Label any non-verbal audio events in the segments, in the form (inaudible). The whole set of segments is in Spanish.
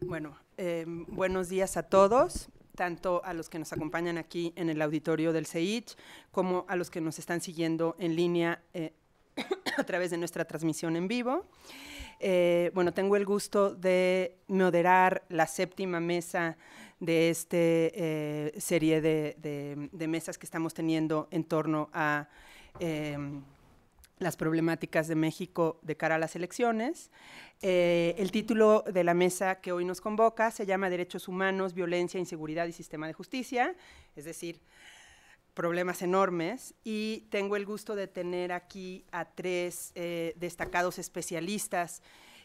Bueno, em, buenos días a todos, tanto a los que nos acompañan aquí en el auditorio del CEIC, como a los que nos están siguiendo en línea eh, (coughs) a través de nuestra transmisión en vivo. Eh, bueno, tengo el gusto de moderar la séptima mesa de esta eh, serie de, mesas que estamos teniendo en torno a em, las problemáticas de México de cara a las elecciones. Eh, el título de la mesa que hoy nos convoca se llama Derechos Humanos, Violencia, Inseguridad y Sistema de Justicia, es decir, problemas enormes. Y tengo el gusto de tener aquí a tres eh, destacados especialistas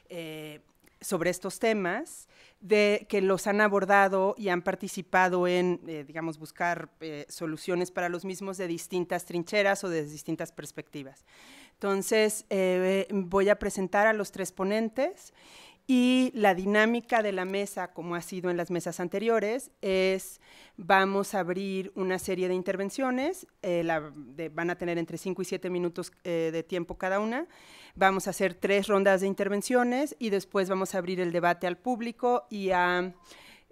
eh, sobre estos temas, de que los han abordado y han participado en, eh, digamos, buscar eh, soluciones para los mismos de distintas trincheras o de distintas perspectivas. Entonces, eh, voy a presentar a los tres ponentes y la dinámica de la mesa, como ha sido en las mesas anteriores, es vamos a abrir una serie de intervenciones, eh, van a tener entre 5 y 7 minutos eh, de tiempo cada una, vamos a hacer tres rondas de intervenciones y después vamos a abrir el debate al público y a...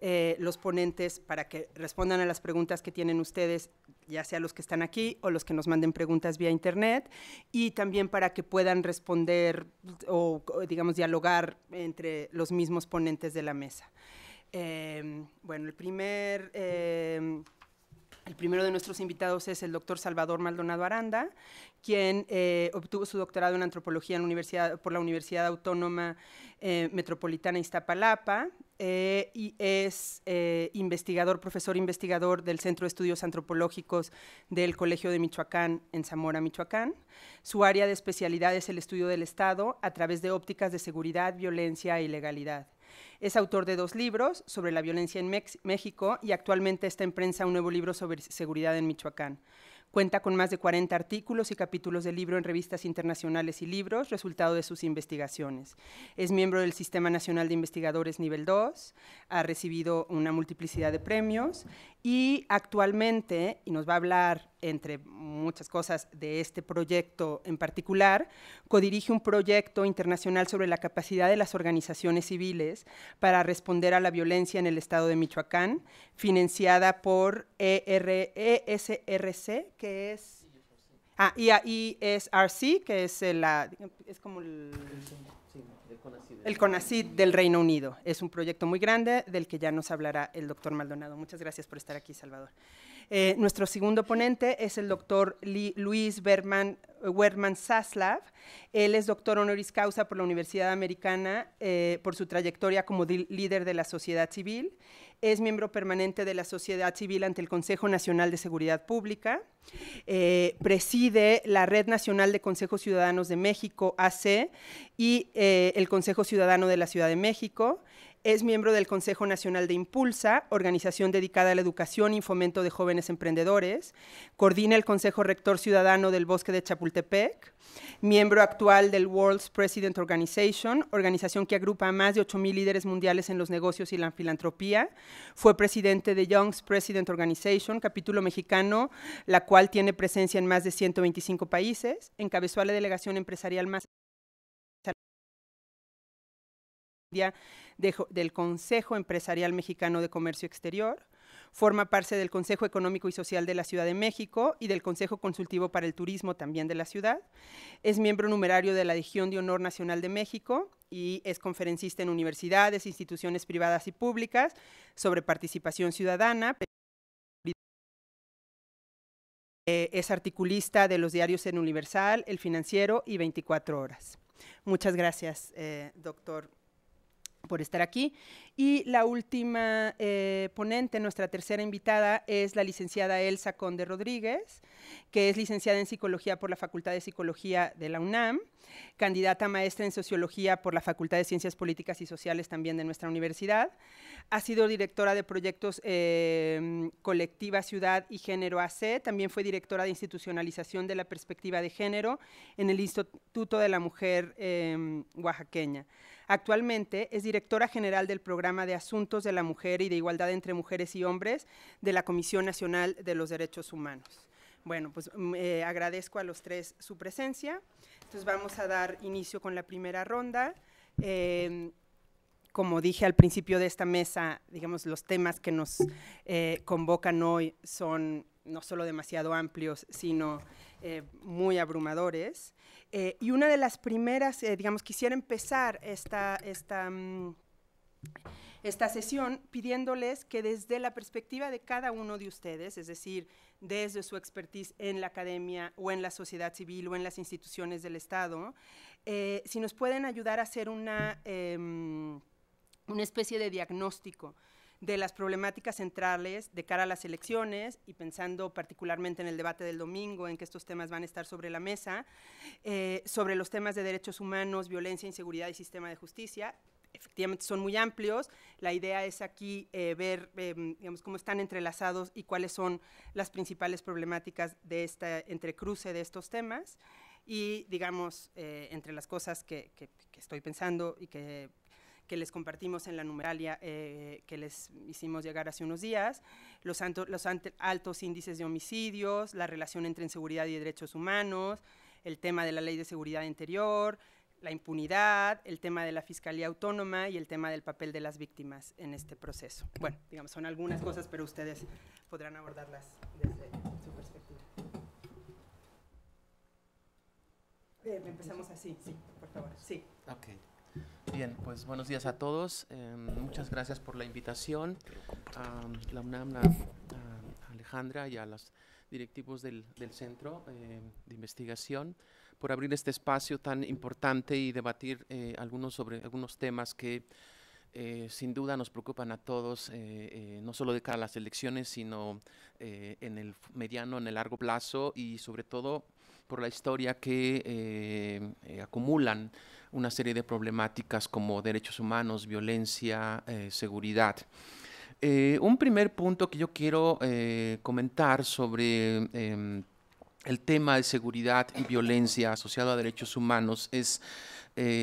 Eh, los ponentes para que respondan a las preguntas que tienen ustedes, ya sea los que están aquí o los que nos manden preguntas vía internet, y también para que puedan responder o, digamos, dialogar entre los mismos ponentes de la mesa. Eh, bueno, el primer... Eh, el primero de nuestros invitados es el doctor Salvador Maldonado Aranda, quien eh, obtuvo su doctorado en antropología por la Universidad Autónoma eh, Metropolitana Iztapalapa eh, y es investigador, profesor investigador del Centro de Estudios Antropológicos del Colegio de Michoacán en Zamora, Michoacán. Su área de especialidad es el estudio del Estado a través de ópticas de seguridad, violencia e ilegalidad. Es autor de dos libros sobre la violencia en México y actualmente está en prensa un nuevo libro sobre seguridad en Michoacán. Cuenta con más de 40 artículos y capítulos de libro en revistas internacionales y libros, resultado de sus investigaciones. Es miembro del Sistema Nacional de Investigadores Nivel 2, ha recibido una multiplicidad de premios y actualmente, y nos va a hablar entre muchas cosas de este proyecto en particular, codirige un proyecto internacional sobre la capacidad de las organizaciones civiles para responder a la violencia en el estado de Michoacán, financiada por ER, que es... Ah, C que es, la, es como el... Sí, sí, el CONACID del Reino Unido. Es un proyecto muy grande del que ya nos hablará el doctor Maldonado. Muchas gracias por estar aquí, Salvador. Eh, nuestro segundo ponente es el doctor Luis Berman Werman Saslav. Él es doctor honoris causa por la Universidad Americana eh, por su trayectoria como líder de la sociedad civil. Es miembro permanente de la sociedad civil ante el Consejo Nacional de Seguridad Pública. Eh, preside la Red Nacional de Consejos Ciudadanos de México, AC, y el Consejo Ciudadano de la Ciudad de México. Es miembro del Consejo Nacional de Impulsa, organización dedicada a la educación y fomento de jóvenes emprendedores. Coordina el Consejo Rector Ciudadano del Bosque de Chapultepec. Miembro actual del World's President Organization, organización que agrupa a más de 8.000 líderes mundiales en los negocios y la filantropía. Fue presidente de Young's President Organization, capítulo mexicano, la cual tiene presencia en más de 125 países. Encabezó a la delegación empresarial más del Consejo Empresarial Mexicano de Comercio Exterior, forma parte del Consejo Económico y Social de la Ciudad de México y del Consejo Consultivo para el Turismo también de la ciudad, es miembro numerario de la Legión de Honor Nacional de México y es conferencista en universidades, instituciones privadas y públicas sobre participación ciudadana. Eh, es articulista de los diarios en Universal, El Financiero y 24 Horas. Muchas gracias, eh, doctor por estar aquí. Y la última eh, ponente, nuestra tercera invitada, es la licenciada Elsa Conde Rodríguez, que es licenciada en Psicología por la Facultad de Psicología de la UNAM, candidata maestra en Sociología por la Facultad de Ciencias Políticas y Sociales también de nuestra universidad. Ha sido directora de proyectos em, Colectiva Ciudad y Género AC, también fue directora de institucionalización de la perspectiva de género en el Instituto de la Mujer em, Oaxaqueña. Actualmente es directora general del Programa de Asuntos de la Mujer y de Igualdad entre Mujeres y Hombres de la Comisión Nacional de los Derechos Humanos. Bueno, pues mm, eh, agradezco a los tres su presencia. Entonces vamos a dar inicio con la primera ronda. Em, como dije al principio de esta mesa, digamos, los temas que nos eh, convocan hoy son no solo demasiado amplios, sino eh, muy abrumadores. Eh, y una de las primeras, eh, digamos, quisiera empezar esta, esta, mm, esta sesión pidiéndoles que desde la perspectiva de cada uno de ustedes, es decir, desde su expertise en la academia o en la sociedad civil o en las instituciones del Estado, eh, si nos pueden ayudar a hacer una, em, una especie de diagnóstico de las problemáticas centrales de cara a las elecciones y pensando particularmente en el debate del domingo, en que estos temas van a estar sobre la mesa, eh, sobre los temas de derechos humanos, violencia, inseguridad y sistema de justicia. Efectivamente son muy amplios. La idea es aquí eh, ver em, digamos, cómo están entrelazados y cuáles son las principales problemáticas de este entrecruce de estos temas. Y digamos, eh, entre las cosas que, que estoy pensando y que que les compartimos en la numeralia eh, que les hicimos llegar hace unos días, los, los altos índices de homicidios, la relación entre inseguridad y derechos humanos, el tema de la ley de seguridad interior, la impunidad, el tema de la fiscalía autónoma y el tema del papel de las víctimas en este proceso. Bueno, digamos, son algunas cosas, pero ustedes podrán abordarlas desde su perspectiva. Eh, empezamos así, sí, por favor. Sí. Okay. Bien, pues buenos días a todos. Em, muchas gracias por la invitación a la UNAM, a, Alejandra y a los directivos del, Centro em, de Investigación por abrir este espacio tan importante y debatir eh, algunos, sobre, algunos temas que eh, sin duda nos preocupan a todos, eh, no solo de cara a las elecciones, sino en el mediano, en el largo plazo y sobre todo por la historia que acumulan una serie de problemáticas como derechos humanos, violencia, eh, seguridad. Eh, un primer punto que yo quiero eh, comentar sobre em, el tema de seguridad y violencia asociado a derechos humanos es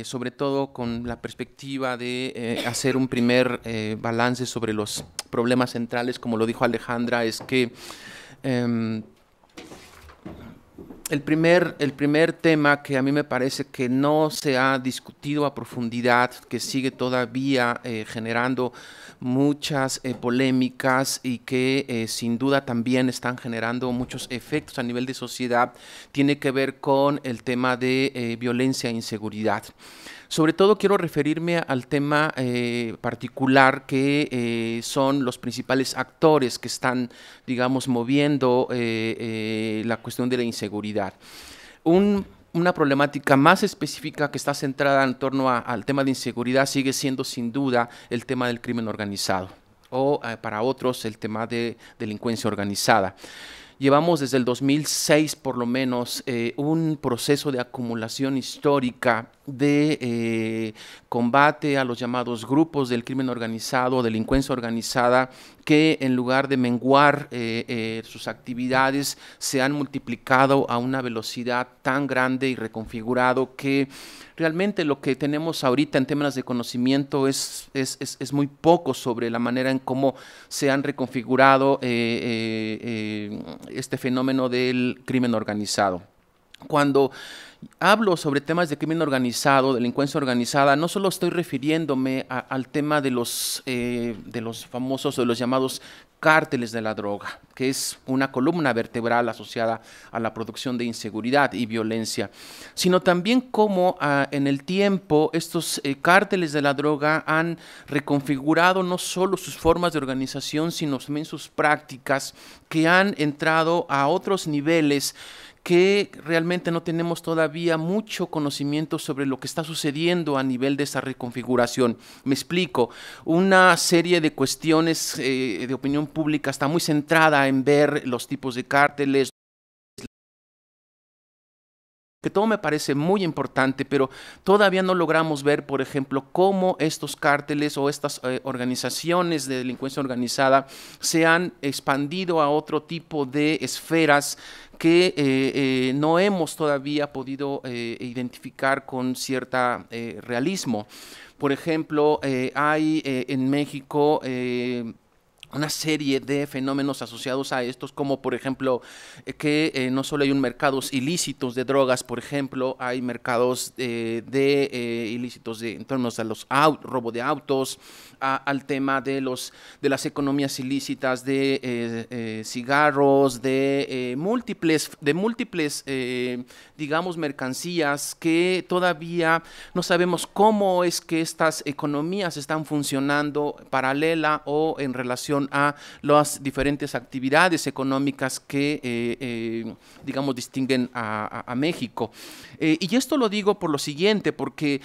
sobre todo con la perspectiva de hacer un primer balance sobre los problemas centrales, como lo dijo Alejandra, es que em, el primer, el primer tema que a mí me parece que no se ha discutido a profundidad, que sigue todavía eh, generando muchas eh, polémicas y que eh, sin duda también están generando muchos efectos a nivel de sociedad, tiene que ver con el tema de violencia e inseguridad. Sobre todo quiero referirme al tema eh, particular que eh, son los principales actores que están, digamos, moviendo eh, la cuestión de la inseguridad. una problemática más específica que está centrada en torno al tema de inseguridad sigue siendo sin duda el tema del crimen organizado o para otros el tema de delincuencia organizada. Llevamos desde el 2006 por lo menos un proceso de acumulación histórica de eh, combate a los llamados grupos del crimen organizado, o delincuencia organizada, que en lugar de menguar eh, eh, sus actividades se han multiplicado a una velocidad tan grande y reconfigurado que realmente lo que tenemos ahorita en temas de conocimiento es, es, es muy poco sobre la manera en cómo se han reconfigurado este fenómeno del crimen organizado. Cuando hablo sobre temas de crimen organizado, delincuencia organizada, no solo estoy refiriéndome al tema de los, eh, de los famosos o de los llamados cárteles de la droga, que es una columna vertebral asociada a la producción de inseguridad y violencia, sino también cómo ah, en el tiempo estos eh, cárteles de la droga han reconfigurado no solo sus formas de organización, sino también sus prácticas que han entrado a otros niveles que realmente no tenemos todavía mucho conocimiento sobre lo que está sucediendo a nivel de esa reconfiguración. Me explico, una serie de cuestiones eh, de opinión pública está muy centrada en ver los tipos de cárteles, que todo me parece muy importante, pero todavía no logramos ver, por ejemplo, cómo estos cárteles o estas eh, organizaciones de delincuencia organizada se han expandido a otro tipo de esferas que eh, eh, no hemos todavía podido identificar con cierta realismo. Por ejemplo, hay en México una serie de fenómenos asociados a estos, como por ejemplo eh, que eh, no solo hay un mercados ilícitos de drogas, por ejemplo, hay mercados eh, de ilícitos de, en torno a los robo de autos, al tema de, los, de las economías ilícitas, de eh, eh, cigarros, de eh, múltiples, de múltiples digamos, mercancías que todavía no sabemos cómo es que estas economías están funcionando paralela o en relación a las diferentes actividades económicas que, digamos, distinguen a México. y esto lo digo por lo siguiente, porque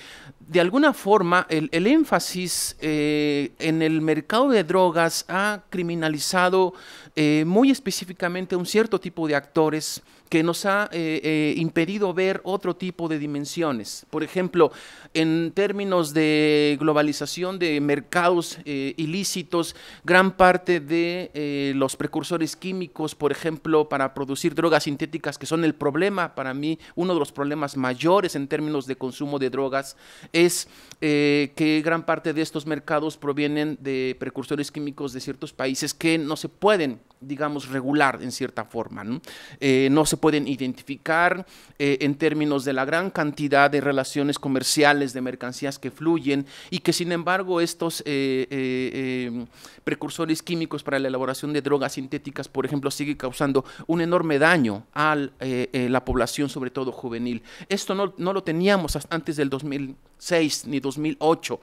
de alguna forma el, énfasis eh, en el mercado de drogas ha criminalizado eh, muy específicamente un cierto tipo de actores que nos ha eh, eh, impedido ver otro tipo de dimensiones. Por ejemplo, en términos de globalización de mercados eh, ilícitos, gran parte de los precursores químicos, por ejemplo, para producir drogas sintéticas, que son el problema para mí, uno de los problemas mayores en términos de consumo de drogas, es que gran parte de estos mercados provienen de precursores químicos de ciertos países que no se pueden digamos, regular en cierta forma. No, eh, se pueden identificar eh, en términos de la gran cantidad de relaciones comerciales, de mercancías que fluyen y que sin embargo estos eh, precursores químicos para la elaboración de drogas sintéticas, por ejemplo, sigue causando un enorme daño a la población, sobre todo juvenil. Esto no, lo teníamos hasta antes del 2006 ni 2008.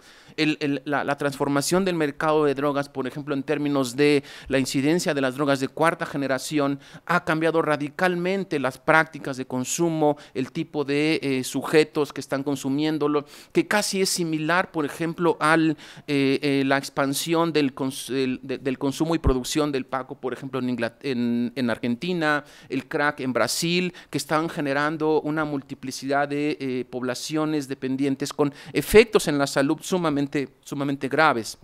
la transformación del mercado de drogas, por ejemplo, en términos de la incidencia de las drogas, de cuarta generación, ha cambiado radicalmente las prácticas de consumo, el tipo de eh, sujetos que están consumiéndolo, que casi es similar, por ejemplo, a eh, eh, la expansión del, consumo y producción del Paco, por ejemplo, en, en, Argentina, el crack en Brasil, que están generando una multiplicidad de poblaciones dependientes con efectos en la salud sumamente, sumamente graves.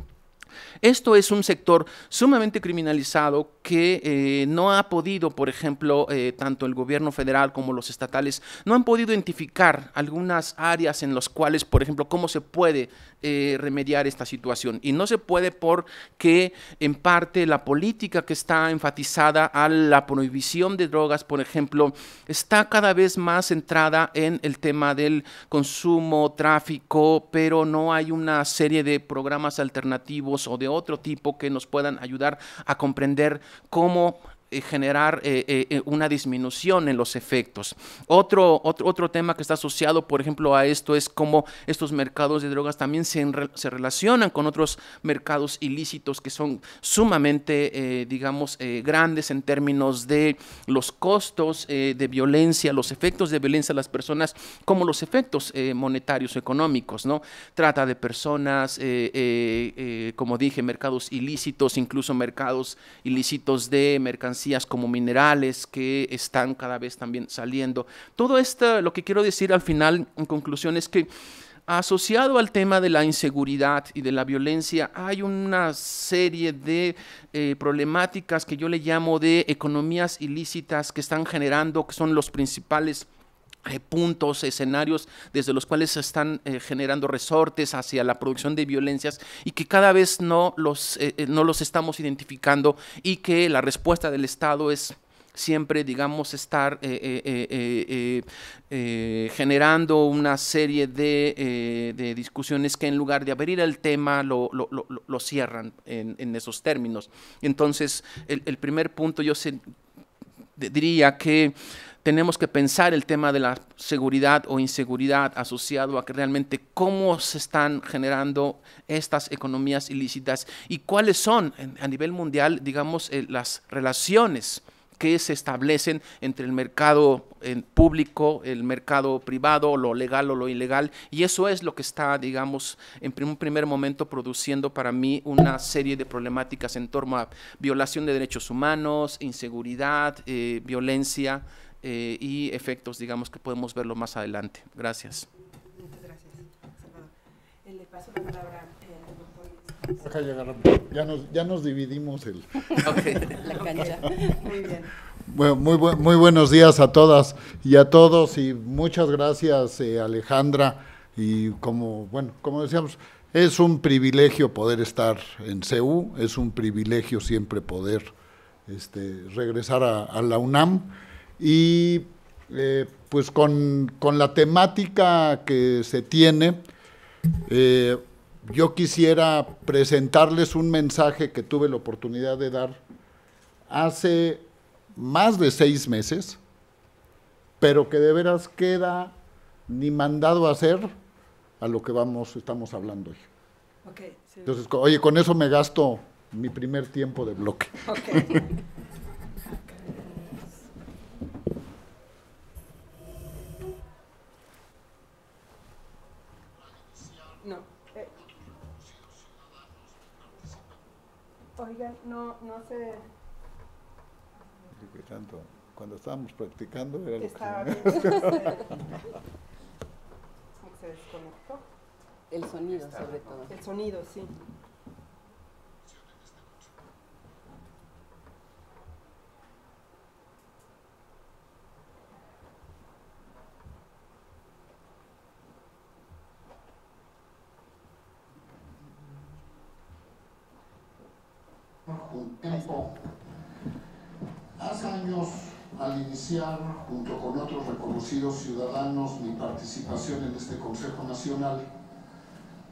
Esto es un sector sumamente criminalizado que eh, no ha podido, por ejemplo, eh, tanto el gobierno federal como los estatales, no han podido identificar algunas áreas en las cuales, por ejemplo, cómo se puede eh, remediar esta situación. Y no se puede porque en parte la política que está enfatizada a la prohibición de drogas, por ejemplo, está cada vez más centrada en el tema del consumo, tráfico, pero no hay una serie de programas alternativos o de otro tipo que nos puedan ayudar a comprender cómo eh, generar eh, eh, una disminución en los efectos. Otro, otro, tema que está asociado, por ejemplo, a esto es cómo estos mercados de drogas también se, relacionan con otros mercados ilícitos que son sumamente, digamos, grandes en términos de los costos de violencia, los efectos de violencia a las personas, como los efectos monetarios económicos, ¿no? Trata de personas, como dije, mercados ilícitos, incluso mercados ilícitos de mercancías como minerales que están cada vez también saliendo. Todo esto, lo que quiero decir al final, en conclusión, es que asociado al tema de la inseguridad y de la violencia, hay una serie de eh, problemáticas que yo le llamo de economías ilícitas que están generando, que son los principales eh, puntos, escenarios desde los cuales se están eh, generando resortes hacia la producción de violencias y que cada vez no los, eh, los estamos identificando y que la respuesta del Estado es siempre, digamos, estar generando una serie de, discusiones que en lugar de abrir el tema lo, cierran en, esos términos. Entonces, el, primer punto yo diría que tenemos que pensar el tema de la seguridad o inseguridad asociado a que realmente cómo se están generando estas economías ilícitas y cuáles son a nivel mundial, digamos, eh, las relaciones que se establecen entre el mercado eh, público, el mercado privado, lo legal o lo ilegal, y eso es lo que está, digamos, en un primer momento produciendo para mí una serie de problemáticas en torno a violación de derechos humanos, inseguridad, eh, violencia, eh, y efectos, digamos, que podemos verlo más adelante. Gracias. Muchas gracias, Salvador. Eh, le paso la palabra eh, Ya nos, ya nos dividimos el... (laughs) (laughs) la cancha. Muy bien. muy, buenos días a todas y a todos y muchas gracias Alejandra y como bueno como decíamos es un privilegio poder estar en CEU es un privilegio siempre poder este, regresar a la UNAM y eh, pues con, con, la temática que se tiene, eh, yo quisiera presentarles un mensaje que tuve la oportunidad de dar hace más de seis meses, pero que de veras queda ni mandado a hacer a lo que vamos, estamos hablando hoy. Entonces, oye, con eso me gasto mi primer tiempo de bloque. Oigan, no, no sé. tanto? Cuando estábamos practicando era lo que... (laughs) (laughs) se desconectó. El sonido, sobre todo. El sonido, sí. tiempo, Hace años, al iniciar, junto con otros reconocidos ciudadanos, mi participación en este Consejo Nacional,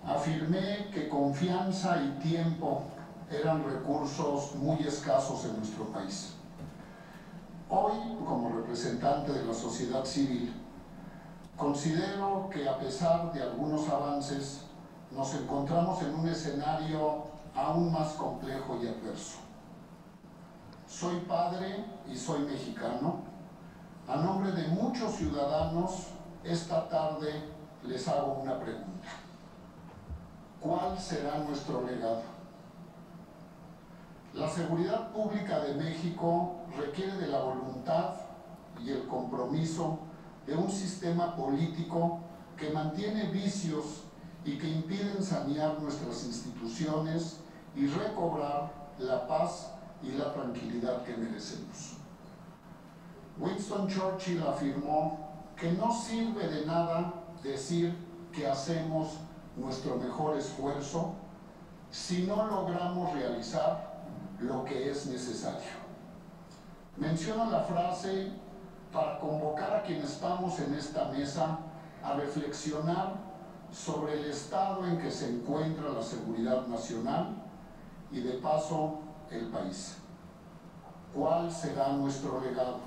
afirmé que confianza y tiempo eran recursos muy escasos en nuestro país. Hoy, como representante de la sociedad civil, considero que a pesar de algunos avances, nos encontramos en un escenario aún más complejo y adverso. Soy padre y soy mexicano. A nombre de muchos ciudadanos, esta tarde les hago una pregunta. ¿Cuál será nuestro legado? La seguridad pública de México requiere de la voluntad y el compromiso de un sistema político que mantiene vicios y que impide sanear nuestras instituciones y recobrar la paz y la tranquilidad que merecemos. Winston Churchill afirmó que no sirve de nada decir que hacemos nuestro mejor esfuerzo si no logramos realizar lo que es necesario. Menciona la frase para convocar a quienes estamos en esta mesa a reflexionar sobre el estado en que se encuentra la seguridad nacional y de paso el país. ¿Cuál será nuestro legado?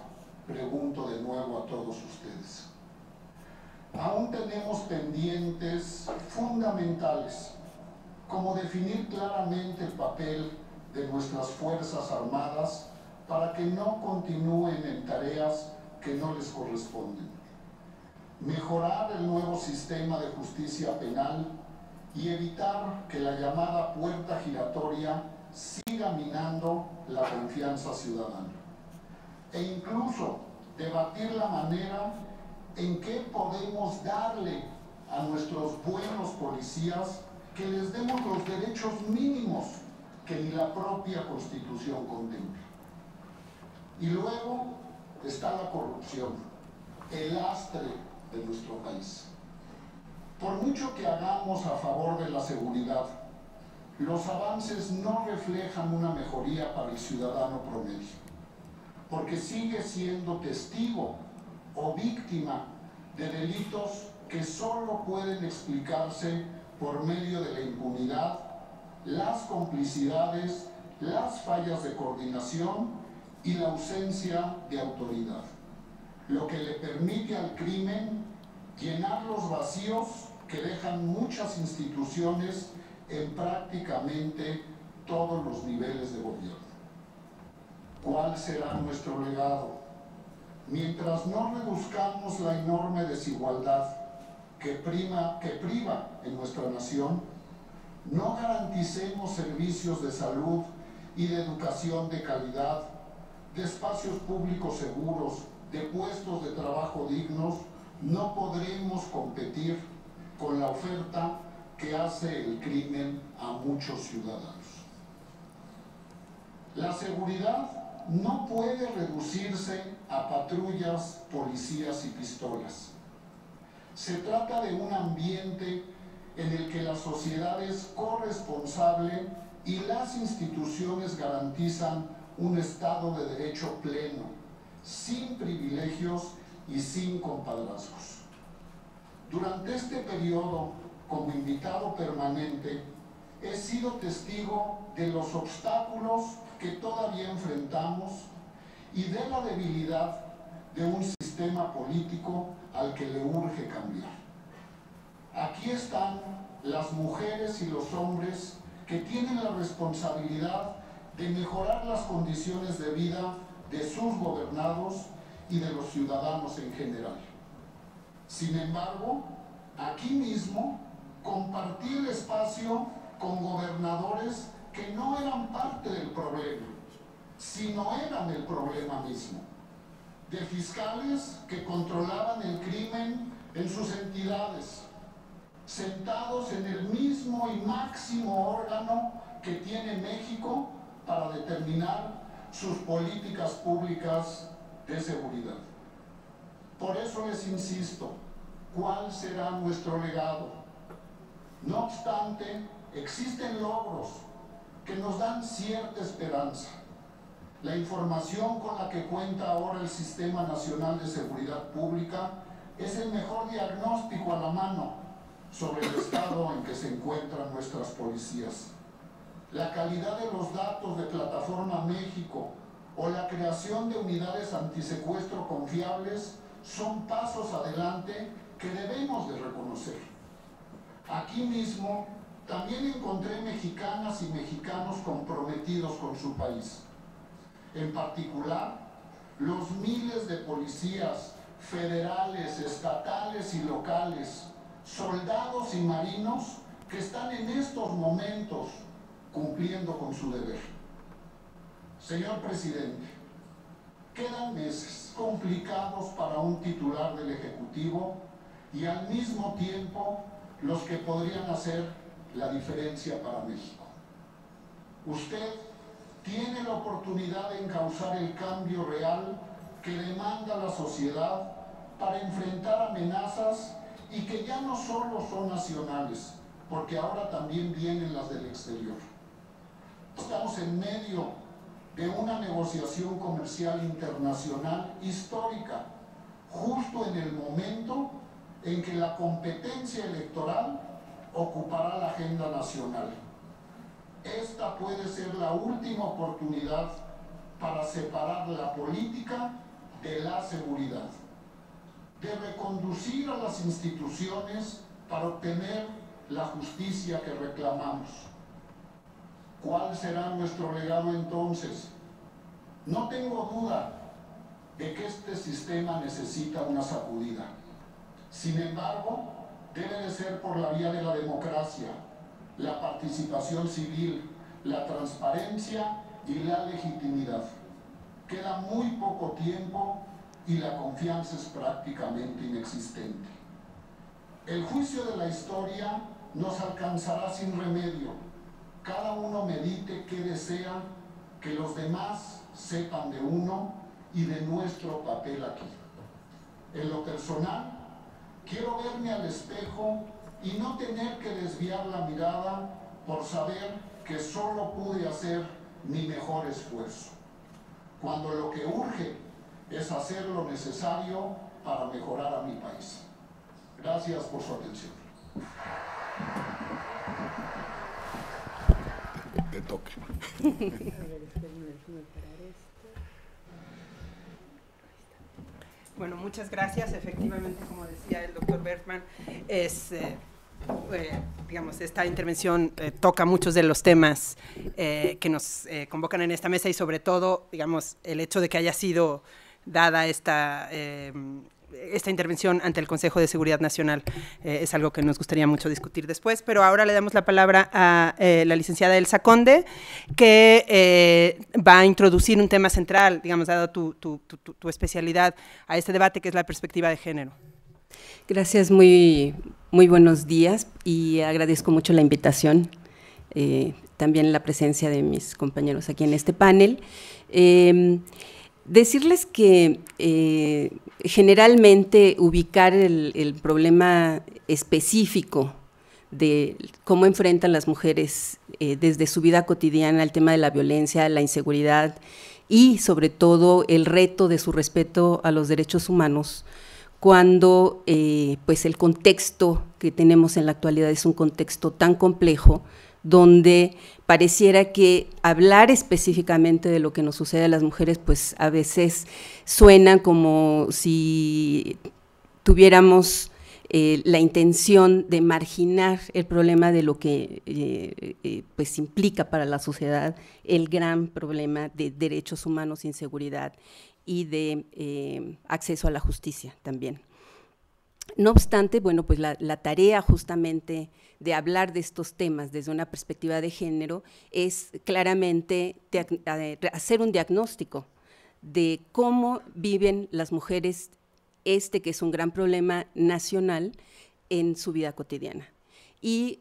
Pregunto de nuevo a todos ustedes. Aún tenemos pendientes fundamentales, como definir claramente el papel de nuestras Fuerzas Armadas para que no continúen en tareas que no les corresponden. Mejorar el nuevo sistema de justicia penal y evitar que la llamada puerta giratoria siga minando la confianza ciudadana. E incluso debatir la manera en que podemos darle a nuestros buenos policías que les demos los derechos mínimos que ni la propia Constitución contempla. Y luego está la corrupción, el lastre de nuestro país. Por mucho que hagamos a favor de la seguridad, los avances no reflejan una mejoría para el ciudadano promedio, porque sigue siendo testigo o víctima de delitos que solo pueden explicarse por medio de la impunidad, las complicidades, las fallas de coordinación y la ausencia de autoridad, lo que le permite al crimen llenar los vacíos que dejan muchas instituciones en prácticamente todos los niveles de gobierno. ¿Cuál será nuestro legado? Mientras no reduzcamos la enorme desigualdad que, prima, que priva en nuestra nación, no garanticemos servicios de salud y de educación de calidad, de espacios públicos seguros, de puestos de trabajo dignos, no podremos competir con la oferta que hace el crimen a muchos ciudadanos. La seguridad no puede reducirse a patrullas, policías y pistolas. Se trata de un ambiente en el que la sociedad es corresponsable y las instituciones garantizan un Estado de Derecho pleno, sin privilegios y sin compadrazgos. Durante este periodo, como invitado permanente, he sido testigo de los obstáculos que todavía enfrentamos y de la debilidad de un sistema político al que le urge cambiar. Aquí están las mujeres y los hombres que tienen la responsabilidad de mejorar las condiciones de vida de sus gobernados y de los ciudadanos en general. Sin embargo, aquí mismo compartí el espacio con gobernadores que no eran parte del problema, sino eran el problema mismo. De fiscales que controlaban el crimen en sus entidades, sentados en el mismo y máximo órgano que tiene México para determinar sus políticas públicas de seguridad. Por eso les insisto, ¿cuál será nuestro legado? No obstante, existen logros que nos dan cierta esperanza. La información con la que cuenta ahora el Sistema Nacional de Seguridad Pública es el mejor diagnóstico a la mano sobre el estado en que se encuentran nuestras policías. La calidad de los datos de Plataforma México o la creación de unidades antisecuestro confiables son pasos adelante que debemos de reconocer. Aquí mismo también encontré mexicanas y mexicanos comprometidos con su país. En particular, los miles de policías federales, estatales y locales, soldados y marinos que están en estos momentos cumpliendo con su deber. Señor presidente, quedan meses complicados para un titular del Ejecutivo y al mismo tiempo los que podrían hacer la diferencia para México. Usted tiene la oportunidad de encauzar el cambio real que demanda la sociedad para enfrentar amenazas y que ya no solo son nacionales, porque ahora también vienen las del exterior. Estamos en medio de una negociación comercial internacional histórica, justo en el momento en que la competencia electoral ocupará la agenda nacional. Esta puede ser la última oportunidad para separar la política de la seguridad, de reconducir a las instituciones para obtener la justicia que reclamamos ¿Cuál será nuestro legado entonces? No tengo duda de que este sistema necesita una sacudida. Sin embargo, debe de ser por la vía de la democracia, la participación civil, la transparencia y la legitimidad. Queda muy poco tiempo y la confianza es prácticamente inexistente. El juicio de la historia nos alcanzará sin remedio cada uno medite qué desea que los demás sepan de uno y de nuestro papel aquí. En lo personal, quiero verme al espejo y no tener que desviar la mirada por saber que solo pude hacer mi mejor esfuerzo, cuando lo que urge es hacer lo necesario para mejorar a mi país. Gracias por su atención. (laughs) Bueno, muchas gracias. Efectivamente, como decía el doctor Bertman, es, eh, eh, digamos, esta intervención eh, toca muchos de los temas que nos convocan en esta mesa y sobre todo, digamos, el hecho de que haya sido dada esta esta intervención ante el Consejo de Seguridad Nacional eh, es algo que nos gustaría mucho discutir después, pero ahora le damos la palabra a eh, la licenciada Elsa Conde, que eh, va a introducir un tema central, digamos, dado tu, tu, especialidad a este debate, que es la perspectiva de género. Gracias, muy, muy buenos días y agradezco mucho la invitación, también la presencia de mis compañeros aquí en este panel. Em, Decirles que eh, generalmente ubicar el, problema específico de cómo enfrentan las mujeres eh, desde su vida cotidiana el tema de la violencia, la inseguridad y sobre todo el reto de su respeto a los derechos humanos cuando eh, pues el contexto que tenemos en la actualidad es un contexto tan complejo donde pareciera que hablar específicamente de lo que nos sucede a las mujeres, pues a veces suena como si tuviéramos eh, la intención de marginar el problema de lo que eh, eh, pues implica para la sociedad el gran problema de derechos humanos, inseguridad y de acceso a la justicia también. No obstante, bueno, pues la, la, tarea justamente de hablar de estos temas desde una perspectiva de género es claramente eh, hacer un diagnóstico de cómo viven las mujeres este que es un gran problema nacional en su vida cotidiana.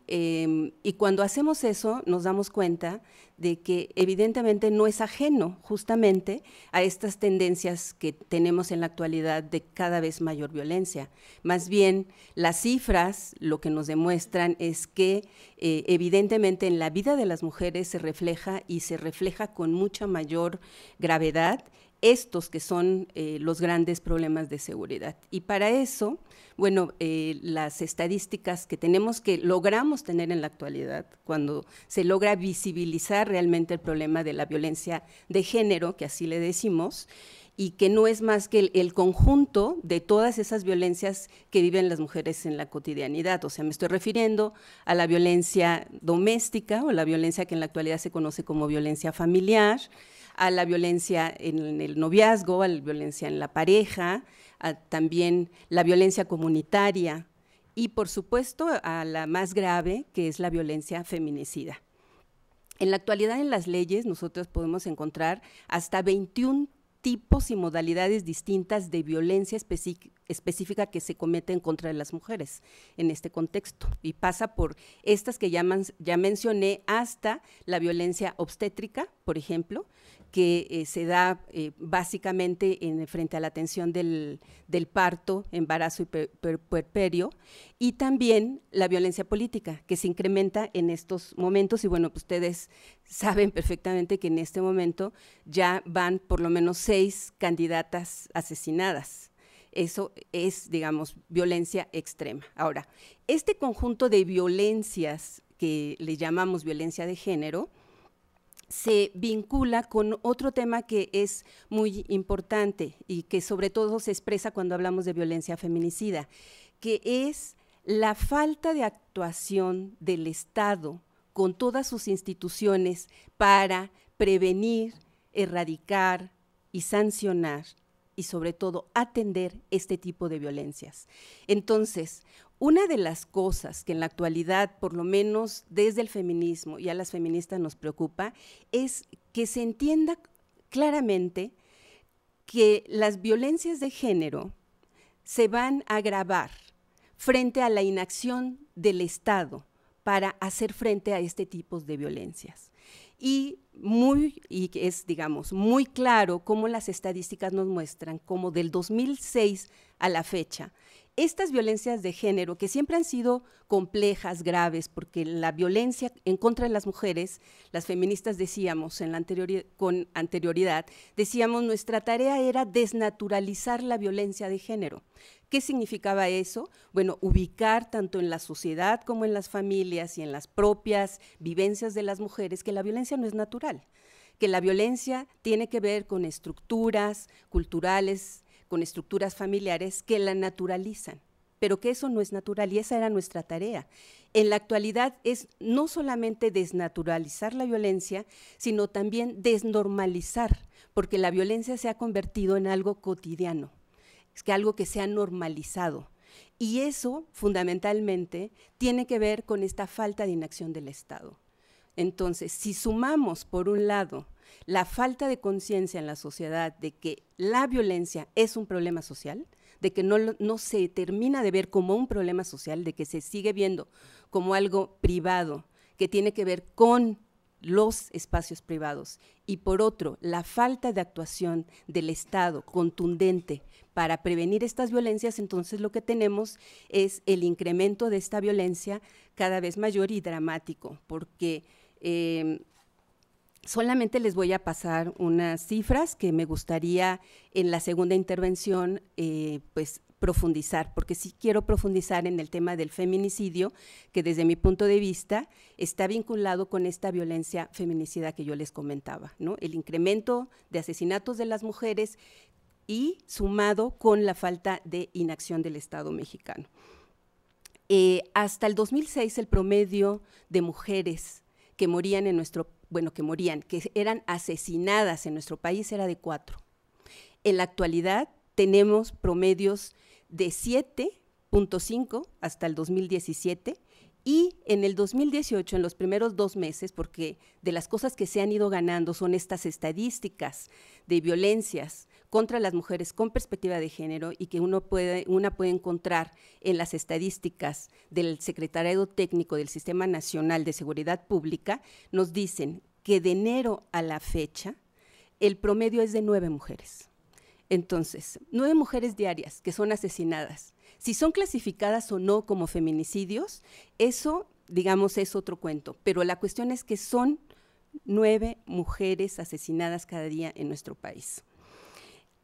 Em, y, cuando hacemos eso nos damos cuenta de que evidentemente no es ajeno justamente a estas tendencias que tenemos en la actualidad de cada vez mayor violencia. Más bien, las cifras lo que nos demuestran es que eh, evidentemente en la vida de las mujeres se refleja y se refleja con mucha mayor gravedad estos que son eh, los grandes problemas de seguridad. Y para eso, bueno, eh, las estadísticas que tenemos, que logramos tener en la actualidad, cuando se logra visibilizar realmente el problema de la violencia de género, que así le decimos, y que no es más que el, el, conjunto de todas esas violencias que viven las mujeres en la cotidianidad. O sea, me estoy refiriendo a la violencia doméstica o la violencia que en la actualidad se conoce como violencia familiar, a la violencia en el noviazgo, a la violencia en la pareja, a también la violencia comunitaria y por supuesto a la más grave que es la violencia feminicida. En la actualidad en las leyes nosotros podemos encontrar hasta 21 tipos y modalidades distintas de violencia específica que se en contra de las mujeres en este contexto. Y pasa por estas que ya mencioné hasta la violencia obstétrica, por ejemplo, que eh, se da eh, básicamente en, frente a la atención del, parto, embarazo y puerperio, y también la violencia política, que se incrementa en estos momentos, y bueno, ustedes saben perfectamente que en este momento ya van por lo menos seis candidatas asesinadas. Eso es, digamos, violencia extrema. Ahora, este conjunto de violencias que le llamamos violencia de género, se vincula con otro tema que es muy importante y que sobre todo se expresa cuando hablamos de violencia feminicida, que es la falta de actuación del Estado con todas sus instituciones para prevenir, erradicar y sancionar y sobre todo atender este tipo de violencias. Entonces, una de las cosas que en la actualidad, por lo menos desde el feminismo y a las feministas nos preocupa, es que se entienda claramente que las violencias de género se van a agravar frente a la inacción del Estado para hacer frente a este tipo de violencias. Y muy y es digamos muy claro cómo las estadísticas nos muestran cómo del 2006 a la fecha estas violencias de género, que siempre han sido complejas, graves, porque la violencia en contra de las mujeres, las feministas decíamos en la anterior con anterioridad, decíamos nuestra tarea era desnaturalizar la violencia de género. ¿Qué significaba eso? Bueno, ubicar tanto en la sociedad como en las familias y en las propias vivencias de las mujeres que la violencia no es natural que la violencia tiene que ver con estructuras culturales, con estructuras familiares que la naturalizan, pero que eso no es natural y esa era nuestra tarea. En la actualidad es no solamente desnaturalizar la violencia, sino también desnormalizar, porque la violencia se ha convertido en algo cotidiano, es que algo que se ha normalizado. Y eso, fundamentalmente, tiene que ver con esta falta de inacción del Estado. Entonces, si sumamos, por un lado, la falta de conciencia en la sociedad de que la violencia es un problema social, de que no, no, se termina de ver como un problema social, de que se sigue viendo como algo privado, que tiene que ver con los espacios privados. Y por otro, la falta de actuación del Estado contundente para prevenir estas violencias, entonces lo que tenemos es el incremento de esta violencia cada vez mayor y dramático, porque Em, solamente les voy a pasar unas cifras que me gustaría en la segunda intervención eh, pues profundizar, porque sí quiero profundizar en el tema del feminicidio, que desde mi punto de vista está vinculado con esta violencia feminicida que yo les comentaba, ¿no? El incremento de asesinatos de las mujeres y sumado con la falta de inacción del Estado mexicano. Eh, hasta el 2006 el promedio de mujeres que morían en nuestro, bueno, que morían, que eran asesinadas en nuestro país era de cuatro. En la actualidad tenemos promedios de 7.5 hasta el 2017 y en el 2018, en los primeros dos meses, porque de las cosas que se han ido ganando son estas estadísticas de violencias contra las mujeres con perspectiva de género y que uno puede, una puede encontrar en las estadísticas del Secretariado Técnico del Sistema Nacional de Seguridad Pública, nos dicen que de enero a la fecha el promedio es de nueve mujeres. Entonces, nueve mujeres diarias que son asesinadas, si son clasificadas o no como feminicidios, eso, digamos, es otro cuento. Pero la cuestión es que son nueve mujeres asesinadas cada día en nuestro país.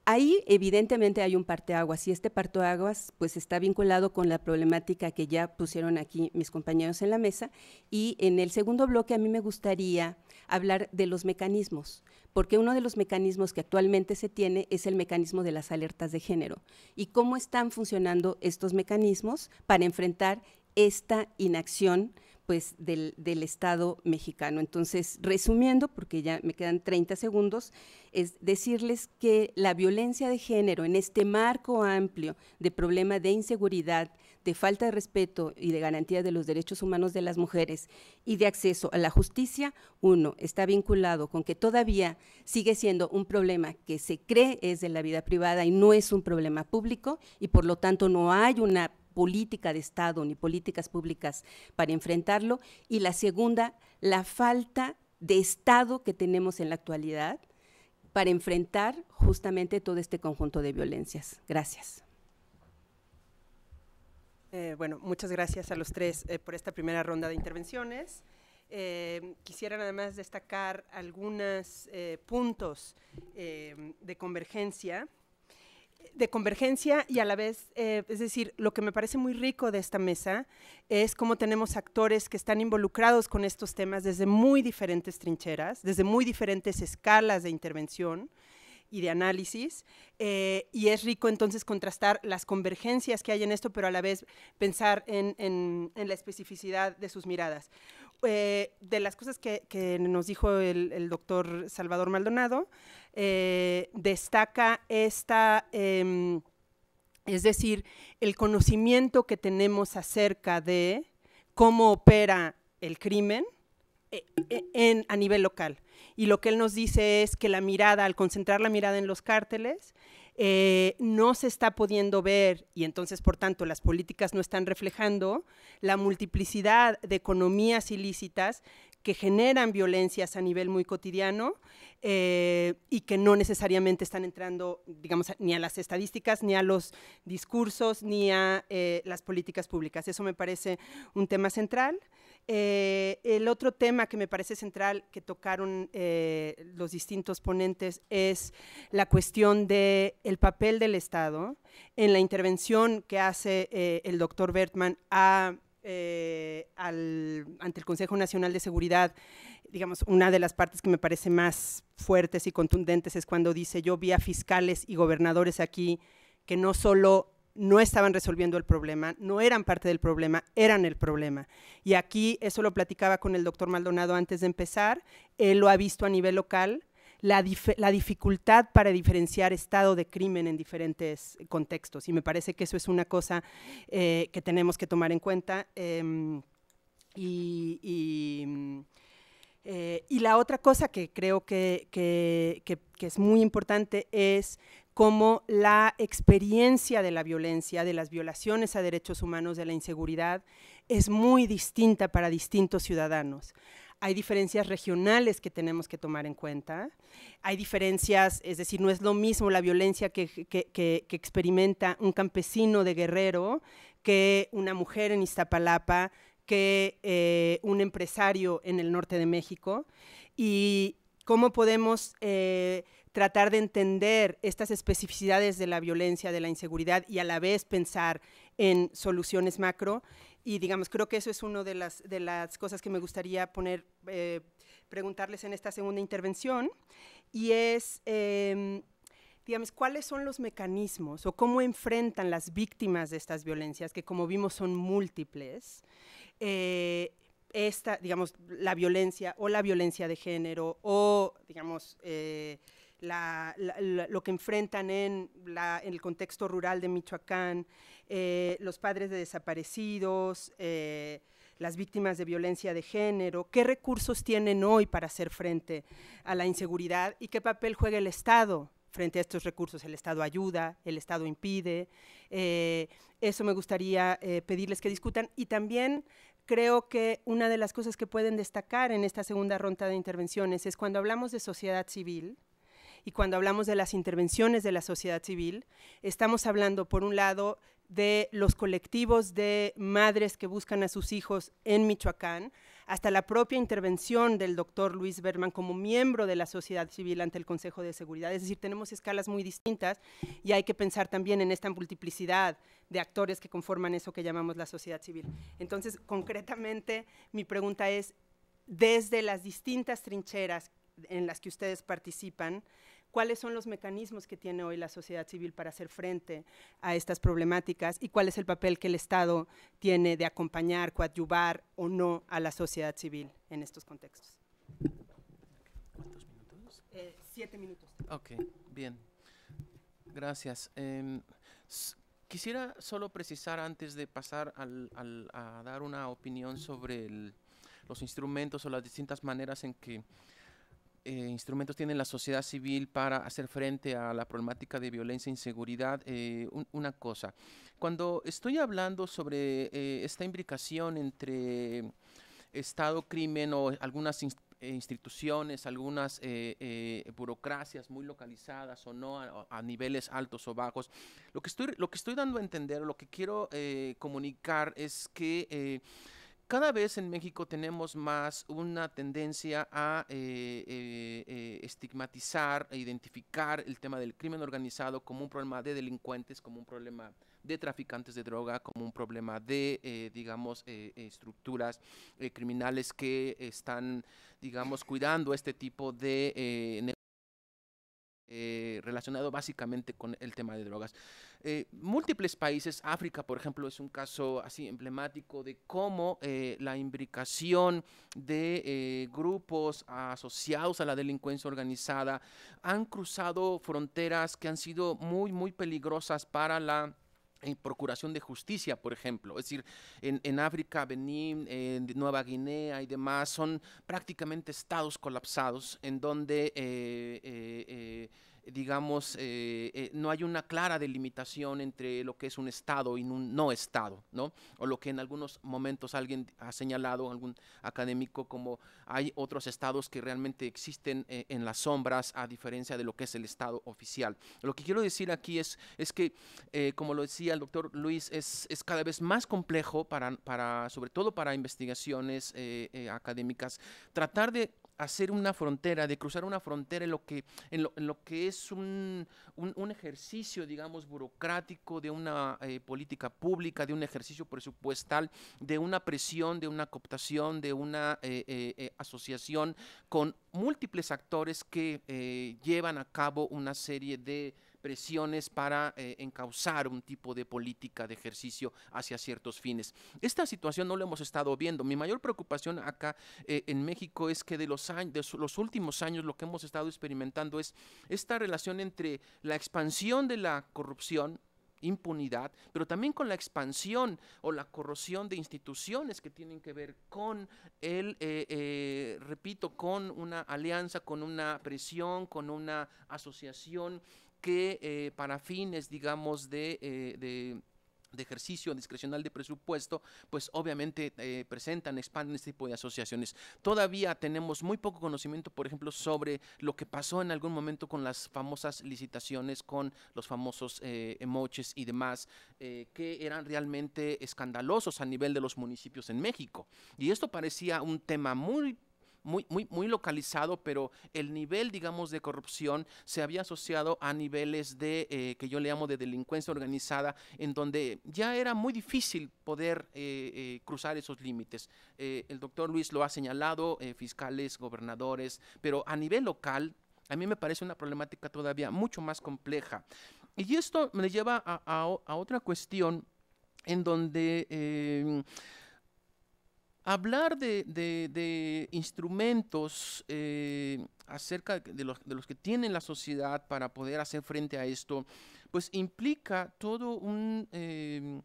Ahí evidentemente hay un parteaguas y este parto aguas, pues está vinculado con la problemática que ya pusieron aquí mis compañeros en la mesa y en el segundo bloque a mí me gustaría hablar de los mecanismos, porque uno de los mecanismos que actualmente se tiene es el mecanismo de las alertas de género y cómo están funcionando estos mecanismos para enfrentar esta inacción pues, del, Estado mexicano. Entonces, resumiendo, porque ya me quedan 30 segundos, es decirles que la violencia de género en este marco amplio de problema de inseguridad, de falta de respeto y de garantía de los derechos humanos de las mujeres y de acceso a la justicia, uno, está vinculado con que todavía sigue siendo un problema que se cree es de la vida privada y no es un problema público y por lo tanto no hay una política de Estado ni políticas públicas para enfrentarlo. Y la segunda, la falta de Estado que tenemos en la actualidad para enfrentar justamente todo este conjunto de violencias. Gracias. Eh, bueno, muchas gracias a los tres eh, por esta primera ronda de intervenciones. Eh, quisiera nada más destacar algunos puntos de convergencia de convergencia y a la vez, eh, es decir, lo que me parece muy rico de esta mesa es cómo tenemos actores que están involucrados con estos temas desde muy diferentes trincheras, desde muy diferentes escalas de intervención y de análisis, eh, y es rico entonces contrastar las convergencias que hay en esto, pero a la vez pensar en la especificidad de sus miradas. Eh, de las cosas que, nos dijo el, doctor Salvador Maldonado, eh, destaca esta, em, es decir, el conocimiento que tenemos acerca de cómo opera el crimen eh, a nivel local. Y lo que él nos dice es que la mirada, al concentrar la mirada en los cárteles, eh, no se está pudiendo ver y entonces, por tanto, las políticas no están reflejando la multiplicidad de economías ilícitas que generan violencias a nivel muy cotidiano eh, y que no necesariamente están entrando, digamos, ni a las estadísticas, ni a los discursos, ni a eh, las políticas públicas. Eso me parece un tema central. Eh, el otro tema que me parece central que tocaron eh, los distintos ponentes es la cuestión del el papel del Estado en la intervención que hace eh, el doctor Bertman ante el Consejo Nacional de Seguridad. Digamos, una de las partes que me parece más fuertes y contundentes es cuando dice yo vi a fiscales y gobernadores aquí que no solo no estaban resolviendo el problema, no eran parte del problema, eran el problema. Y aquí, eso lo platicaba con el doctor Maldonado antes de empezar, él lo ha visto a nivel local, la, dificultad para diferenciar estado de crimen en diferentes contextos. Y me parece que eso es una cosa eh, que tenemos que tomar en cuenta. Em, eh, y, la otra cosa que creo que es muy importante es como la experiencia de la violencia, de las violaciones a derechos humanos, de la inseguridad, es muy distinta para distintos ciudadanos. Hay diferencias regionales que tenemos que tomar en cuenta. Hay diferencias, es decir, no es lo mismo la violencia que, experimenta un campesino de Guerrero que una mujer en Iztapalapa, que eh, un empresario en el norte de México. Y cómo podemos... Eh, tratar de entender estas especificidades de la violencia, de la inseguridad y a la vez pensar en soluciones macro. Y digamos, creo que eso es una de las, de las cosas que me gustaría poner, eh, preguntarles en esta segunda intervención, y es, em, digamos, cuáles son los mecanismos o cómo enfrentan las víctimas de estas violencias, que como vimos son múltiples. Eh, esta, digamos, la violencia o la violencia de género o, digamos, eh, lo que enfrentan en, el contexto rural de Michoacán, eh, los padres de desaparecidos, eh, las víctimas de violencia de género, qué recursos tienen hoy para hacer frente a la inseguridad y qué papel juega el Estado frente a estos recursos. El Estado ayuda, el Estado impide. Eh, eso me gustaría pedirles que discutan. Y también creo que una de las cosas que pueden destacar en esta segunda ronda de intervenciones es cuando hablamos de sociedad civil, y cuando hablamos de las intervenciones de la sociedad civil, estamos hablando, por un lado, de los colectivos de madres que buscan a sus hijos en Michoacán, hasta la propia intervención del doctor Luis Berman como miembro de la sociedad civil ante el Consejo de Seguridad. Es decir, tenemos escalas muy distintas y hay que pensar también en esta multiplicidad de actores que conforman eso que llamamos la sociedad civil. Entonces, concretamente, mi pregunta es, desde las distintas trincheras en las que ustedes participan, cuáles son los mecanismos que tiene hoy la sociedad civil para hacer frente a estas problemáticas y cuál es el papel que el Estado tiene de acompañar, coadyuvar o no a la sociedad civil en estos contextos. ¿Cuántos minutos? Eh, siete minutos. Ok, bien. Gracias. Em, quisiera solo precisar antes de pasar a dar una opinión sobre los instrumentos o las distintas maneras en que eh, instrumentos tiene la sociedad civil para hacer frente a la problemática de violencia e inseguridad? Eh, una cosa, cuando estoy hablando sobre eh, esta imbricación entre Estado, crimen o algunas instituciones, algunas burocracias muy localizadas o no, a, niveles altos o bajos, lo que estoy, lo que estoy dando a entender, lo que quiero comunicar es que cada vez en México tenemos más una tendencia a eh, eh, eh, estigmatizar e identificar el tema del crimen organizado como un problema de delincuentes, como un problema de traficantes de droga, como un problema de, digamos, estructuras criminales que están, digamos, cuidando este tipo de eh, relacionado básicamente con el tema de drogas. Eh, múltiples países, África por ejemplo es un caso así emblemático de cómo eh, la imbricación de grupos asociados a la delincuencia organizada han cruzado fronteras que han sido muy, muy peligrosas para la en procuración de justicia, por ejemplo. Es decir, en, África, Benín, en Nueva Guinea y demás, son prácticamente estados colapsados en donde eh, eh, eh, digamos, eh, eh, no hay una clara delimitación entre lo que es un Estado y un no Estado, ¿no? O lo que en algunos momentos alguien ha señalado, algún académico, como hay otros Estados que realmente existen eh, en las sombras a diferencia de lo que es el Estado oficial. Lo que quiero decir aquí es, es que, como lo decía el doctor Luis, es, es cada vez más complejo para, para sobre todo para investigaciones académicas, tratar de hacer una frontera, de cruzar una frontera en lo que, en lo, que es un, un, ejercicio, digamos, burocrático, de una eh, política pública, de un ejercicio presupuestal, de una presión, de una cooptación, de una eh, eh, asociación con múltiples actores que llevan a cabo una serie de presiones para eh, encauzar un tipo de política de ejercicio hacia ciertos fines. Esta situación no lo hemos estado viendo. Mi mayor preocupación acá eh, en México es que de los, años, de los últimos años lo que hemos estado experimentando es esta relación entre la expansión de la corrupción, impunidad, pero también con la expansión o la corrosión de instituciones que tienen que ver con el, eh, repito, con una alianza, con una presión, con una asociación que eh, para fines, digamos, eh, de, ejercicio discrecional de presupuesto, pues obviamente eh, presentan, expanden este tipo de asociaciones. Todavía tenemos muy poco conocimiento, por ejemplo, sobre lo que pasó en algún momento con las famosas licitaciones, con los famosos eh, emoches y demás, que eran realmente escandalosos a nivel de los municipios en México. Y esto parecía un tema muy muy, muy, muy localizado, pero el nivel, digamos, de corrupción se había asociado a niveles de, eh, que yo le llamo de delincuencia organizada, en donde ya era muy difícil poder eh, eh, cruzar esos límites. el doctor Luis lo ha señalado, fiscales, gobernadores, pero a nivel local, a mí me parece una problemática todavía mucho más compleja. Y esto me lleva a, a, a otra cuestión en donde em, hablar de, instrumentos eh, acerca de los, que tiene la sociedad para poder hacer frente a esto, pues implica todo un, em,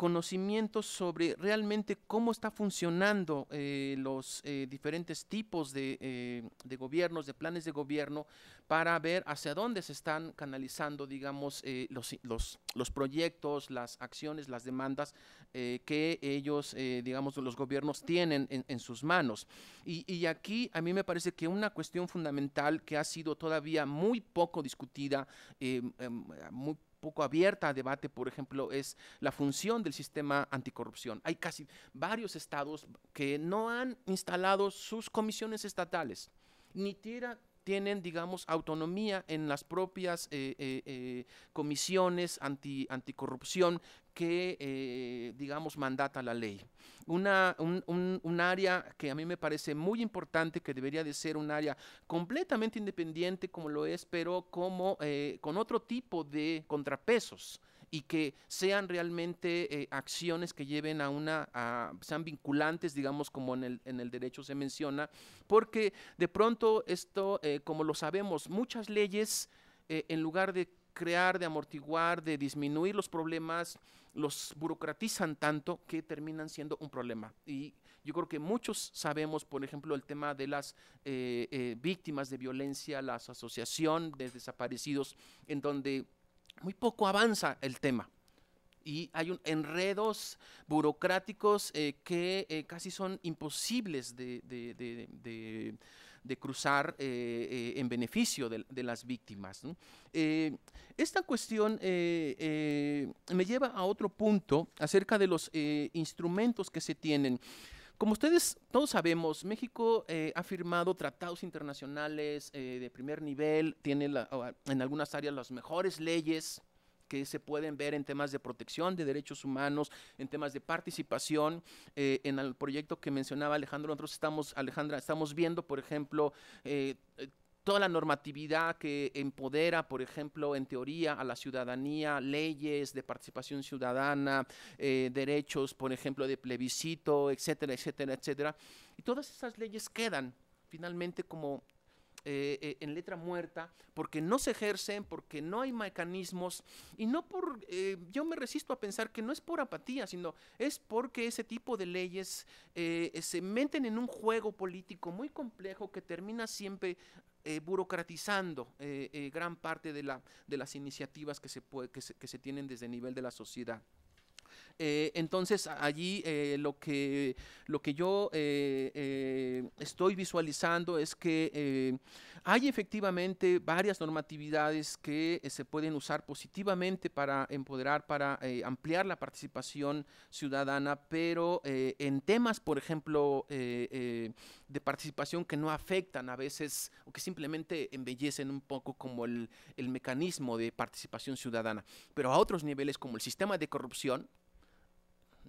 conocimientos sobre realmente cómo está funcionando eh, los eh, diferentes tipos eh, de, gobiernos, de planes de gobierno, para ver hacia dónde se están canalizando, digamos, los, los, los, proyectos, las acciones, las demandas que ellos, digamos, los gobiernos tienen en, sus manos. Y, y, aquí a mí me parece que una cuestión fundamental que ha sido todavía muy poco discutida, em, muy poco poco abierta a debate, por ejemplo, es la función del sistema anticorrupción. Hay casi varios estados que no han instalado sus comisiones estatales, ni tira tienen, digamos, autonomía en las propias eh, eh, eh, comisiones anti, anticorrupción que, digamos, mandata la ley. Una, un, área que a mí me parece muy importante, que debería de ser un área completamente independiente como lo es, pero como, con otro tipo de contrapesos y que sean realmente eh, acciones que lleven a una, sean vinculantes, digamos, como en el, en el derecho se menciona, porque de pronto esto, eh, como lo sabemos, muchas leyes, eh, en lugar de crear, de amortiguar, de disminuir los problemas, los burocratizan tanto que terminan siendo un problema. Y yo creo que muchos sabemos, por ejemplo, el tema de las víctimas de violencia, las asociación de desaparecidos, en donde muy poco avanza el tema. Y hay enredos burocráticos eh, que eh, casi son imposibles de, cruzar eh, en beneficio de, las víctimas. esta cuestión me lleva a otro punto acerca de los instrumentos que se tienen. Como ustedes todos sabemos, México eh, ha firmado tratados internacionales eh, de primer nivel, tiene ah, en algunas áreas las mejores leyes que se pueden ver en temas de protección de derechos humanos, en temas de participación. Eh, en el proyecto que mencionaba Alejandro, nosotros estamos, Alejandra, estamos viendo, por ejemplo, toda la normatividad que empodera, por ejemplo, en teoría a la ciudadanía, leyes de participación ciudadana, eh, derechos, por ejemplo, de plebiscito, etcétera, etcétera, etcétera. Y todas esas leyes quedan finalmente como eh, eh, en letra muerta, porque no se ejercen, porque no hay mecanismos, y no por, yo me resisto a pensar que no es por apatía, sino es porque ese tipo de leyes se meten en un juego político muy complejo que termina siempre eh, burocratizando eh, eh, gran parte de, la, de las iniciativas que se, que se, que se tienen desde el nivel de la sociedad. Eh, entonces allí eh, lo, que, lo que yo eh, estoy visualizando es que hay efectivamente varias normatividades que se pueden usar positivamente para empoderar, para ampliar la participación ciudadana, pero en temas, por ejemplo, de participación que no afectan a veces o que simplemente embellecen un poco como el, el mecanismo de participación ciudadana, pero a otros niveles como el sistema de corrupción,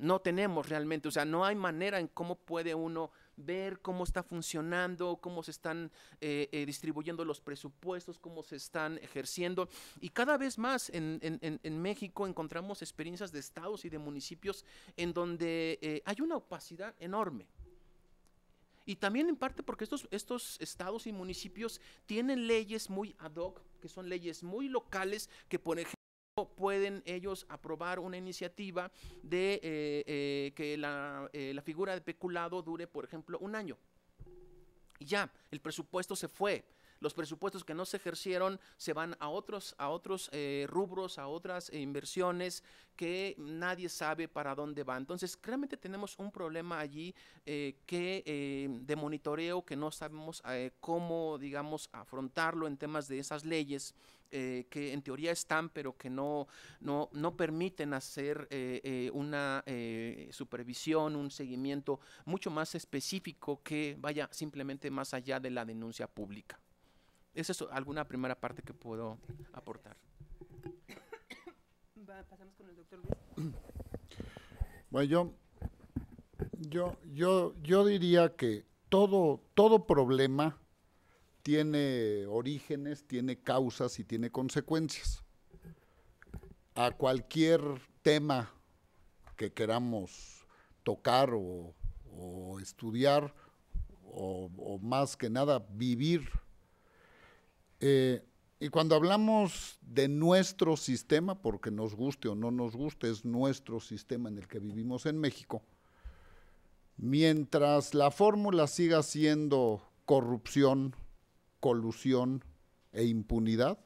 no tenemos realmente, o sea, no hay manera en cómo puede uno ver cómo está funcionando, cómo se están eh, eh, distribuyendo los presupuestos, cómo se están ejerciendo. Y cada vez más en, México encontramos experiencias de estados y de municipios en donde eh, hay una opacidad enorme. Y también en parte porque estos, estos estados y municipios tienen leyes muy ad hoc, que son leyes muy locales, que por ejemplo pueden ellos aprobar una iniciativa de eh, eh, que eh, la figura de peculado dure, por ejemplo, un año. Y ya, el presupuesto se fue los presupuestos que no se ejercieron se van a otros, a otros eh, rubros, a otras eh, inversiones que nadie sabe para dónde van. Entonces, realmente tenemos un problema allí eh, que de monitoreo que no sabemos cómo, digamos, afrontarlo en temas de esas leyes. que en teoría están, pero que no, no, no permiten hacer una supervisión, un seguimiento mucho más específico que vaya simplemente más allá de la denuncia pública. Esa es alguna primera parte que puedo aportar. (coughs) pasamos con el doctor (coughs) Bueno, yo, yo, yo, diría que todo, todo problema tiene orígenes, tiene causas y tiene consecuencias. A cualquier tema que queramos tocar o, estudiar, o más que nada vivir eh, y cuando hablamos de nuestro sistema, porque nos guste o no nos guste, es nuestro sistema en el que vivimos en México, mientras la fórmula siga siendo corrupción, colusión e impunidad,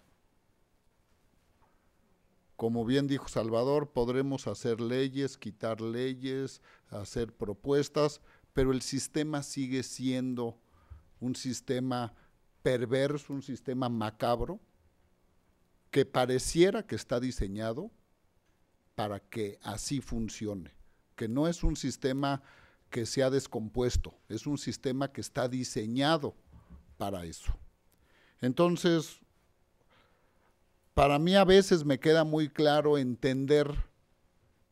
como bien dijo Salvador, podremos hacer leyes, quitar leyes, hacer propuestas, pero el sistema sigue siendo un sistema perverso, un sistema macabro, que pareciera que está diseñado para que así funcione, que no es un sistema que se ha descompuesto, es un sistema que está diseñado para eso. Entonces, para mí a veces me queda muy claro entender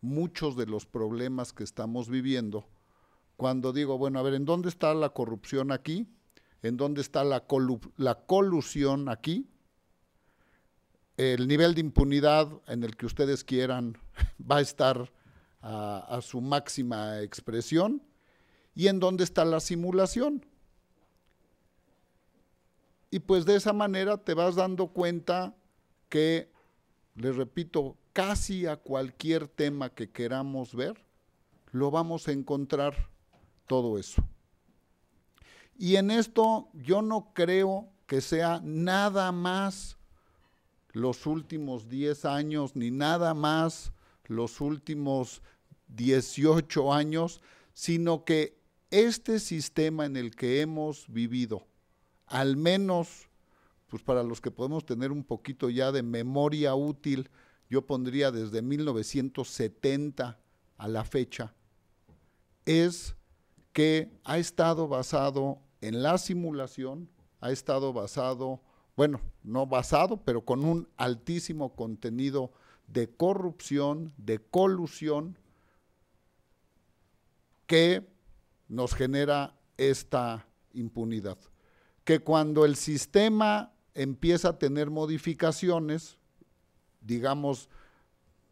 muchos de los problemas que estamos viviendo cuando digo, bueno, a ver, ¿en dónde está la corrupción aquí? en dónde está la, colusión aquí, el nivel de impunidad en el que ustedes quieran (laughs) va a estar a, a, su máxima expresión y en dónde está la simulación. Y pues de esa manera te vas dando cuenta que, les repito, casi a cualquier tema que queramos ver, lo vamos a encontrar todo eso. Y en esto yo no creo que sea nada más los últimos 10 años, ni nada más los últimos 18 años, sino que este sistema en el que hemos vivido, al menos, pues para los que podemos tener un poquito ya de memoria útil, yo pondría desde 1970 a la fecha, es que ha estado basado en la simulación, ha estado basado, bueno, no basado, pero con un altísimo contenido de corrupción, de colusión, que nos genera esta impunidad. Que cuando el sistema empieza a tener modificaciones, digamos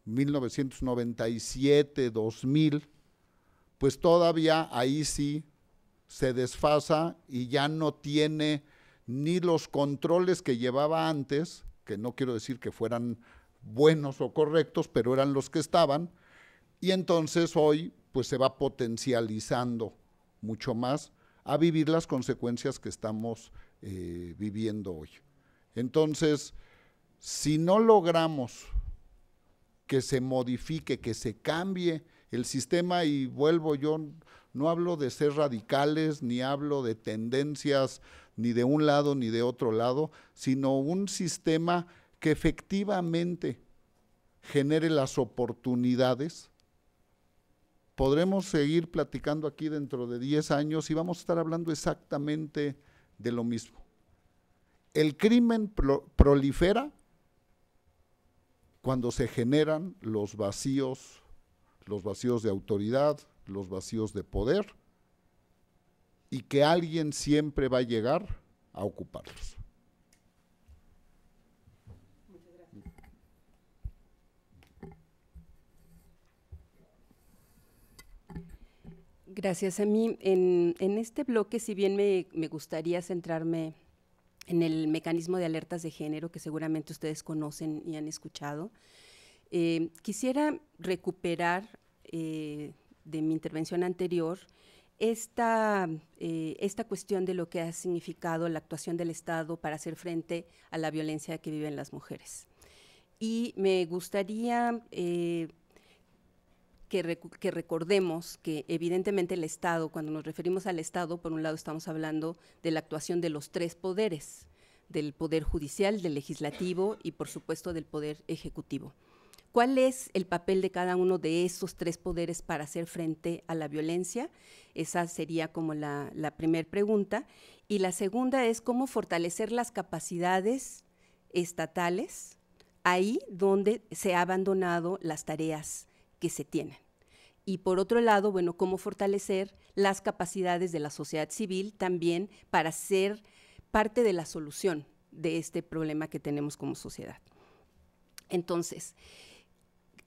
1997, 2000, pues todavía ahí sí se desfasa y ya no tiene ni los controles que llevaba antes, que no quiero decir que fueran buenos o correctos, pero eran los que estaban, y entonces hoy pues se va potencializando mucho más a vivir las consecuencias que estamos eh, viviendo hoy. Entonces, si no logramos que se modifique, que se cambie el sistema y vuelvo yo, no hablo de ser radicales, ni hablo de tendencias ni de un lado ni de otro lado, sino un sistema que efectivamente genere las oportunidades. Podremos seguir platicando aquí dentro de 10 años y vamos a estar hablando exactamente de lo mismo. El crimen prolifera cuando se generan los vacíos los vacíos de autoridad, los vacíos de poder, y que alguien siempre va a llegar a ocuparlos. Gracias a mí. En, este bloque, si bien me, me, gustaría centrarme en el mecanismo de alertas de género que seguramente ustedes conocen y han escuchado, eh, quisiera recuperar eh, de mi intervención anterior eh, esta, cuestión de lo que ha significado la actuación del Estado para hacer frente a la violencia que viven las mujeres. Y me gustaría que, recordemos que evidentemente el Estado, cuando nos referimos al Estado, por un lado estamos hablando de la actuación de los tres poderes, del Poder Judicial, del Legislativo y por supuesto del Poder Ejecutivo. ¿Cuál es el papel de cada uno de esos tres poderes para hacer frente a la violencia? Esa sería como la, primera pregunta. Y la segunda es cómo fortalecer las capacidades estatales ahí donde se ha abandonado las tareas que se tienen. Y por otro lado, bueno, cómo fortalecer las capacidades de la sociedad civil también para ser parte de la solución de este problema que tenemos como sociedad. Entonces,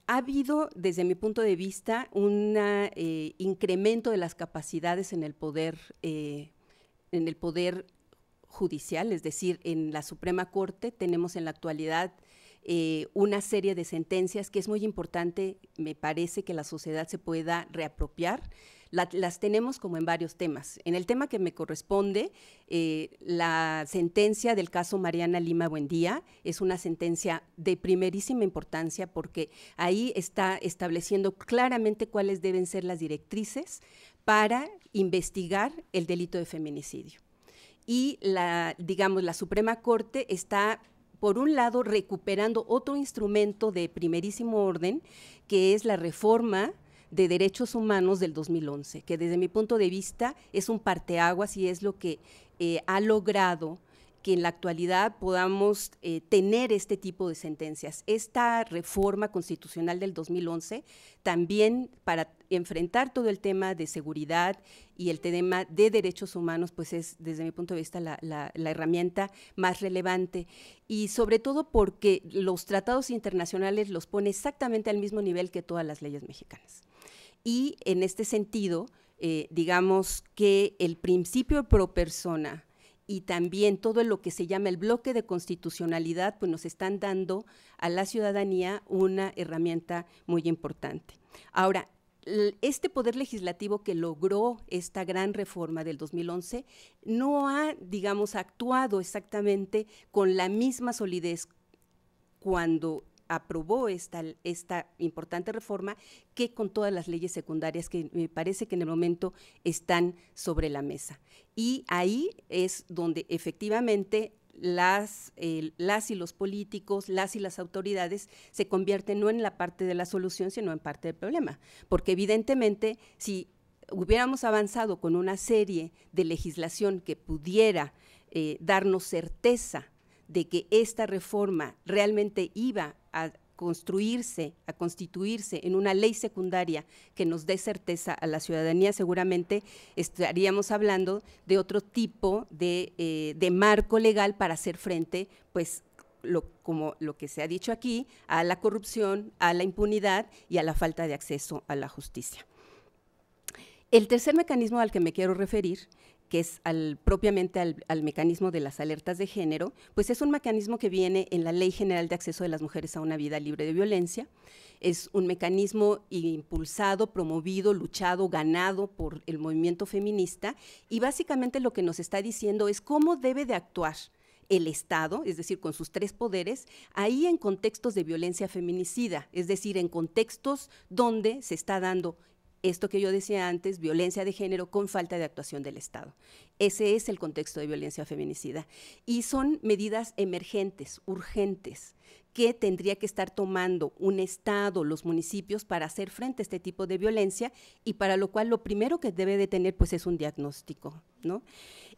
ha habido, desde mi punto de vista, un eh, incremento de las capacidades en el poder, eh, en el poder judicial, es decir, en la Suprema Corte tenemos en la actualidad eh, una serie de sentencias que es muy importante, me parece que la sociedad se pueda reapropiar. las tenemos como en varios temas. En el tema que me corresponde, eh, la sentencia del caso Mariana Lima Buendía es una sentencia de primerísima importancia porque ahí está estableciendo claramente cuáles deben ser las directrices para investigar el delito de feminicidio. Y la, digamos, la Suprema Corte está por un lado, recuperando otro instrumento de primerísimo orden, que es la reforma de derechos humanos del 2011, que desde mi punto de vista es un parteaguas y es lo que eh, ha logrado que en la actualidad podamos eh, tener este tipo de sentencias. Esta reforma constitucional del 2011 también para enfrentar todo el tema de seguridad y el tema de derechos humanos, pues es desde mi punto de vista la, herramienta más relevante. Y sobre todo porque los tratados internacionales los pone exactamente al mismo nivel que todas las leyes mexicanas. Y en este sentido, eh, digamos que el principio pro persona y también todo lo que se llama el bloque de constitucionalidad, pues nos están dando a la ciudadanía una herramienta muy importante. Ahora, este poder legislativo que logró esta gran reforma del 2011 no ha, digamos, actuado exactamente con la misma solidez cuando aprobó esta, esta importante reforma que con todas las leyes secundarias que me parece que en el momento están sobre la mesa. Y ahí es donde efectivamente las, las y los políticos, las y las autoridades se convierten no en la parte de la solución, sino en parte del problema. Porque evidentemente, si hubiéramos avanzado con una serie de legislación que pudiera eh, darnos certeza de que esta reforma realmente iba a construirse, a constituirse en una ley secundaria que nos dé certeza a la ciudadanía, seguramente estaríamos hablando de otro tipo de, eh, marco legal para hacer frente, pues, como lo que se ha dicho aquí, a la corrupción, a la impunidad y a la falta de acceso a la justicia. El tercer mecanismo al que me quiero referir que es propiamente al, al, mecanismo de las alertas de género, pues es un mecanismo que viene en la Ley General de Acceso de las Mujeres a una Vida Libre de Violencia. Es un mecanismo impulsado, promovido, luchado, ganado por el movimiento feminista y básicamente lo que nos está diciendo es cómo debe de actuar el Estado, es decir, con sus tres poderes, ahí en contextos de violencia feminicida, es decir, en contextos donde se está dando esto que yo decía antes, violencia de género con falta de actuación del Estado. Ese es el contexto de violencia feminicida. Y son medidas emergentes, urgentes, que tendría que estar tomando un Estado, los municipios, para hacer frente a este tipo de violencia y para lo cual lo primero que debe de tener pues es un diagnóstico. ¿no?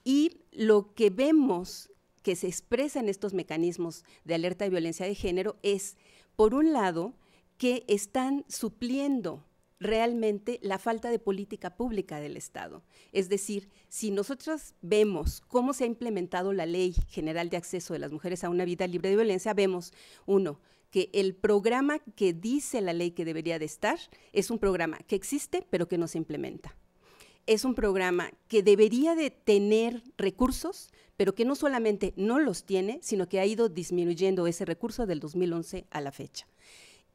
Y lo que vemos que se expresa en estos mecanismos de alerta de violencia de género es, por un lado, que están supliendo realmente la falta de política pública del Estado. Es decir, si nosotros vemos cómo se ha implementado la Ley General de Acceso de las Mujeres a una Vida Libre de Violencia, vemos, uno, que el programa que dice la ley que debería de estar es un programa que existe pero que no se implementa. Es un programa que debería de tener recursos, pero que no solamente no los tiene, sino que ha ido disminuyendo ese recurso del 2011 a la fecha.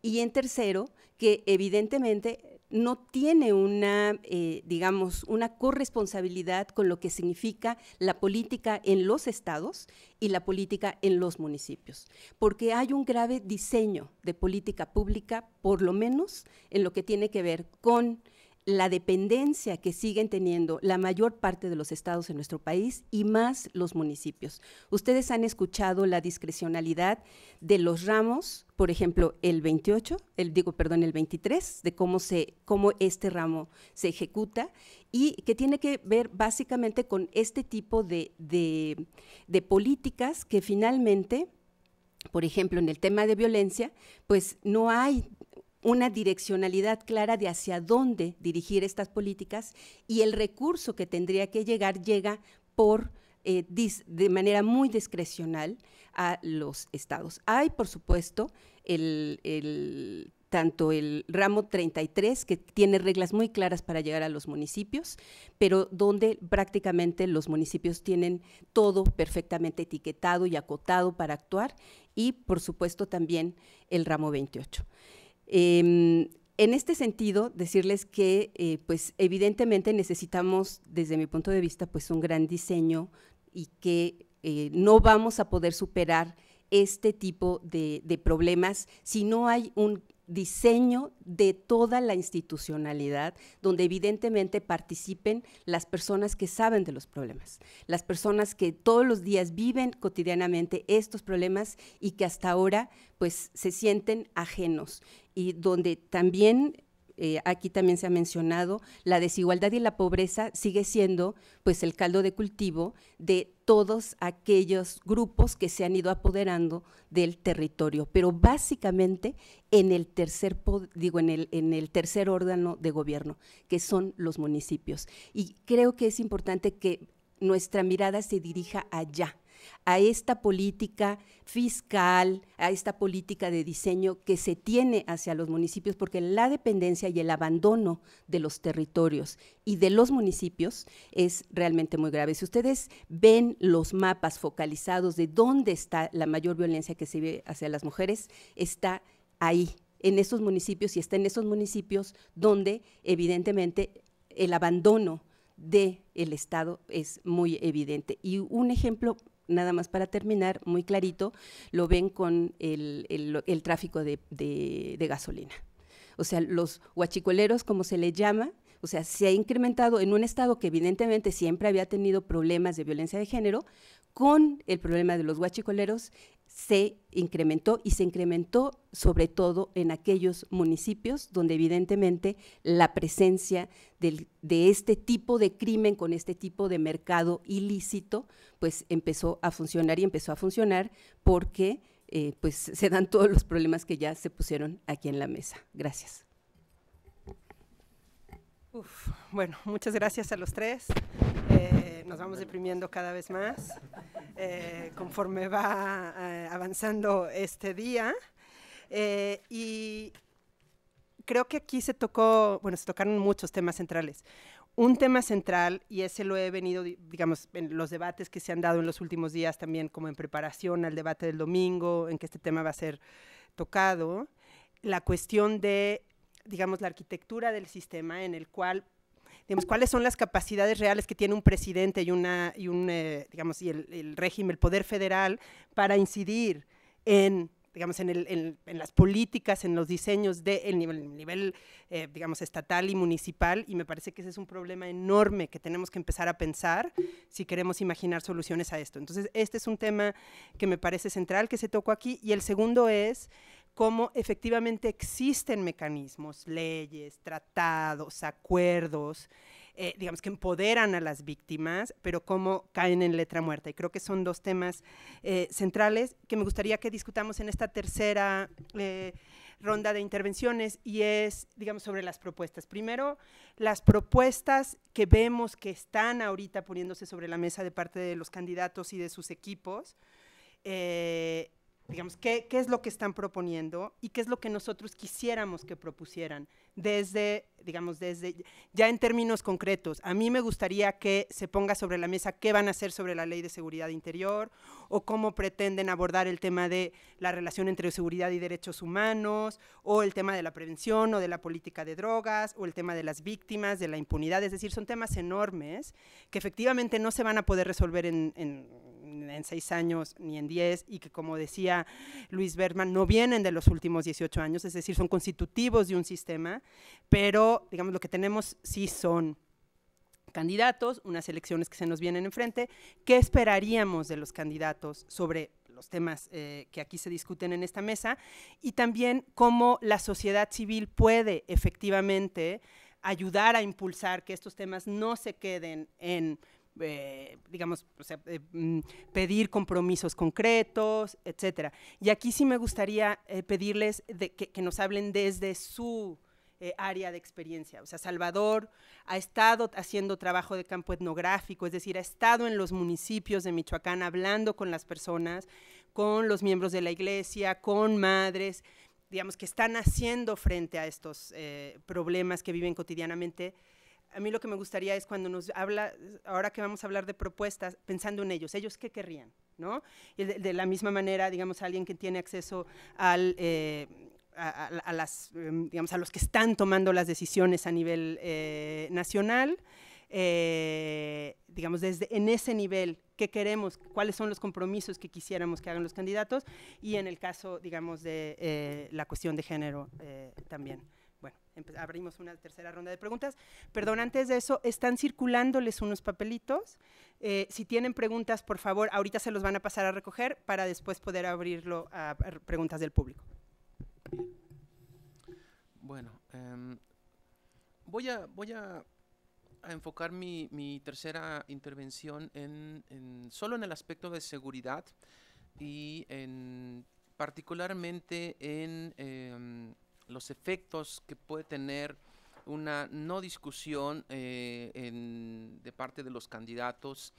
Y en tercero, que evidentemente no tiene una, eh, digamos, una corresponsabilidad con lo que significa la política en los estados y la política en los municipios, porque hay un grave diseño de política pública, por lo menos en lo que tiene que ver con la dependencia que siguen teniendo la mayor parte de los estados en nuestro país y más los municipios. Ustedes han escuchado la discrecionalidad de los ramos, por ejemplo, el 28, el digo, perdón, el 23 de cómo se cómo este ramo se ejecuta y que tiene que ver básicamente con este tipo de, de, de políticas que finalmente por ejemplo, en el tema de violencia, pues no hay una direccionalidad clara de hacia dónde dirigir estas políticas y el recurso que tendría que llegar llega por eh, de manera muy discrecional a los estados. Hay, por supuesto, el, tanto el ramo 33, que tiene reglas muy claras para llegar a los municipios, pero donde prácticamente los municipios tienen todo perfectamente etiquetado y acotado para actuar, y, por supuesto, también el ramo 28. Em, en este sentido, decirles que, eh, pues, evidentemente necesitamos, desde mi punto de vista, pues, un gran diseño y que eh, no vamos a poder superar este tipo de, de, problemas si no hay un diseño de toda la institucionalidad, donde evidentemente participen las personas que saben de los problemas, las personas que todos los días viven cotidianamente estos problemas y que hasta ahora pues se sienten ajenos y donde también eh, aquí también se ha mencionado, la desigualdad y la pobreza sigue siendo pues el caldo de cultivo de todos aquellos grupos que se han ido apoderando del territorio, pero básicamente en el tercer digo en el tercer órgano de gobierno, que son los municipios. Y creo que es importante que nuestra mirada se dirija allá, a esta política fiscal, a esta política de diseño que se tiene hacia los municipios, porque la dependencia y el abandono de los territorios y de los municipios es realmente muy grave. Si ustedes ven los mapas focalizados de dónde está la mayor violencia que se ve hacia las mujeres, está ahí, en esos municipios, y está en esos municipios donde evidentemente el abandono del el Estado es muy evidente. Y un ejemplo nada más para terminar, muy clarito, lo ven con el, el, tráfico de, gasolina. O sea, los huachicoleros, como se le llama, o sea, se ha incrementado en un estado que evidentemente siempre había tenido problemas de violencia de género, con el problema de los guachicoleros se incrementó y se incrementó sobre todo en aquellos municipios donde evidentemente la presencia de este tipo de crimen con este tipo de mercado ilícito pues empezó a funcionar y empezó a funcionar porque eh, pues (laughs) se dan todos los problemas que ya se pusieron aquí en la mesa. Gracias. bueno, muchas gracias a los tres. Eh, nos vamos deprimiendo pues. cada vez más eh, conforme va eh, avanzando este día. y creo que aquí se tocó, bueno, se tocaron muchos temas centrales. Un tema central, y ese lo he venido, digamos, en los debates que se han dado en los últimos días también, como en preparación al debate del domingo, en que este tema va a ser tocado, la cuestión de digamos, la arquitectura del sistema en el cual digamos, cuáles son las capacidades reales que tiene un presidente y, una, y un, eh, digamos, y el, régimen, el poder federal para incidir en digamos, en, el, en, las políticas, en los diseños del nivel, eh, digamos, estatal y municipal, y me parece que ese es un problema enorme que tenemos que empezar a pensar si queremos imaginar soluciones a esto. Entonces, este es un tema que me parece central, que se tocó aquí, y el segundo es cómo efectivamente existen mecanismos, leyes, tratados, acuerdos, eh, digamos, que empoderan a las víctimas, pero cómo caen en letra muerta. Y creo que son dos temas eh, centrales que me gustaría que discutamos en esta tercera eh, ronda de intervenciones y es, digamos, sobre las propuestas. Primero, las propuestas que vemos que están ahorita poniéndose sobre la mesa de parte de los candidatos y de sus equipos digamos, qué, qué es lo que están proponiendo y qué es lo que nosotros quisiéramos que propusieran desde, digamos, desde, ya en términos concretos, a mí me gustaría que se ponga sobre la mesa qué van a hacer sobre la ley de seguridad interior o cómo pretenden abordar el tema de la relación entre seguridad y derechos humanos o el tema de la prevención o de la política de drogas o el tema de las víctimas, de la impunidad, es decir, son temas enormes que efectivamente no se van a poder resolver en en seis años ni en diez, y que como decía Luis Berman, no vienen de los últimos 18 años, es decir, son constitutivos de un sistema, pero digamos lo que tenemos sí son candidatos, unas elecciones que se nos vienen enfrente, ¿qué esperaríamos de los candidatos sobre los temas eh, que aquí se discuten en esta mesa? Y también cómo la sociedad civil puede efectivamente ayudar a impulsar que estos temas no se queden en eh, digamos, eh, mm, pedir compromisos concretos, etcétera. Y aquí sí me gustaría eh, pedirles que, que, nos hablen desde su área de experiencia. O sea, Salvador ha estado haciendo trabajo de campo etnográfico, es decir, ha estado en los municipios de Michoacán hablando con las personas, con los miembros de la iglesia, con madres, digamos, que están haciendo frente a estos problemas que viven cotidianamente a mí lo que me gustaría es cuando nos habla, ahora que vamos a hablar de propuestas, pensando en ellos, ellos qué querrían, ¿no? Y de, la misma manera, digamos, alguien que tiene acceso eh, a, las, em, digamos, a los que están tomando las decisiones a nivel eh, nacional, eh, digamos, desde en ese nivel, qué queremos, cuáles son los compromisos que quisiéramos que hagan los candidatos y en el caso, digamos, de la cuestión de género también. Bueno, abrimos una tercera ronda de preguntas. Perdón, antes de eso, están circulándoles unos papelitos. Eh, si tienen preguntas, por favor, ahorita se los van a pasar a recoger para después poder abrirlo a preguntas del público. Bueno, em, voy a, voy a, enfocar mi, tercera intervención en, solo en el aspecto de seguridad y en particularmente en... Em, los efectos que puede tener una no discusión eh, de parte de los candidatos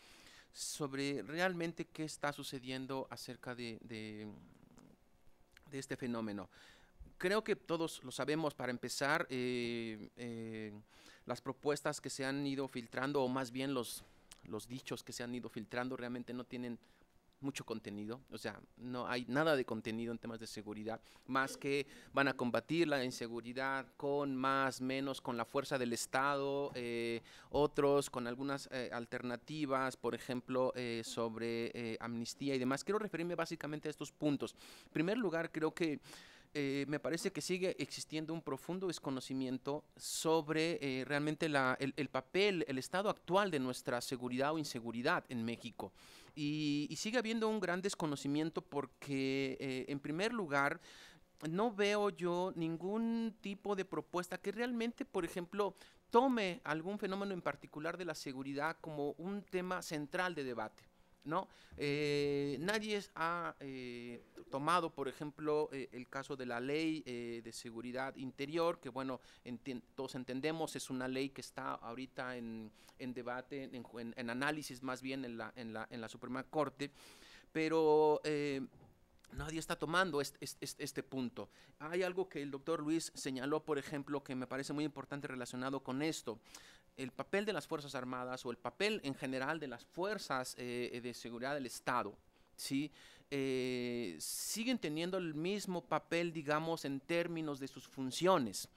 sobre realmente qué está sucediendo acerca de, este fenómeno. Creo que todos lo sabemos, para empezar, eh, eh, las propuestas que se han ido filtrando, o más bien los, los dichos que se han ido filtrando, realmente no tienen mucho contenido, o sea, no hay nada de contenido en temas de seguridad, más que van a combatir la inseguridad con más, menos, con la fuerza del Estado, eh, otros con algunas eh, alternativas, por ejemplo, eh, sobre amnistía y demás. Quiero referirme básicamente a estos puntos. En primer lugar, creo que eh, me parece que sigue existiendo un profundo desconocimiento sobre eh, realmente el, papel, el estado actual de nuestra seguridad o inseguridad en México. Y, sigue habiendo un gran desconocimiento porque, eh, en primer lugar, no veo yo ningún tipo de propuesta que realmente, por ejemplo, tome algún fenómeno en particular de la seguridad como un tema central de debate. ¿no? Eh, nadie ha eh, tomado, por ejemplo, eh, el caso de la ley de seguridad interior, que bueno, todos entendemos, es una ley que está ahorita en, debate, en, análisis más bien en la, en la, Suprema Corte, pero... Nadie está tomando este, punto. Hay algo que el doctor Luis señaló, por ejemplo, que me parece muy importante relacionado con esto el papel de las Fuerzas Armadas o el papel en general de las fuerzas eh, eh, de seguridad del Estado, ¿sí? Eh, siguen teniendo el mismo papel, digamos, en términos de sus funciones.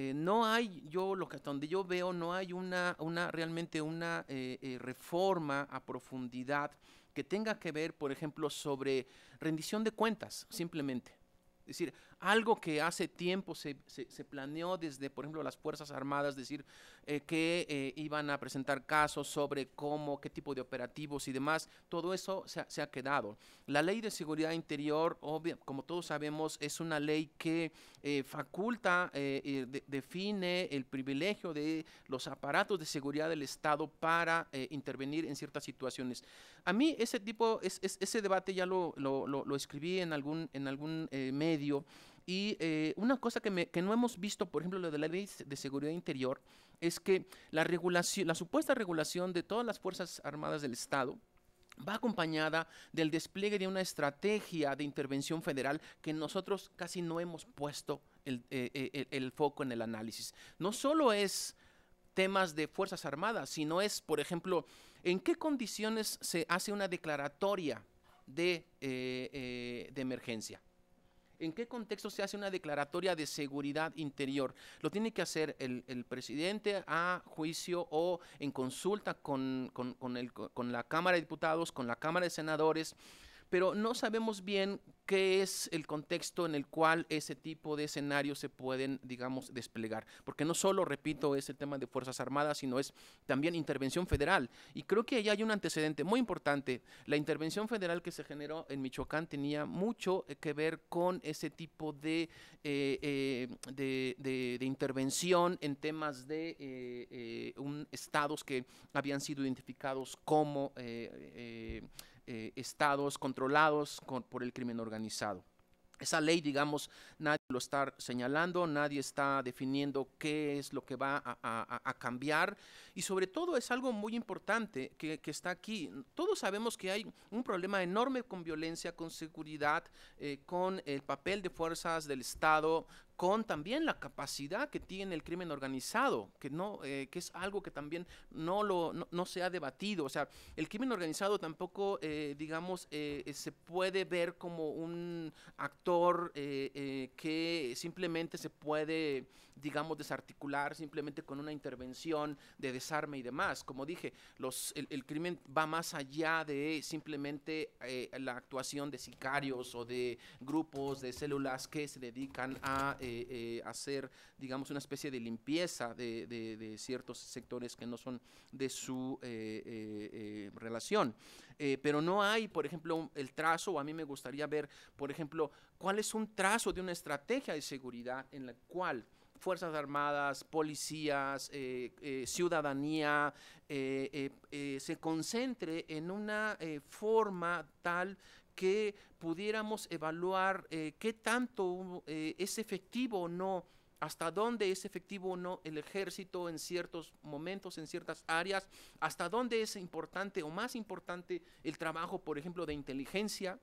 no hay, yo lo que donde yo veo, no hay una, una realmente una reforma a profundidad que tenga que ver, por ejemplo, sobre rendición de cuentas, simplemente. Es decir, algo que hace tiempo se, planeó desde, por ejemplo, las Fuerzas Armadas, decir eh, que eh, iban a presentar casos sobre cómo, qué tipo de operativos y demás, todo eso se, ha quedado. La ley de seguridad interior, como todos sabemos, es una ley que eh, faculta, define el privilegio de los aparatos de seguridad del Estado para intervenir en ciertas situaciones. A mí ese tipo, es, ese debate ya lo, escribí en algún, en algún medio. Y eh, una cosa que, no hemos visto, por ejemplo, lo de la ley de seguridad interior, es que la, regulación, la supuesta regulación de todas las Fuerzas Armadas del Estado, va acompañada del despliegue de una estrategia de intervención federal que nosotros casi no hemos puesto el, eh, eh, foco en el análisis. No solo es temas de Fuerzas Armadas, sino es, por ejemplo, en qué condiciones se hace una declaratoria de emergencia. ¿En qué contexto se hace una declaratoria de seguridad interior? ¿Lo tiene que hacer el, presidente a juicio o en consulta con, con, con la Cámara de Diputados, con la Cámara de Senadores? pero no sabemos bien qué es el contexto en el cual ese tipo de escenarios se pueden, digamos, desplegar. Porque no solo, repito, es el tema de Fuerzas Armadas, sino es también intervención federal. Y creo que ahí hay un antecedente muy importante. La intervención federal que se generó en Michoacán tenía mucho que ver con ese tipo de, eh, eh, de, intervención en temas de eh, un, estados que habían sido identificados como... Eh, estados controlados por el crimen organizado. Esa ley, digamos, nadie lo está señalando, nadie está definiendo qué es lo que va a, cambiar y sobre todo es algo muy importante que, está aquí. Todos sabemos que hay un problema enorme con violencia, con seguridad, eh, con el papel de fuerzas del Estado, con también la capacidad que tiene el crimen organizado, que, no, eh, que es algo que también no, lo, no, se ha debatido. O sea, el crimen organizado tampoco, eh, digamos, eh, se puede ver como un actor que simplemente se puede digamos, desarticular simplemente con una intervención de desarme y demás. Como dije, los, el, crimen va más allá de simplemente eh, la actuación de sicarios o de grupos, de células que se dedican a eh, eh, hacer, digamos, una especie de limpieza de, de, de, ciertos sectores que no son de su relación. pero no hay, por ejemplo, el trazo, o a mí me gustaría ver, por ejemplo, cuál es un trazo de una estrategia de seguridad en la cual Fuerzas Armadas, policías, eh, eh, ciudadanía, eh, se concentre en una forma tal que pudiéramos evaluar qué tanto es efectivo o no hasta dónde es efectivo o no el ejército en ciertos momentos, en ciertas áreas, hasta dónde es importante o más importante el trabajo, por ejemplo, de inteligencia,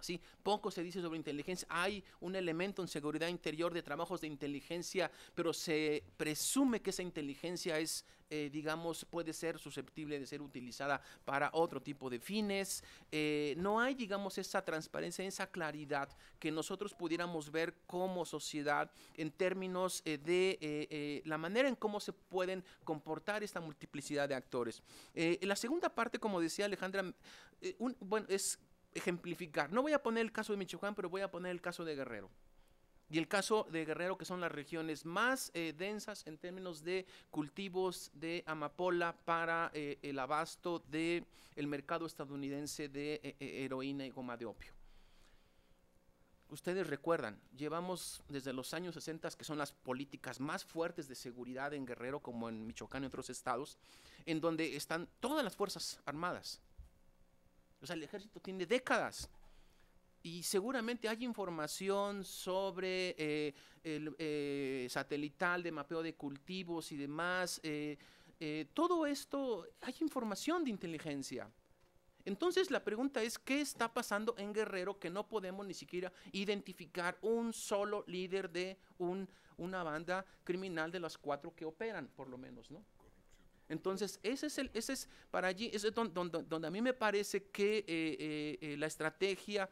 ¿Sí? Poco se dice sobre inteligencia. Hay un elemento en seguridad interior de trabajos de inteligencia, pero se presume que esa inteligencia es, eh, digamos, puede ser susceptible de ser utilizada para otro tipo de fines. Eh, no hay, digamos, esa transparencia, esa claridad que nosotros pudiéramos ver como sociedad en términos eh, de la manera en cómo se pueden comportar esta multiplicidad de actores. la segunda parte, como decía Alejandra, bueno, es ejemplificar. No voy a poner el caso de Michoacán, pero voy a poner el caso de Guerrero. Y el caso de Guerrero, que son las regiones más eh, densas en términos de cultivos de amapola para eh, el abasto del mercado estadounidense de eh, heroína y goma de opio. Ustedes recuerdan, llevamos desde los años 60, que son las políticas más fuertes de seguridad en Guerrero, como en Michoacán y otros estados, en donde están todas las Fuerzas Armadas o sea, el ejército tiene décadas y seguramente hay información sobre eh, el eh, satelital de mapeo de cultivos y demás. Eh, todo esto, hay información de inteligencia. Entonces la pregunta es, ¿qué está pasando en Guerrero que no podemos ni siquiera identificar un solo líder de una banda criminal de las cuatro que operan, por lo menos, ¿no? Entonces, ese es, el, ese es para allí, ese es donde, a mí me parece que eh, eh, eh, la estrategia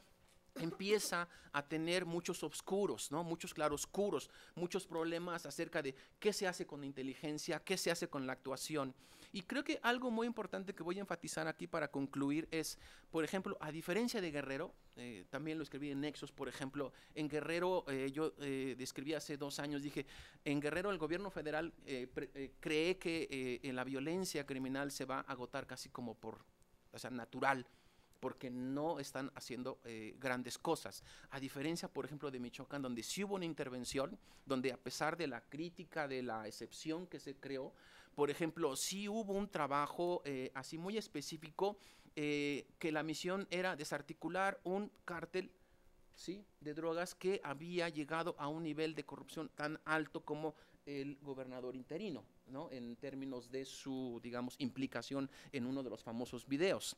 empieza a tener muchos oscuros, ¿no? muchos claroscuros, muchos problemas acerca de qué se hace con la inteligencia, qué se hace con la actuación. Y creo que algo muy importante que voy a enfatizar aquí para concluir es, por ejemplo, a diferencia de Guerrero, eh, también lo escribí en Nexos, por ejemplo, en Guerrero eh, yo eh, describí hace dos años, dije, en Guerrero el gobierno federal cree que la violencia criminal se va a agotar casi como por, o sea, natural porque no están haciendo eh, grandes cosas. A diferencia, por ejemplo, de Michoacán, donde sí hubo una intervención, donde a pesar de la crítica, de la excepción que se creó, por ejemplo, sí hubo un trabajo eh, así muy específico eh, que la misión era desarticular un cártel de drogas que había llegado a un nivel de corrupción tan alto como el gobernador interino, ¿no? en términos de su, digamos, implicación en uno de los famosos videos.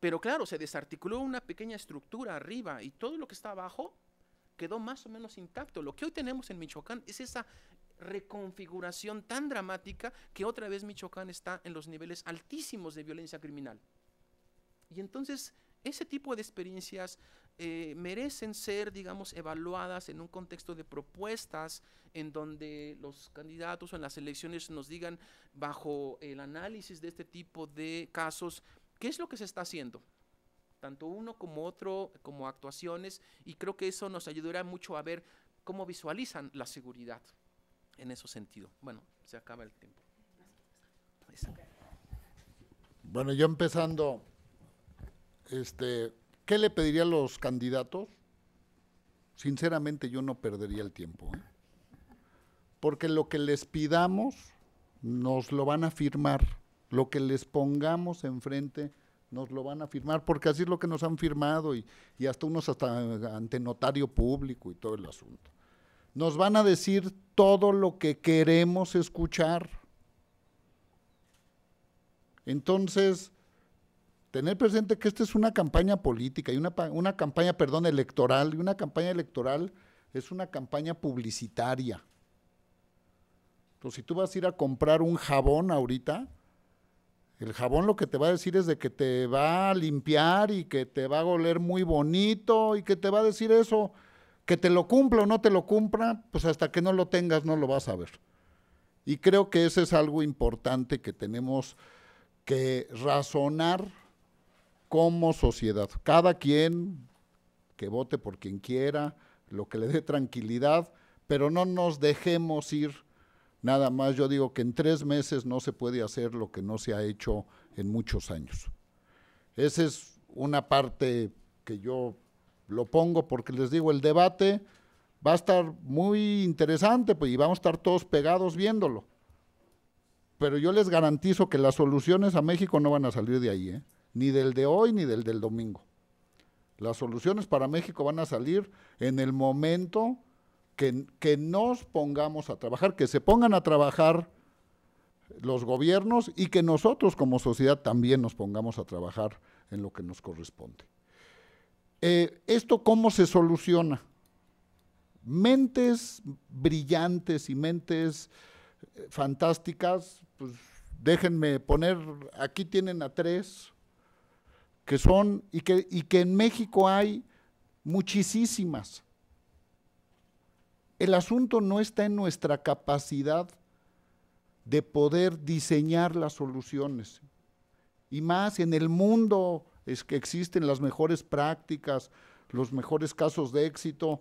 Pero claro, se desarticuló una pequeña estructura arriba y todo lo que está abajo quedó más o menos intacto. Lo que hoy tenemos en Michoacán es esa reconfiguración tan dramática que otra vez Michoacán está en los niveles altísimos de violencia criminal. Y entonces ese tipo de experiencias eh, merecen ser, digamos, evaluadas en un contexto de propuestas en donde los candidatos o en las elecciones nos digan, bajo el análisis de este tipo de casos, ¿Qué es lo que se está haciendo? Tanto uno como otro, como actuaciones, y creo que eso nos ayudará mucho a ver cómo visualizan la seguridad en ese sentido. Bueno, se acaba el tiempo. Bueno, yo empezando, este, ¿qué le pediría a los candidatos? Sinceramente yo no perdería el tiempo, ¿eh? porque lo que les pidamos nos lo van a firmar lo que les pongamos enfrente nos lo van a firmar, porque así es lo que nos han firmado y, hasta unos hasta ante notario público y todo el asunto. Nos van a decir todo lo que queremos escuchar. Entonces, tener presente que esta es una campaña política y una, una campaña, perdón, electoral, y una campaña electoral es una campaña publicitaria. Entonces, si tú vas a ir a comprar un jabón ahorita, el jabón lo que te va a decir es de que te va a limpiar y que te va a oler muy bonito y que te va a decir eso. Que te lo cumpla o no te lo cumpla, pues hasta que no lo tengas no lo vas a ver. Y creo que ese es algo importante que tenemos que razonar como sociedad. Cada quien que vote por quien quiera, lo que le dé tranquilidad, pero no nos dejemos ir Nada más yo digo que en tres meses no se puede hacer lo que no se ha hecho en muchos años. Esa es una parte que yo lo pongo porque les digo, el debate va a estar muy interesante pues, y vamos a estar todos pegados viéndolo. Pero yo les garantizo que las soluciones a México no van a salir de ahí, ¿eh? ni del de hoy ni del del domingo. Las soluciones para México van a salir en el momento que, nos pongamos a trabajar, que se pongan a trabajar los gobiernos y que nosotros como sociedad también nos pongamos a trabajar en lo que nos corresponde. Eh, ¿Esto cómo se soluciona? Mentes brillantes y mentes eh, fantásticas, pues déjenme poner, aquí tienen a tres, que son, y que, y que en México hay muchísimas. El asunto no está en nuestra capacidad de poder diseñar las soluciones. Y más en el mundo es que existen las mejores prácticas, los mejores casos de éxito.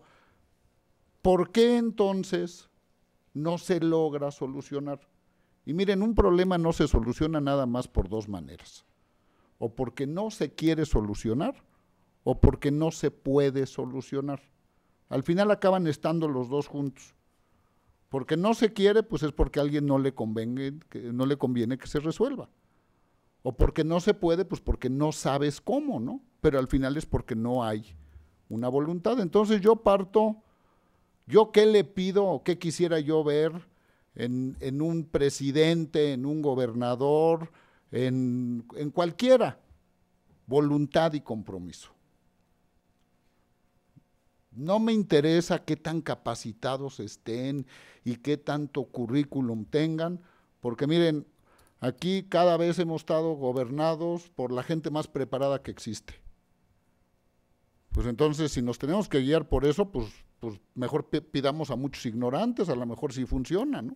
¿Por qué entonces no se logra solucionar? Y miren, un problema no se soluciona nada más por dos maneras. O porque no se quiere solucionar o porque no se puede solucionar. Al final acaban estando los dos juntos. Porque no se quiere, pues es porque a alguien no le, no le conviene que se resuelva. O porque no se puede, pues porque no sabes cómo, ¿no? Pero al final es porque no hay una voluntad. Entonces yo parto, yo qué le pido o qué quisiera yo ver en, un presidente, en un gobernador, en cualquiera, voluntad y compromiso. No me interesa qué tan capacitados estén y qué tanto currículum tengan, porque miren, aquí cada vez hemos estado gobernados por la gente más preparada que existe. Pues entonces, si nos tenemos que guiar por eso, pues, pues mejor pidamos a muchos ignorantes, a lo mejor sí funciona, ¿no?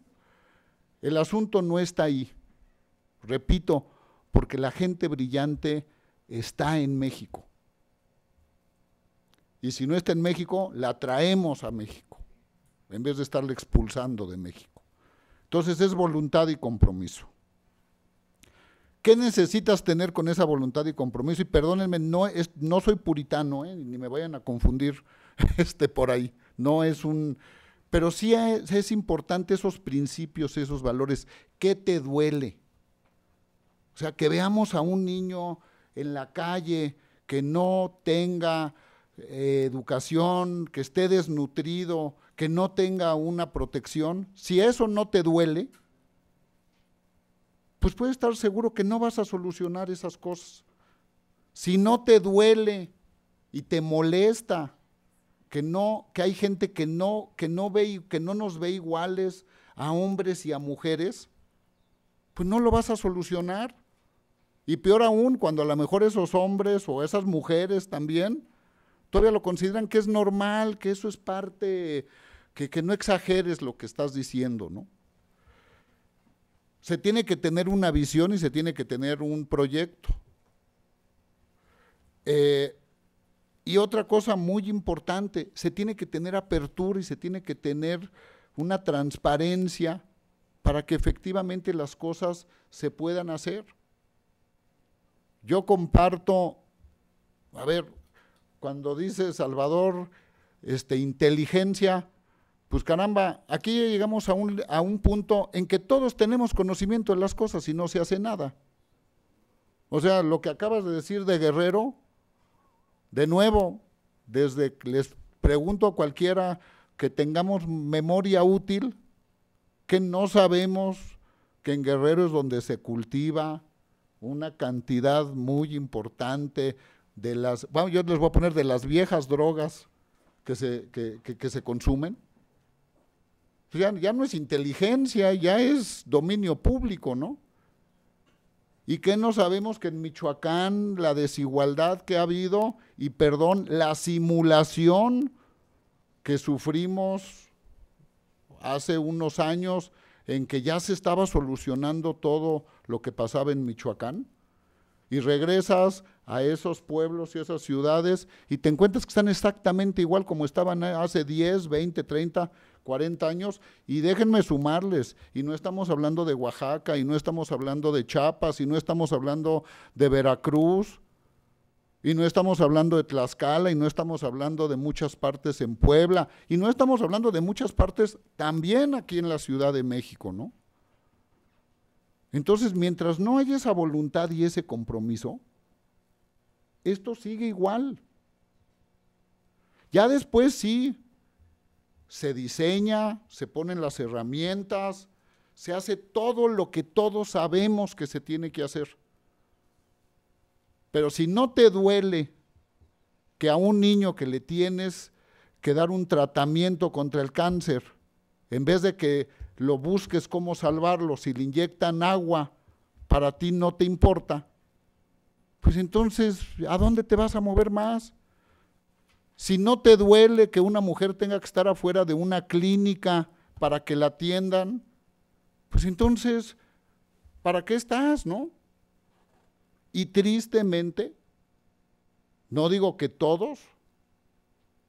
El asunto no está ahí. Repito, porque la gente brillante está en México. Y si no está en México, la traemos a México, en vez de estarle expulsando de México. Entonces es voluntad y compromiso. ¿Qué necesitas tener con esa voluntad y compromiso? Y perdónenme, no, es, no soy puritano, ¿eh? ni me vayan a confundir (laughs) este, por ahí. No es un... Pero sí es importante esos principios, esos valores. ¿Qué te duele? O sea, que veamos a un niño en la calle que no tenga eh, educación, que esté desnutrido, que no tenga una protección, si eso no te duele, pues puedes estar seguro que no vas a solucionar esas cosas. Si no te duele y te molesta que no que hay gente que no que no ve que no nos ve iguales a hombres y a mujeres, pues no lo vas a solucionar. Y peor aún cuando a lo mejor esos hombres o esas mujeres también todavía lo consideran que es normal, que eso es parte, que, no exageres lo que estás diciendo, ¿no? Se tiene que tener una visión y se tiene que tener un proyecto. Eh, y otra cosa muy importante, se tiene que tener apertura y se tiene que tener una transparencia para que efectivamente las cosas se puedan hacer. Yo comparto, a ver, cuando dice Salvador, este, inteligencia, pues caramba, aquí llegamos a un, punto en que todos tenemos conocimiento de las cosas y no se hace nada. O sea, lo que acabas de decir de Guerrero, de nuevo, desde les pregunto a cualquiera que tengamos memoria útil, que no sabemos que en Guerrero es donde se cultiva una cantidad muy importante de las, yo les voy a poner de las viejas drogas que se, se consumen. Pues ya, ya no es inteligencia, ya es dominio público, ¿no? ¿Y qué no sabemos que en Michoacán la desigualdad que ha habido y, perdón, la simulación que sufrimos hace unos años en que ya se estaba solucionando todo lo que pasaba en Michoacán? y regresas a esos pueblos y esas ciudades y te encuentras que están exactamente igual como estaban eh, hace 10, 20, 30, 40 años y déjenme sumarles, y no estamos hablando de Oaxaca, y no estamos hablando de Chiapas, y no estamos hablando de Veracruz, y no estamos hablando de Tlaxcala, y no estamos hablando de muchas partes en Puebla, y no estamos hablando de muchas partes también aquí en la Ciudad de México, ¿no? Entonces, mientras no haya esa voluntad y ese compromiso, esto sigue igual. Ya después sí, se diseña, se ponen las herramientas, se hace todo lo que todos sabemos que se tiene que hacer. Pero si no te duele que a un niño que le tienes que dar un tratamiento contra el cáncer, en vez de que lo busques cómo salvarlo, si le inyectan agua, para ti no te importa, pues entonces, ¿a dónde te vas a mover más? Si no te duele que una mujer tenga que estar afuera de una clínica para que la atiendan, pues entonces, ¿para qué estás, no? Y tristemente, no digo que todos,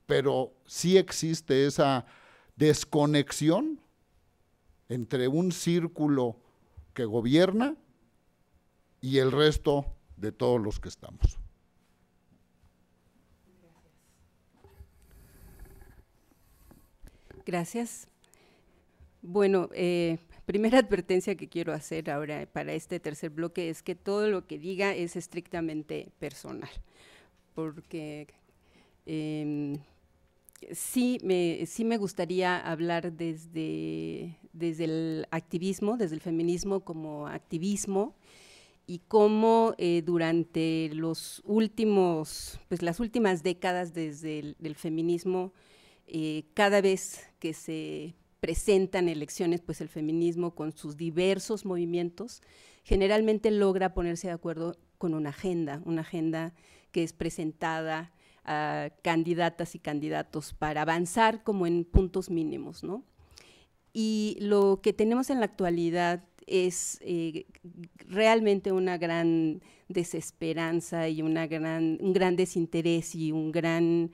pero sí existe esa desconexión entre un círculo que gobierna y el resto de todos los que estamos. Gracias. Bueno, eh, primera (laughs) advertencia que quiero hacer ahora para este tercer bloque es que todo lo que diga es estrictamente personal, porque em, sí, sí me gustaría hablar desde desde el activismo, desde el feminismo como activismo y cómo eh, durante los últimos, pues las últimas décadas desde el del feminismo, eh, cada vez que se presentan elecciones, pues el feminismo con sus diversos movimientos generalmente logra ponerse de acuerdo con una agenda, una agenda que es presentada a candidatas y candidatos para avanzar como en puntos mínimos, ¿no? y lo que tenemos en la actualidad es eh, realmente una gran desesperanza y una gran, un gran desinterés y un gran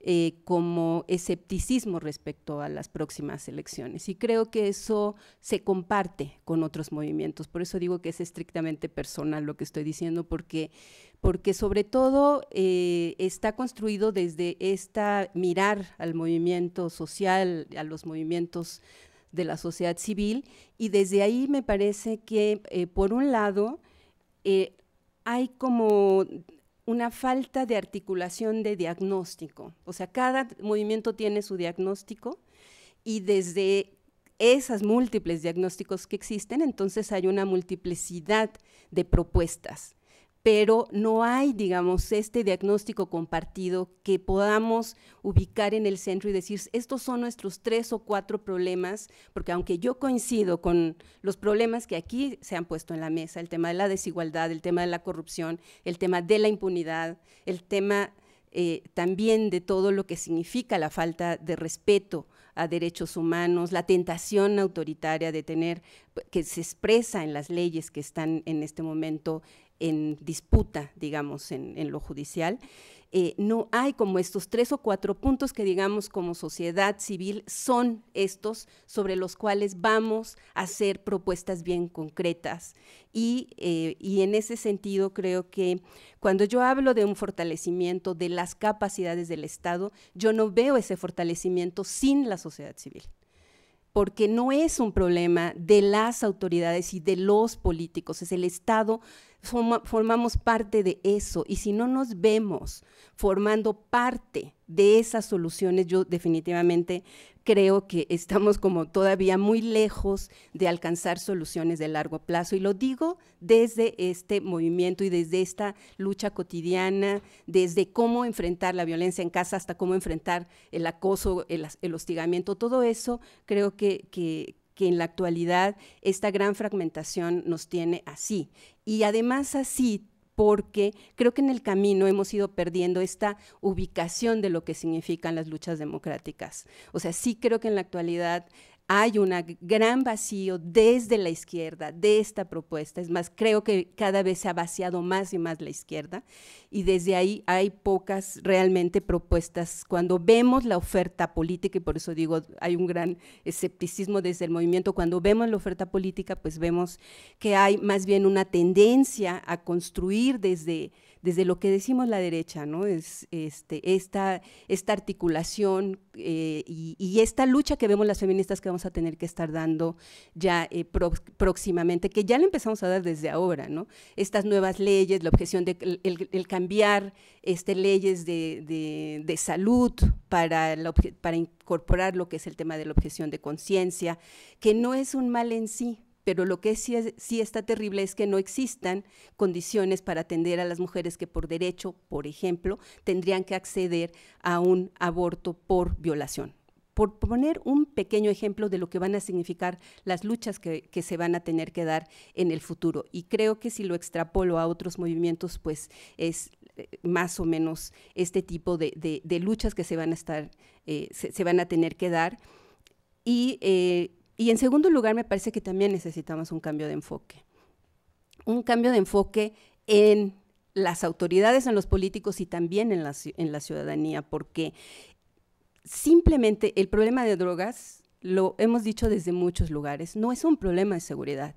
eh, como escepticismo respecto a las próximas elecciones. Y creo que eso se comparte con otros movimientos. Por eso digo que es estrictamente personal lo que estoy diciendo, porque, porque sobre todo eh, está construido desde esta mirar al movimiento social, a los movimientos de la sociedad civil y desde ahí me parece que, eh, por un lado, eh, hay como una falta de articulación de diagnóstico. O sea, cada movimiento tiene su diagnóstico y desde esos múltiples diagnósticos que existen, entonces hay una multiplicidad de propuestas pero no hay, digamos, este diagnóstico compartido que podamos ubicar en el centro y decir, estos son nuestros tres o cuatro problemas, porque aunque yo coincido con los problemas que aquí se han puesto en la mesa, el tema de la desigualdad, el tema de la corrupción, el tema de la impunidad, el tema eh, también de todo lo que significa la falta de respeto a derechos humanos, la tentación autoritaria de tener, que se expresa en las leyes que están en este momento en disputa, digamos, en, lo judicial. Eh, no hay como estos tres o cuatro puntos que, digamos, como sociedad civil son estos sobre los cuales vamos a hacer propuestas bien concretas. Y, eh, y en ese sentido creo que cuando yo hablo de un fortalecimiento de las capacidades del Estado, yo no veo ese fortalecimiento sin la sociedad civil porque no es un problema de las autoridades y de los políticos, es el Estado formamos parte de eso y si no nos vemos formando parte de esas soluciones, yo definitivamente creo que estamos como todavía muy lejos de alcanzar soluciones de largo plazo. Y lo digo desde este movimiento y desde esta lucha cotidiana, desde cómo enfrentar la violencia en casa hasta cómo enfrentar el acoso, el, el hostigamiento, todo eso creo que, que, en la actualidad esta gran fragmentación nos tiene así. Y además así porque creo que en el camino hemos ido perdiendo esta ubicación de lo que significan las luchas democráticas. O sea, sí creo que en la actualidad hay un gran vacío desde la izquierda de esta propuesta. Es más, creo que cada vez se ha vaciado más y más la izquierda y desde ahí hay pocas realmente propuestas. Cuando vemos la oferta política, y por eso digo, hay un gran escepticismo desde el movimiento, cuando vemos la oferta política, pues vemos que hay más bien una tendencia a construir desde desde lo que decimos la derecha, ¿no? Es este, esta, esta articulación eh, y, esta lucha que vemos las feministas que vamos a tener que estar dando ya eh, próximamente, que ya le empezamos a dar desde ahora, ¿no? Estas nuevas leyes, la objeción de el, cambiar este, leyes de, salud para, para incorporar lo que es el tema de la objeción de conciencia, que no es un mal en sí, pero lo que sí, está terrible es que no existan condiciones para atender a las mujeres que por derecho, por ejemplo, tendrían que acceder a un aborto por violación. Por poner un pequeño ejemplo de lo que van a significar las luchas que, se van a tener que dar en el futuro. Y creo que si lo extrapolo a otros movimientos, pues es eh, más o menos este tipo de, luchas que eh, se van a tener que dar. Y eh, y en segundo lugar, me parece que también necesitamos un cambio de enfoque. Un cambio de enfoque en las autoridades, en los políticos y también en la, en la ciudadanía, porque simplemente el problema de drogas, lo hemos dicho desde muchos lugares, no es un problema de seguridad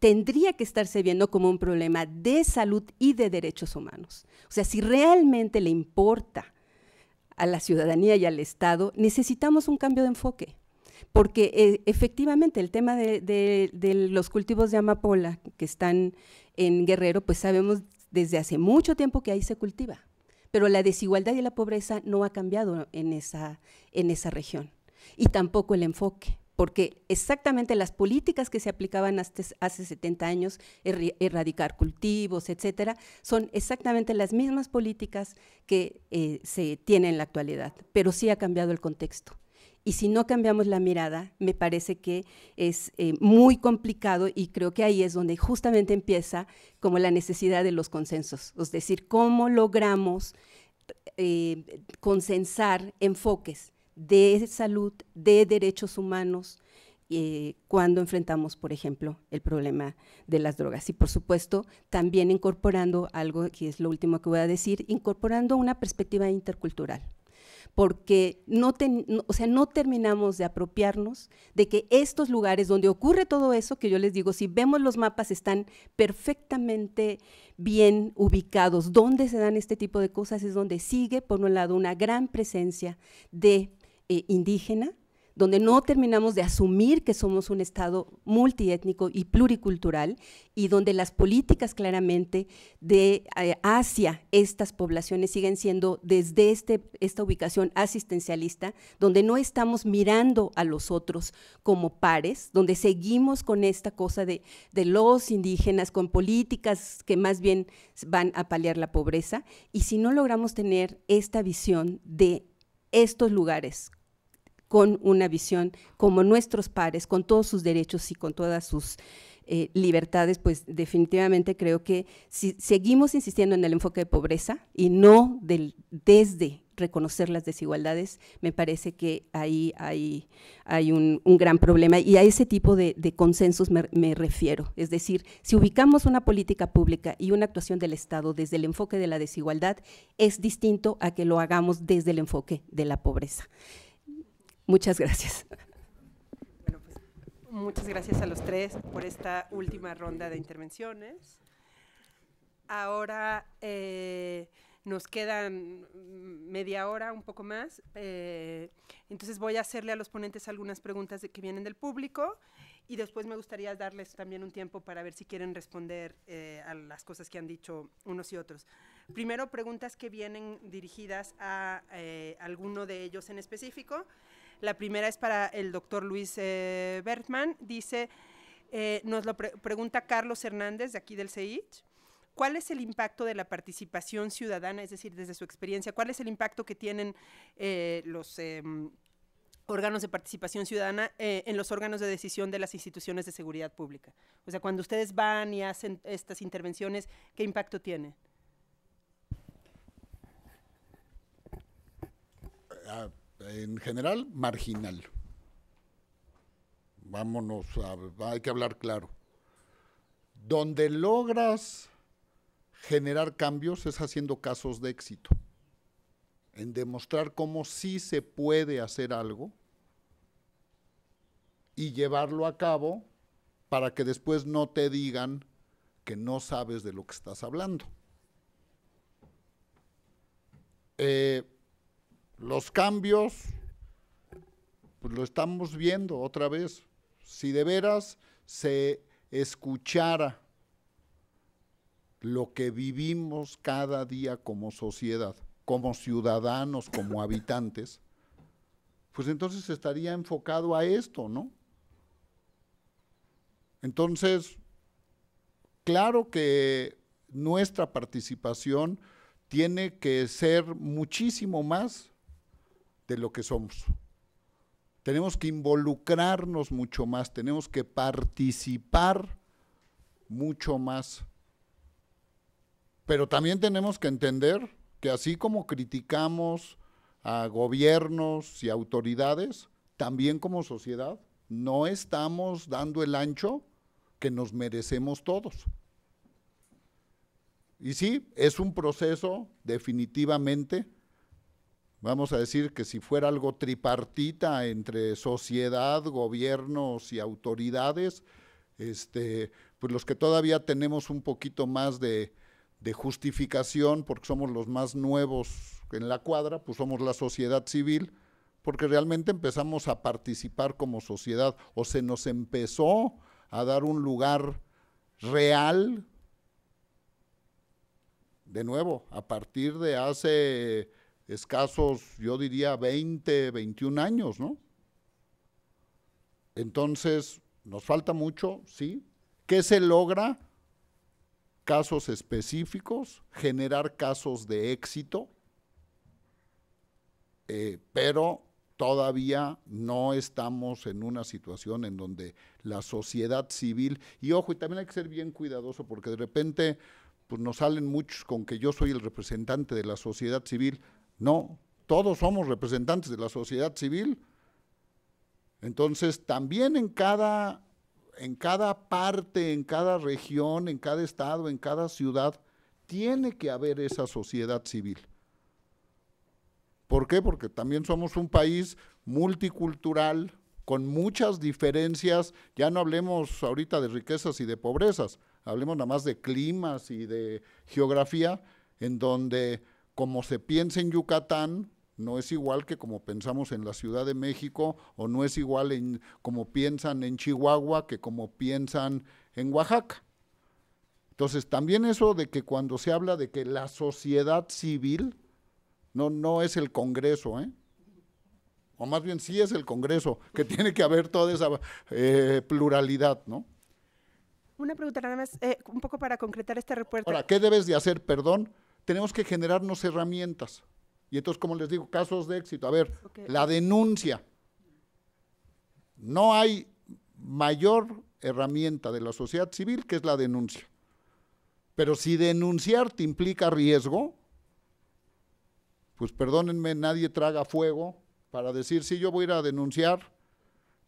tendría que estarse viendo como un problema de salud y de derechos humanos. O sea, si realmente le importa a la ciudadanía y al Estado, necesitamos un cambio de enfoque porque eh, efectivamente el tema de, los cultivos de amapola que están en Guerrero, pues sabemos desde hace mucho tiempo que ahí se cultiva, pero la desigualdad y la pobreza no ha cambiado en esa, región y tampoco el enfoque porque exactamente las políticas que se aplicaban hace 70 años, erradicar cultivos, etcétera, son exactamente las mismas políticas que eh, se tienen en la actualidad, pero sí ha cambiado el contexto. Y si no cambiamos la mirada, me parece que es eh, muy complicado y creo que ahí es donde justamente empieza como la necesidad de los consensos, es decir, cómo logramos eh, consensar enfoques de salud, de derechos humanos, eh, cuando enfrentamos, por ejemplo, el problema de las drogas. Y por supuesto, también incorporando algo que es lo último que voy a decir, incorporando una perspectiva intercultural porque no, o sea, no terminamos de apropiarnos de que estos lugares donde ocurre todo eso, que yo les digo, si vemos los mapas están perfectamente bien ubicados, donde se dan este tipo de cosas es donde sigue, por un lado, una gran presencia de eh, indígena, donde no terminamos de asumir que somos un Estado multiétnico y pluricultural y donde las políticas claramente de, eh, hacia estas poblaciones siguen siendo desde este, esta ubicación asistencialista, donde no estamos mirando a los otros como pares, donde seguimos con esta cosa de, de los indígenas, con políticas que más bien van a paliar la pobreza, y si no logramos tener esta visión de estos lugares con una visión como nuestros pares, con todos sus derechos y con todas sus eh, libertades, pues definitivamente creo que si seguimos insistiendo en el enfoque de pobreza y no del, desde reconocer las desigualdades, me parece que ahí hay, un, gran problema y a ese tipo de, consensos me, refiero. Es decir, si ubicamos una política pública y una actuación del Estado desde el enfoque de la desigualdad, es distinto a que lo hagamos desde el enfoque de la pobreza. Muchas gracias. Pues, muchas gracias a los tres por esta última ronda de intervenciones. Ahora eh, nos quedan media hora, un poco más. Eh, entonces voy a hacerle a los ponentes algunas preguntas que vienen del público y después me gustaría darles también un tiempo para ver si quieren responder eh, a las cosas que han dicho unos y otros. Primero, preguntas que vienen dirigidas a alguno de ellos en específico la primera es para el doctor Luis eh, Bertman. Dice, eh, nos lo pregunta Carlos Hernández de aquí del CEIT. ¿Cuál es el impacto de la participación ciudadana? Es decir, desde su experiencia, ¿cuál es el impacto que tienen eh, los em, órganos de participación ciudadana en los órganos de decisión de las instituciones de seguridad pública. O sea, cuando ustedes van y hacen estas intervenciones, ¿qué impacto tiene? Ah, en general marginal. Vámonos, a, hay que hablar claro. Donde logras generar cambios es haciendo casos de éxito, en demostrar cómo sí se puede hacer algo y llevarlo a cabo para que después no te digan que no sabes de lo que estás hablando. Eh, los cambios, pues lo estamos viendo otra vez. Si de veras se escuchara lo que vivimos cada día como sociedad, como ciudadanos, como (laughs) habitantes, pues entonces estaría enfocado a esto, ¿no? Entonces, claro que nuestra participación tiene que ser muchísimo más de lo que somos. Tenemos que involucrarnos mucho más, tenemos que participar mucho más. Pero también tenemos que entender que así como criticamos a gobiernos y autoridades, también como sociedad no estamos dando el ancho que nos merecemos todos. Y sí, es un proceso definitivamente vamos a decir que si fuera algo tripartita entre sociedad, gobiernos y autoridades, este, pues los que todavía tenemos un poquito más de justificación, porque somos los más nuevos en la cuadra, pues somos la sociedad civil, porque realmente empezamos a participar como sociedad, o se nos empezó a dar un lugar real, de nuevo, a partir de hace escasos, yo diría, 20, 21 años, ¿no? Entonces, nos falta mucho, ¿sí? ¿Qué se logra? Casos específicos, generar casos de éxito, eh, pero todavía no estamos en una situación en donde la sociedad civil, y ojo, y también hay que ser bien cuidadoso porque de repente pues, nos salen muchos con que yo soy el representante de la sociedad civil, no, todos somos representantes de la sociedad civil. Entonces, también en cada, en cada parte, en cada región, en cada estado, en cada ciudad, tiene que haber esa sociedad civil. ¿Por qué? Porque también somos un país multicultural, con muchas diferencias, ya no hablemos ahorita de riquezas y de pobrezas, hablemos nada más de climas y de geografía, en donde como se piensa en Yucatán, no es igual que como pensamos en la Ciudad de México o no es igual como piensan en Chihuahua que como piensan en Oaxaca. Entonces, también eso de que cuando se habla de que la sociedad civil, no, no es el Congreso, ¿eh? o más bien sí es el Congreso, que (laughs) tiene que haber toda esa eh, pluralidad, ¿no? Una pregunta nada más, eh, un poco para concretar este reporte. Ahora, ¿qué debes de hacer, perdón? tenemos que generarnos herramientas. Y entonces, como les digo, casos de éxito. A ver, la denuncia. No hay mayor herramienta de la sociedad civil que es la denuncia. Pero si denunciar te implica riesgo, pues perdónenme, nadie traga fuego para decir, si yo voy a ir a denunciar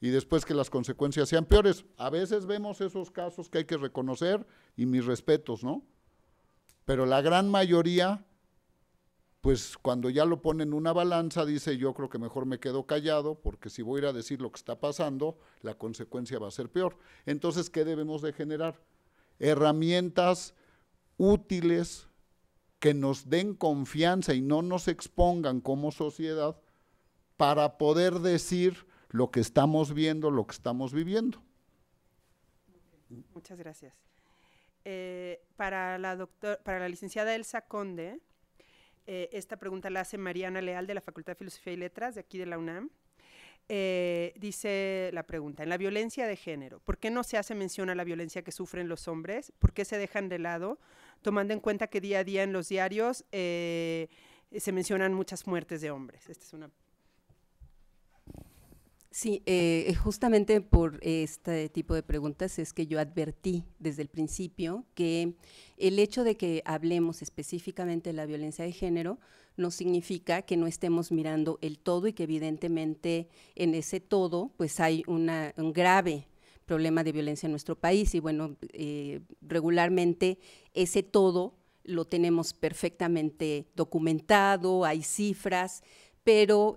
y después que las consecuencias sean peores. A veces vemos esos casos que hay que reconocer y mis respetos, ¿no? Pero la gran mayoría, pues cuando ya lo pone en una balanza, dice yo creo que mejor me quedo callado, porque si voy a ir a decir lo que está pasando, la consecuencia va a ser peor. Entonces, ¿qué debemos de generar? Herramientas útiles que nos den confianza y no nos expongan como sociedad para poder decir lo que estamos viendo, lo que estamos viviendo. Muchas gracias eh, para, la para la licenciada Elsa Conde, eh, esta pregunta la hace Mariana Leal de la Facultad de Filosofía y Letras de aquí de la UNAM. Eh, dice la pregunta, en la violencia de género, ¿por qué no se hace mención a la violencia que sufren los hombres? ¿Por qué se dejan de lado? Tomando en cuenta que día a día en los diarios eh, se mencionan muchas muertes de hombres. Esta es una Sí, eh, eh, justamente por este tipo de preguntas es que yo advertí desde el principio que el hecho de que hablemos específicamente de la violencia de género no significa que no estemos mirando el todo y que evidentemente en ese todo pues hay un grave problema de violencia en nuestro país y bueno, eh, regularmente ese todo lo tenemos perfectamente documentado, hay cifras, pero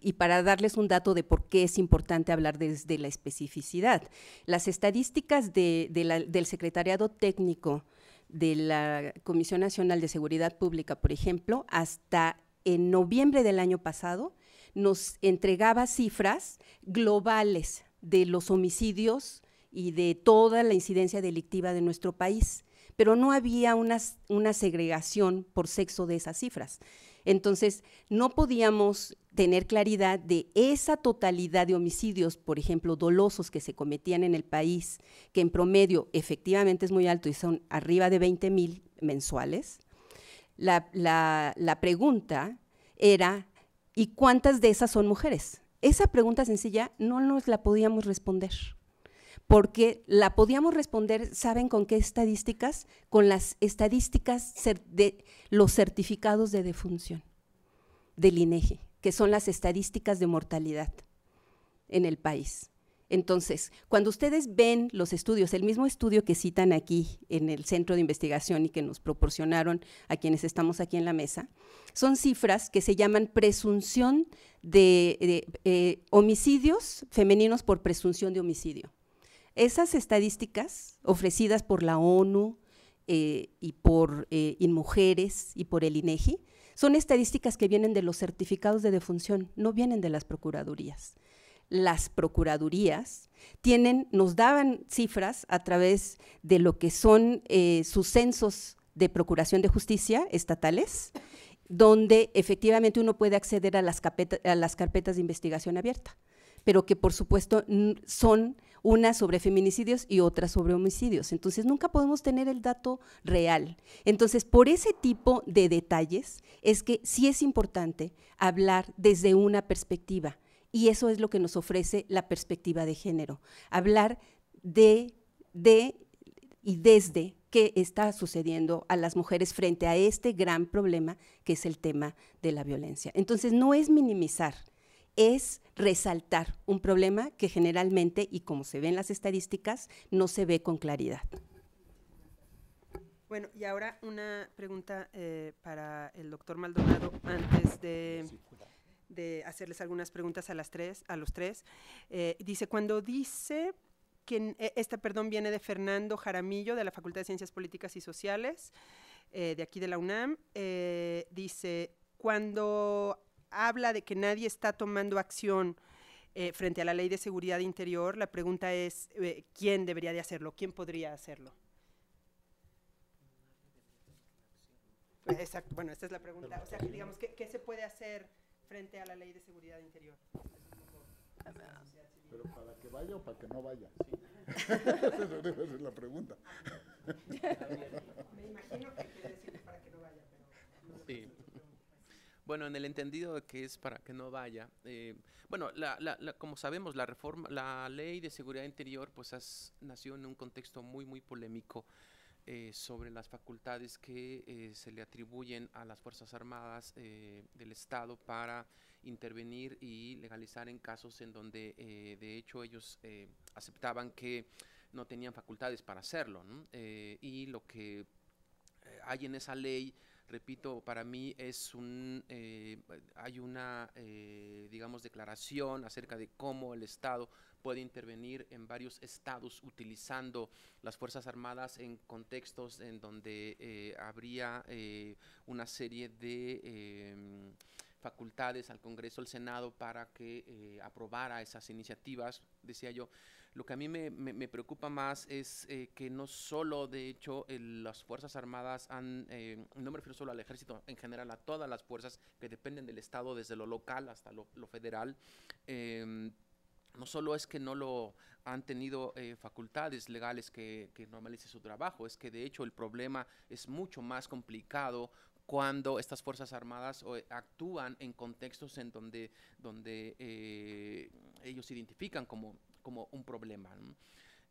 y para darles un dato de por qué es importante hablar desde la especificidad, las estadísticas del Secretariado Técnico de la Comisión Nacional de Seguridad Pública, por ejemplo, hasta en noviembre del año pasado, nos entregaba cifras globales de los homicidios y de toda la incidencia delictiva de nuestro país, pero no había una segregación por sexo de esas cifras. Entonces, no podíamos tener claridad de esa totalidad de homicidios, por ejemplo, dolosos que se cometían en el país, que en promedio efectivamente es muy alto y son arriba de 20.000 mensuales, la, pregunta era, ¿y cuántas de esas son mujeres? Esa pregunta sencilla no nos la podíamos responder, porque la podíamos responder, ¿saben con qué estadísticas? Con las estadísticas de los certificados de defunción del INEGI que son las estadísticas de mortalidad en el país. Entonces, cuando ustedes ven los estudios, el mismo estudio que citan aquí en el centro de investigación y que nos proporcionaron a quienes estamos aquí en la mesa, son cifras que se llaman presunción de, eh, homicidios femeninos por presunción de homicidio. Esas estadísticas ofrecidas por la ONU eh, y por eh, InMujeres y por el INEGI son estadísticas que vienen de los certificados de defunción, no vienen de las procuradurías. Las procuradurías tienen, nos daban cifras a través de lo que son eh, sus censos de procuración de justicia estatales, donde efectivamente uno puede acceder a las carpetas de investigación abierta, pero que por supuesto son una sobre feminicidios y otra sobre homicidios. Entonces nunca podemos tener el dato real. Entonces por ese tipo de detalles es que sí es importante hablar desde una perspectiva y eso es lo que nos ofrece la perspectiva de género. Hablar de, de y desde qué está sucediendo a las mujeres frente a este gran problema que es el tema de la violencia. Entonces no es minimizar es resaltar un problema que generalmente, y como se ve en las estadísticas, no se ve con claridad. Bueno, y ahora una pregunta eh, para el doctor Maldonado antes de, hacerles algunas preguntas a las tres, a los tres. Eh, dice, cuando dice que e, esta, perdón, viene de Fernando Jaramillo de la Facultad de Ciencias Políticas y Sociales, eh, de aquí de la UNAM, dice, cuando habla de que nadie está tomando acción eh, frente a la ley de seguridad interior, la pregunta es eh, quién debería de hacerlo, quién podría hacerlo. bueno, esta es la pregunta. O sea, digamos, ¿qué, se puede hacer frente a la ley de seguridad interior? Pero para que vaya o para que no vaya. (laughs) esa es la pregunta. Ah, me imagino que quiere decir para que no vaya, pero. sí. Bueno, en el entendido de que es para que no vaya. Eh, bueno, como sabemos, la reforma, la ley de seguridad interior, pues nació en un contexto muy, muy polémico eh, sobre las facultades que eh, se le atribuyen a las Fuerzas Armadas del Estado para intervenir y legalizar en casos en donde, de hecho, ellos aceptaban que no tenían facultades para hacerlo. y lo que hay en esa ley repito, para mí es un, eh, hay una, eh, digamos, declaración acerca de cómo el Estado puede intervenir en varios estados utilizando las Fuerzas Armadas en contextos en donde eh, habría una serie de em, facultades al Congreso, al Senado, para que aprobara esas iniciativas, decía yo. Lo que a mí me, preocupa más es eh, que no solo, de hecho, las Fuerzas Armadas han, eh, no me refiero solo al ejército, en general a todas las fuerzas que dependen del Estado, desde lo local hasta lo, federal, em, no solo es que no lo han tenido eh, facultades legales que, que normalice su trabajo, es que de hecho el problema es mucho más complicado cuando estas Fuerzas Armadas actúan en contextos en donde, donde ellos se identifican como como un problema.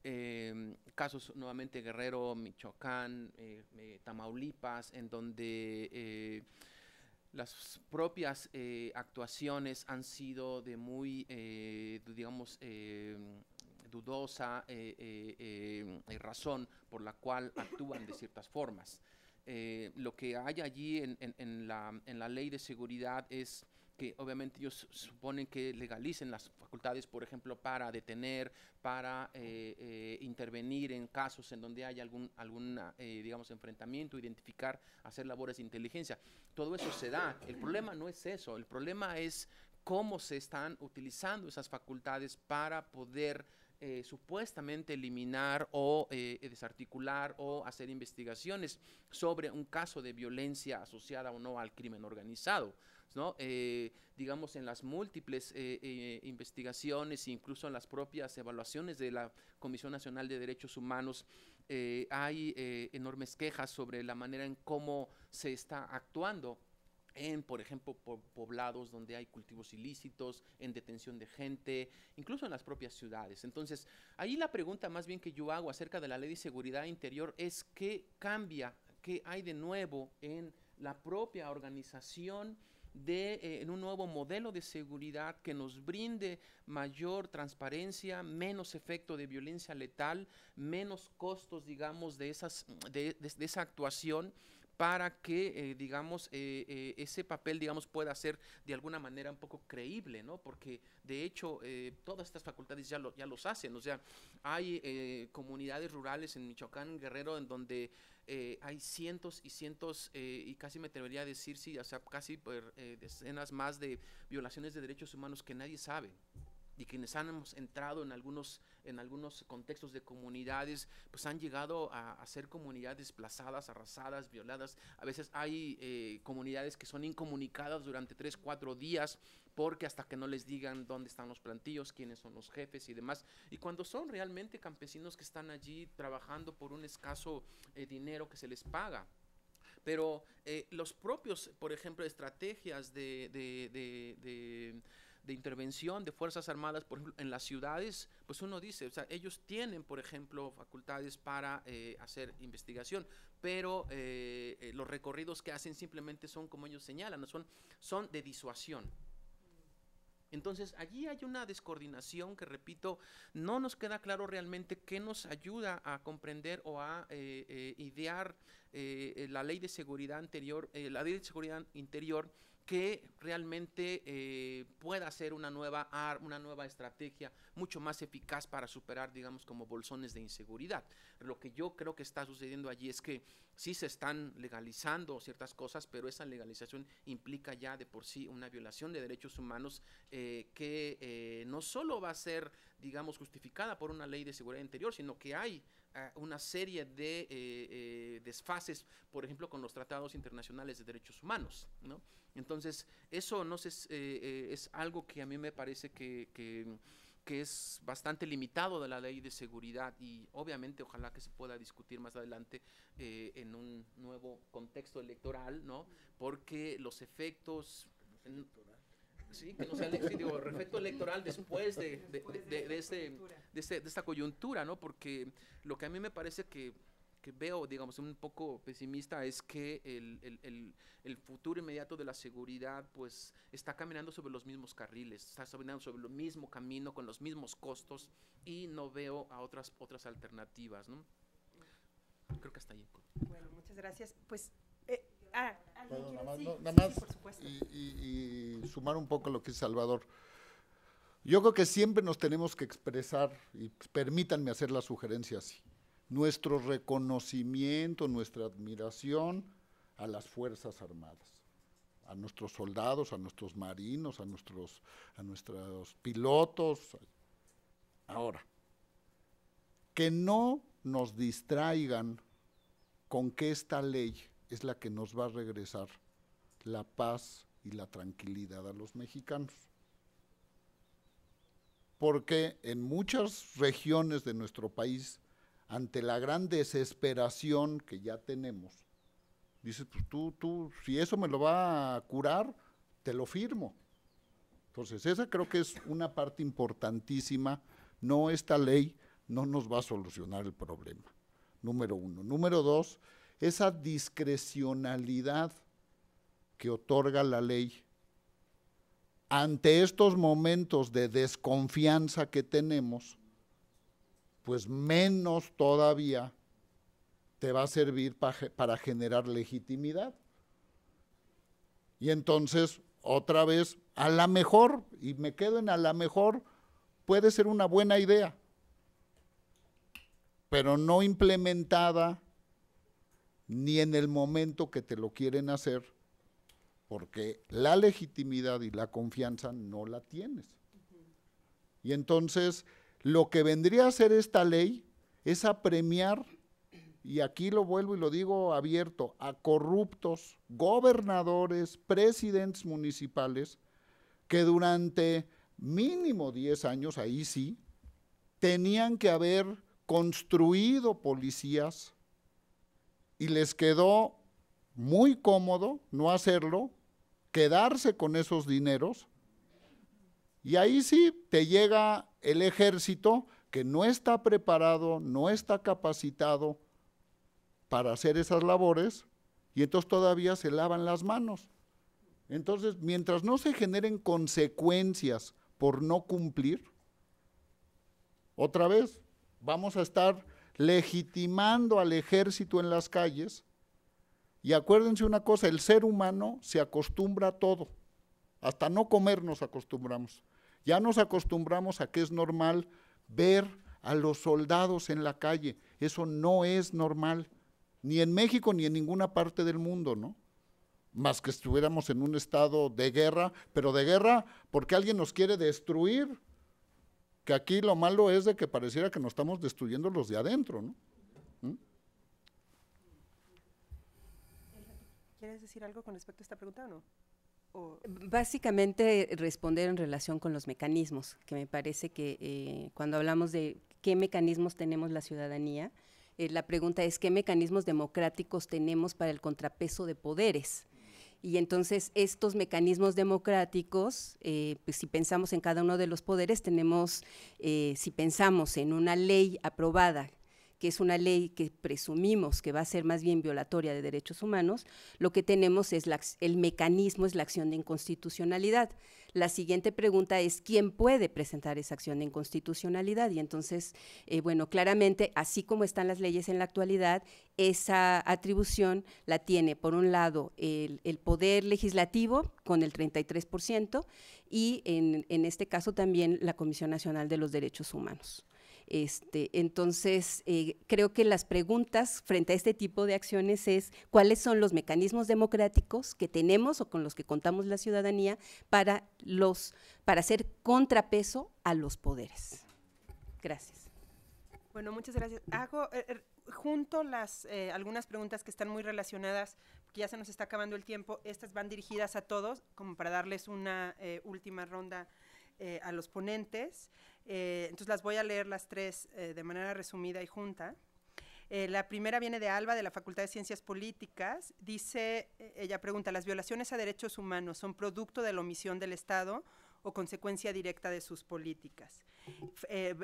Em, casos nuevamente Guerrero, Michoacán, eh, eh, Tamaulipas, en donde eh, las propias actuaciones han sido de muy, digamos, dudosa razón por la cual actúan de ciertas formas. lo que hay allí la, en la ley de seguridad es obviamente ellos suponen que legalicen las facultades, por ejemplo, para detener, para eh, eh, intervenir en casos en donde haya algún, eh, digamos, enfrentamiento, identificar, hacer labores de inteligencia. Todo eso se da. El problema no es eso, el problema es cómo se están utilizando esas facultades para poder supuestamente eliminar o desarticular o hacer investigaciones sobre un caso de violencia asociada o no al crimen organizado. ¿no? Eh, digamos, en las múltiples eh, e investigaciones, incluso en las propias evaluaciones de la Comisión Nacional de Derechos Humanos, eh, hay enormes quejas sobre la manera en cómo se está actuando en, por ejemplo, poblados donde hay cultivos ilícitos, en detención de gente, incluso en las propias ciudades. Entonces, ahí la pregunta más bien que yo hago acerca de la ley de seguridad interior es qué cambia, qué hay de nuevo en la propia organización de, eh, en un nuevo modelo de seguridad que nos brinde mayor transparencia, menos efecto de violencia letal, menos costos, digamos, de, esas, de esa actuación para que, eh, digamos, eh, eh, ese papel, digamos, pueda ser de alguna manera un poco creíble, ¿no? Porque, de hecho, todas estas facultades ya, ya los hacen. O sea, hay comunidades rurales en Michoacán, Guerrero, en donde hay cientos y cientos, y casi me atrevería a decir, sí, o sea, casi decenas más de violaciones de derechos humanos que nadie sabe y quienes han entrado en algunos, en algunos contextos de comunidades, pues han llegado a, hacer ser comunidades desplazadas, arrasadas, violadas. A veces hay eh, comunidades que son incomunicadas durante tres, cuatro días, porque hasta que no les digan dónde están los plantillos, quiénes son los jefes y demás. Y cuando son realmente campesinos que están allí trabajando por un escaso eh, dinero que se les paga. Pero eh, los propios, por ejemplo, estrategias de de intervención de Fuerzas Armadas, por ejemplo, en las ciudades, pues uno dice, o sea, ellos tienen, por ejemplo, facultades para eh, hacer investigación, pero eh, eh, los recorridos que hacen simplemente son, como ellos señalan, son, son de disuasión. Entonces, allí hay una descoordinación que, repito, no nos queda claro realmente qué nos ayuda a comprender o a idear la ley de seguridad anterior, la ley de seguridad interior que realmente eh, pueda ser una nueva, una nueva estrategia mucho más eficaz para superar, digamos, como bolsones de inseguridad. Lo que yo creo que está sucediendo allí es que sí se están legalizando ciertas cosas, pero esa legalización implica ya de por sí una violación de derechos humanos eh, que eh, no solo va a ser, digamos, justificada por una ley de seguridad interior, sino que hay una serie de eh, eh, desfases, por ejemplo, con los tratados internacionales de derechos humanos. ¿no? Entonces, eso no eh, es, algo que a mí me parece que, es bastante limitado de la ley de seguridad y obviamente ojalá que se pueda discutir más adelante en un nuevo contexto electoral, ¿no? porque los efectos sí, que no sea el, efecto electoral después de, de, este, de, este, de, esta coyuntura, ¿no? Porque lo que a mí me parece que, que veo, digamos, un poco pesimista es que el, el, el, futuro inmediato de la seguridad, pues, está caminando sobre los mismos carriles, está caminando sobre el mismo camino, con los mismos costos, y no veo a otras, otras alternativas, ¿no? Creo que hasta ahí. Bueno, muchas gracias. Pues eh, Ah, nada más, y, sumar un poco lo que dice Salvador. Yo creo que siempre nos tenemos que expresar, y pues, permítanme hacer la sugerencia así, nuestro reconocimiento, nuestra admiración a las Fuerzas Armadas, a nuestros soldados, a nuestros marinos, a nuestros, a nuestros pilotos. Ahora, que no nos distraigan con que esta ley es la que nos va a regresar la paz y la tranquilidad a los mexicanos. Porque en muchas regiones de nuestro país, ante la gran desesperación que ya tenemos, dices, pues tú, tú, si eso me lo va a curar, te lo firmo. Entonces, esa creo que es una parte importantísima. No, esta ley no nos va a solucionar el problema, número uno. Número dos, esa discrecionalidad que otorga la ley ante estos momentos de desconfianza que tenemos, pues menos todavía te va a servir para generar legitimidad. Y entonces, otra vez, a la mejor, y me quedo en a la mejor, puede ser una buena idea, pero no implementada ni en el momento que te lo quieren hacer, porque la legitimidad y la confianza no la tienes. Y entonces, lo que vendría a ser esta ley es apremiar, y aquí lo vuelvo y lo digo abierto, a corruptos gobernadores, presidentes municipales, que durante mínimo 10 años, ahí sí, tenían que haber construido policías y les quedó muy cómodo no hacerlo, quedarse con esos dineros. Y ahí sí te llega el ejército que no está preparado, no está capacitado para hacer esas labores y entonces todavía se lavan las manos. Entonces, mientras no se generen consecuencias por no cumplir, otra vez vamos a estar legitimando al ejército en las calles. Y acuérdense una cosa, el ser humano se acostumbra a todo, hasta no comer nos acostumbramos. Ya nos acostumbramos a que es normal ver a los soldados en la calle. Eso no es normal, ni en México ni en ninguna parte del mundo, ¿no? Más que estuviéramos en un estado de guerra, pero de guerra porque alguien nos quiere destruir que aquí lo malo es de que pareciera que nos estamos destruyendo los de adentro, ¿no? ¿Mm? ¿Quieres decir algo con respecto a esta pregunta o no? Básicamente responder en relación con los mecanismos, que me parece que eh, cuando hablamos de qué mecanismos tenemos la ciudadanía, eh, la pregunta es qué mecanismos democráticos tenemos para el contrapeso de poderes. Y entonces estos mecanismos democráticos, eh, pues, si pensamos en cada uno de los poderes, tenemos, eh, si pensamos en una ley aprobada, que es una ley que presumimos que va a ser más bien violatoria de derechos humanos, lo que tenemos es el mecanismo, es la acción de inconstitucionalidad. La siguiente pregunta es quién puede presentar esa acción de inconstitucionalidad. Y entonces, eh, bueno, claramente, así como están las leyes en la actualidad, esa atribución la tiene, por un lado, el, Poder Legislativo con el 33% y en este caso también la Comisión Nacional de los Derechos Humanos. Este, entonces, eh, creo que las preguntas frente a este tipo de acciones es cuáles son los mecanismos democráticos que tenemos o con los que contamos la ciudadanía para, los, para hacer contrapeso a los poderes. Gracias. Bueno, muchas gracias. Hago, eh, er, junto las eh, algunas preguntas que están muy relacionadas, que ya se nos está acabando el tiempo, estas van dirigidas a todos, como para darles una última ronda a los ponentes. Eh, entonces las voy a leer las tres eh, de manera resumida y junta. Eh, la primera viene de Alba, de la Facultad de Ciencias Políticas. Dice, ella pregunta, ¿las violaciones a derechos humanos son producto de la omisión del Estado o consecuencia directa de sus políticas?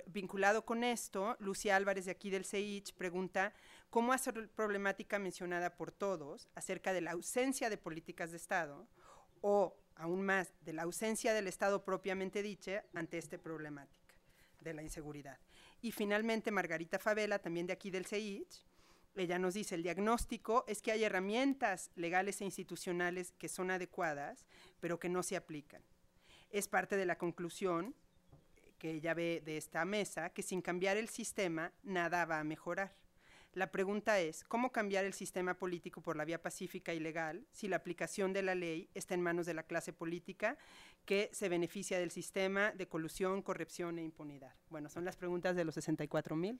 vinculado con esto, Lucía Álvarez de aquí del CEICH pregunta, ¿cómo hacer la problemática mencionada por todos acerca de la ausencia de políticas de Estado o, aún más, de la ausencia del Estado propiamente dicha ante este problemática? de la inseguridad. Y finalmente, Margarita Favela, también de aquí del CEICH, ella nos dice, el diagnóstico es que hay herramientas legales e institucionales que son adecuadas, pero que no se aplican. Es parte de la conclusión que ella ve de esta mesa, que sin cambiar el sistema, nada va a mejorar. La pregunta es, ¿cómo cambiar el sistema político por la vía pacífica y legal si la aplicación de la ley está en manos de la clase política que se beneficia del sistema de colusión, corrupción e impunidad? Bueno, son las preguntas de los 64 mil,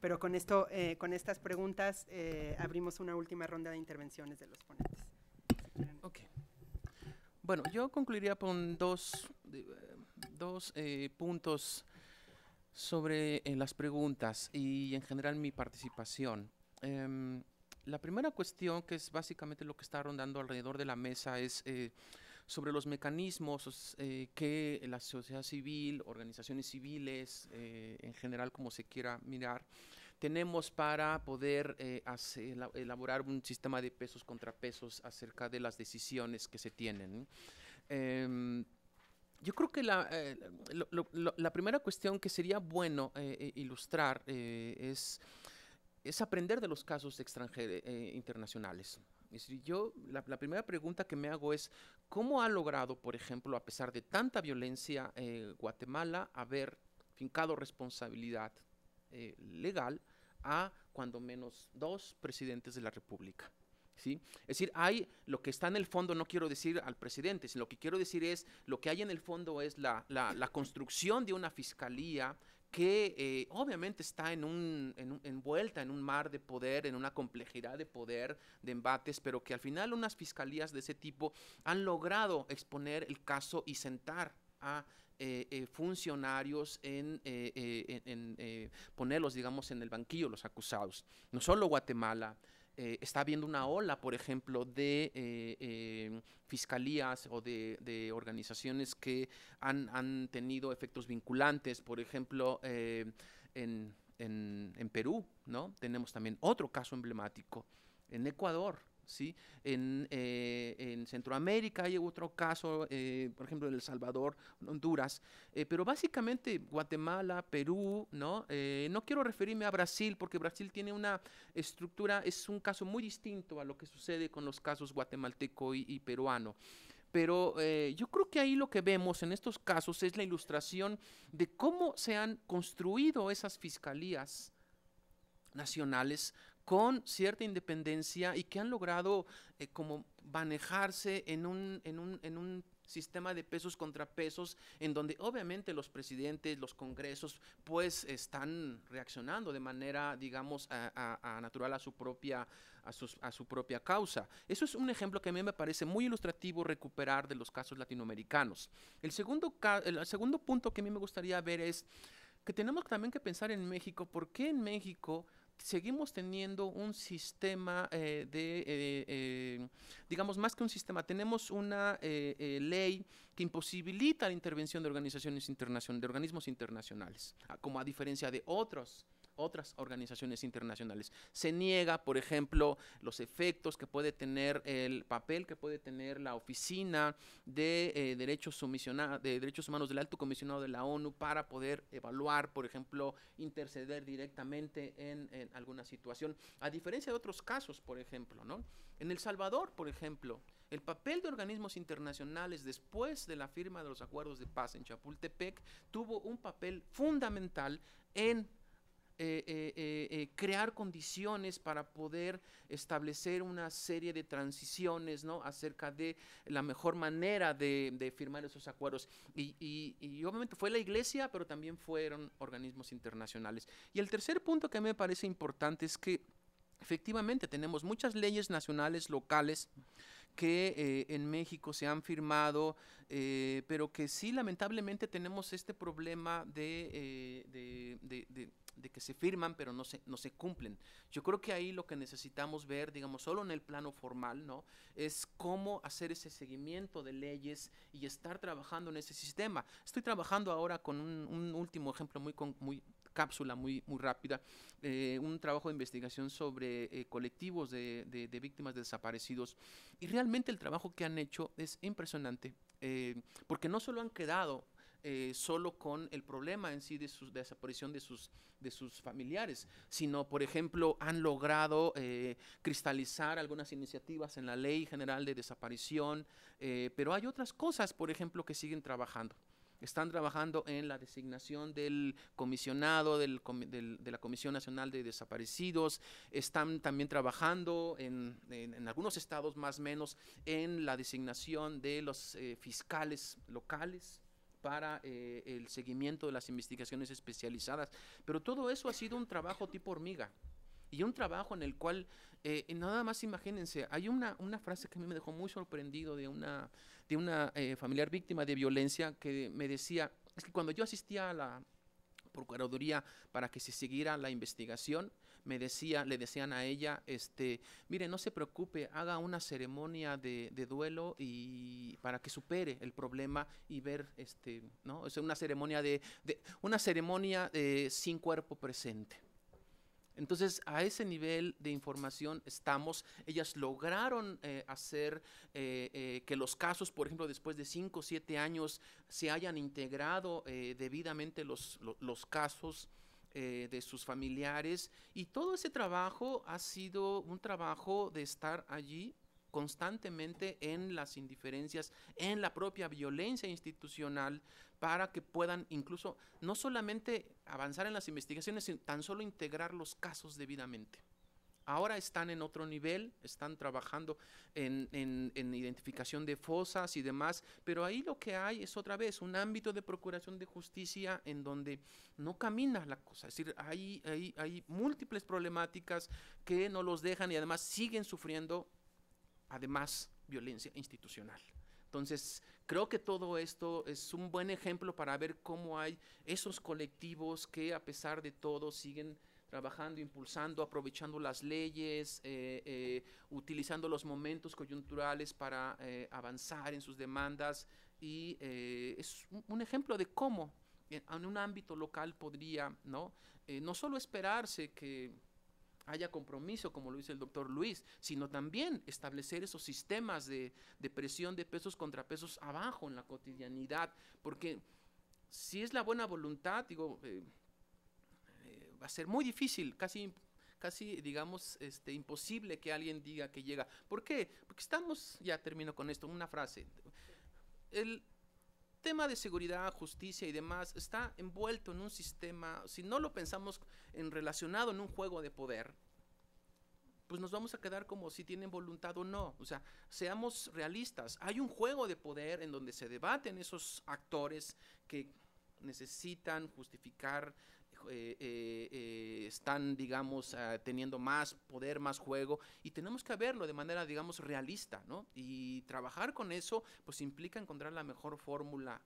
pero con, esto, eh, con estas preguntas eh, abrimos una última ronda de intervenciones de los ponentes. Bueno, yo concluiría con dos, eh, dos eh, puntos sobre eh, las preguntas y en general mi participación. Em, la primera cuestión, que es básicamente lo que está rondando alrededor de la mesa, es eh, sobre los mecanismos eh, que la sociedad civil, organizaciones civiles, en general como se quiera mirar, tenemos para poder elaborar un sistema de pesos contrapesos acerca de las decisiones que se tienen. Em, yo creo que eh, la, primera cuestión que sería bueno eh, eh, ilustrar es, aprender de los casos extranjeros internacionales. yo la, primera pregunta que me hago es, ¿cómo ha logrado, por ejemplo, a pesar de tanta violencia, Guatemala haber fincado responsabilidad legal a cuando menos dos presidentes de la República? Es decir, hay lo que está en el fondo, no quiero decir al presidente, sino lo que quiero decir es, lo que hay en el fondo es la, la, construcción de una fiscalía que eh, obviamente está en un, en envuelta en un mar de poder, en una complejidad de poder, de embates, pero que al final unas fiscalías de ese tipo han logrado exponer el caso y sentar a eh, eh, funcionarios en ponerlos, digamos, en el banquillo, los acusados. No solo Guatemala, eh, está habiendo una ola, por ejemplo, de eh, em, fiscalías o de, organizaciones que han, han, tenido efectos vinculantes, por ejemplo, em, en, en, en Perú, ¿no? Tenemos también otro caso emblemático, en Ecuador, eh, en, Centroamérica hay otro caso, eh, por ejemplo, en El Salvador, Honduras, eh, pero básicamente Guatemala, Perú, ¿no? no quiero referirme a Brasil porque Brasil tiene una estructura, es un caso muy distinto a lo que sucede con los casos guatemalteco y, peruano pero yo creo que ahí lo que vemos en estos casos es la ilustración de cómo se han construido esas fiscalías nacionales con cierta independencia y que han logrado eh, como manejarse en un, en un, sistema de pesos contra pesos, en donde obviamente los presidentes, los congresos, pues están reaccionando de manera, digamos, natural a su propia a, su propia causa. Eso es un ejemplo que a mí me parece muy ilustrativo recuperar de los casos latinoamericanos. El segundo, el segundo punto que a mí me gustaría ver es que tenemos también que pensar en México, ¿por qué en México seguimos teniendo un sistema eh, de, eh, eh, digamos, más que un sistema, tenemos una ley que imposibilita la intervención de organizaciones internacionales, de organismos internacionales, como a diferencia de otros otras organizaciones internacionales. Se niega, por ejemplo, los efectos que puede tener el papel que puede tener la Oficina de, eh, derechos, de derechos Humanos del Alto Comisionado de la ONU para poder evaluar, por ejemplo, interceder directamente en, alguna situación, a diferencia de otros casos, por ejemplo, ¿no? En El Salvador, por ejemplo, el papel de organismos internacionales después de la firma de los acuerdos de paz en Chapultepec tuvo un papel fundamental en eh, eh, eh, crear condiciones para poder establecer una serie de transiciones ¿no? acerca de la mejor manera de, firmar esos acuerdos. Y, y, y, obviamente fue la iglesia, pero también fueron organismos internacionales. Y el tercer punto que me parece importante es que efectivamente tenemos muchas leyes nacionales, locales, que eh, en México se han firmado, eh, pero que sí lamentablemente tenemos este problema eh, de, de, que se firman pero no se, no se cumplen. Yo creo que ahí lo que necesitamos ver, digamos, solo en el plano formal, ¿no? Es cómo hacer ese seguimiento de leyes y estar trabajando en ese sistema. Estoy trabajando ahora con un, un último ejemplo muy, con, muy, cápsula muy, muy rápida, eh, un trabajo de investigación sobre eh, colectivos de, de, de, víctimas desaparecidos. Y realmente el trabajo que han hecho es impresionante, eh, porque no solo han quedado solo con el problema en sí de su desaparición de sus, de sus familiares, sino, por ejemplo, han logrado cristalizar algunas iniciativas en la Ley General de Desaparición, pero hay otras cosas, por ejemplo, que siguen trabajando están trabajando en la designación del comisionado de la Comisión Nacional de Desaparecidos, están también trabajando en, algunos estados más o menos en la designación de los eh, fiscales locales para eh, el seguimiento de las investigaciones especializadas. Pero todo eso ha sido un trabajo tipo hormiga y un trabajo en el cual eh, nada más imagínense, hay una, una frase que a mí me dejó muy sorprendido de una, de una eh, familiar víctima de violencia que me decía, es que cuando yo asistía a la Procuraduría para que se siguiera la investigación, me decía, le decían a ella, este, mire, no se preocupe, haga una ceremonia de, duelo y para que supere el problema y ver, este, ¿no? es una ceremonia de, una ceremonia eh, sin cuerpo presente. Entonces, a ese nivel de información estamos. Ellas lograron eh, hacer eh, eh, que los casos, por ejemplo, después de 5 o 7 años, se hayan integrado debidamente los, los casos de sus familiares. Y todo ese trabajo ha sido un trabajo de estar allí constantemente en las indiferencias, en la propia violencia institucional para que puedan incluso no solamente avanzar en las investigaciones, sino tan solo integrar los casos debidamente. Ahora están en otro nivel, están trabajando en, en, identificación de fosas y demás, pero ahí lo que hay es otra vez un ámbito de procuración de justicia en donde no camina la cosa. Es decir, hay, hay, hay múltiples problemáticas que no los dejan y además siguen sufriendo, además, violencia institucional. Entonces, Creo que todo esto es un buen ejemplo para ver cómo hay esos colectivos que a pesar de todo siguen trabajando, impulsando, aprovechando las leyes, eh, eh, utilizando los momentos coyunturales para eh, avanzar en sus demandas y es un ejemplo de cómo en, un ámbito local podría, ¿no? no solo esperarse que haya compromiso, como lo dice el doctor Luis, sino también establecer esos sistemas de, presión de pesos contra pesos abajo en la cotidianidad, porque si es la buena voluntad, digo, eh, eh, va a ser muy difícil, casi casi digamos este imposible que alguien diga que llega. ¿Por qué? Porque estamos, ya termino con esto, una frase. El, tema de seguridad, justicia y demás está envuelto en un sistema, si no lo pensamos en relacionado en un juego de poder, pues nos vamos a quedar como si tienen voluntad o no. O sea, seamos realistas. Hay un juego de poder en donde se debaten esos actores que necesitan justificar eh, eh, eh, están, digamos, ah, teniendo más poder, más juego, y tenemos que verlo de manera, digamos, realista, ¿no? Y trabajar con eso, pues implica encontrar la mejor fórmula,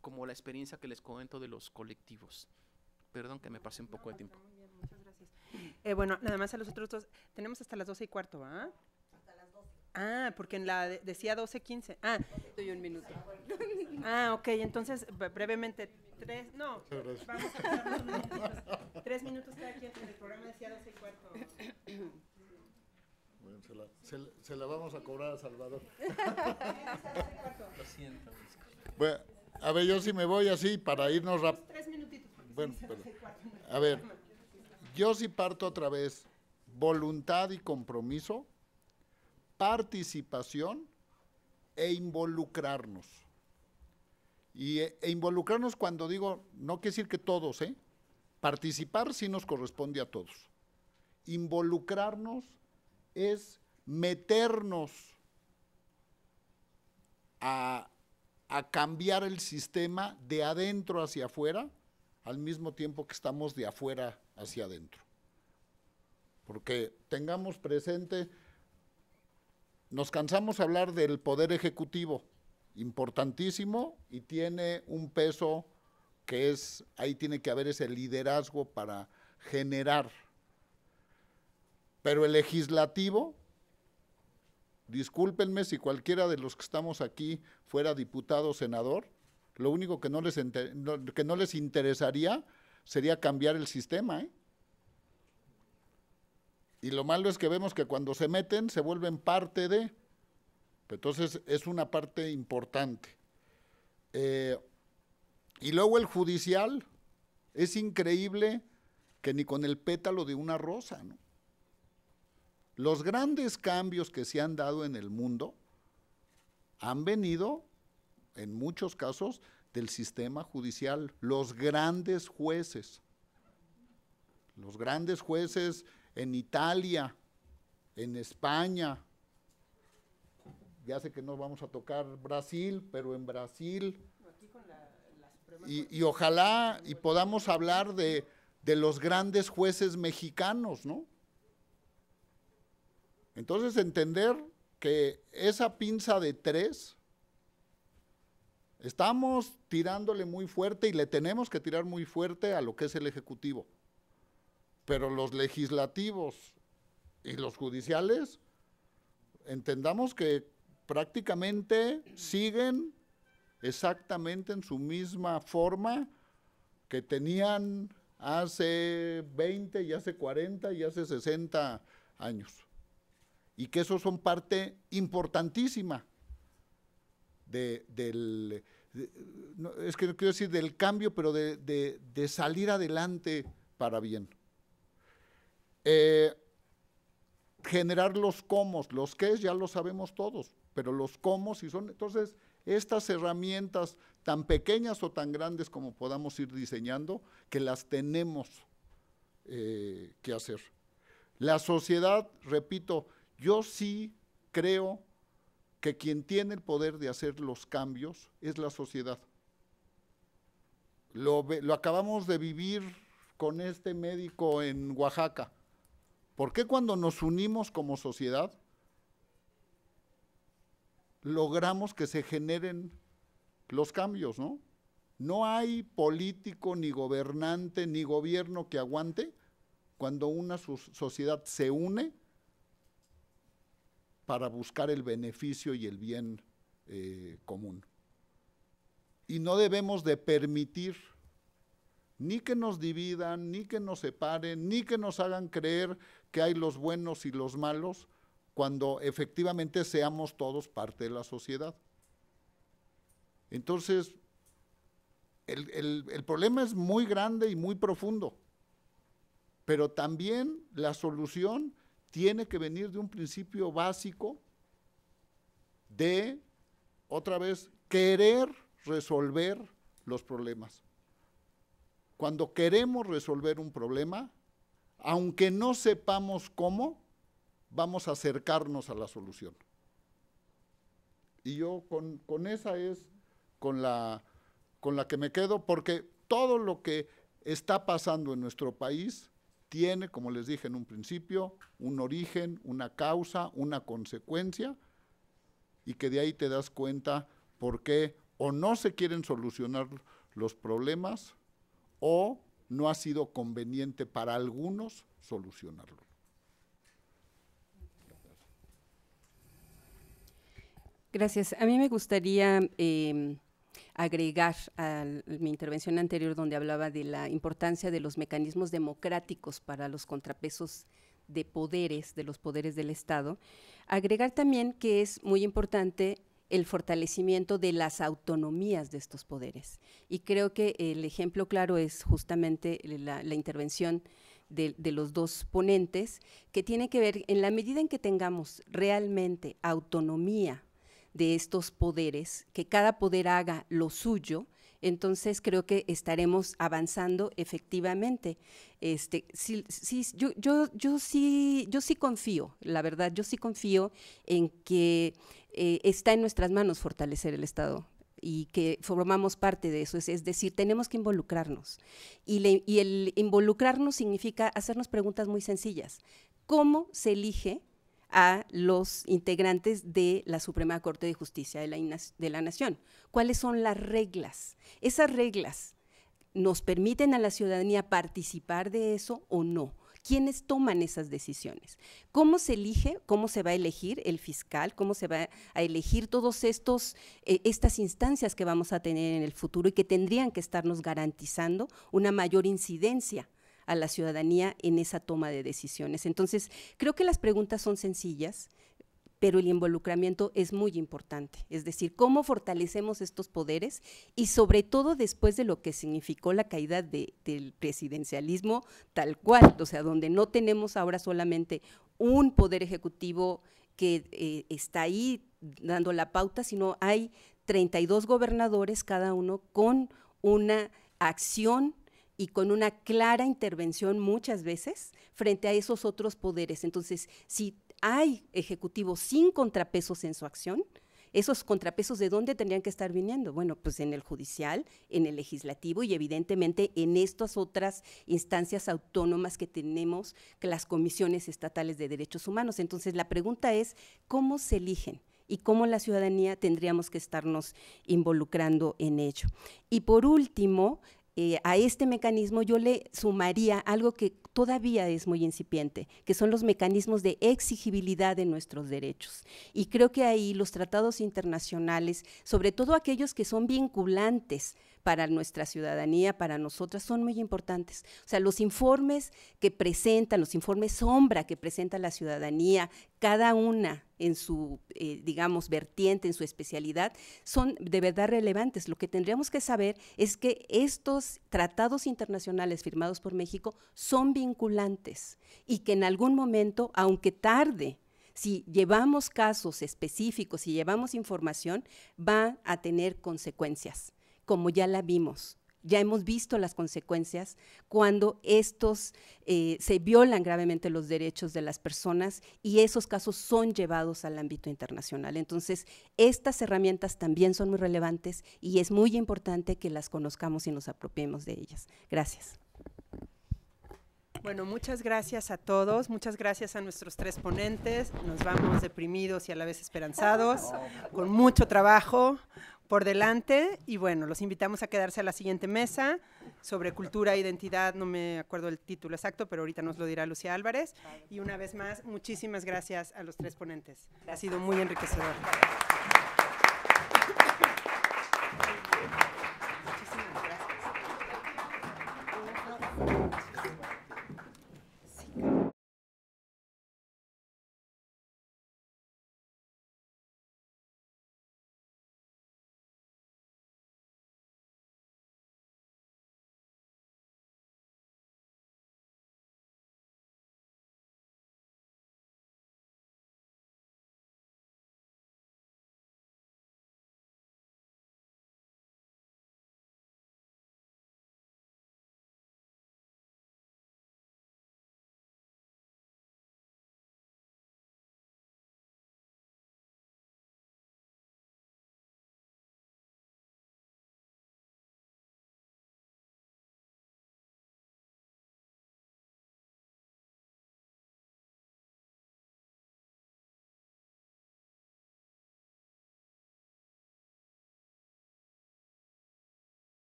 como la experiencia que les comento de los colectivos. Perdón que me pasé un poco de tiempo. bueno, nada más a los otros dos, tenemos hasta las 12 y cuarto, ¿ah? Ah, porque en la decía 12, 15. Ah, doy un minuto. Ah, ok, entonces brevemente no, vamos a pasar minutos. Tres minutos cada quien, el programa decía doce y cuarto. Bueno, se la, vamos a cobrar a Salvador. (laughs) Lo siento. Bueno, a ver, yo si me voy así para irnos rápido. Pues tres minutitos. Bueno, a ver, yo sí parto otra vez. Voluntad y compromiso, participación e involucrarnos. Y, eh, e involucrarnos cuando digo, no quiere decir que todos, ¿eh? Participar sí nos corresponde a todos. Involucrarnos es meternos a, a cambiar el sistema de adentro hacia afuera, al mismo tiempo que estamos de afuera hacia adentro. Porque tengamos presente, nos cansamos de hablar del poder ejecutivo, importantísimo y tiene un peso que es, ahí tiene que haber ese liderazgo para generar. Pero el legislativo, discúlpenme si cualquiera de los que estamos aquí fuera diputado o senador, lo único que no les, que no les interesaría sería cambiar el sistema. ¿eh? Y lo malo es que vemos que cuando se meten se vuelven parte de... Entonces es una parte importante. Eh, y luego el judicial, es increíble que ni con el pétalo de una rosa, Los grandes cambios que se han dado en el mundo han venido, en muchos casos, del sistema judicial. Los grandes jueces, los grandes jueces en Italia, en España, ya sé que no vamos a tocar Brasil, pero en Brasil... y, ojalá y podamos hablar de, de los grandes jueces mexicanos, ¿no? Entonces entender que esa pinza de tres, estamos tirándole muy fuerte y le tenemos que tirar muy fuerte a lo que es el Ejecutivo. Pero los legislativos y los judiciales, entendamos que prácticamente siguen exactamente en su misma forma que tenían hace 20 y hace 40 y hace 60 años. Y que eso son parte importantísima del, es que no quiero decir del cambio, pero de, salir adelante para bien. Eh, generar los cómo, los qué, ya lo sabemos todos pero los cómo si son. Entonces, estas herramientas tan pequeñas o tan grandes como podamos ir diseñando, que las tenemos eh, que hacer. La sociedad, repito, yo sí creo que quien tiene el poder de hacer los cambios es la sociedad. Lo, lo acabamos de vivir con este médico en Oaxaca. ¿Por qué cuando nos unimos como sociedad logramos que se generen los cambios, ¿no? No hay político, ni gobernante, ni gobierno que aguante cuando una sociedad se une para buscar el beneficio y el bien eh, común. Y no debemos de permitir ni que nos dividan, ni que nos separen, ni que nos hagan creer que hay los buenos y los malos, cuando efectivamente seamos todos parte de la sociedad. Entonces, el, el, problema es muy grande y muy profundo, pero también la solución tiene que venir de un principio básico de, otra vez, querer resolver los problemas. Cuando queremos resolver un problema, aunque no sepamos cómo, vamos a acercarnos a la solución. Y yo con, con esa es con la, con la que me quedo, porque todo lo que está pasando en nuestro país tiene, como les dije en un principio, un origen, una causa, una consecuencia, y que de ahí te das cuenta por qué o no se quieren solucionar los problemas o no ha sido conveniente para algunos solucionarlos. Gracias. A mí me gustaría em, agregar a mi intervención anterior donde hablaba de la importancia de los mecanismos democráticos para los contrapesos de poderes, de los poderes del Estado, agregar también que es muy importante el fortalecimiento de las autonomías de estos poderes. Y creo que el ejemplo claro es justamente la, intervención de, de, los dos ponentes, que tiene que ver en la medida en que tengamos realmente autonomía de estos poderes, que cada poder haga lo suyo, entonces creo que estaremos avanzando efectivamente. Este, sí, yo, yo, yo, sí, yo sí confío, la verdad, yo sí confío en que eh, está en nuestras manos fortalecer el Estado y que formamos parte de eso. Es, decir, tenemos que involucrarnos. Y, y el involucrarnos significa hacernos preguntas muy sencillas. ¿Cómo se elige a los integrantes de la Suprema Corte de Justicia de la, Nación. ¿Cuáles son las reglas? Esas reglas nos permiten a la ciudadanía participar de eso o no. ¿Quiénes toman esas decisiones? ¿Cómo se elige, cómo se va a elegir el fiscal, cómo se va a elegir todas eh, estas instancias que vamos a tener en el futuro y que tendrían que estarnos garantizando una mayor incidencia a la ciudadanía en esa toma de decisiones. Entonces, creo que las preguntas son sencillas, pero el involucramiento es muy importante. Es decir, cómo fortalecemos estos poderes y sobre todo después de lo que significó la caída del presidencialismo tal cual, o sea, donde no tenemos ahora solamente un poder ejecutivo que eh, está ahí dando la pauta, sino hay 32 gobernadores, cada uno con una acción y con una clara intervención muchas veces frente a esos otros poderes. Entonces, si hay ejecutivos sin contrapesos en su acción, esos contrapesos de dónde tendrían que estar viniendo? Bueno, pues en el judicial, en el legislativo y evidentemente en estas otras instancias autónomas que tenemos, que las comisiones estatales de derechos humanos. Entonces, la pregunta es, ¿cómo se eligen? y cómo la ciudadanía tendríamos que estarnos involucrando en ello. Y por último, eh, a este mecanismo yo le sumaría algo que todavía es muy incipiente, que son los mecanismos de exigibilidad de nuestros derechos. Y creo que ahí los tratados internacionales, sobre todo aquellos que son vinculantes, para nuestra ciudadanía, para nosotras, son muy importantes. O sea, los informes que presentan, los informes sombra que presenta la ciudadanía, cada una en su, eh, digamos, vertiente, en su especialidad, son de verdad relevantes. Lo que tendríamos que saber es que estos tratados internacionales firmados por México son vinculantes y que en algún momento, aunque tarde, si llevamos casos específicos, si llevamos información, va a tener consecuencias como ya la vimos. Ya hemos visto las consecuencias cuando estos eh, se violan gravemente los derechos de las personas y esos casos son llevados al ámbito internacional. Entonces, estas herramientas también son muy relevantes y es muy importante que las conozcamos y nos apropiemos de ellas. Gracias. Bueno, muchas gracias a todos, muchas gracias a nuestros tres ponentes. Nos vamos deprimidos y a la vez esperanzados, (laughs) con mucho trabajo por delante. Y bueno, los invitamos a quedarse a la siguiente mesa sobre cultura e identidad. No me acuerdo el título exacto, pero ahorita nos lo dirá Lucía Álvarez. Y una vez más, muchísimas gracias a los tres ponentes. Ha sido muy enriquecedor.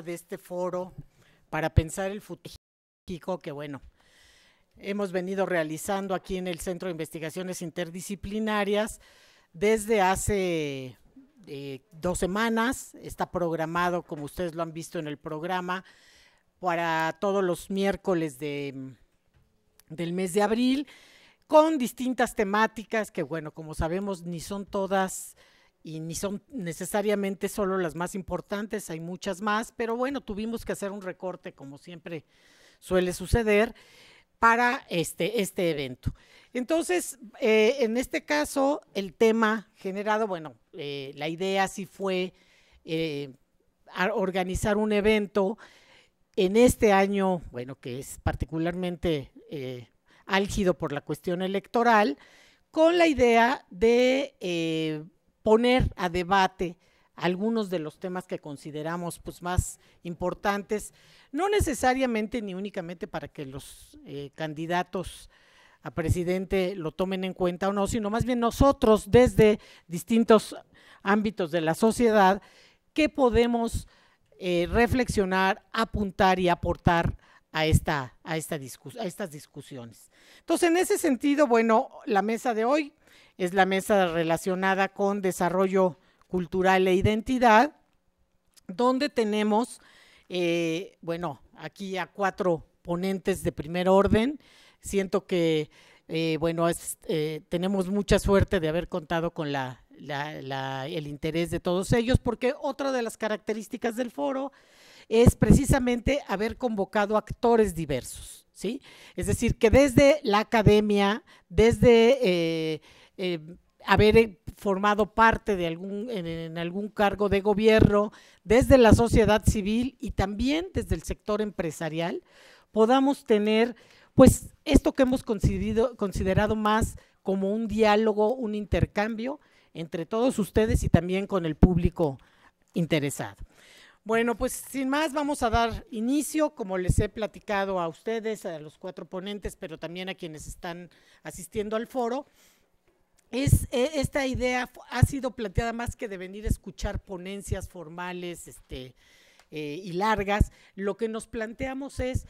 de este foro para pensar el futuro que bueno, hemos venido realizando aquí en el Centro de Investigaciones Interdisciplinarias desde hace eh, dos semanas. Está programado, como ustedes lo han visto en el programa, para todos los miércoles del mes de abril, con distintas temáticas que, bueno, como sabemos, ni son todas y ni son necesariamente solo las más importantes, hay muchas más, pero bueno, tuvimos que hacer un recorte como siempre suele suceder para este, este evento. Entonces, eh, en este caso, el tema generado, bueno, eh, la idea sí fue eh, organizar un evento en este año, bueno, que es particularmente álgido por la cuestión electoral, con la idea de poner a debate algunos de los temas que consideramos pues, más importantes, no necesariamente ni únicamente para que los eh, candidatos a presidente lo tomen en cuenta o no, sino más bien nosotros desde distintos ámbitos de la sociedad, que podemos eh, reflexionar, apuntar y aportar a, esta, a, esta a estas discusiones. Entonces, en ese sentido, bueno, la mesa de hoy es la mesa relacionada con desarrollo cultural e identidad, donde tenemos, eh, bueno, aquí a cuatro ponentes de primer orden. Siento que, eh, bueno, eh, tenemos mucha suerte de haber contado con el interés de todos ellos, porque otra de las características del foro es precisamente haber convocado actores diversos, ¿sí? Es decir, que desde la academia, desde eh, haber eh, formado parte de algún, en, algún cargo de gobierno desde la sociedad civil y también desde el sector empresarial, podamos tener pues esto que hemos considerado más como un diálogo, un intercambio entre todos ustedes y también con el público interesado. Bueno, pues sin más vamos a dar inicio, como les he platicado a ustedes, a los cuatro ponentes, pero también a quienes están asistiendo al foro es, e, esta idea ha sido planteada más que de venir a escuchar ponencias formales este, eh, y largas. Lo que nos planteamos es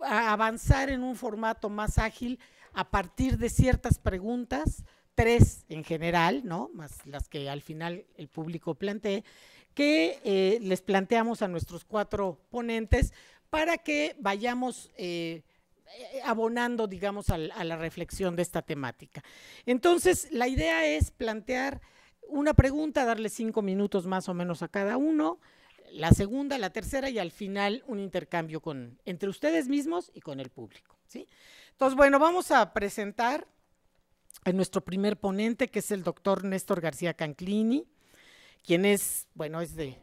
avanzar en un formato más ágil a partir de ciertas preguntas, tres en general, ¿no? Más las que al final el público plantee, que eh, les planteamos a nuestros cuatro ponentes para que vayamos eh, eh, abonando, digamos, a, la reflexión de esta temática. Entonces, la idea es plantear una pregunta, darle cinco minutos más o menos a cada uno, la segunda, la tercera y al final un intercambio con, entre ustedes mismos y con el público. ¿sí? Entonces, bueno, vamos a presentar a nuestro primer ponente, que es el doctor Néstor García Canclini, quien es, bueno, es de,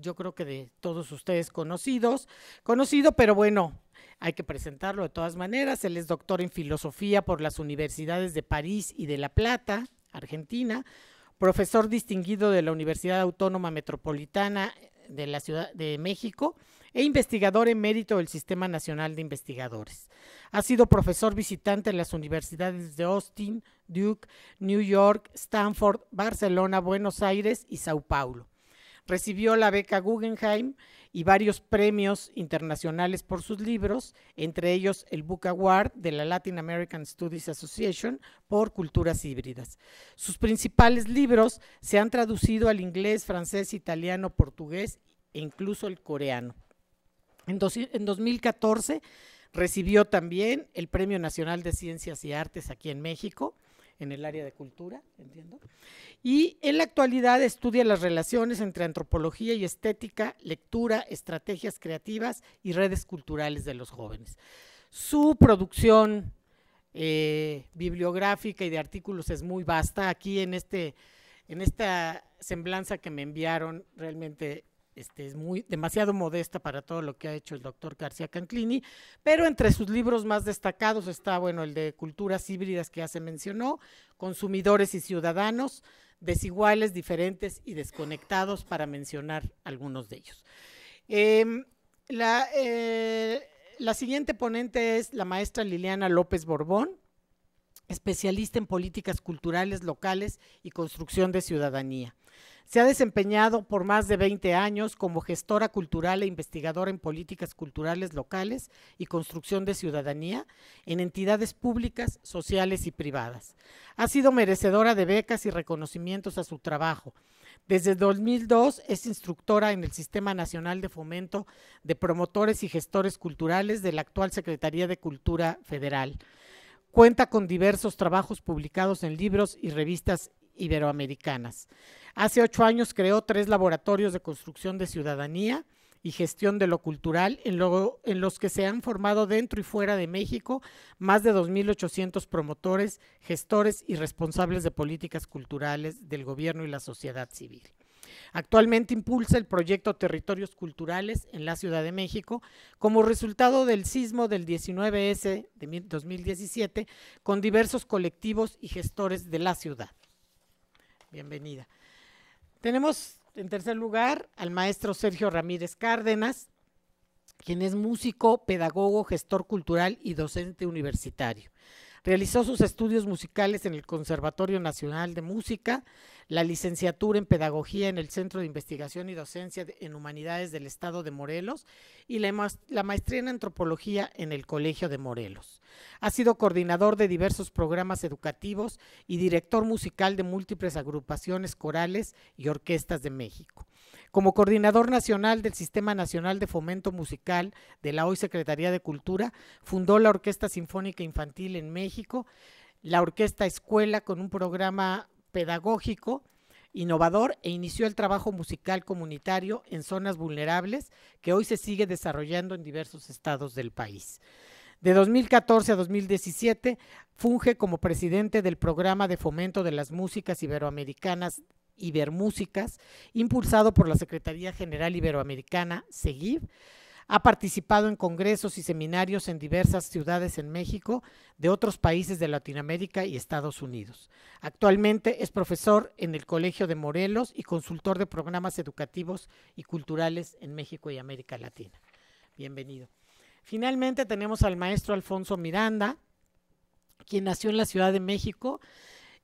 yo creo que de todos ustedes conocidos, conocido, pero bueno, hay que presentarlo de todas maneras. Él es doctor en filosofía por las universidades de París y de La Plata, Argentina, profesor distinguido de la Universidad Autónoma Metropolitana de la Ciudad de México e investigador en mérito del Sistema Nacional de Investigadores. Ha sido profesor visitante en las universidades de Austin, Duke, New York, Stanford, Barcelona, Buenos Aires y Sao Paulo. Recibió la beca Guggenheim y varios premios internacionales por sus libros, entre ellos el Book Award de la Latin American Studies Association por Culturas Híbridas. Sus principales libros se han traducido al inglés, francés, italiano, portugués e incluso el coreano. En, en 2014 recibió también el Premio Nacional de Ciencias y Artes aquí en México en el área de cultura, entiendo. Y en la actualidad estudia las relaciones entre antropología y estética, lectura, estrategias creativas y redes culturales de los jóvenes. Su producción eh, bibliográfica y de artículos es muy vasta. Aquí en, este, en esta semblanza que me enviaron, realmente este, es muy, demasiado modesta para todo lo que ha hecho el doctor García Canclini, pero entre sus libros más destacados está, bueno, el de Culturas Híbridas que ya se mencionó, Consumidores y Ciudadanos, Desiguales, Diferentes y Desconectados, para mencionar algunos de ellos. Em, la, eh, la siguiente ponente es la maestra Liliana López Borbón, especialista en políticas culturales locales y construcción de ciudadanía. Se ha desempeñado por más de 20 años como gestora cultural e investigadora en políticas culturales locales y construcción de ciudadanía en entidades públicas, sociales y privadas. Ha sido merecedora de becas y reconocimientos a su trabajo. Desde 2002 es instructora en el Sistema Nacional de Fomento de Promotores y Gestores Culturales de la actual Secretaría de Cultura Federal. Cuenta con diversos trabajos publicados en libros y revistas iberoamericanas. Hace ocho años creó tres laboratorios de construcción de ciudadanía y gestión de lo cultural, en, los que se han formado dentro y fuera de México más de 2.800 promotores, gestores y responsables de políticas culturales del gobierno y la sociedad civil. Actualmente impulsa el proyecto Territorios Culturales en la Ciudad de México como resultado del sismo del 19S de 2017 con diversos colectivos y gestores de la ciudad bienvenida. Tenemos en tercer lugar al maestro Sergio Ramírez Cárdenas, quien es músico, pedagogo, gestor cultural y docente universitario. Realizó sus estudios musicales en el Conservatorio Nacional de Música la licenciatura en Pedagogía en el Centro de Investigación y Docencia en Humanidades del Estado de Morelos y la, maestría en Antropología en el Colegio de Morelos. Ha sido coordinador de diversos programas educativos y director musical de múltiples agrupaciones corales y orquestas de México. Como coordinador nacional del Sistema Nacional de Fomento Musical de la hoy Secretaría de Cultura, fundó la Orquesta Sinfónica Infantil en México, la Orquesta Escuela con un programa pedagógico innovador e inició el trabajo musical comunitario en zonas vulnerables que hoy se sigue desarrollando en diversos estados del país. De 2014 a 2017 funge como presidente del programa de fomento de las músicas iberoamericanas Ibermúsicas, impulsado por la Secretaría General Iberoamericana, SEGIB, ha participado en congresos y seminarios en diversas ciudades en México, de otros países de Latinoamérica y Estados Unidos. Actualmente es profesor en el Colegio de Morelos y consultor de programas educativos y culturales en México y América Latina. Bienvenido. Finalmente tenemos al maestro Alfonso Miranda, quien nació en la Ciudad de México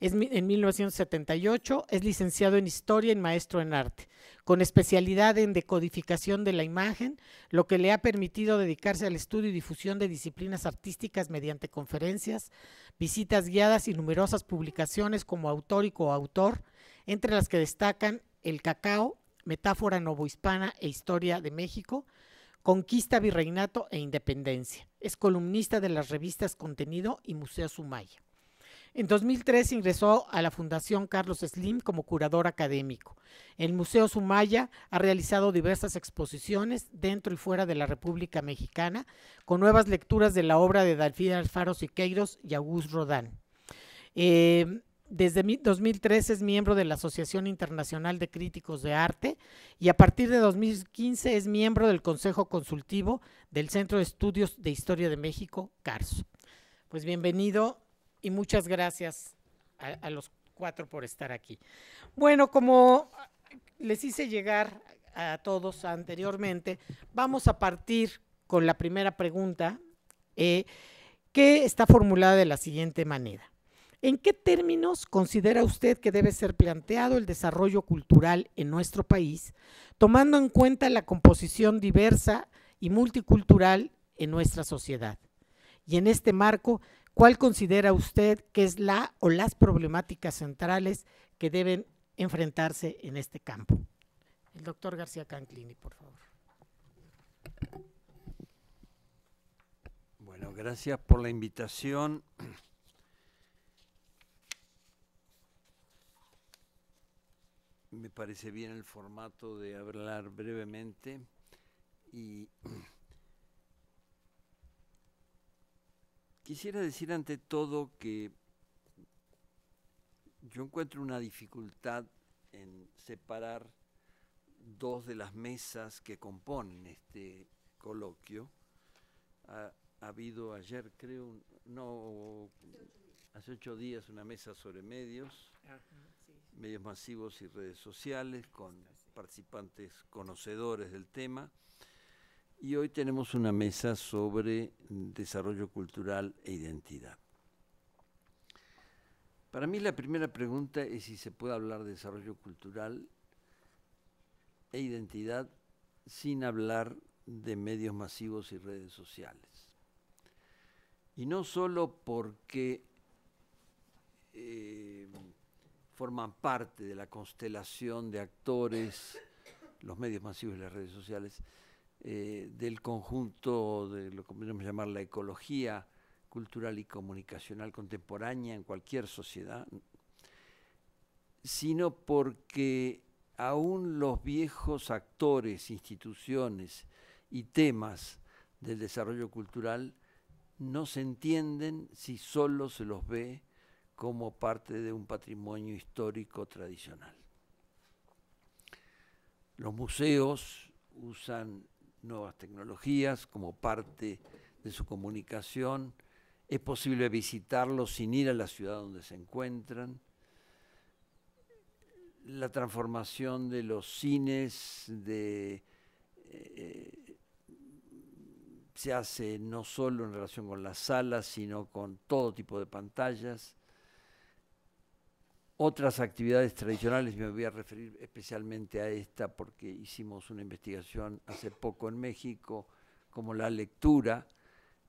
es en 1978 es licenciado en Historia y maestro en Arte, con especialidad en decodificación de la imagen, lo que le ha permitido dedicarse al estudio y difusión de disciplinas artísticas mediante conferencias, visitas guiadas y numerosas publicaciones como autor y coautor, entre las que destacan El cacao, Metáfora novohispana e Historia de México, Conquista, Virreinato e Independencia. Es columnista de las revistas Contenido y Museo Sumaya. En 2003 ingresó a la Fundación Carlos Slim como curador académico. El Museo Sumaya ha realizado diversas exposiciones dentro y fuera de la República Mexicana, con nuevas lecturas de la obra de Dalfida Alfaro Siqueiros y August Rodán. Eh, desde 2003 es miembro de la Asociación Internacional de Críticos de Arte y a partir de 2015 es miembro del Consejo Consultivo del Centro de Estudios de Historia de México, CARSO. Pues bienvenido, y muchas gracias a, los cuatro por estar aquí. Bueno, como les hice llegar a todos anteriormente, vamos a partir con la primera pregunta, eh, que está formulada de la siguiente manera. ¿En qué términos considera usted que debe ser planteado el desarrollo cultural en nuestro país, tomando en cuenta la composición diversa y multicultural en nuestra sociedad? Y en este marco, ¿Cuál considera usted que es la o las problemáticas centrales que deben enfrentarse en este campo? El doctor García Canclini, por favor. Bueno, gracias por la invitación. Me parece bien el formato de hablar brevemente y Quisiera decir ante todo que yo encuentro una dificultad en separar dos de las mesas que componen este coloquio. Ha, habido ayer, creo, no, hace ocho días una mesa sobre medios, ah, medios masivos y redes sociales, con participantes conocedores del tema y hoy tenemos una mesa sobre desarrollo cultural e identidad. Para mí la primera pregunta es si se puede hablar de desarrollo cultural e identidad sin hablar de medios masivos y redes sociales. Y no solo porque eh, forman parte de la constelación de actores, los medios masivos y las redes sociales, eh, del conjunto de lo que podemos llamar la ecología cultural y comunicacional contemporánea en cualquier sociedad, sino porque aún los viejos actores, instituciones y temas del desarrollo cultural no se entienden si solo se los ve como parte de un patrimonio histórico tradicional. Los museos usan nuevas tecnologías como parte de su comunicación. Es posible visitarlos sin ir a la ciudad donde se encuentran. La transformación de los cines eh, se hace no solo en relación con las salas, sino con todo tipo de pantallas otras actividades tradicionales, me voy a referir especialmente a esta porque hicimos una investigación hace poco en México, como la lectura,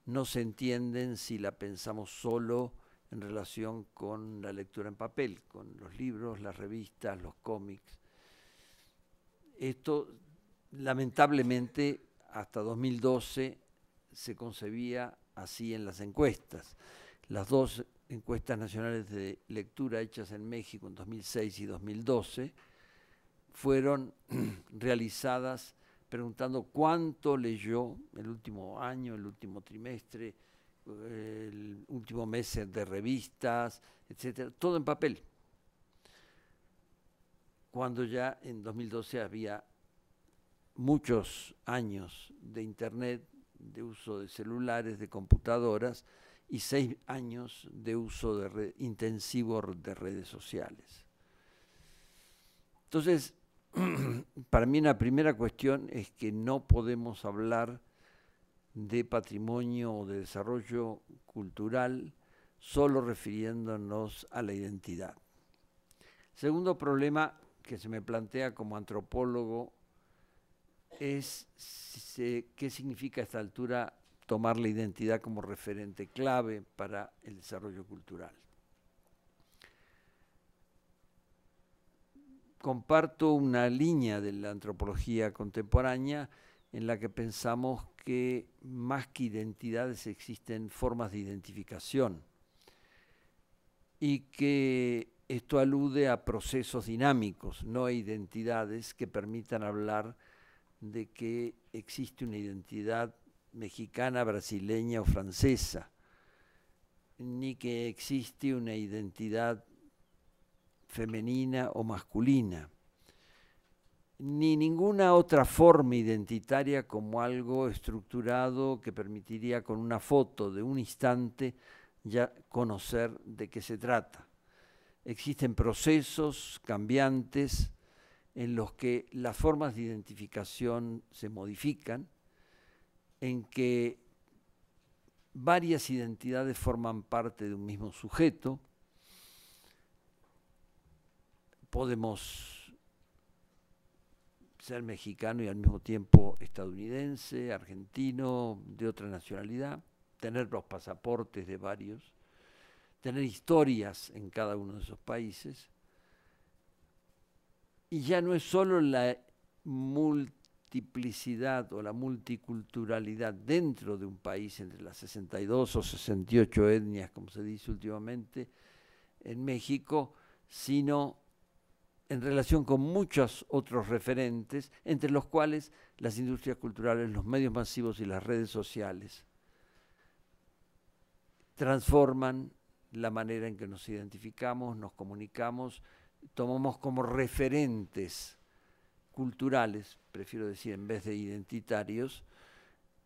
no se entienden si la pensamos solo en relación con la lectura en papel, con los libros, las revistas, los cómics. Esto, lamentablemente, hasta 2012 se concebía así en las encuestas. Las dos encuestas nacionales de lectura hechas en México en 2006 y 2012 fueron (clears throat) realizadas preguntando cuánto leyó el último año, el último trimestre, el último mes de revistas, etcétera, todo en papel. Cuando ya en 2012 había muchos años de internet, de uso de celulares, de computadoras, y seis años de uso de intensivo de redes sociales. Entonces, (clears throat) para mí la primera cuestión es que no podemos hablar de patrimonio o de desarrollo cultural solo refiriéndonos a la identidad. Segundo problema que se me plantea como antropólogo es qué significa a esta altura tomar la identidad como referente clave para el desarrollo cultural. Comparto una línea de la antropología contemporánea en la que pensamos que más que identidades existen formas de identificación y que esto alude a procesos dinámicos, no a identidades que permitan hablar de que existe una identidad mexicana, brasileña o francesa, ni que existe una identidad femenina o masculina, ni ninguna otra forma identitaria como algo estructurado que permitiría con una foto de un instante ya conocer de qué se trata. Existen procesos cambiantes en los que las formas de identificación se modifican, en que varias identidades forman parte de un mismo sujeto. Podemos ser mexicano y al mismo tiempo estadounidense, argentino, de otra nacionalidad, tener los pasaportes de varios, tener historias en cada uno de esos países. Y ya no es solo la multi multiplicidad o la multiculturalidad dentro de un país, entre las 62 o 68 etnias, como se dice últimamente, en México, sino en relación con muchos otros referentes, entre los cuales las industrias culturales, los medios masivos y las redes sociales transforman la manera en que nos identificamos, nos comunicamos, tomamos como referentes culturales, prefiero decir en vez de identitarios,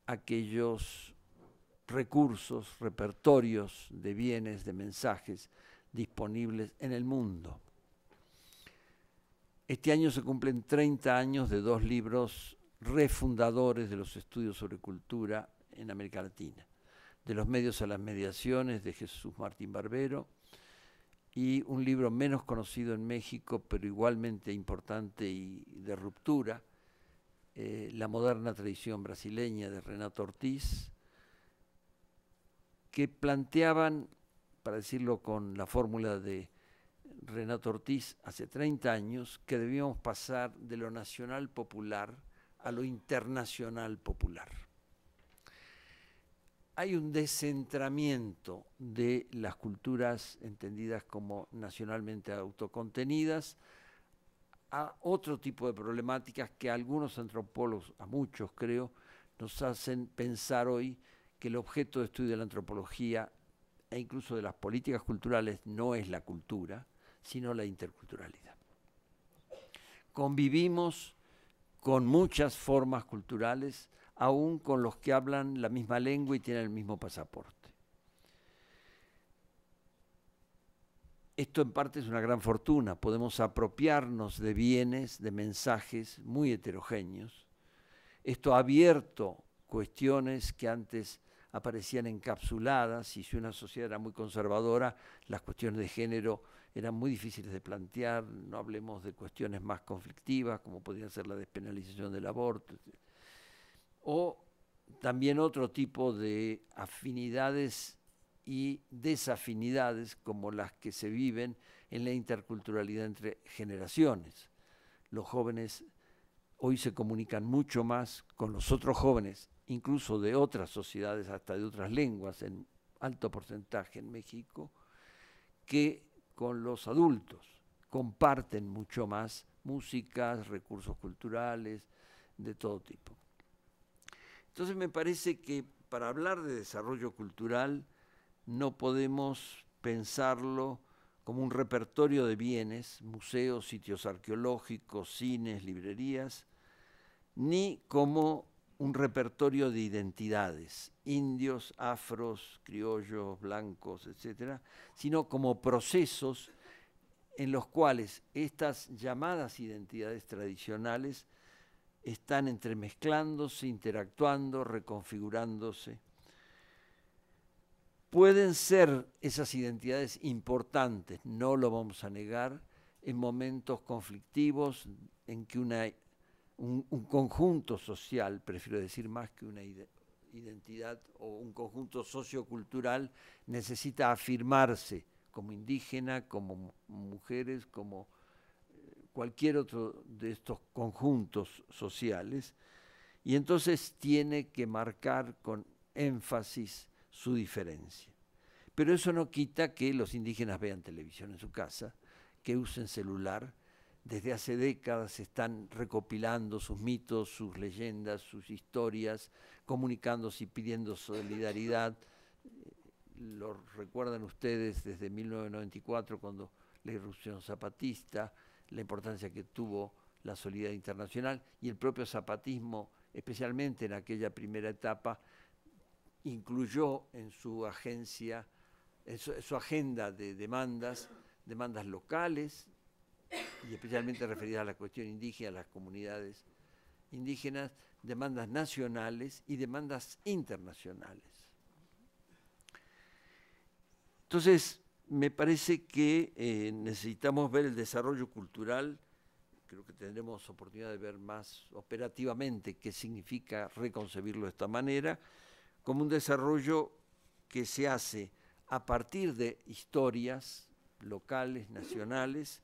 aquellos recursos, repertorios de bienes, de mensajes disponibles en el mundo. Este año se cumplen 30 años de dos libros refundadores de los estudios sobre cultura en América Latina, de los medios a las mediaciones de Jesús Martín Barbero y un libro menos conocido en México, pero igualmente importante y de ruptura, eh, La moderna tradición brasileña de Renato Ortiz, que planteaban, para decirlo con la fórmula de Renato Ortiz hace 30 años, que debíamos pasar de lo nacional popular a lo internacional popular hay un descentramiento de las culturas entendidas como nacionalmente autocontenidas a otro tipo de problemáticas que a algunos antropólogos, a muchos creo, nos hacen pensar hoy que el objeto de estudio de la antropología e incluso de las políticas culturales no es la cultura, sino la interculturalidad. Convivimos con muchas formas culturales, aún con los que hablan la misma lengua y tienen el mismo pasaporte. Esto en parte es una gran fortuna, podemos apropiarnos de bienes, de mensajes muy heterogéneos. Esto ha abierto cuestiones que antes aparecían encapsuladas y si una sociedad era muy conservadora, las cuestiones de género eran muy difíciles de plantear, no hablemos de cuestiones más conflictivas como podría ser la despenalización del aborto o también otro tipo de afinidades y desafinidades como las que se viven en la interculturalidad entre generaciones. Los jóvenes hoy se comunican mucho más con los otros jóvenes, incluso de otras sociedades, hasta de otras lenguas, en alto porcentaje en México, que con los adultos. Comparten mucho más músicas, recursos culturales, de todo tipo. Entonces me parece que para hablar de desarrollo cultural no podemos pensarlo como un repertorio de bienes, museos, sitios arqueológicos, cines, librerías, ni como un repertorio de identidades, indios, afros, criollos, blancos, etcétera, sino como procesos en los cuales estas llamadas identidades tradicionales están entremezclándose, interactuando, reconfigurándose. Pueden ser esas identidades importantes, no lo vamos a negar, en momentos conflictivos en que una, un, un, conjunto social, prefiero decir más que una identidad o un conjunto sociocultural, necesita afirmarse como indígena, como mujeres, como cualquier otro de estos conjuntos sociales, y entonces tiene que marcar con énfasis su diferencia. Pero eso no quita que los indígenas vean televisión en su casa, que usen celular. Desde hace décadas están recopilando sus mitos, sus leyendas, sus historias, comunicándose y pidiendo solidaridad. Lo recuerdan ustedes desde 1994 cuando la irrupción zapatista, la importancia que tuvo la solidaridad internacional y el propio zapatismo, especialmente en aquella primera etapa, incluyó en su agencia, su, agenda de demandas, demandas locales y especialmente referidas a la cuestión indígena, a las comunidades indígenas, demandas nacionales y demandas internacionales. Entonces, me parece que eh, necesitamos ver el desarrollo cultural, creo que tendremos oportunidad de ver más operativamente qué significa reconcebirlo de esta manera, como un desarrollo que se hace a partir de historias locales, nacionales,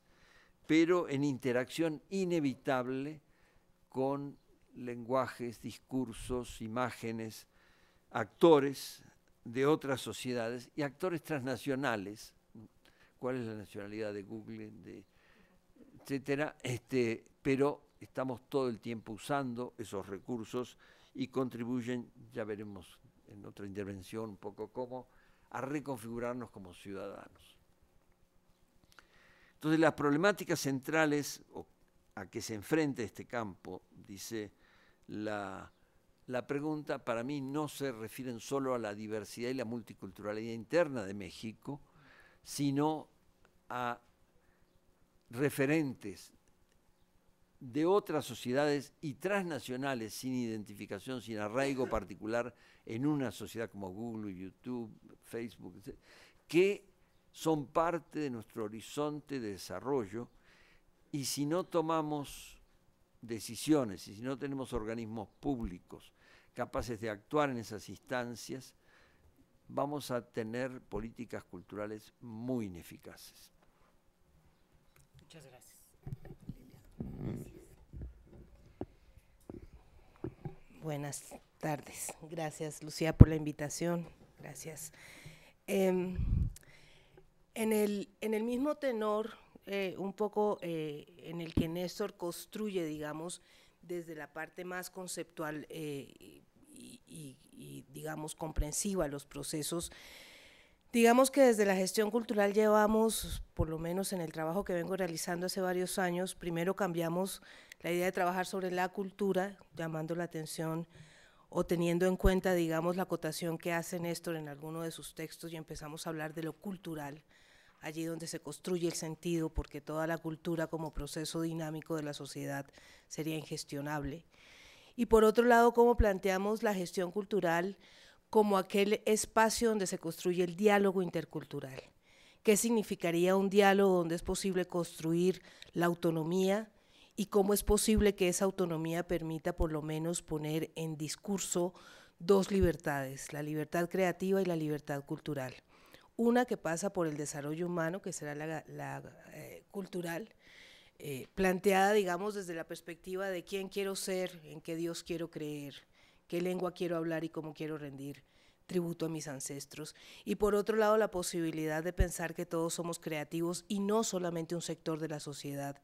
pero en interacción inevitable con lenguajes, discursos, imágenes, actores de otras sociedades y actores transnacionales, cuál es la nacionalidad de Google, de, etcétera, este, pero estamos todo el tiempo usando esos recursos y contribuyen, ya veremos en otra intervención un poco cómo, a reconfigurarnos como ciudadanos. Entonces las problemáticas centrales a que se enfrenta este campo, dice la la pregunta para mí no se refiere solo a la diversidad y la multiculturalidad interna de México, sino a referentes de otras sociedades y transnacionales sin identificación, sin arraigo particular en una sociedad como Google, YouTube, Facebook, que son parte de nuestro horizonte de desarrollo y si no tomamos decisiones y si no tenemos organismos públicos capaces de actuar en esas instancias, vamos a tener políticas culturales muy ineficaces. Muchas gracias. Buenas tardes. Gracias, Lucía, por la invitación. Gracias. Em, el, en el mismo tenor eh, un poco eh, en el que Néstor construye, digamos, desde la parte más conceptual eh, y, y, digamos, comprensiva los procesos. Digamos que desde la gestión cultural llevamos, por lo menos en el trabajo que vengo realizando hace varios años, primero cambiamos la idea de trabajar sobre la cultura, llamando la atención o teniendo en cuenta, digamos, la acotación que hace Néstor en alguno de sus textos y empezamos a hablar de lo cultural allí donde se construye el sentido, porque toda la cultura como proceso dinámico de la sociedad sería ingestionable. Y por otro lado, cómo planteamos la gestión cultural como aquel espacio donde se construye el diálogo intercultural. ¿Qué significaría un diálogo donde es posible construir la autonomía y cómo es posible que esa autonomía permita por lo menos poner en discurso dos libertades, la libertad creativa y la libertad cultural? Una que pasa por el desarrollo humano, que será la, eh, cultural, eh, planteada, digamos, desde la perspectiva de quién quiero ser, en qué Dios quiero creer, qué lengua quiero hablar y cómo quiero rendir tributo a mis ancestros. Y por otro lado, la posibilidad de pensar que todos somos creativos y no solamente un sector de la sociedad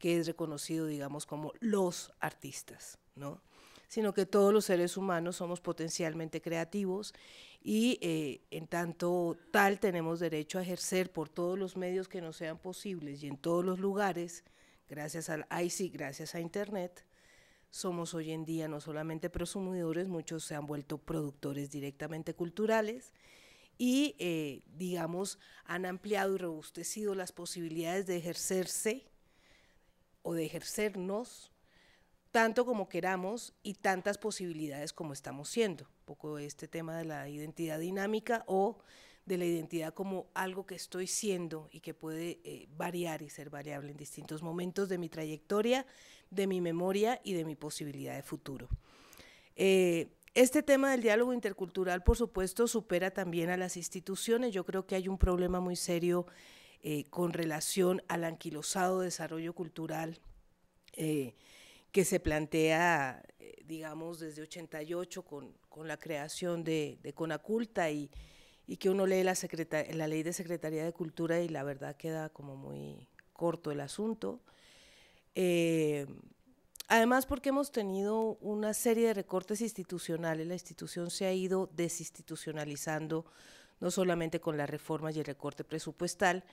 que es reconocido, digamos, como los artistas, ¿no? sino que todos los seres humanos somos potencialmente creativos y eh, en tanto tal tenemos derecho a ejercer por todos los medios que nos sean posibles y en todos los lugares, gracias al ICI, sí, gracias a Internet, somos hoy en día no solamente prosumidores, muchos se han vuelto productores directamente culturales y, eh, digamos, han ampliado y robustecido las posibilidades de ejercerse o de ejercernos tanto como queramos y tantas posibilidades como estamos siendo. Un poco este tema de la identidad dinámica o de la identidad como algo que estoy siendo y que puede eh, variar y ser variable en distintos momentos de mi trayectoria, de mi memoria y de mi posibilidad de futuro. Eh, este tema del diálogo intercultural, por supuesto, supera también a las instituciones. Yo creo que hay un problema muy serio eh, con relación al anquilosado desarrollo cultural que se plantea, eh, digamos, desde 88 con, con la creación de, Conaculta y, y, que uno lee la, la, ley de Secretaría de Cultura y la verdad queda como muy corto el asunto. Eh, además, porque hemos tenido una serie de recortes institucionales, la institución se ha ido desinstitucionalizando, no solamente con las reformas y el recorte presupuestal,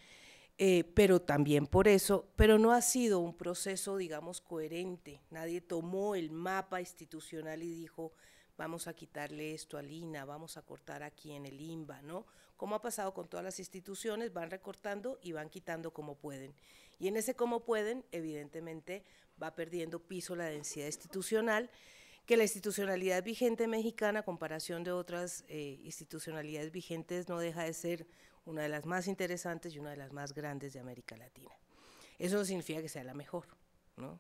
eh, pero también por eso, pero no ha sido un proceso, digamos, coherente. Nadie tomó el mapa institucional y dijo, vamos a quitarle esto a Lina, vamos a cortar aquí en el IMBA, ¿no? Como ha pasado con todas las instituciones, van recortando y van quitando como pueden. Y en ese como pueden, evidentemente, va perdiendo piso la densidad institucional, que la institucionalidad vigente mexicana, a comparación de otras eh, institucionalidades vigentes, no deja de ser una de las más interesantes y una de las más grandes de América Latina. Eso no significa que sea la mejor, ¿no?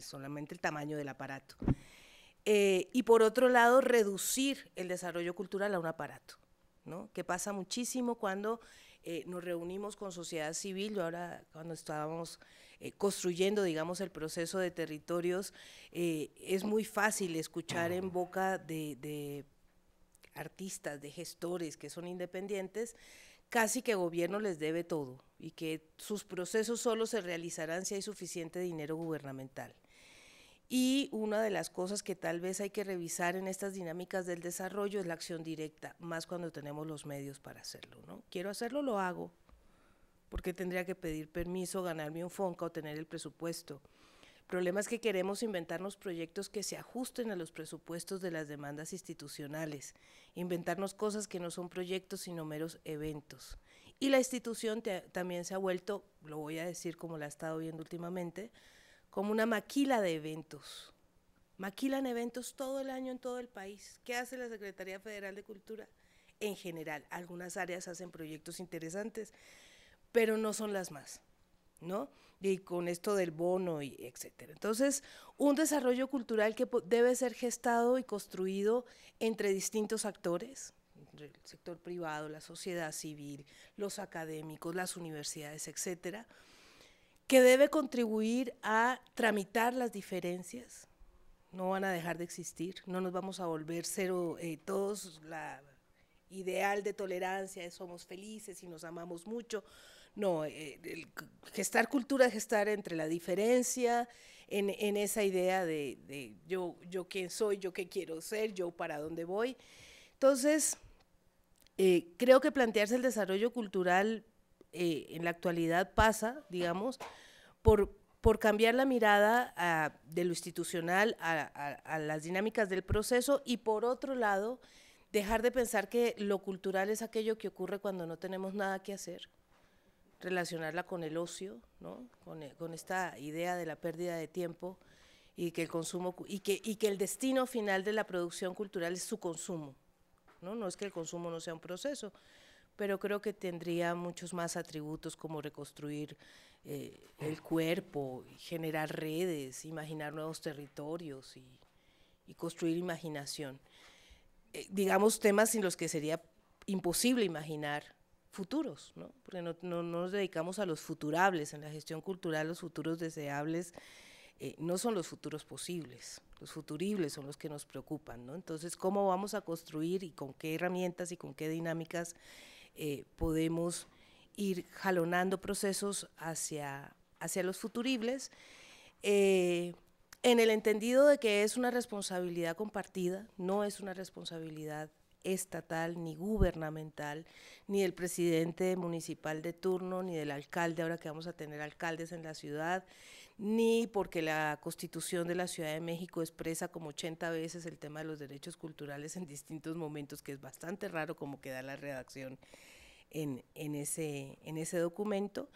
solamente el tamaño del aparato. Eh, y por otro lado, reducir el desarrollo cultural a un aparato, que pasa muchísimo cuando eh, nos reunimos con sociedad civil, yo ahora cuando estábamos eh, construyendo, digamos, el proceso de territorios, es muy fácil escuchar en boca de, de artistas, de gestores que son independientes, casi que gobierno les debe todo y que sus procesos solo se realizarán si hay suficiente dinero gubernamental. Y una de las cosas que tal vez hay que revisar en estas dinámicas del desarrollo es la acción directa, más cuando tenemos los medios para hacerlo. ¿no? Quiero hacerlo, lo hago, porque tendría que pedir permiso, ganarme un FONCA o tener el presupuesto problema es que queremos inventarnos proyectos que se ajusten a los presupuestos de las demandas institucionales, inventarnos cosas que no son proyectos sino meros eventos. Y la institución también se ha vuelto, lo voy a decir como la he estado viendo últimamente, como una maquila de eventos. Maquilan eventos todo el año en todo el país. ¿Qué hace la Secretaría Federal de Cultura? En general, algunas áreas hacen proyectos interesantes, pero no son las más, ¿no? y con esto del bono, y etcétera. Entonces, un desarrollo cultural que debe ser gestado y construido entre distintos actores, el sector privado, la sociedad civil, los académicos, las universidades, etcétera, que debe contribuir a tramitar las diferencias, no van a dejar de existir, no nos vamos a volver cero, eh, todos la ideal de tolerancia, somos felices y nos amamos mucho, no, eh, gestar cultura es gestar entre la diferencia, en, esa idea de, yo, yo quién soy, yo qué quiero ser, yo para dónde voy. Entonces, eh, creo que plantearse el desarrollo cultural eh, en la actualidad pasa, digamos, por, cambiar la mirada de lo institucional a, las dinámicas del proceso y por otro lado, dejar de pensar que lo cultural es aquello que ocurre cuando no tenemos nada que hacer relacionarla con el ocio, eh, con, esta idea de la pérdida de tiempo y que el consumo y que, el destino final de la producción cultural es su consumo. ¿no? es que el consumo no sea un proceso, pero creo que tendría muchos más atributos como reconstruir eh, el cuerpo, generar redes, imaginar nuevos territorios y, construir imaginación. Eh, digamos temas en los que sería imposible imaginar futuros, ¿no? porque no, nos dedicamos a los futurables, en la gestión cultural los futuros deseables eh, no son los futuros posibles, los futuribles son los que nos preocupan, ¿no? entonces cómo vamos a construir y con qué herramientas y con qué dinámicas eh, podemos ir jalonando procesos hacia, hacia los futuribles, eh, en el entendido de que es una responsabilidad compartida, no es una responsabilidad estatal, ni gubernamental, ni el presidente municipal de turno, ni del alcalde, ahora que vamos a tener alcaldes en la ciudad, ni porque la constitución de la Ciudad de México expresa como 80 veces el tema de los derechos culturales en distintos momentos, que es bastante raro como queda la redacción en, ese, en ese documento.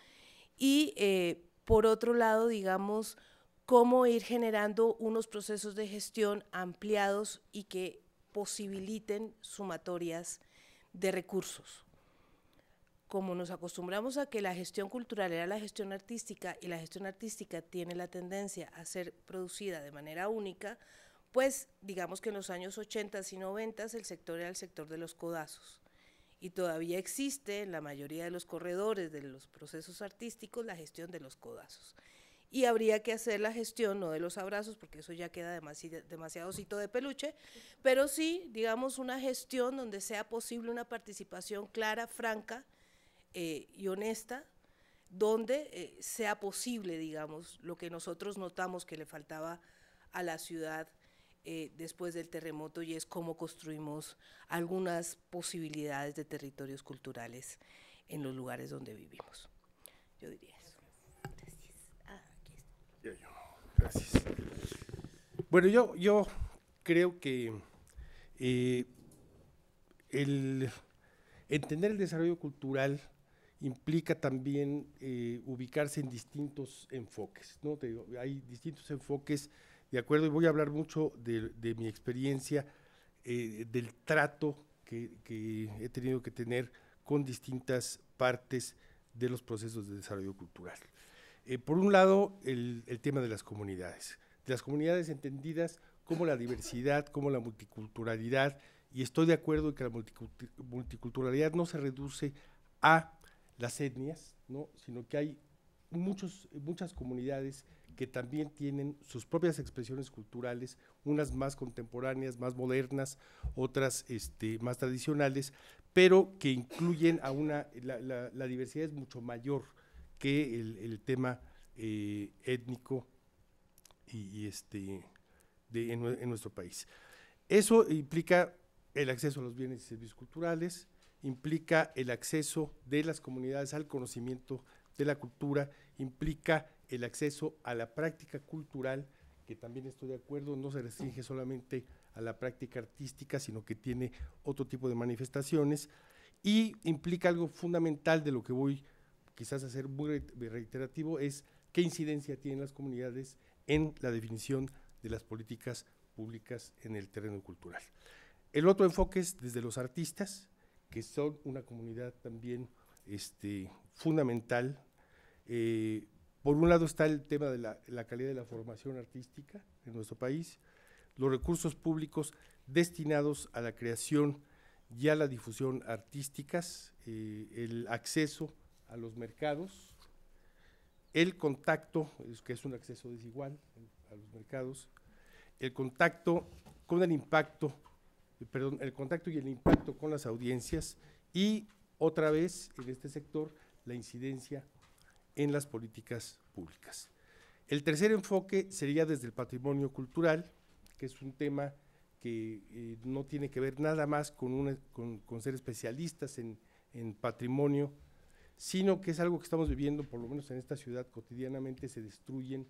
Y eh, por otro lado, digamos, cómo ir generando unos procesos de gestión ampliados y que posibiliten sumatorias de recursos. Como nos acostumbramos a que la gestión cultural era la gestión artística y la gestión artística tiene la tendencia a ser producida de manera única, pues digamos que en los años 80 y 90 el sector era el sector de los codazos y todavía existe en la mayoría de los corredores de los procesos artísticos la gestión de los codazos y habría que hacer la gestión, no de los abrazos, porque eso ya queda demasiado osito de peluche, pero sí, digamos, una gestión donde sea posible una participación clara, franca eh, y honesta, donde eh, sea posible, digamos, lo que nosotros notamos que le faltaba a la ciudad eh, después del terremoto y es cómo construimos algunas posibilidades de territorios culturales en los lugares donde vivimos, yo diría. Gracias. Bueno, yo, yo creo que eh, el entender el desarrollo cultural implica también eh, ubicarse en distintos enfoques. ¿no? hay distintos enfoques, de acuerdo, y voy a hablar mucho de, mi experiencia, eh, del trato que, que, he tenido que tener con distintas partes de los procesos de desarrollo cultural. Eh, por un lado, el, tema de las comunidades, de las comunidades entendidas como la diversidad, como la multiculturalidad, y estoy de acuerdo en que la multiculturalidad no se reduce a las etnias, sino que hay muchos, muchas comunidades que también tienen sus propias expresiones culturales, unas más contemporáneas, más modernas, otras este, más tradicionales, pero que incluyen a una, la diversidad es mucho mayor que el, tema eh, étnico y, este, en, en, nuestro país. Eso implica el acceso a los bienes y servicios culturales, implica el acceso de las comunidades al conocimiento de la cultura, implica el acceso a la práctica cultural, que también estoy de acuerdo, no se restringe solamente a la práctica artística, sino que tiene otro tipo de manifestaciones, y implica algo fundamental de lo que voy a quizás hacer muy reiterativo, es qué incidencia tienen las comunidades en la definición de las políticas públicas en el terreno cultural. El otro enfoque es desde los artistas, que son una comunidad también este, fundamental. Eh, por un lado está el tema de la, calidad de la formación artística en nuestro país, los recursos públicos destinados a la creación y a la difusión artísticas, eh, el acceso a los mercados, el contacto, que es un acceso desigual a los mercados, el contacto con el impacto, eh, perdón, el contacto y el impacto con las audiencias y otra vez en este sector la incidencia en las políticas públicas. El tercer enfoque sería desde el patrimonio cultural, que es un tema que eh, no tiene que ver nada más con, ser especialistas en, en patrimonio sino que es algo que estamos viviendo, por lo menos en esta ciudad, cotidianamente se destruyen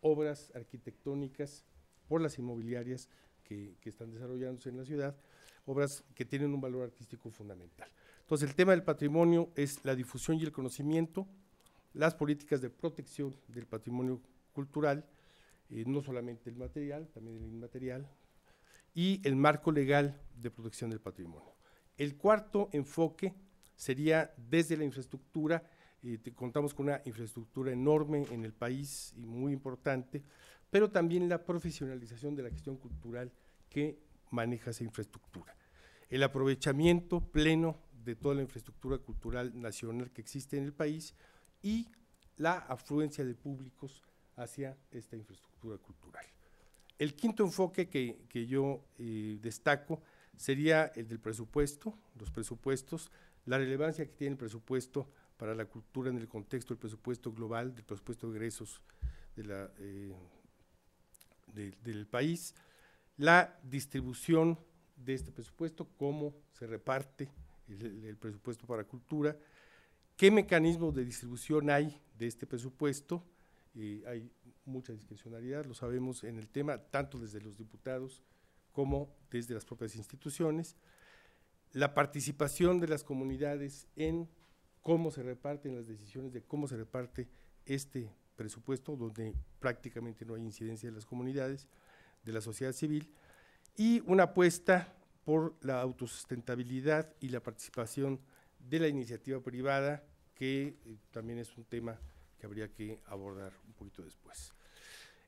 obras arquitectónicas por las inmobiliarias que, están desarrollándose en la ciudad, obras que tienen un valor artístico fundamental. Entonces, el tema del patrimonio es la difusión y el conocimiento, las políticas de protección del patrimonio cultural, eh, no solamente el material, también el inmaterial, y el marco legal de protección del patrimonio. El cuarto enfoque sería desde la infraestructura. contamos con una infraestructura enorme en el país y muy importante, pero también la profesionalización de la gestión cultural que maneja esa infraestructura. El aprovechamiento pleno de toda la infraestructura cultural nacional que existe en el país y la afluencia de públicos hacia esta infraestructura cultural. El quinto enfoque que, yo eh, destaco sería el del presupuesto, los presupuestos, la relevancia que tiene el presupuesto para la cultura en el contexto del presupuesto global, del presupuesto de egresos eh, del país, la distribución de este presupuesto, cómo se reparte el, presupuesto para cultura, qué mecanismos de distribución hay de este presupuesto, hay mucha discrecionalidad, lo sabemos en el tema, tanto desde los diputados como desde las propias instituciones la participación de las comunidades en cómo se reparten las decisiones de cómo se reparte este presupuesto, donde prácticamente no hay incidencia de las comunidades, de la sociedad civil, y una apuesta por la autosustentabilidad y la participación de la iniciativa privada, que eh, también es un tema que habría que abordar un poquito después.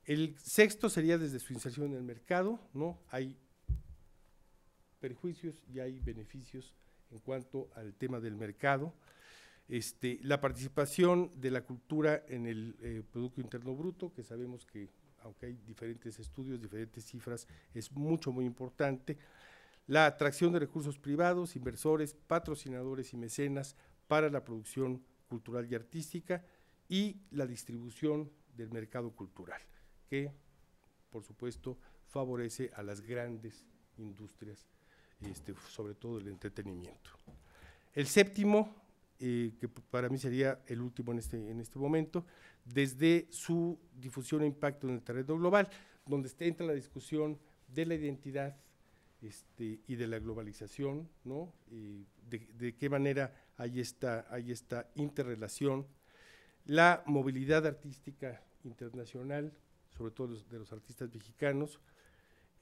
El sexto sería desde su inserción en el mercado, ¿no? Hay y hay beneficios en cuanto al tema del mercado. Este, la participación de la cultura en el eh, Producto Interno Bruto, que sabemos que, aunque hay diferentes estudios, diferentes cifras, es mucho, muy importante. La atracción de recursos privados, inversores, patrocinadores y mecenas para la producción cultural y artística y la distribución del mercado cultural, que, por supuesto, favorece a las grandes industrias este, sobre todo el entretenimiento. El séptimo, eh, que para mí sería el último este, en este, momento, desde su difusión e impacto en el terreno global, donde entra la discusión de la identidad este, y de la globalización, de, qué manera hay esta, esta interrelación, la movilidad artística internacional, sobre todo de los artistas mexicanos,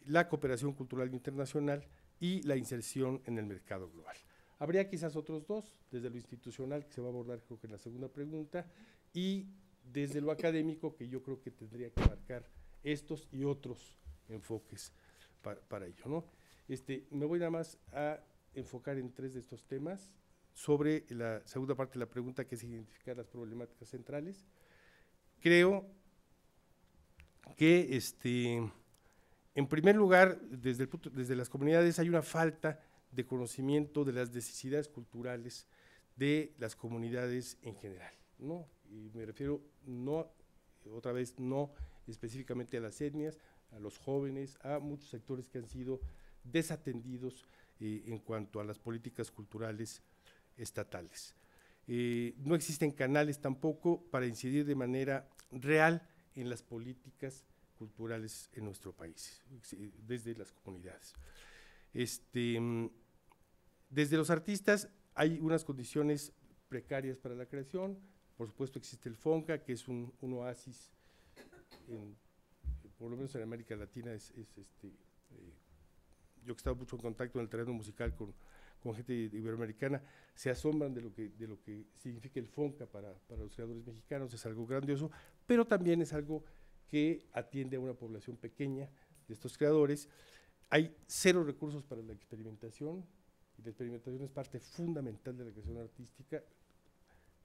la cooperación cultural internacional, y la inserción en el mercado global. Habría quizás otros dos, desde lo institucional, que se va a abordar creo que en la segunda pregunta, y desde lo académico, que yo creo que tendría que marcar estos y otros enfoques para, ello. ¿no? Este, me voy nada más a enfocar en tres de estos temas. Sobre la segunda parte de la pregunta, que es identificar las problemáticas centrales, creo que este, en primer lugar, desde, las comunidades hay una falta de conocimiento de las necesidades culturales de las comunidades en general, Y me refiero no, otra vez, no específicamente a las etnias, a los jóvenes, a muchos sectores que han sido desatendidos eh, en cuanto a las políticas culturales estatales. Eh, no existen canales tampoco para incidir de manera real en las políticas culturales en nuestro país, desde las comunidades. Este, mm, desde los artistas hay unas condiciones precarias para la creación, por supuesto existe el FONCA, que es un, oasis, por lo menos en América Latina, es, este, eh, yo que he estado mucho en contacto en el terreno musical con, gente iberoamericana, se asombran de lo que, de lo que significa el FONCA para, para los creadores mexicanos, es algo grandioso, pero también es algo que atiende a una población pequeña de estos creadores. Hay cero recursos para la experimentación, y la experimentación es parte fundamental de la creación artística,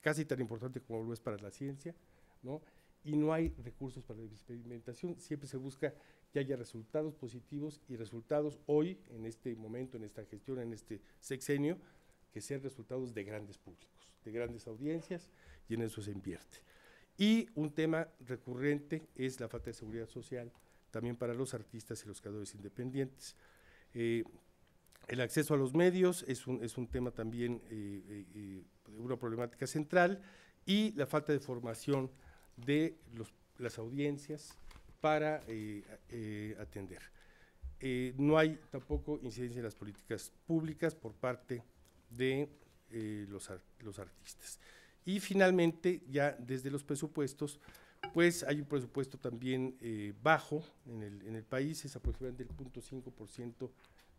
casi tan importante como lo es para la ciencia, y no hay recursos para la experimentación, siempre se busca que haya resultados positivos y resultados hoy, en este momento, en esta gestión, en este sexenio, que sean resultados de grandes públicos, de grandes audiencias, y en eso se invierte. Y un tema recurrente es la falta de seguridad social, también para los artistas y los creadores independientes. Eh, el acceso a los medios es un, tema también, eh, eh, una problemática central, y la falta de formación de las audiencias para atender. no hay tampoco incidencia en las políticas públicas por parte de los artistas. Y finalmente, ya desde los presupuestos, pues hay un presupuesto también eh, bajo en el, en el, país, es aproximadamente el 0.5%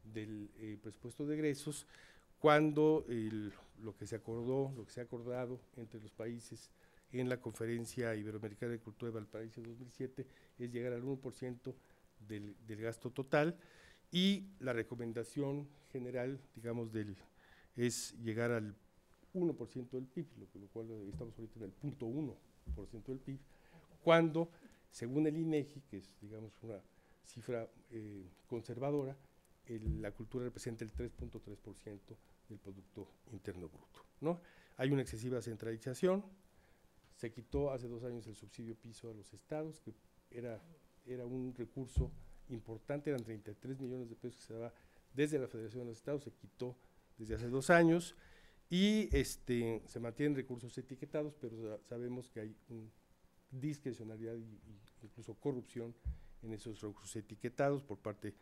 del eh, presupuesto de egresos, cuando lo que se acordó, lo que se ha acordado entre los países en la Conferencia Iberoamericana de Cultura de Valparaíso 2007 es llegar al 1% del, del gasto total y la recomendación general, digamos, del, es llegar al 1% del PIB, lo cual eh, estamos ahorita en el 0.1% del PIB, cuando, según el INEGI, e que es digamos una cifra eh, conservadora, la cultura representa el 3.3% del Producto Interno Bruto. ¿no? Hay una excesiva centralización, se quitó hace dos años el subsidio piso a los estados, que era, era un recurso importante, eran 33 millones de pesos que se daba desde la Federación de los Estados, se quitó desde hace dos años y este, se mantienen recursos etiquetados, pero sabemos que hay discrecionalidad e incluso corrupción en esos recursos etiquetados por parte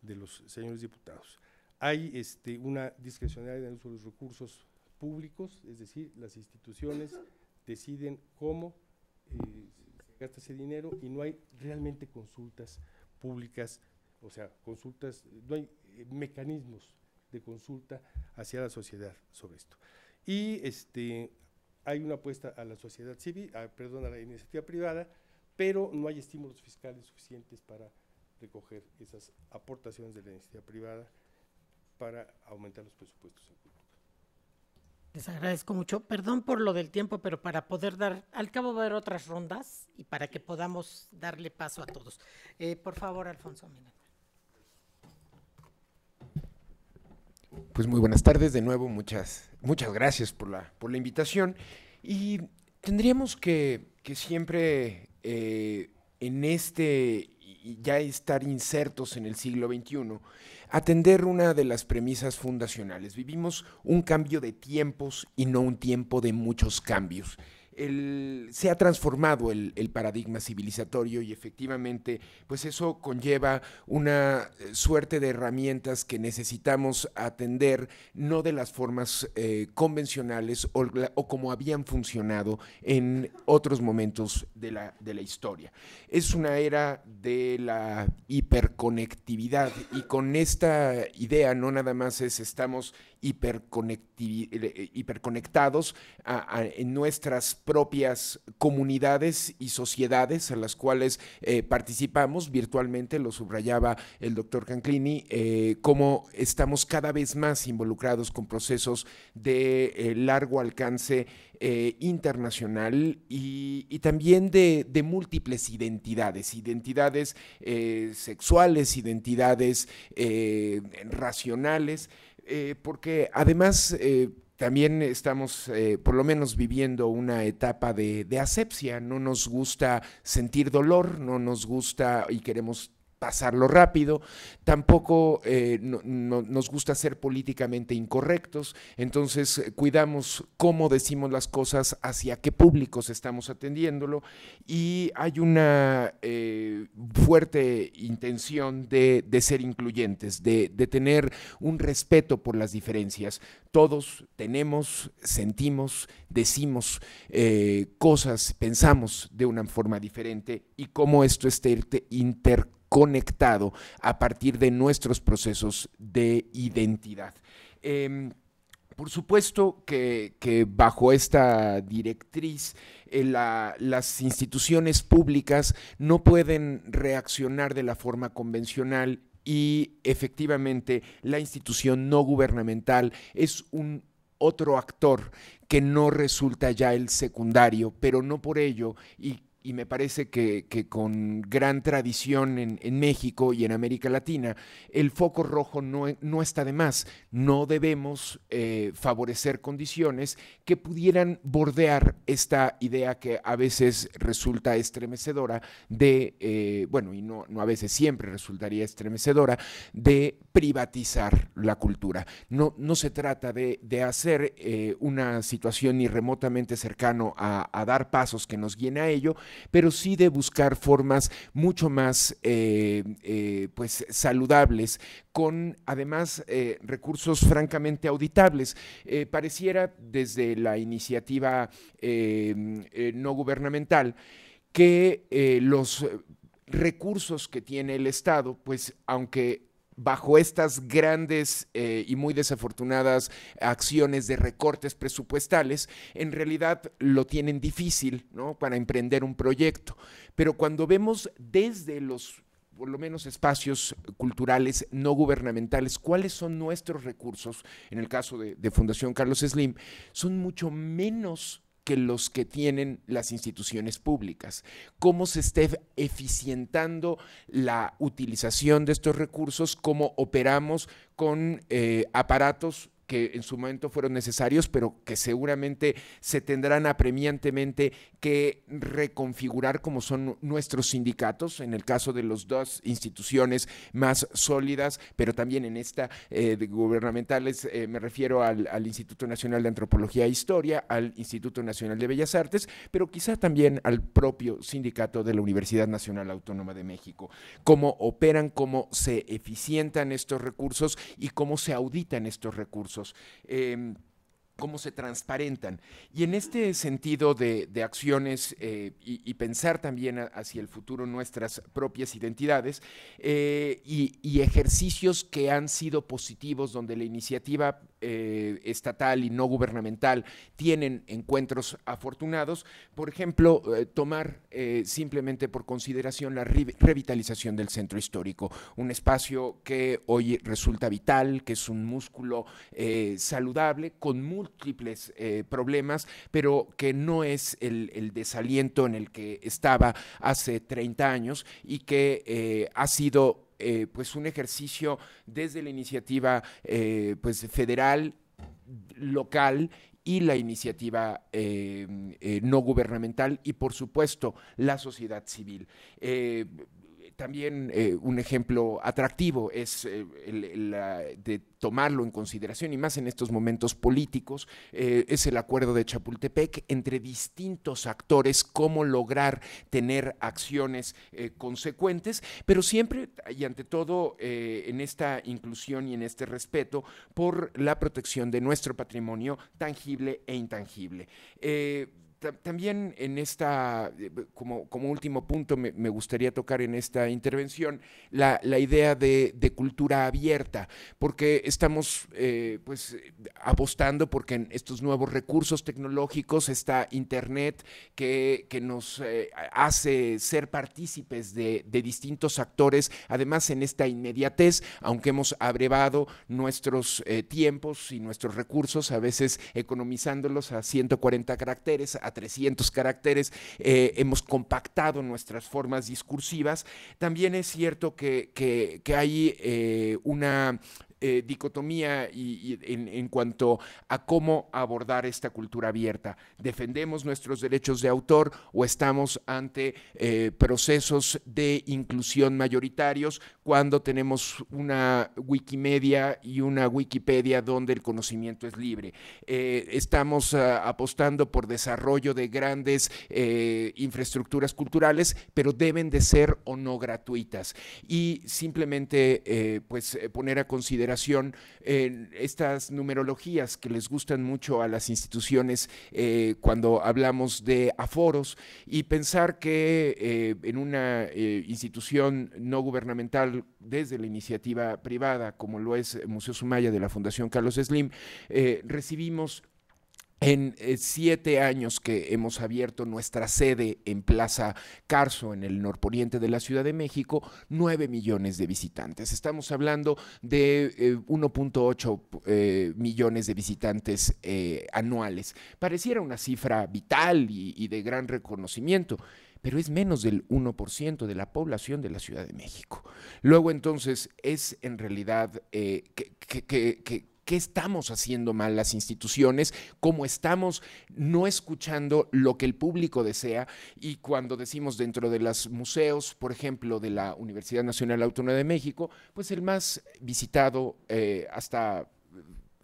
de los señores diputados. Hay este, una discrecionalidad en el uso de los recursos públicos, es decir, las instituciones deciden cómo eh, se gasta ese dinero y no hay realmente consultas públicas, o sea, consultas, no hay eh, mecanismos de consulta hacia la sociedad sobre esto. Y este, hay una apuesta a la sociedad civil, perdón, a la iniciativa privada, pero no hay estímulos fiscales suficientes para recoger esas aportaciones de la iniciativa privada para aumentar los presupuestos Les agradezco mucho. Perdón por lo del tiempo, pero para poder dar, al cabo va a haber otras rondas y para que podamos darle paso a todos. Eh, por favor, Alfonso Mina. Pues muy buenas tardes de nuevo, muchas, muchas gracias por la, invitación. Y tendríamos que, siempre eh, en este ya estar insertos en el siglo XXI, atender una de las premisas fundacionales. Vivimos un cambio de tiempos y no un tiempo de muchos cambios se ha transformado el, paradigma civilizatorio y efectivamente, pues eso conlleva una suerte de herramientas que necesitamos atender, no de las formas eh, convencionales o, como habían funcionado en otros momentos de la, de la historia. Es una era de la hiperconectividad y con esta idea no nada más es estamos eh, eh, hiperconectados en nuestras propias comunidades y sociedades en las cuales eh, participamos virtualmente, lo subrayaba el doctor Canclini, como cómo estamos cada vez más involucrados con procesos de largo alcance internacional y, también de, múltiples identidades, identidades sexuales, identidades racionales. Eh, porque además eh, también estamos, eh, por lo menos, viviendo una etapa de, de asepsia. No nos gusta sentir dolor, no nos gusta y queremos pasarlo rápido, tampoco eh, nos gusta ser políticamente incorrectos, entonces eh, cuidamos cómo decimos las cosas, hacia qué públicos estamos atendiéndolo y hay una eh, fuerte intención de, ser incluyentes, de, tener un respeto por las diferencias. Todos tenemos, sentimos, decimos cosas, pensamos de una forma diferente y cómo esto esté interconectado a partir de nuestros procesos de identidad. Em, por supuesto que, bajo esta directriz eh, las instituciones públicas no pueden reaccionar de la forma convencional y efectivamente la institución no gubernamental es un otro actor que no resulta ya el secundario, pero no por ello y me parece que, con gran tradición en, México y en América Latina, el foco rojo no, e, está de más. No debemos eh, favorecer condiciones que pudieran bordear esta idea que a veces resulta estremecedora de, eh, bueno, y no, a veces siempre resultaría estremecedora, de privatizar la cultura. No, no se trata de, hacer eh, una situación ni remotamente cercano a, a dar pasos que nos guíen a ello, pero sí de buscar formas mucho más eh, eh, pues, saludables, con además eh, recursos francamente auditables. pareciera desde la iniciativa no gubernamental que los recursos que tiene el Estado, pues aunque bajo estas grandes eh, y muy desafortunadas acciones de recortes presupuestales, en realidad lo tienen difícil para emprender un proyecto. Pero cuando vemos desde los por lo menos espacios culturales no gubernamentales, cuáles son nuestros recursos, en el caso de, de Fundación Carlos Slim, son mucho menos que los que tienen las instituciones públicas, cómo se esté eficientando la utilización de estos recursos, cómo operamos con eh, aparatos que en su momento fueron necesarios, pero que seguramente se tendrán apremiantemente que reconfigurar como son nuestros sindicatos, en el caso de las dos instituciones más sólidas, pero también en esta eh, de gubernamentales, eh, me refiero al, al, Instituto Nacional de Antropología e Historia, al Instituto Nacional de Bellas Artes, pero quizá también al propio sindicato de la Universidad Nacional Autónoma de México. Cómo operan, cómo se eficientan estos recursos y cómo se auditan estos recursos Em, cómo se transparentan. Y en este sentido de, acciones eh, y, pensar también hacia el futuro nuestras propias identidades eh, y, ejercicios que han sido positivos, donde la iniciativa eh, estatal y no gubernamental tienen encuentros afortunados. Por ejemplo, eh, tomar eh, simplemente por consideración la revitalización del centro histórico, un espacio que hoy resulta vital, que es un músculo saludable, con múltiples problemas, pero que no es el, el, desaliento en el que estaba hace 30 años y que ha sido eh, pues un ejercicio desde la iniciativa eh, pues federal, local y la iniciativa eh, no gubernamental y, por supuesto, la sociedad civil también eh, un ejemplo atractivo es eh, el, de tomarlo en consideración y más en estos momentos políticos eh, es el acuerdo de Chapultepec entre distintos actores, cómo lograr tener acciones consecuentes, pero siempre y ante todo en esta inclusión y en este respeto por la protección de nuestro patrimonio tangible e intangible también en esta, eh, como, como último punto, me, gustaría tocar en esta intervención la, idea de, cultura abierta, porque estamos eh, pues apostando porque en estos nuevos recursos tecnológicos está Internet que, nos eh, hace ser partícipes de, distintos actores, además en esta inmediatez, aunque hemos abrevado nuestros tiempos y nuestros recursos, a veces economizándolos a 140 caracteres, a 300 caracteres, eh, hemos compactado nuestras formas discursivas. También es cierto que, hay eh, una eh, dicotomía en, cuanto a cómo abordar esta cultura abierta. ¿Defendemos nuestros derechos de autor o estamos ante eh, procesos de inclusión mayoritarios cuando tenemos una Wikimedia y una Wikipedia donde el conocimiento es libre? Eh, estamos ah, apostando por desarrollo de grandes infraestructuras culturales, pero deben de ser o no gratuitas. Y simplemente pues poner a considerar estas numerologías que les gustan mucho a las instituciones eh, cuando hablamos de aforos y pensar que eh, en una eh, institución no gubernamental desde la iniciativa privada, como lo es Museo Sumaya de la Fundación Carlos Slim, recibimos en eh, siete años que hemos abierto nuestra sede en Plaza Carso, en el norponiente de la Ciudad de México, nueve millones de visitantes. Estamos hablando de 1.8 eh, eh, millones de visitantes anuales. Pareciera una cifra vital y, de gran reconocimiento, pero es menos del 1% de la población de la Ciudad de México. Luego entonces es en realidad que, que, qué estamos haciendo mal las instituciones, cómo estamos no escuchando lo que el público desea y cuando decimos dentro de los museos, por ejemplo, de la Universidad Nacional Autónoma de México, pues el más visitado eh, hasta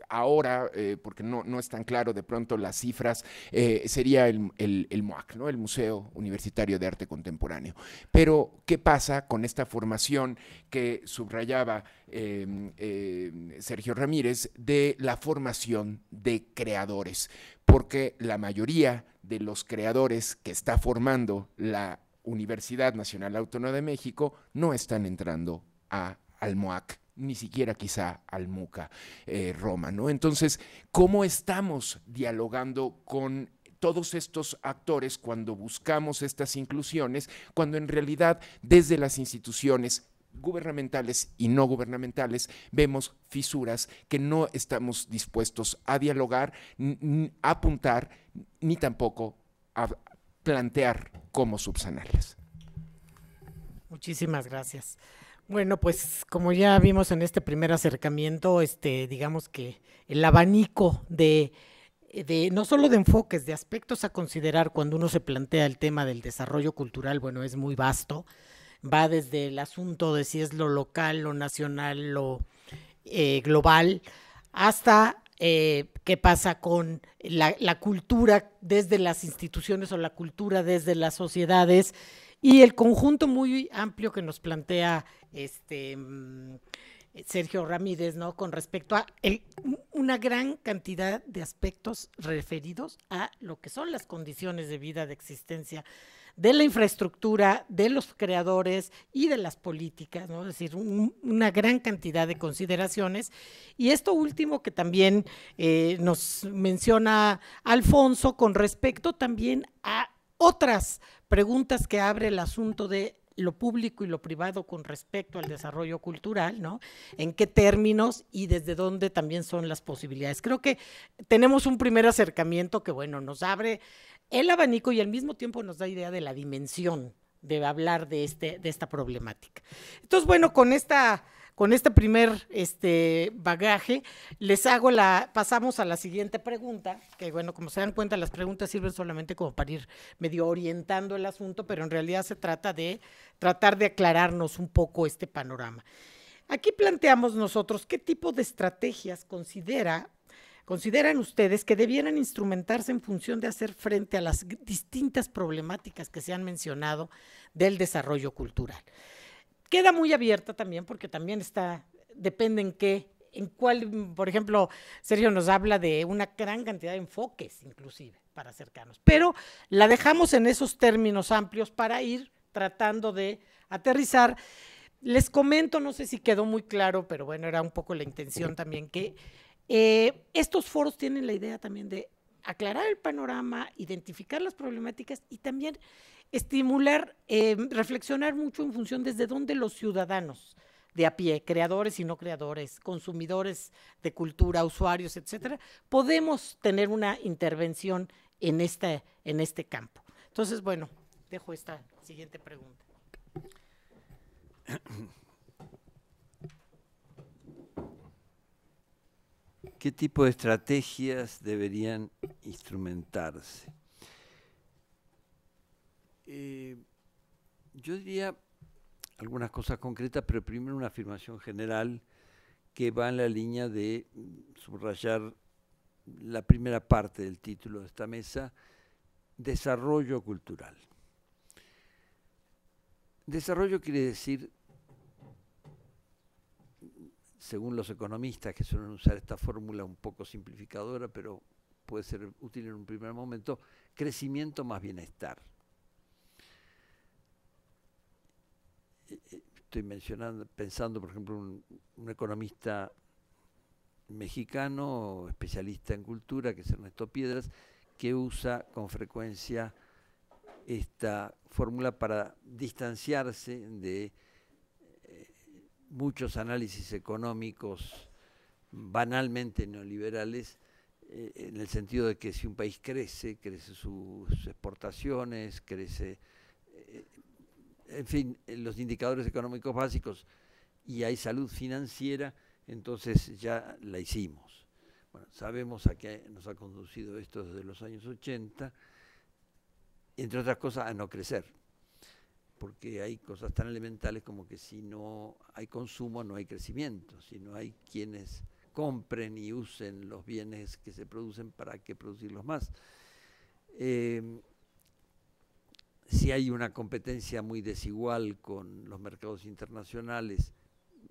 ahora, eh, porque no, es tan claro de pronto las cifras, eh, sería el, MOAC, el Museo Universitario de Arte Contemporáneo. Pero, ¿qué pasa con esta formación que subrayaba em, em, Sergio Ramírez de la formación de creadores? Porque la mayoría de los creadores que está formando la Universidad Nacional Autónoma de México no están entrando a, al MOAC ni siquiera quizá al Muca eh, Roma, ¿no? Entonces, ¿cómo estamos dialogando con todos estos actores cuando buscamos estas inclusiones, cuando en realidad desde las instituciones gubernamentales y no gubernamentales, vemos fisuras que no estamos dispuestos a dialogar, a apuntar, ni tampoco a plantear cómo subsanarlas. Muchísimas gracias. Bueno, pues como ya vimos en este primer acercamiento, este, digamos que el abanico de, no solo de enfoques, de aspectos a considerar cuando uno se plantea el tema del desarrollo cultural, bueno, es muy vasto. Va desde el asunto de si es lo local, lo nacional, lo eh, global, hasta eh, qué pasa con la cultura desde las instituciones o la cultura desde las sociedades y el conjunto muy amplio que nos plantea este mm, Sergio Ramírez, ¿no? Con respecto a una gran cantidad de aspectos referidos a lo que son las condiciones de vida, de existencia, de la infraestructura, de los creadores y de las políticas, ¿no? Es decir, una gran cantidad de consideraciones. Y esto último que también eh, nos menciona Alfonso con respecto también a otras preguntas que abre el asunto de lo público y lo privado con respecto al desarrollo cultural, ¿no? En qué términos y desde dónde también son las posibilidades. Creo que tenemos un primer acercamiento que, bueno, nos abre el abanico y al mismo tiempo nos da idea de la dimensión de hablar de, este, de esta problemática. Entonces, bueno, con esta con este primer este, bagaje, les hago la, pasamos a la siguiente pregunta, que bueno, como se dan cuenta, las preguntas sirven solamente como para ir medio orientando el asunto, pero en realidad se trata de tratar de aclararnos un poco este panorama. Aquí planteamos nosotros qué tipo de estrategias considera ¿Consideran ustedes que debieran instrumentarse en función de hacer frente a las distintas problemáticas que se han mencionado del desarrollo cultural? Queda muy abierta también porque también está, depende en qué, en cuál, por ejemplo, Sergio nos habla de una gran cantidad de enfoques inclusive para cercanos, pero la dejamos en esos términos amplios para ir tratando de aterrizar. Les comento, no sé si quedó muy claro, pero bueno, era un poco la intención también que eh, estos foros tienen la idea también de aclarar el panorama, identificar las problemáticas y también estimular, em, reflexionar mucho en función desde dónde los ciudadanos de a pie, creadores y no creadores, consumidores de cultura, usuarios, etcétera, podemos tener una intervención en en este campo. Entonces, bueno, dejo esta siguiente pregunta. ¿Qué tipo de estrategias deberían instrumentarse? Eh, yo diría algunas cosas concretas, pero primero una afirmación general que va en la línea de subrayar la primera parte del título de esta mesa, desarrollo cultural. Desarrollo quiere decir, según los economistas que suelen usar esta fórmula un poco simplificadora, pero puede ser útil en un primer momento, crecimiento más bienestar. estoy mencionando, pensando, por ejemplo, un, economista mexicano, especialista en cultura, que es Ernesto Piedras, que usa con frecuencia esta fórmula para distanciarse de eh, muchos análisis económicos banalmente neoliberales, eh, en el sentido de que si un país crece, crece sus exportaciones, crece en fin, eh, los indicadores económicos básicos y hay salud financiera, entonces ya la hicimos. Bueno, sabemos a qué nos ha conducido esto desde los años 80, entre otras cosas a no crecer, porque hay cosas tan elementales como que si no hay consumo no hay crecimiento, si no hay quienes compren y usen los bienes que se producen para que producirlos más. Eh, si hay una competencia muy desigual con los mercados internacionales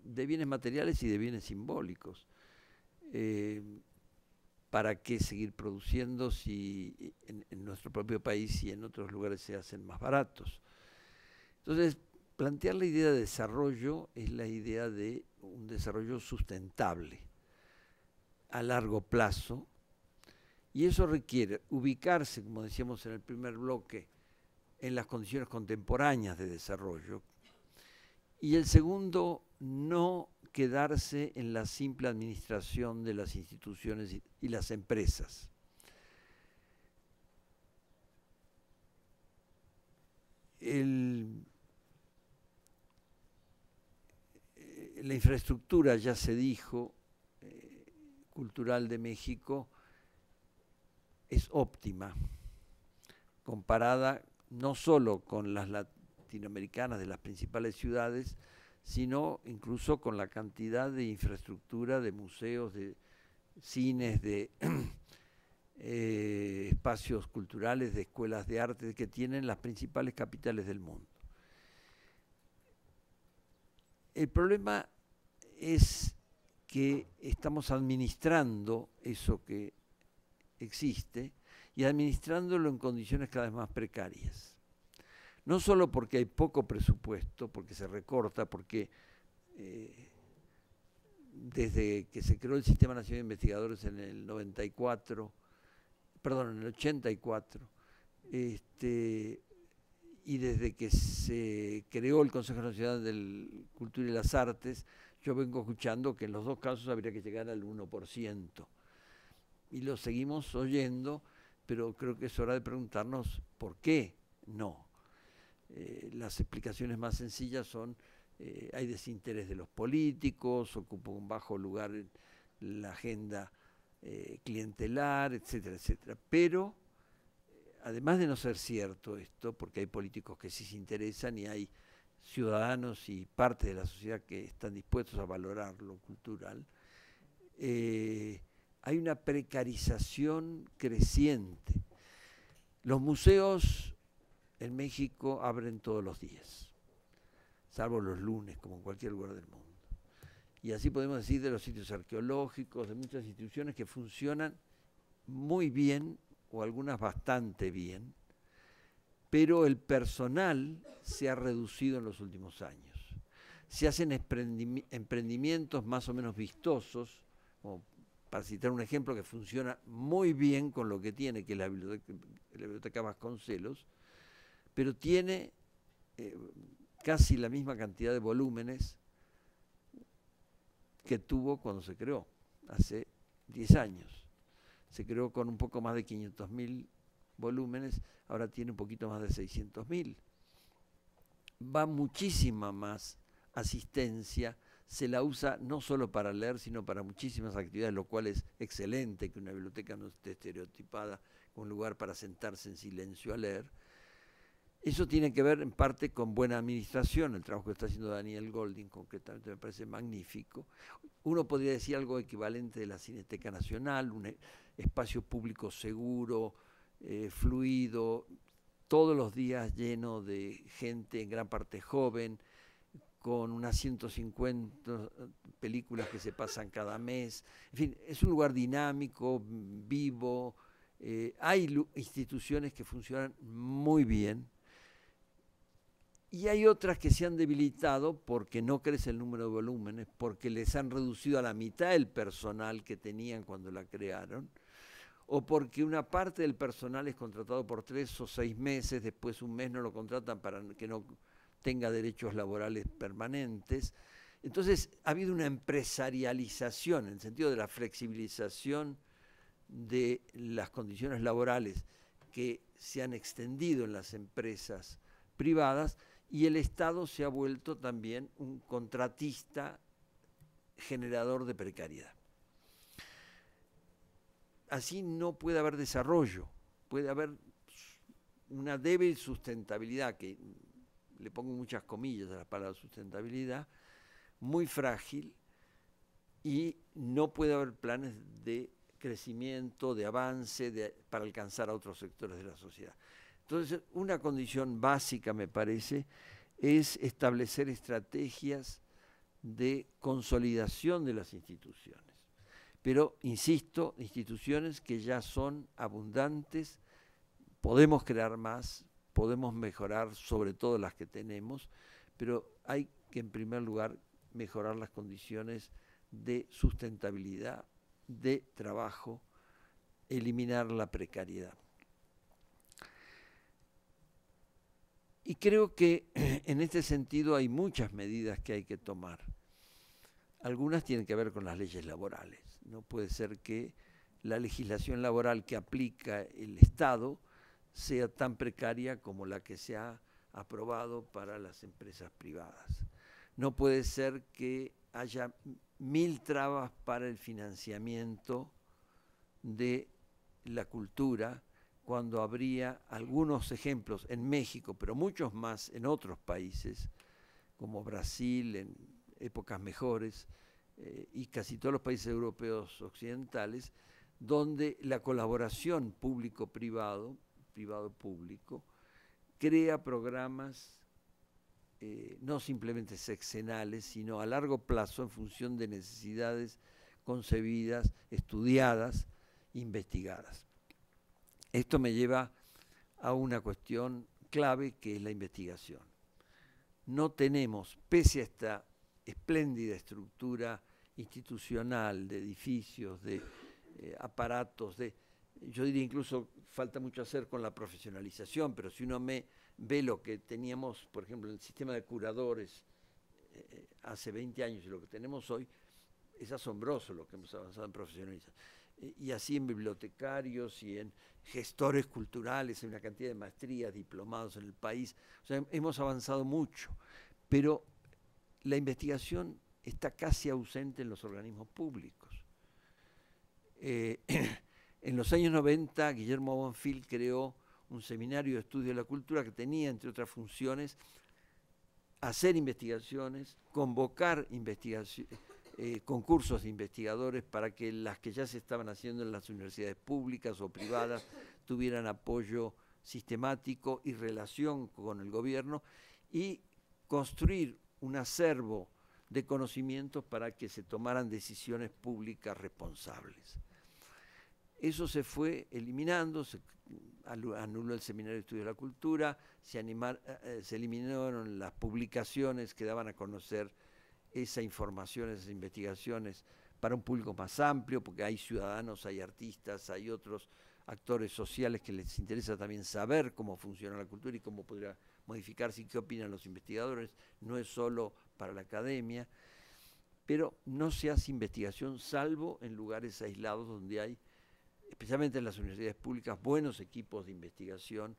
de bienes materiales y de bienes simbólicos. Eh, ¿Para qué seguir produciendo si en, nuestro propio país y en otros lugares se hacen más baratos? Entonces, plantear la idea de desarrollo es la idea de un desarrollo sustentable a largo plazo y eso requiere ubicarse, como decíamos en el primer bloque, en las condiciones contemporáneas de desarrollo. Y el segundo, no quedarse en la simple administración de las instituciones y, las empresas. Eh, la infraestructura, ya se dijo, eh, cultural de México es óptima comparada no solo con las latinoamericanas de las principales ciudades, sino incluso con la cantidad de infraestructura, de museos, de cines, de (clears throat) eh, espacios culturales, de escuelas de arte que tienen las principales capitales del mundo. El problema es que estamos administrando eso que existe y administrándolo en condiciones cada vez más precarias. No solo porque hay poco presupuesto, porque se recorta, porque eh, desde que se creó el Sistema Nacional de Investigadores en el 94, perdón, en el 84, este, y desde que se creó el Consejo Nacional de Cultura y las Artes, yo vengo escuchando que en los dos casos habría que llegar al 1%. Y lo seguimos oyendo pero creo que es hora de preguntarnos por qué no. Eh, las explicaciones más sencillas son eh, hay desinterés de los políticos, ocupa un bajo lugar en la agenda eh, clientelar, etcétera, etcétera. Pero, además de no ser cierto esto, porque hay políticos que sí se interesan y hay ciudadanos y parte de la sociedad que están dispuestos a valorar lo cultural, eh, hay una precarización creciente. Los museos en México abren todos los días, salvo los lunes, como en cualquier lugar del mundo. Y así podemos decir de los sitios arqueológicos, de muchas instituciones que funcionan muy bien o algunas bastante bien, pero el personal se ha reducido en los últimos años. Se hacen emprendimientos más o menos vistosos, para citar un ejemplo que funciona muy bien con lo que tiene, que es la biblioteca, Vasconcelos, pero tiene eh, casi la misma cantidad de volúmenes que tuvo cuando se creó, hace 10 años. Se creó con un poco más de 500.000 volúmenes, ahora tiene un poquito más de 600.000. Va muchísima más asistencia se la usa no solo para leer, sino para muchísimas actividades, lo cual es excelente que una biblioteca no esté estereotipada con un lugar para sentarse en silencio a leer. Eso tiene que ver en parte con buena administración, el trabajo que está haciendo Daniel Golding concretamente me parece magnífico. Uno podría decir algo equivalente de la Cineteca Nacional, un espacio público seguro, eh, fluido, todos los días lleno de gente, en gran parte joven, con unas 150 películas que se pasan cada mes. En fin, es un lugar dinámico, vivo. Eh, hay instituciones que funcionan muy bien y hay otras que se han debilitado porque no crece el número de volúmenes, porque les han reducido a la mitad el personal que tenían cuando la crearon o porque una parte del personal es contratado por tres o seis meses, después un mes no lo contratan para que no tenga derechos laborales permanentes. Entonces, ha habido una empresarialización en el sentido de la flexibilización de las condiciones laborales que se han extendido en las empresas privadas y el Estado se ha vuelto también un contratista generador de precariedad. Así no puede haber desarrollo, puede haber una débil sustentabilidad que le pongo muchas comillas a la palabra sustentabilidad, muy frágil y no puede haber planes de crecimiento, de avance, para alcanzar a otros sectores de la sociedad. Entonces, una condición básica, me parece, es establecer estrategias de consolidación de las instituciones. Pero, insisto, instituciones que ya son abundantes, podemos crear más, podemos mejorar sobre todo las que tenemos, pero hay que en primer lugar mejorar las condiciones de sustentabilidad, de trabajo, eliminar la precariedad. Y creo que (clears throat) en este sentido hay muchas medidas que hay que tomar. Algunas tienen que ver con las leyes laborales. No puede ser que la legislación laboral que aplica el Estado sea tan precaria como la que se ha aprobado para las empresas privadas. No puede ser que haya mil trabas para el financiamiento de la cultura cuando habría algunos ejemplos en México, pero muchos más en otros países, como Brasil, en épocas mejores, eh, y casi todos los países europeos occidentales, donde la colaboración público-privado privado público, crea programas eh, no simplemente sexenales, sino a largo plazo en función de necesidades concebidas, estudiadas, investigadas. Esto me lleva a una cuestión clave que es la investigación. No tenemos, pese a esta espléndida estructura institucional de edificios, de eh, aparatos, de, yo diría incluso falta mucho hacer con la profesionalización, pero si uno ve lo que teníamos, por ejemplo, en el sistema de curadores eh, eh, hace 20 años y lo que tenemos hoy, es asombroso lo que hemos avanzado en profesionalización. Eh, y así en bibliotecarios y en gestores culturales, en una cantidad de maestrías, diplomados en el país. O sea, hemos avanzado mucho, pero la investigación está casi ausente en los organismos públicos. (clears throat) En los años 90, Guillermo Bonfil creó un seminario de estudio de la cultura que tenía, entre otras funciones, hacer investigaciones, convocar eh, concursos de investigadores para que las que ya se estaban haciendo en las universidades públicas o privadas tuvieran apoyo sistemático y relación con el gobierno y construir un acervo de conocimientos para que se tomaran decisiones públicas responsables. Eso se fue eliminando, se anuló el Seminario de Estudios de la Cultura, eh, eh, se, eliminaron las publicaciones que daban a conocer esa información, esas investigaciones para un público más amplio, porque hay ciudadanos, hay artistas, hay otros actores sociales que les interesa también saber cómo funciona la cultura y cómo podría modificarse y qué opinan los investigadores, no es solo para la academia, pero no se hace investigación salvo en lugares aislados donde hay especialmente en las universidades públicas, buenos equipos de investigación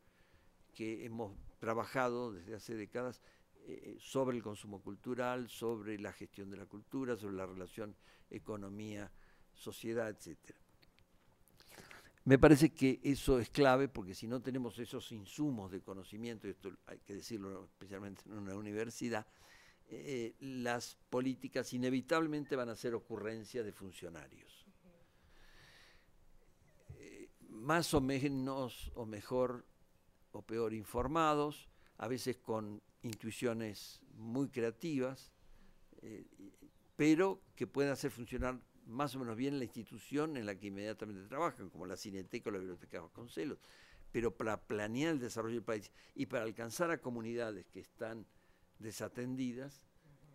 que hemos trabajado desde hace décadas eh, eh, sobre el consumo cultural, sobre la gestión de la cultura, sobre la relación economía, sociedad, etcétera. Me parece que eso es clave porque si no tenemos esos insumos de conocimiento, y esto hay que decirlo especialmente en una universidad, eh, las políticas inevitablemente van a ser ocurrencias de funcionarios más o menos o mejor o peor informados, a veces con intuiciones muy creativas, eh, pero que pueden hacer funcionar más o menos bien la institución en la que inmediatamente trabajan, como la Cineteca o la Biblioteca de Vasconcelos, pero para planear el desarrollo del país y para alcanzar a comunidades que están desatendidas,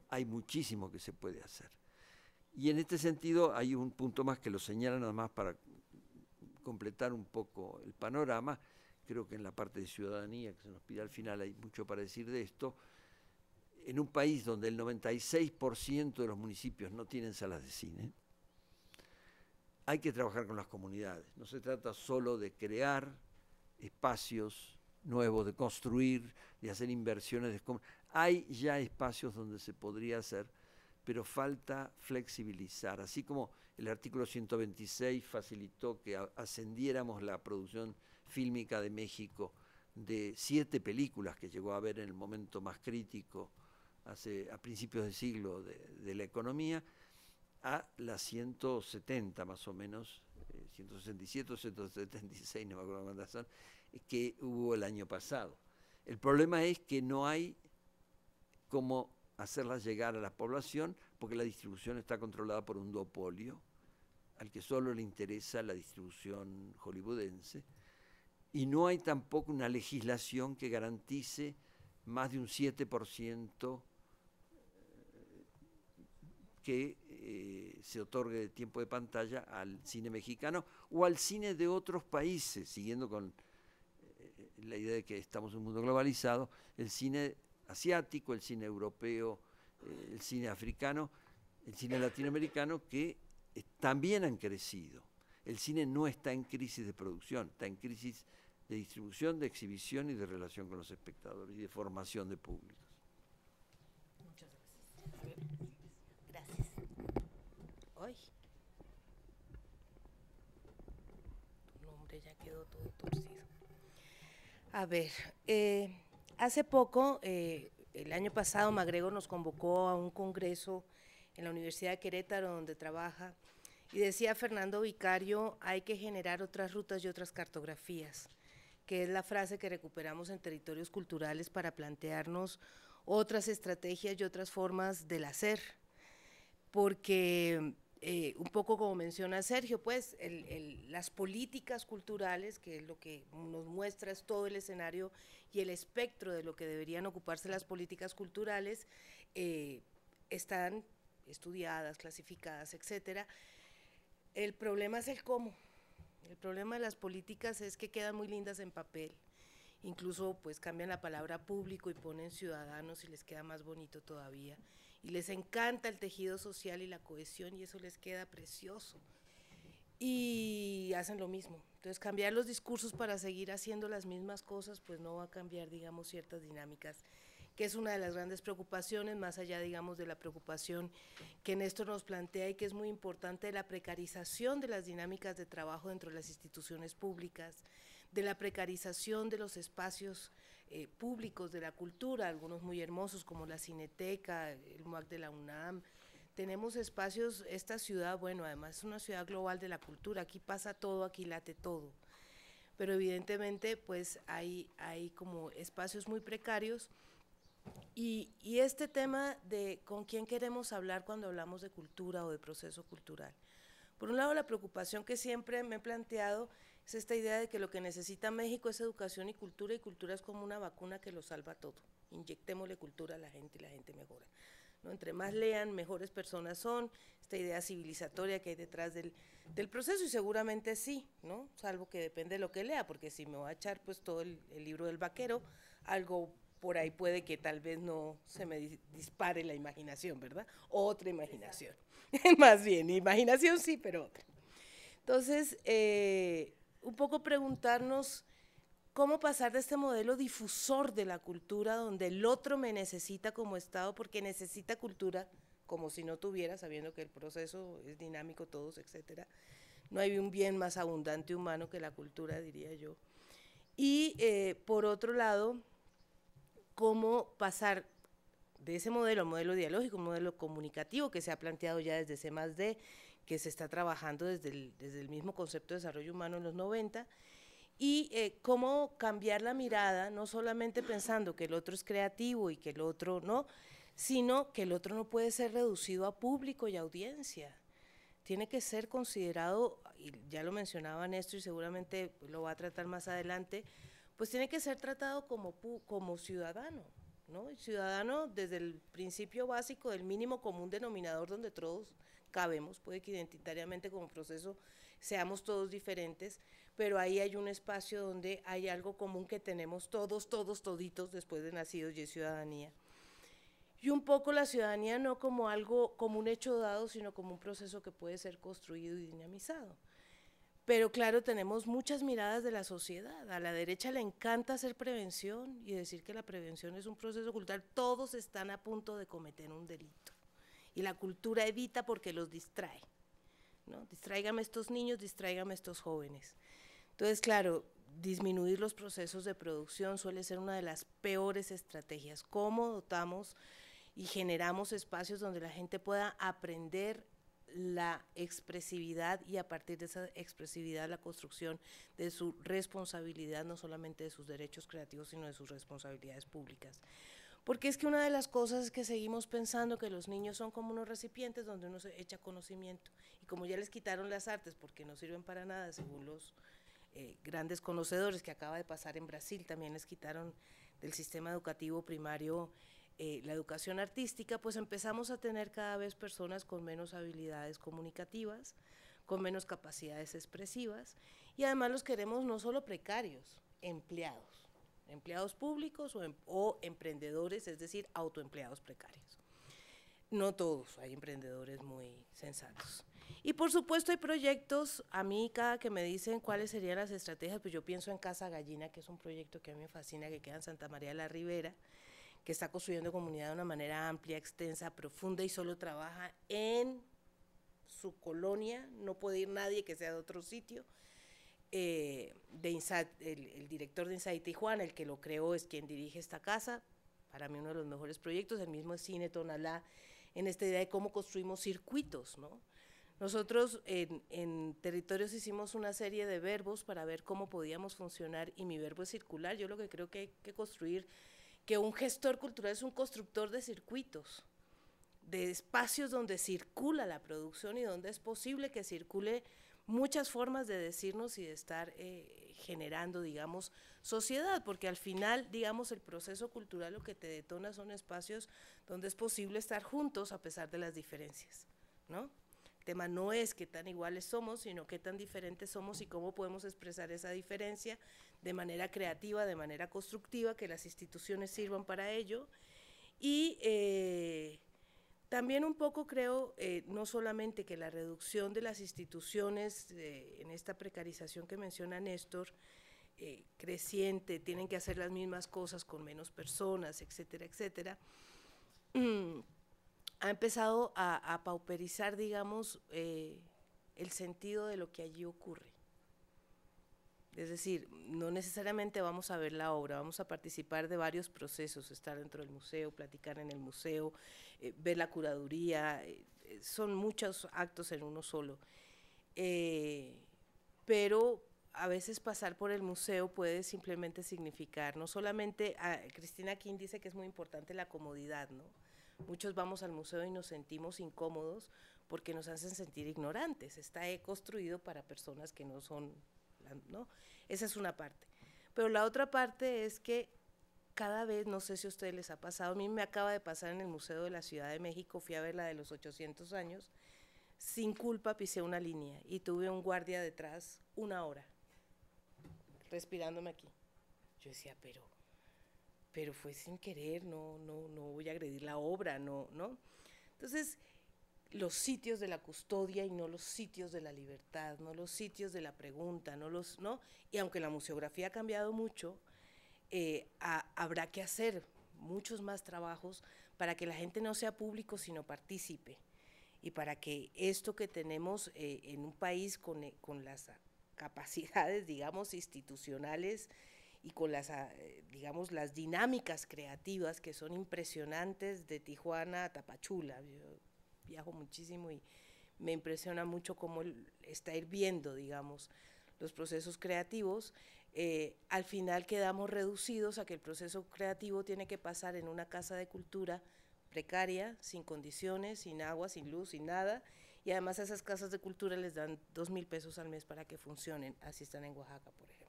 hay muchísimo que se puede hacer. Y en este sentido hay un punto más que lo señala nada más para completar un poco el panorama, creo que en la parte de ciudadanía que se nos pide al final hay mucho para decir de esto, en un país donde el 96% de los municipios no tienen salas de cine, hay que trabajar con las comunidades. No se trata solo de crear espacios nuevos, de construir, de hacer inversiones. Hay ya espacios donde se podría hacer, pero falta flexibilizar. Así como el artículo 126 facilitó que ascendiéramos la producción fílmica de México de siete películas que llegó a haber en el momento más crítico hace, a principios del siglo de, la economía a las 170 más o menos, 167 eh, 176, no me acuerdo cuántas son, que hubo el año pasado. El problema es que no hay cómo hacerlas llegar a la población porque la distribución está controlada por un duopolio al que solo le interesa la distribución hollywoodense, y no hay tampoco una legislación que garantice más de un 7% eh, que eh, se otorgue de tiempo de pantalla al cine mexicano o al cine de otros países, siguiendo con eh, la idea de que estamos en un mundo globalizado, el cine asiático, el cine europeo, el cine africano, el cine latinoamericano, que eh, también han crecido. El cine no está en crisis de producción, está en crisis de distribución, de exhibición y de relación con los espectadores y de formación de públicos. Muchas gracias. Gracias. Hoy. Tu nombre ya quedó todo torcido. A ver, eh, hace poco, eh, el año pasado, Magrego nos convocó a un congreso en la Universidad de Querétaro donde trabaja, y decía Fernando Vicario, hay que generar otras rutas y otras cartografías, que es la frase que recuperamos en territorios culturales para plantearnos otras estrategias y otras formas del hacer, porque eh, un poco como menciona Sergio, pues las políticas culturales, que es lo que nos muestra es todo el escenario y el espectro de lo que deberían ocuparse las políticas culturales, eh, están estudiadas, clasificadas, etcétera. El problema es el cómo. El problema de las políticas es que quedan muy lindas en papel. Incluso pues cambian la palabra público y ponen ciudadanos y les queda más bonito todavía. Y les encanta el tejido social y la cohesión y eso les queda precioso. Y hacen lo mismo. Entonces cambiar los discursos para seguir haciendo las mismas cosas pues no va a cambiar digamos ciertas dinámicas que es una de las grandes preocupaciones, más allá, digamos, de la preocupación que Néstor nos plantea y que es muy importante, la precarización de las dinámicas de trabajo dentro de las instituciones públicas, de la precarización de los espacios eh, públicos de la cultura, algunos muy hermosos como la Cineteca, el MUAC de la UNAM, tenemos espacios, esta ciudad, bueno, además es una ciudad global de la cultura, aquí pasa todo, aquí late todo. Pero evidentemente, pues hay, hay como espacios muy precarios y, este tema de con quién queremos hablar cuando hablamos de cultura o de proceso cultural. Por un lado, la preocupación que siempre me he planteado es esta idea de que lo que necesita México es educación y cultura, y cultura es como una vacuna que lo salva todo. Inyectémosle cultura a la gente y la gente mejora. ¿no? Entre más lean, mejores personas son, esta idea civilizatoria que hay detrás del, proceso, y seguramente sí, ¿no? Salvo que depende de lo que lea, porque si me va a echar pues todo el libro del vaquero, algo por ahí puede que tal vez no se me dispare la imaginación, ¿verdad? Otra imaginación. (laughs) Más bien, imaginación sí, pero otra. Entonces, eh, un poco preguntarnos cómo pasar de este modelo difusor de la cultura, donde el otro me necesita como Estado porque necesita cultura, como si no tuviera, sabiendo que el proceso es dinámico, todos, etcétera. No hay un bien más abundante humano que la cultura, diría yo. Y eh, por otro lado, cómo pasar de ese modelo, modelo dialógico, modelo comunicativo que se ha planteado ya desde C más D, que se está trabajando desde el, desde el mismo concepto de desarrollo humano en los 90, y eh, cómo cambiar la mirada, no solamente pensando que el otro es creativo y que el otro no, sino que el otro no puede ser reducido a público y audiencia. Tiene que ser considerado, y ya lo mencionaba Néstor y seguramente lo va a tratar más adelante, pues tiene que ser tratado como, como ciudadano, ¿no? Ciudadano desde el principio básico del mínimo común denominador donde todos cabemos, puede que identitariamente como proceso seamos todos diferentes, pero ahí hay un espacio donde hay algo común que tenemos todos, todos, toditos después de nacidos y es ciudadanía. Y un poco la ciudadanía no como algo, como un hecho dado, sino como un proceso que puede ser construido y dinamizado. Pero claro, tenemos muchas miradas de la sociedad. A la derecha le encanta hacer prevención y decir que la prevención es un proceso cultural. Todos están a punto de cometer un delito. Y la cultura evita porque los distrae. ¿no? Distráigame estos niños, distráigame estos jóvenes. Entonces, claro, disminuir los procesos de producción suele ser una de las peores estrategias. ¿Cómo dotamos y generamos espacios donde la gente pueda aprender la expresividad y a partir de esa expresividad la construcción de su responsabilidad, no solamente de sus derechos creativos, sino de sus responsabilidades públicas. Porque es que una de las cosas es que seguimos pensando que los niños son como unos recipientes donde uno se echa conocimiento. Y como ya les quitaron las artes porque no sirven para nada, según los eh, grandes conocedores que acaba de pasar en Brasil, también les quitaron del sistema educativo primario eh, la educación artística, pues empezamos a tener cada vez personas con menos habilidades comunicativas, con menos capacidades expresivas y además los queremos no solo precarios, empleados, empleados públicos o, em, o emprendedores, es decir, autoempleados precarios. No todos, hay emprendedores muy sensatos. Y por supuesto hay proyectos, a mí cada que me dicen cuáles serían las estrategias, pues yo pienso en Casa Gallina, que es un proyecto que a mí me fascina, que queda en Santa María de la Ribera, que está construyendo comunidad de una manera amplia, extensa, profunda y solo trabaja en su colonia, no puede ir nadie que sea de otro sitio. Eh, de el, director de Insight Tijuana, el que lo creó, es quien dirige esta casa, para mí uno de los mejores proyectos, el mismo es Cine Tonalá, en esta idea de cómo construimos circuitos, ¿no? Nosotros en, en, territorios hicimos una serie de verbos para ver cómo podíamos funcionar y mi verbo es circular. Yo lo que creo que hay que construir que un gestor cultural es un constructor de circuitos, de espacios donde circula la producción y donde es posible que circule muchas formas de decirnos y de estar eh, generando, digamos, sociedad, porque al final, digamos, el proceso cultural lo que te detona son espacios donde es posible estar juntos a pesar de las diferencias, ¿no? El tema no es qué tan iguales somos, sino qué tan diferentes somos y cómo podemos expresar esa diferencia de manera creativa, de manera constructiva, que las instituciones sirvan para ello. Y eh, también un poco creo, eh, no solamente que la reducción de las instituciones eh, en esta precarización que menciona Néstor, creciente, tienen que hacer las mismas cosas con menos personas, etcétera, etcétera, mm, ha empezado a pauperizar, digamos, el sentido de lo que allí ocurre. Es decir, no necesariamente vamos a ver la obra, vamos a participar de varios procesos, estar dentro del museo, platicar en el museo, eh, ver la curaduría, eh, eh, son muchos actos en uno solo. pero a veces pasar por el museo puede simplemente significar, no solamente, ah, Cristina King dice que es muy importante la comodidad, ¿no? Muchos vamos al museo y nos sentimos incómodos porque nos hacen sentir ignorantes. Está construido para personas que no son ¿no? Esa es una parte. Pero la otra parte es que cada vez, no sé si a ustedes les ha pasado, a mí me acaba de pasar en el Museo de la Ciudad de México, fui a ver la de los 800 años, sin culpa pisé una línea y tuve un guardia detrás una hora, respirándome aquí. Yo decía, pero, pero fue sin querer, no, no, no voy a agredir la obra, no, no. Entonces, los sitios de la custodia y no los sitios de la libertad, no los sitios de la pregunta, no los, ¿no? Y aunque la museografía ha cambiado mucho, eh, habrá que hacer muchos más trabajos para que la gente no sea público sino participe y para que esto que tenemos eh, en un país con, eh, con, las capacidades, digamos, institucionales y con las, ah, digamos, las dinámicas creativas que son impresionantes de Tijuana a Tapachula, viajo muchísimo y me impresiona mucho cómo está hirviendo, digamos, los procesos creativos, eh, al final quedamos reducidos a que el proceso creativo tiene que pasar en una casa de cultura precaria, sin condiciones, sin agua, sin luz, sin nada, y además a esas casas de cultura les dan dos mil pesos al mes para que funcionen, así están en Oaxaca, por ejemplo.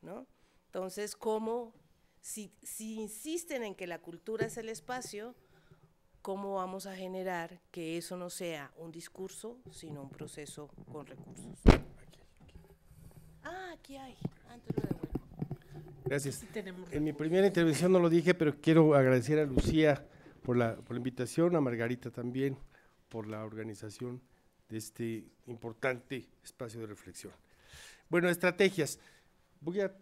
¿no? Entonces, ¿cómo, si insisten en que la cultura es el espacio, ¿cómo vamos a generar que eso no sea un discurso, sino un proceso con recursos? Ah, aquí hay. Ah, Gracias. En mi primera intervención no lo dije, pero quiero agradecer a Lucía por la, por la invitación, a Margarita también por la organización de este importante espacio de reflexión. Bueno, estrategias. Voy a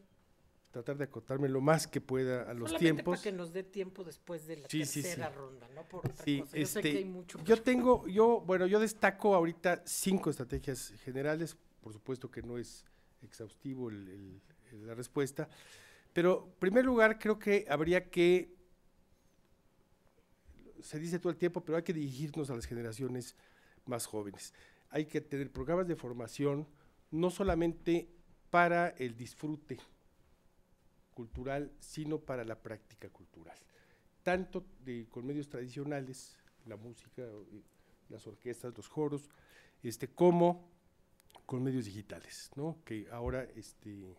tratar de acotarme lo más que pueda a los tiempos. Para que nos dé tiempo después de la tercera ronda, ¿no? Por Yo, sé que este, hay mucho, yo tengo, yo, bueno, yo destaco ahorita cinco estrategias generales. Por supuesto que no es exhaustivo la respuesta. Pero, en primer lugar, creo que habría que, se dice todo el tiempo, pero hay que dirigirnos a las generaciones más jóvenes. Hay que tener programas de formación, no solamente para el disfrute, cultural, sino para la práctica cultural, tanto con medios tradicionales, la música, eh, las orquestas, los joros, este, como con medios digitales, ¿no? que ahora, este,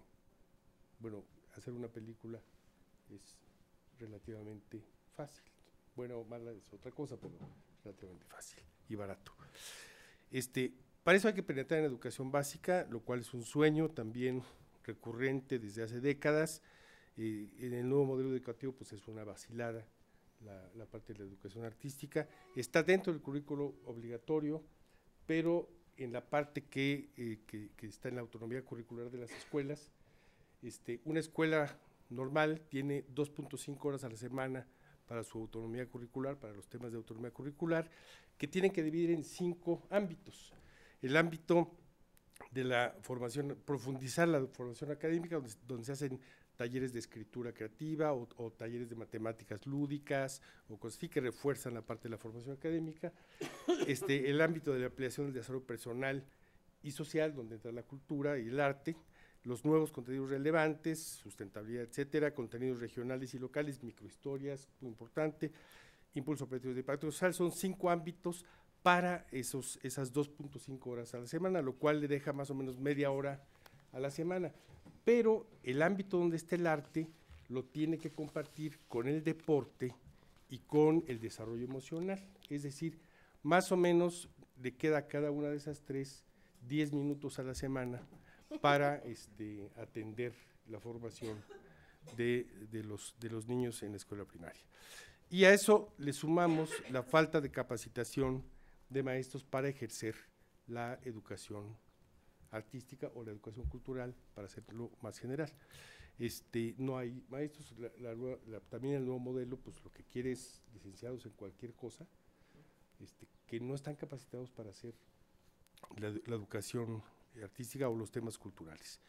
bueno, hacer una película es relativamente fácil, buena o mala es otra cosa, pero relativamente fácil y barato. Este, para eso hay que penetrar en educación básica, lo cual es un sueño también recurrente desde hace décadas en el nuevo modelo educativo pues es una vacilada la, parte de la educación artística. Está dentro del currículo obligatorio, pero en la parte que, eh, está en la autonomía curricular de las escuelas. Este, una escuela normal tiene 2.5 horas a la semana para su autonomía curricular, para los temas de autonomía curricular, que tienen que dividir en cinco ámbitos. El ámbito de la formación, profundizar la formación académica, donde, donde se hacen talleres de escritura creativa o, talleres de matemáticas lúdicas o cosas así que refuerzan la parte de la formación académica. Este, el ámbito de la ampliación del desarrollo personal y social, donde entra la cultura y el arte, los nuevos contenidos relevantes, sustentabilidad, etcétera, contenidos regionales y locales, microhistorias, muy importante, impulso operativo de impacto social, son cinco ámbitos para esos, esas 2.5 horas a la semana, lo cual le deja más o menos media hora a la semana pero el ámbito donde está el arte lo tiene que compartir con el deporte y con el desarrollo emocional. Es decir, más o menos le queda cada una de esas tres 10 minutos a la semana para (laughs) este, atender la formación de, los, de los niños en la escuela primaria. Y a eso le sumamos la falta de capacitación de maestros para ejercer la educación artística o la educación cultural, para hacerlo más general. Este, no hay maestros, también el nuevo modelo, pues lo que quiere es licenciados en cualquier cosa, este, que no están capacitados para hacer la, educación artística o los temas culturales.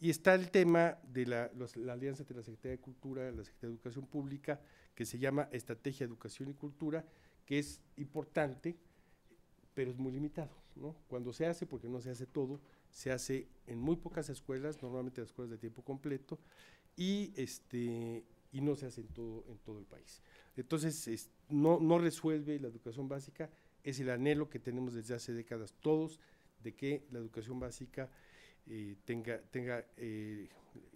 Y está el tema de la, alianza entre la Secretaría de Cultura y la Secretaría de Educación Pública, que se llama Estrategia Educación y Cultura, que es importante, pero es muy limitado. ¿no? Cuando se hace, porque no se hace todo, se hace en muy pocas escuelas, normalmente las escuelas de tiempo completo, y, este, y no se hace en todo, en todo el país. Entonces, no, resuelve la educación básica, es el anhelo que tenemos desde hace décadas todos de que la educación básica eh, tenga, tenga, eh,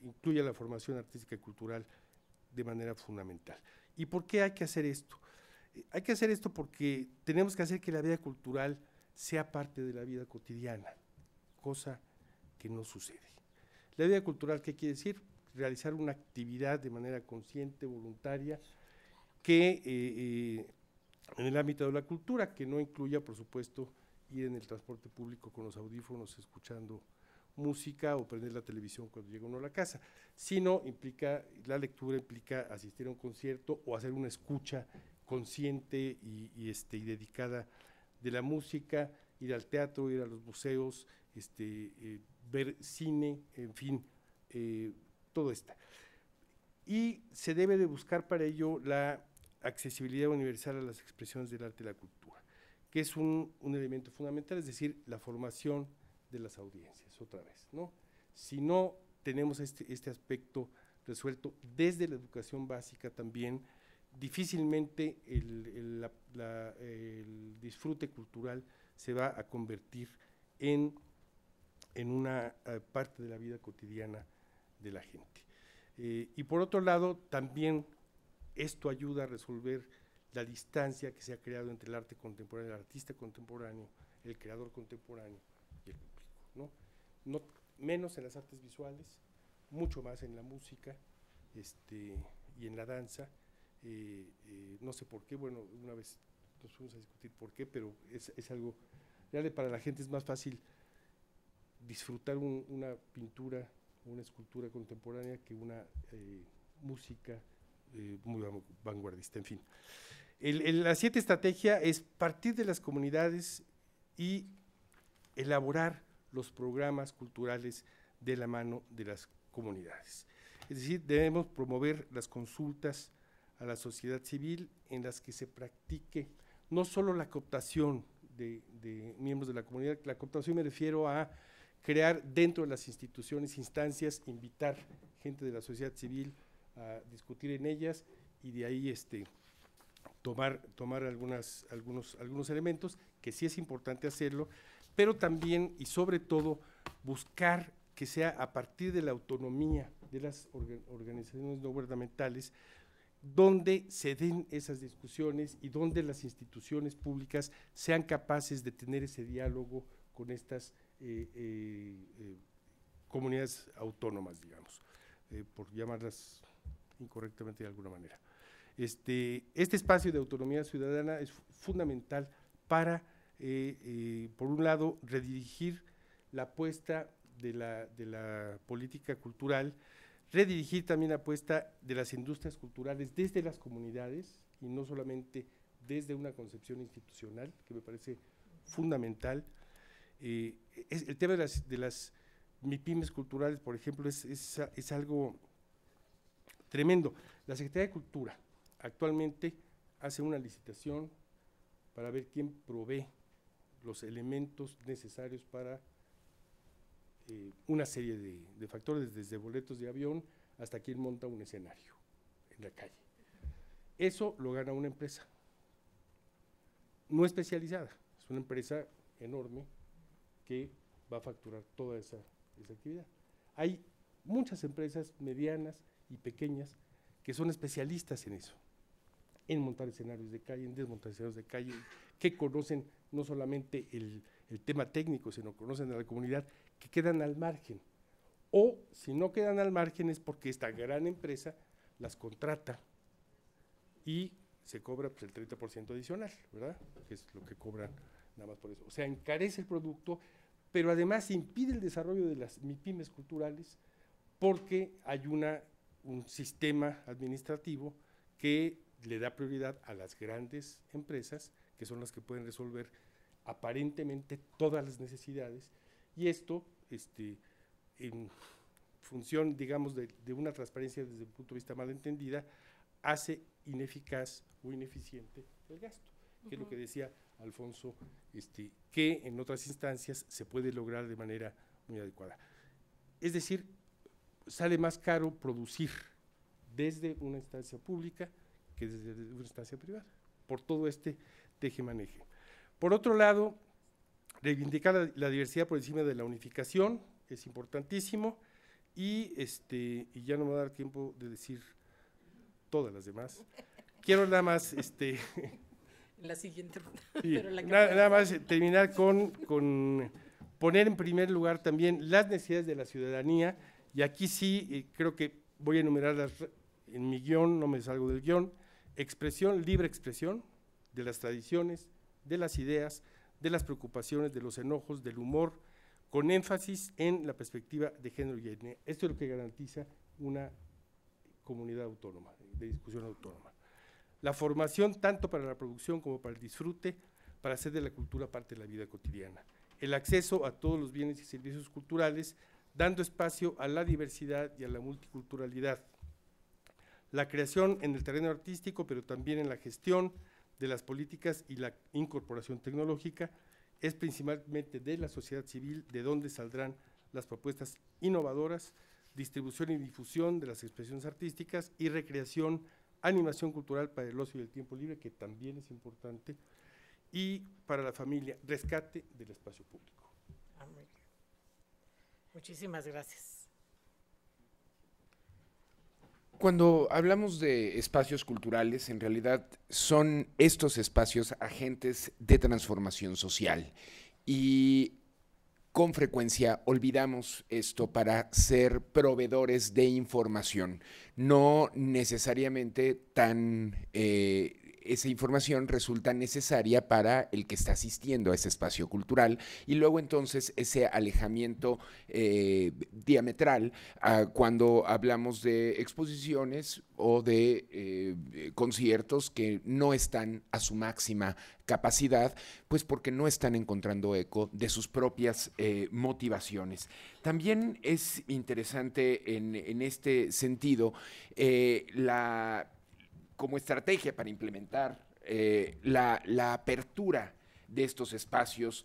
incluya la formación artística y cultural de manera fundamental. ¿Y por qué hay que hacer esto? Eh, hay que hacer esto porque tenemos que hacer que la vida cultural sea parte de la vida cotidiana cosa que no sucede. La idea cultural, ¿qué quiere decir? Realizar una actividad de manera consciente, voluntaria, que eh, eh, en el ámbito de la cultura, que no incluya, por supuesto, ir en el transporte público con los audífonos escuchando música o prender la televisión cuando llega uno a la casa, sino implica, la lectura implica asistir a un concierto o hacer una escucha consciente y, y, este, y dedicada de la música, ir al teatro, ir a los museos, este, eh, ver cine, en fin, eh, todo esto. Y se debe de buscar para ello la accesibilidad universal a las expresiones del arte y la cultura, que es un, elemento fundamental, es decir, la formación de las audiencias, otra vez. ¿no? Si no tenemos este, este aspecto resuelto desde la educación básica también, difícilmente el, disfrute cultural se va a convertir en en una eh, parte de la vida cotidiana de la gente. Eh, y por otro lado, también esto ayuda a resolver la distancia que se ha creado entre el arte contemporáneo, el artista contemporáneo, el creador contemporáneo y el público. ¿no? menos en las artes visuales, mucho más en la música este, y en la danza. Eh, no sé por qué, bueno, una vez nos fuimos a discutir por qué, pero es, algo, realmente para la gente es más fácil disfrutar una pintura, una escultura contemporánea que una eh, música eh, muy vanguardista, en fin. la siete estrategia es partir de las comunidades y elaborar los programas culturales de la mano de las comunidades. Es decir, debemos promover las consultas a la sociedad civil en las que se practique no solo la cooptación de, de miembros de la comunidad, la cooptación me refiero a crear dentro de las instituciones instancias, invitar gente de la sociedad civil a discutir en ellas y de ahí este, tomar, tomar algunas, algunos, algunos elementos, que sí es importante hacerlo, pero también y sobre todo buscar que sea a partir de la autonomía de las organizaciones no gubernamentales, donde se den esas discusiones y donde las instituciones públicas sean capaces de tener ese diálogo con estas eh, eh, eh, comunidades autónomas, digamos, por llamarlas incorrectamente de alguna manera. Este, este espacio de autonomía ciudadana es fundamental para, por un lado, redirigir la apuesta de la, de la, política cultural, redirigir también la apuesta de las industrias culturales desde las comunidades y no solamente desde una concepción institucional, que me parece fundamental, el tema de las, de MIPIMES culturales, por ejemplo, es, algo tremendo. La Secretaría de Cultura actualmente hace una licitación para ver quién provee los elementos necesarios para eh, una serie de, factores, desde boletos de avión hasta quién monta un escenario en la calle. Eso lo gana una empresa, no especializada, es una empresa enorme que va a facturar toda esa, actividad. Hay muchas empresas medianas y pequeñas que son especialistas en eso, en montar escenarios de calle, en desmontar escenarios de calle, que conocen no solamente el, tema técnico, sino conocen a la comunidad, que quedan al margen. O si no quedan al margen es porque esta gran empresa las contrata y se cobra pues, el 30% adicional, ¿verdad? Que es lo que cobran nada más por eso. O sea, encarece el producto, pero además impide el desarrollo de las MIPIMES culturales porque hay una, un sistema administrativo que le da prioridad a las grandes empresas, que son las que pueden resolver aparentemente todas las necesidades, y esto este, en función, digamos, de, una transparencia desde el punto de vista mal entendida, hace ineficaz o ineficiente el gasto, que es lo que decía Alfonso, este, que en otras instancias se puede lograr de manera muy adecuada. Es decir, sale más caro producir desde una instancia pública que desde una instancia privada, por todo este teje-maneje. Por otro lado, reivindicar la, diversidad por encima de la unificación es importantísimo y, este, ya no me va a dar tiempo de decir todas las demás. Quiero nada más este, la siguiente (laughs) nada, más terminar con, poner en primer lugar también las necesidades de la ciudadanía. Y aquí sí eh, creo que voy a enumerarlas en mi guión, no me salgo del guión. Expresión, libre expresión de las tradiciones, de las ideas, de las preocupaciones, de los enojos, del humor, con énfasis en la perspectiva de género y etnia. Esto es lo que garantiza una comunidad autónoma, de discusión autónoma la formación tanto para la producción como para el disfrute, para hacer de la cultura parte de la vida cotidiana, el acceso a todos los bienes y servicios culturales, dando espacio a la diversidad y a la multiculturalidad, la creación en el terreno artístico, pero también en la gestión de las políticas y la incorporación tecnológica, es principalmente de la sociedad civil de donde saldrán las propuestas innovadoras, distribución y difusión de las expresiones artísticas y recreación animación cultural para el ocio y el tiempo libre, que también es importante, y para la familia, rescate del espacio público. Muchísimas gracias. Cuando hablamos de espacios culturales, en realidad son estos espacios agentes de transformación social. Y con frecuencia olvidamos esto para ser proveedores de información, no necesariamente tan eh, esa información resulta necesaria para el que está asistiendo a ese espacio cultural y luego entonces ese alejamiento eh, diametral cuando hablamos de exposiciones o eh, de conciertos que no están a su máxima capacidad, pues porque no están encontrando eco de sus propias eh, motivaciones. También es interesante en este sentido la como estrategia para implementar eh, la, apertura de estos espacios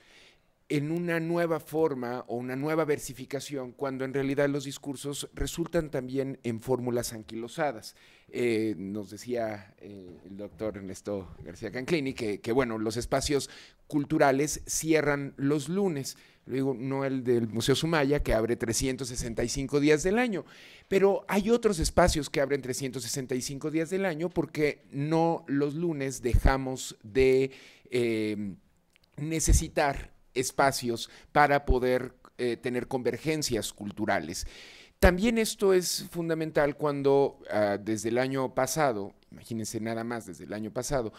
en una nueva forma o una nueva versificación, cuando en realidad los discursos resultan también en fórmulas anquilosadas. Eh, nos decía eh, el doctor Ernesto García Canclini que, que, bueno, los espacios culturales cierran los lunes digo, no el del Museo Sumaya, que abre 365 días del año, pero hay otros espacios que abren 365 días del año porque no los lunes dejamos de eh, necesitar espacios para poder eh, tener convergencias culturales. También esto es fundamental cuando ah, desde el año pasado, imagínense nada más desde el año pasado,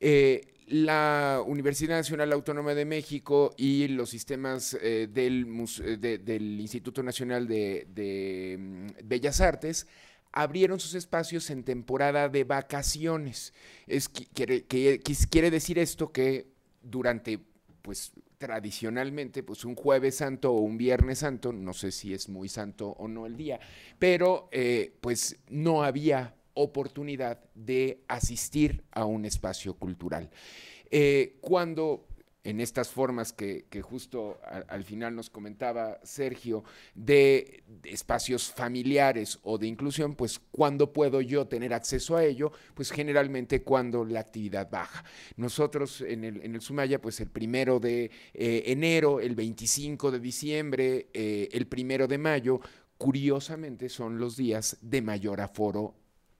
eh, la Universidad Nacional Autónoma de México y los sistemas eh, eh, del, Instituto Nacional de, mm, Bellas Artes abrieron sus espacios en temporada de vacaciones. Es, quiere, quiere decir esto que durante, pues tradicionalmente, pues un jueves santo o un viernes santo, no sé si es muy santo o no el día, pero pues no había oportunidad de asistir a un espacio cultural. Eh, cuando en estas formas que, justo al final nos comentaba Sergio, de, espacios familiares o de inclusión, pues cuando puedo yo tener acceso a ello, pues generalmente cuando la actividad baja. Nosotros en el, Sumaya, pues el primero de eh, enero, el 25 de diciembre, eh, el primero de mayo, curiosamente son los días de mayor aforo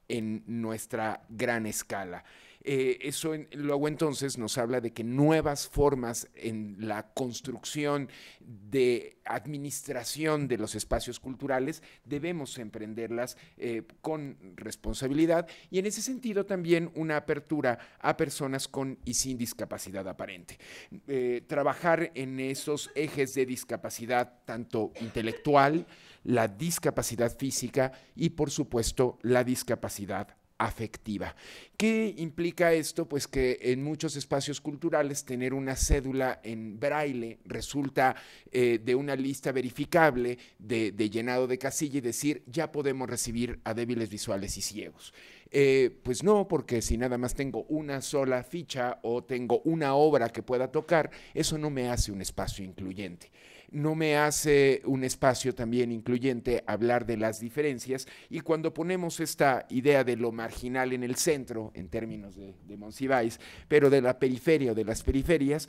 en nuestra gran escala. Eh, eso luego entonces nos habla de que nuevas formas en la construcción de administración de los espacios culturales debemos emprenderlas eh, con responsabilidad y en ese sentido también una apertura a personas con y sin discapacidad aparente. Eh, trabajar en esos ejes de discapacidad tanto intelectual, la discapacidad física y por supuesto la discapacidad afectiva. ¿Qué implica esto? Pues que en muchos espacios culturales tener una cédula en braille resulta eh, de una lista verificable de, llenado de casilla y decir ya podemos recibir a débiles visuales y ciegos. Eh, pues no, porque si nada más tengo una sola ficha o tengo una obra que pueda tocar, eso no me hace un espacio incluyente no me hace un espacio también incluyente hablar de las diferencias y cuando ponemos esta idea de lo marginal en el centro, en términos de, de Monsiváis, pero de la periferia o de las periferias,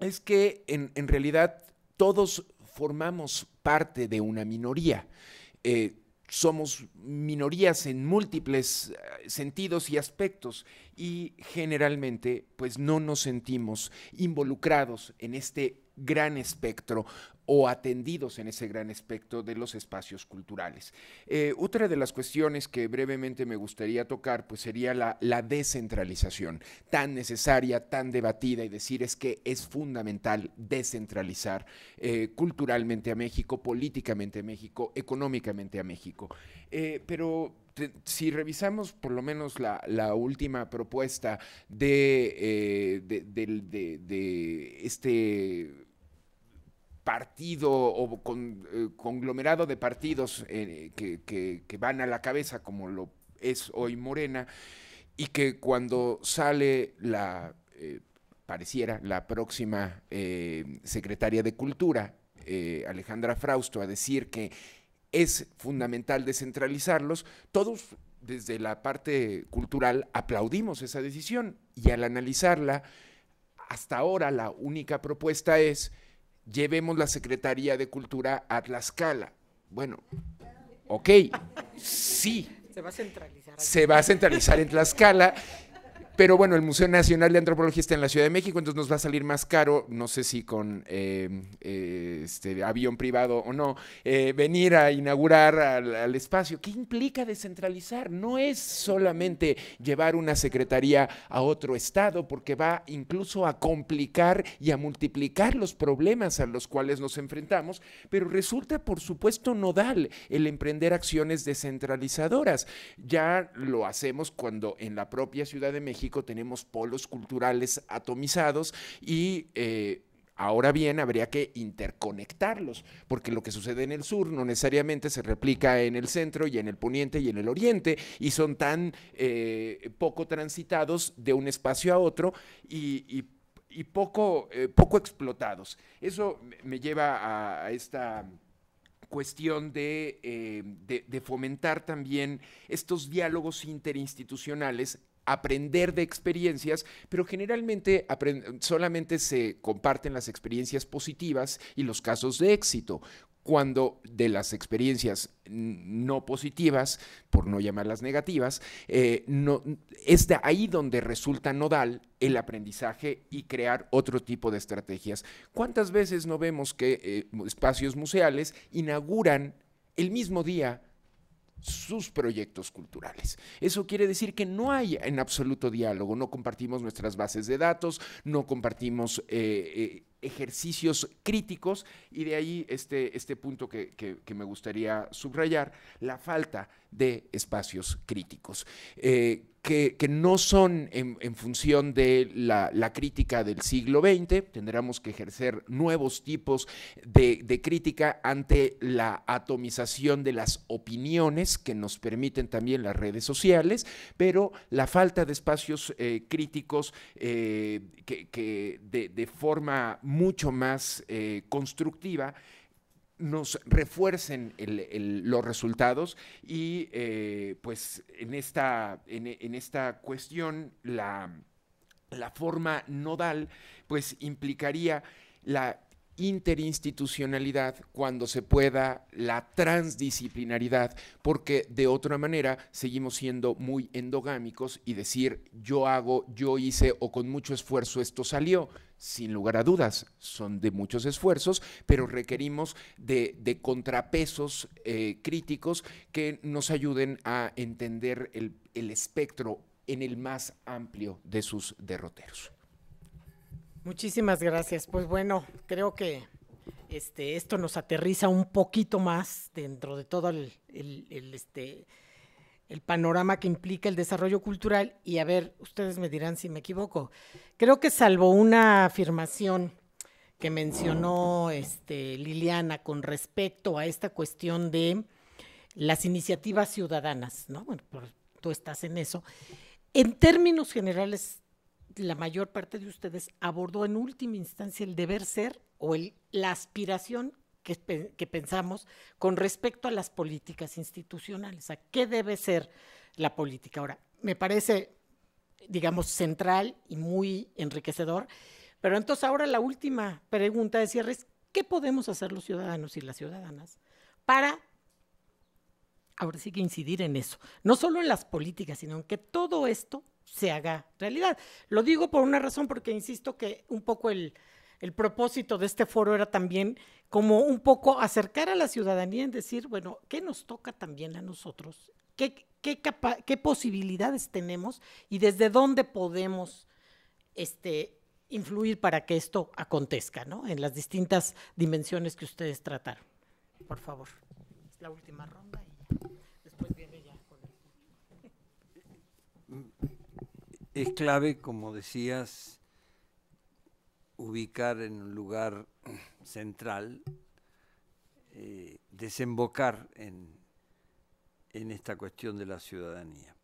es que en, realidad todos formamos parte de una minoría. Eh, somos minorías en múltiples eh, sentidos y aspectos y generalmente pues no nos sentimos involucrados en este gran espectro o atendidos en ese gran espectro de los espacios culturales. Eh, otra de las cuestiones que brevemente me gustaría tocar pues sería la, descentralización, tan necesaria, tan debatida y decir es que es fundamental descentralizar eh, culturalmente a México, políticamente a México, económicamente a México. Eh, pero si revisamos por lo menos la, última propuesta de, de, de este partido o eh, conglomerado de partidos eh, que, van a la cabeza, como lo es hoy Morena, y que cuando sale la, eh, pareciera, la próxima secretaria de Cultura, Alejandra Frausto, a decir que es fundamental descentralizarlos, todos desde la parte cultural aplaudimos esa decisión y al analizarla, hasta ahora la única propuesta es llevemos la Secretaría de Cultura a Tlaxcala. Bueno, ok, sí. Se va a centralizar. Se va a centralizar en Tlaxcala pero bueno, el Museo Nacional de Antropología está en la Ciudad de México, entonces nos va a salir más caro, no sé si con em, eh, este, avión privado o no, eh, venir a inaugurar al, espacio. ¿Qué implica descentralizar? No es solamente llevar una secretaría a otro estado, porque va incluso a complicar y a multiplicar los problemas a los cuales nos enfrentamos, pero resulta, por supuesto, nodal el emprender acciones descentralizadoras. Ya lo hacemos cuando en la propia Ciudad de México tenemos polos culturales atomizados y... Eh, ahora bien, habría que interconectarlos, porque lo que sucede en el sur no necesariamente se replica en el centro y en el poniente y en el oriente, y son tan eh, poco transitados de un espacio a otro y, poco, eh, poco explotados. Eso me lleva a, esta cuestión de, fomentar también estos diálogos interinstitucionales aprender de experiencias, pero generalmente solamente se comparten las experiencias positivas y los casos de éxito cuando de las experiencias no positivas, por no llamarlas negativas, eh, es de ahí donde resulta nodal el aprendizaje y crear otro tipo de estrategias. ¿Cuántas veces no vemos que eh, espacios museales inauguran el mismo día sus proyectos culturales. Eso quiere decir que no hay en absoluto diálogo, no compartimos nuestras bases de datos, no compartimos eh, eh, ejercicios críticos y de ahí este, este punto que, que me gustaría subrayar, la falta de espacios críticos. Eh, que, no son en, función de la, crítica del siglo XX, tendremos que ejercer nuevos tipos de, crítica ante la atomización de las opiniones que nos permiten también las redes sociales, pero la falta de espacios eh, críticos eh, que, de, forma mucho más constructiva nos refuercen los resultados y eh, pues en esta, en, esta cuestión la, la forma nodal pues implicaría la interinstitucionalidad cuando se pueda, la transdisciplinaridad, porque de otra manera seguimos siendo muy endogámicos y decir yo hago, yo hice o con mucho esfuerzo esto salió sin lugar a dudas, son de muchos esfuerzos, pero requerimos de, contrapesos eh, críticos que nos ayuden a entender el, espectro en el más amplio de sus derroteros. Muchísimas gracias. Pues bueno, creo que este, esto nos aterriza un poquito más dentro de todo el, el, este, el panorama que implica el desarrollo cultural y a ver, ustedes me dirán si me equivoco. Creo que salvo una afirmación que mencionó este, Liliana con respecto a esta cuestión de las iniciativas ciudadanas, ¿no? Bueno, tú estás en eso. En términos generales, la mayor parte de ustedes abordó en última instancia el deber ser o el, la aspiración que, pensamos con respecto a las políticas institucionales, a qué debe ser la política. Ahora, me parece, digamos, central y muy enriquecedor, pero entonces ahora la última pregunta de cierre es, ¿qué podemos hacer los ciudadanos y las ciudadanas para ahora sí que incidir en eso, no solo en las políticas, sino en que todo esto se haga realidad. Lo digo por una razón, porque insisto que un poco el, el propósito de este foro era también como un poco acercar a la ciudadanía en decir, bueno, ¿qué nos toca también a nosotros? ¿Qué, posibilidades tenemos y desde dónde podemos este, influir para que esto acontezca, ¿no? En las distintas dimensiones que ustedes trataron. Por favor. Es la última ronda y después viene ya con el... Es clave, como decías, ubicar en un lugar central, eh, desembocar en, esta cuestión de la ciudadanía.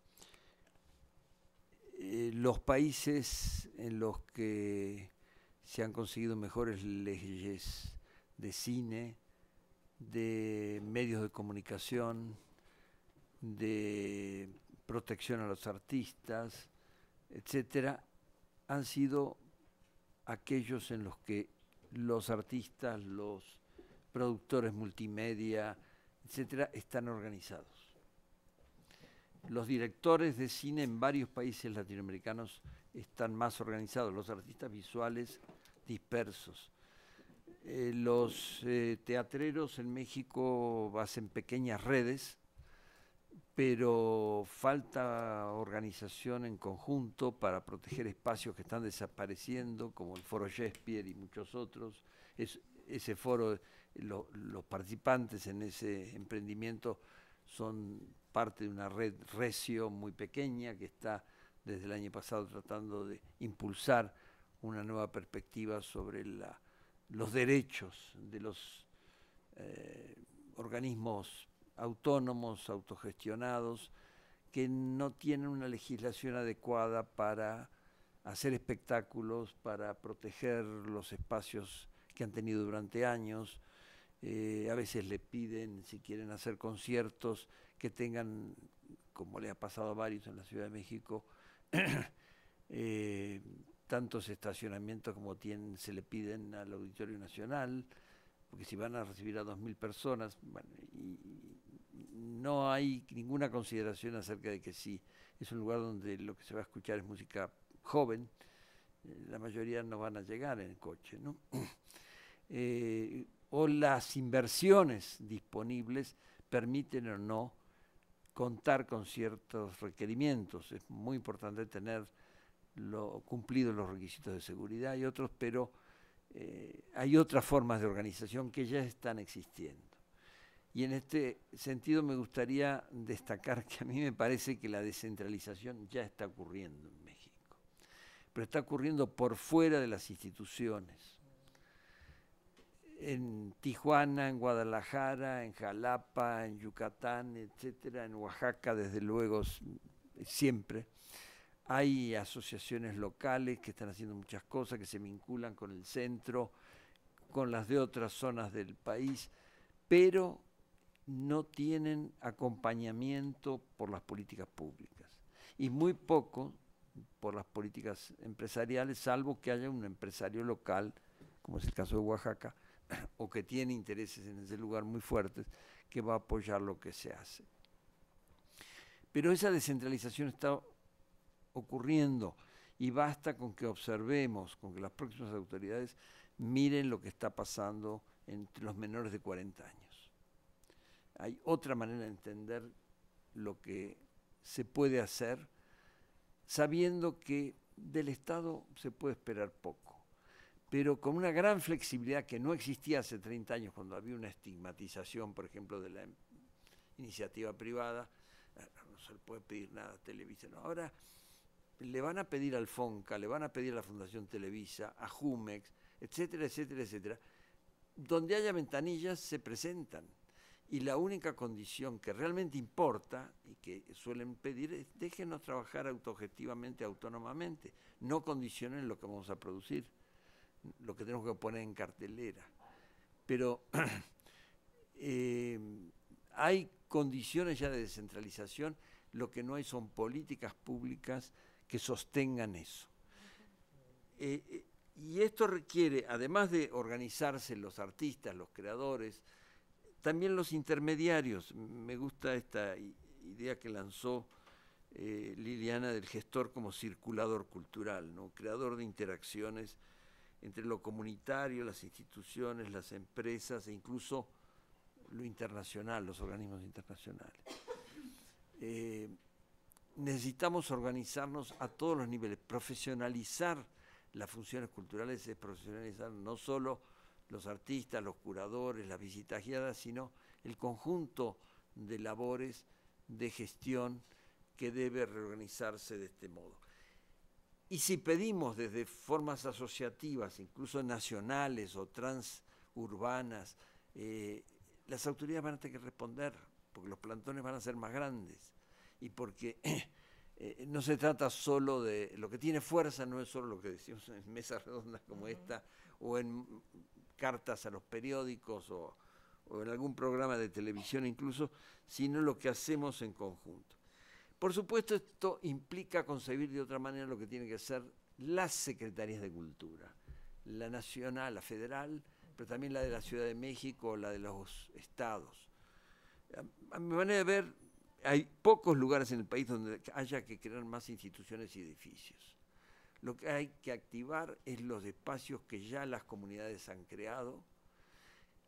Eh, los países en los que se han conseguido mejores leyes de cine, de medios de comunicación, de protección a los artistas, etcétera, han sido aquellos en los que los artistas, los productores multimedia, etcétera, están organizados. Los directores de cine en varios países latinoamericanos están más organizados, los artistas visuales dispersos. Eh, los eh, teatreros en México hacen pequeñas redes pero falta organización en conjunto para proteger espacios que están desapareciendo, como el foro Shakespeare y muchos otros. ese foro, los participantes en ese emprendimiento son parte de una red recio muy pequeña que está desde el año pasado tratando de impulsar una nueva perspectiva sobre los derechos de los eh, organismos autónomos, autogestionados, que no tienen una legislación adecuada para hacer espectáculos, para proteger los espacios que han tenido durante años. Eh, a veces le piden, si quieren hacer conciertos, que tengan, como le ha pasado a varios en la Ciudad de México, (clears throat) eh, tantos estacionamientos como tienen, se le piden al Auditorio Nacional, porque si van a recibir a 2.000 personas, bueno, y, no hay ninguna consideración acerca de que si es un lugar donde lo que se va a escuchar es música joven, eh, la mayoría no van a llegar en el coche, (clears throat) eh, o las inversiones disponibles permiten o no contar con ciertos requerimientos. Es muy importante tener lo, cumplidos los requisitos de seguridad y otros, pero eh, hay otras formas de organización que ya están existiendo. Y en este sentido me gustaría destacar que a mí me parece que la descentralización ya está ocurriendo en México, pero está ocurriendo por fuera de las instituciones. En Tijuana, en Guadalajara, en Jalapa, en Yucatán, etcétera, en Oaxaca, desde luego, siempre. Hay asociaciones locales que están haciendo muchas cosas, que se vinculan con el centro, con las de otras zonas del país, pero no tienen acompañamiento por las políticas públicas y muy poco por las políticas empresariales, salvo que haya un empresario local, como es el caso de Oaxaca, (clears throat) o que tiene intereses en ese lugar muy fuertes, que va a apoyar lo que se hace. Pero esa descentralización está ocurriendo y basta con que observemos, con que las próximas autoridades miren lo que está pasando entre los menores de 40 años hay otra manera de entender lo que se puede hacer sabiendo que del Estado se puede esperar poco, pero con una gran flexibilidad que no existía hace 30 años cuando había una estigmatización, por ejemplo, de la em, iniciativa privada, ah, no se le puede pedir nada a Televisa. ahora le van a pedir al FONCA, le van a pedir a la Fundación Televisa, a Jumex, etcétera, etcétera, etcétera. Donde haya ventanillas se presentan y la única condición que realmente importa y que suelen pedir es déjenos trabajar autogestivamente, autónomamente, no condicionen lo que vamos a producir, lo que tenemos que poner en cartelera. Pero (clears throat) eh, hay condiciones ya de descentralización, lo que no hay son políticas públicas que sostengan eso. Eh, eh, y esto requiere, además de organizarse los artistas, los creadores, también los intermediarios. Me gusta esta idea que lanzó eh, Liliana del gestor como circulador cultural, ¿no? creador de interacciones entre lo comunitario, las instituciones, las empresas e incluso lo internacional, los organismos internacionales. Eh, necesitamos organizarnos a todos los niveles, profesionalizar las funciones culturales es profesionalizar no solo los artistas, los curadores, las visitas sino el conjunto de labores de gestión que debe reorganizarse de este modo. Y si pedimos desde formas asociativas, incluso nacionales o transurbanas, eh, las autoridades van a tener que responder, porque los plantones van a ser más grandes y porque (clears throat) eh, no se trata solo de lo que tiene fuerza, no es solo lo que decimos en mesas redondas como esta o en cartas a los periódicos o, en algún programa de televisión incluso, sino lo que hacemos en conjunto. Por supuesto, esto implica concebir de otra manera lo que tienen que hacer las secretarías de cultura, la nacional, la federal, pero también la de la Ciudad de México, la de los estados. A mi manera de ver, hay pocos lugares en el país donde haya que crear más instituciones y edificios. Lo que hay que activar es los espacios que ya las comunidades han creado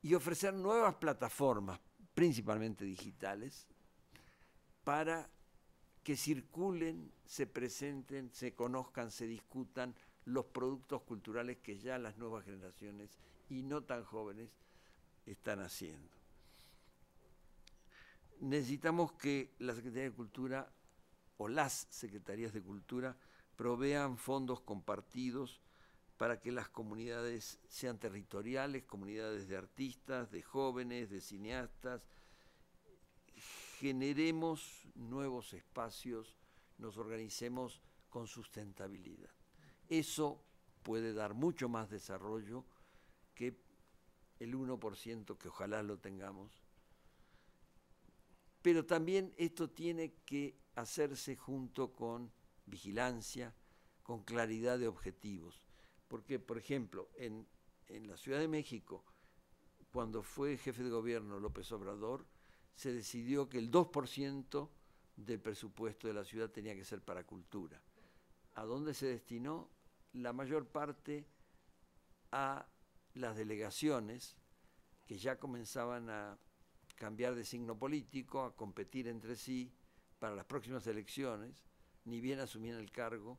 y ofrecer nuevas plataformas, principalmente digitales, para que circulen, se presenten, se conozcan, se discutan los productos culturales que ya las nuevas generaciones y no tan jóvenes están haciendo. Necesitamos que la Secretaría de Cultura o las Secretarías de Cultura provean fondos compartidos para que las comunidades sean territoriales, comunidades de artistas, de jóvenes, de cineastas, generemos nuevos espacios, nos organicemos con sustentabilidad. Eso puede dar mucho más desarrollo que el 1% que ojalá lo tengamos. Pero también esto tiene que hacerse junto con vigilancia, con claridad de objetivos. Porque, por ejemplo, en, la Ciudad de México, cuando fue jefe de gobierno López Obrador, se decidió que el 2% del presupuesto de la ciudad tenía que ser para cultura. ¿A dónde se destinó? La mayor parte a las delegaciones que ya comenzaban a cambiar de signo político, a competir entre sí para las próximas elecciones, ni bien asumían el cargo,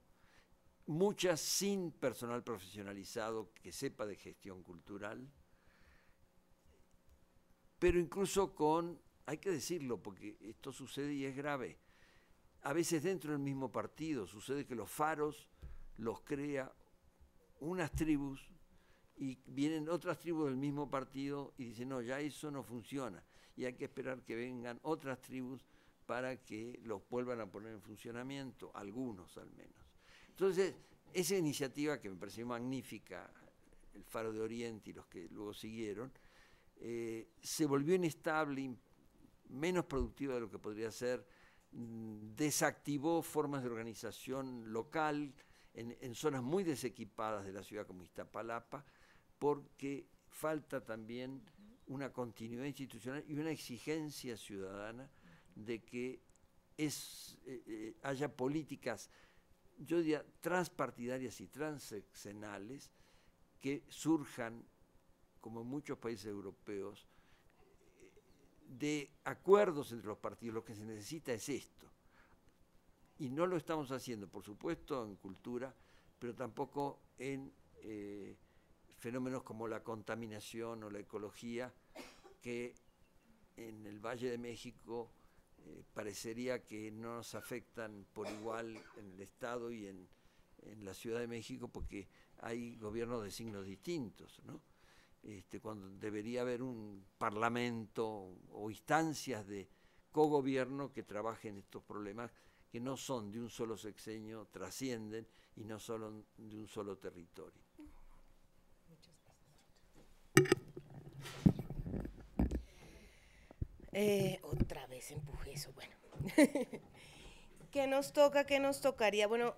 muchas sin personal profesionalizado que sepa de gestión cultural, pero incluso con, hay que decirlo, porque esto sucede y es grave, a veces dentro del mismo partido sucede que los faros los crea unas tribus y vienen otras tribus del mismo partido y dicen, no, ya eso no funciona y hay que esperar que vengan otras tribus para que los vuelvan a poner en funcionamiento, algunos al menos. Entonces, esa iniciativa que me pareció magnífica, el Faro de Oriente y los que luego siguieron, eh, se volvió inestable, menos productiva de lo que podría ser, mm, desactivó formas de organización local en, en zonas muy desequipadas de la ciudad como Iztapalapa, porque falta también una continuidad institucional y una exigencia ciudadana de que eh, eh, haya políticas, yo diría, transpartidarias y transeccionales que surjan, como en muchos países europeos, de acuerdos entre los partidos. Lo que se necesita es esto. Y no lo estamos haciendo, por supuesto, en cultura, pero tampoco en eh, fenómenos como la contaminación o la ecología, que en el Valle de México eh, parecería que no nos afectan por igual en el Estado y en, la Ciudad de México porque hay gobiernos de signos distintos, ¿no? Este, cuando debería haber un parlamento o instancias de cogobierno que trabajen estos problemas que no son de un solo sexenio, trascienden y no son de un solo territorio. Eh, otra vez empuje eso, bueno. (laughs) ¿Qué nos toca? ¿Qué nos tocaría? Bueno,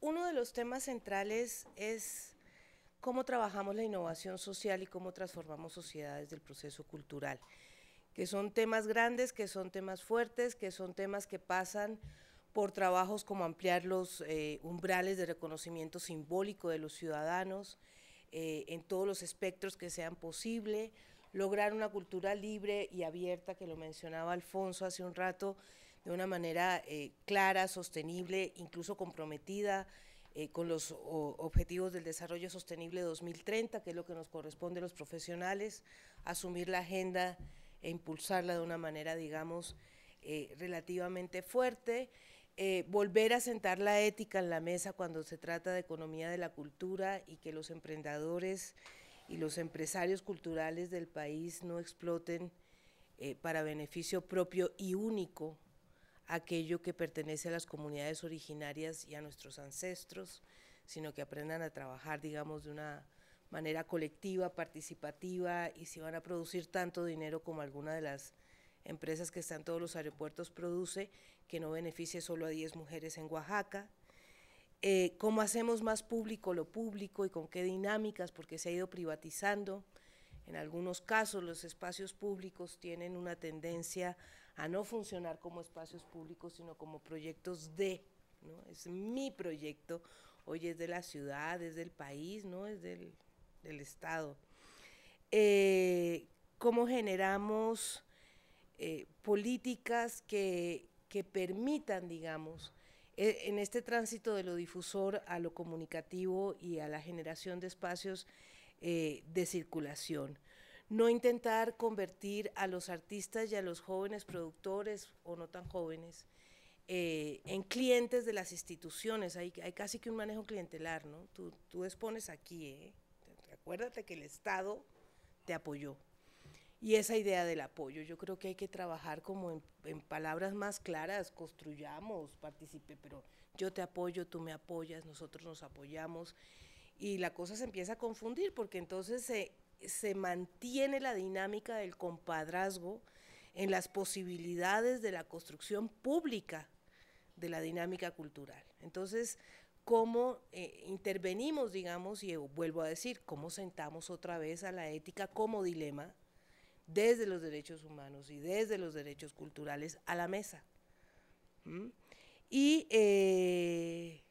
uno de los temas centrales es cómo trabajamos la innovación social y cómo transformamos sociedades del proceso cultural, que son temas grandes, que son temas fuertes, que son temas que pasan por trabajos como ampliar los eh, umbrales de reconocimiento simbólico de los ciudadanos eh, en todos los espectros que sean posible, lograr una cultura libre y abierta, que lo mencionaba Alfonso hace un rato, de una manera eh, clara, sostenible, incluso comprometida eh, con los Objetivos del Desarrollo Sostenible 2030, que es lo que nos corresponde a los profesionales, asumir la agenda e impulsarla de una manera, digamos, eh, relativamente fuerte. volver a sentar la ética en la mesa cuando se trata de economía de la cultura y que los emprendedores y los empresarios culturales del país no exploten eh, para beneficio propio y único aquello que pertenece a las comunidades originarias y a nuestros ancestros, sino que aprendan a trabajar, digamos, de una manera colectiva, participativa, y si van a producir tanto dinero como alguna de las empresas que están en todos los aeropuertos produce, que no beneficie solo a 10 mujeres en Oaxaca, eh, cómo hacemos más público lo público y con qué dinámicas, porque se ha ido privatizando. En algunos casos los espacios públicos tienen una tendencia a no funcionar como espacios públicos, sino como proyectos de, Es mi proyecto, hoy es de la ciudad, es del país, ¿no? Es del, Estado. Eh, ¿Cómo generamos eh, políticas que permitan, digamos, eh, en este tránsito de lo difusor a lo comunicativo y a la generación de espacios eh, de circulación. No intentar convertir a los artistas y a los jóvenes productores o no tan jóvenes eh, en clientes de las instituciones. Hay, hay, casi que un manejo clientelar, ¿no? Tú, tú expones aquí, ¿eh? Acuérdate que el Estado te apoyó y esa idea del apoyo. Yo creo que hay que trabajar como en, palabras más claras, construyamos, participe, pero yo te apoyo, tú me apoyas, nosotros nos apoyamos y la cosa se empieza a confundir porque entonces se, se mantiene la dinámica del compadrazgo en las posibilidades de la construcción pública de la dinámica cultural. Entonces, cómo eh, intervenimos, digamos, y eh, vuelvo a decir, cómo sentamos otra vez a la ética como dilema desde los derechos humanos y desde los derechos culturales a la mesa. Y eh,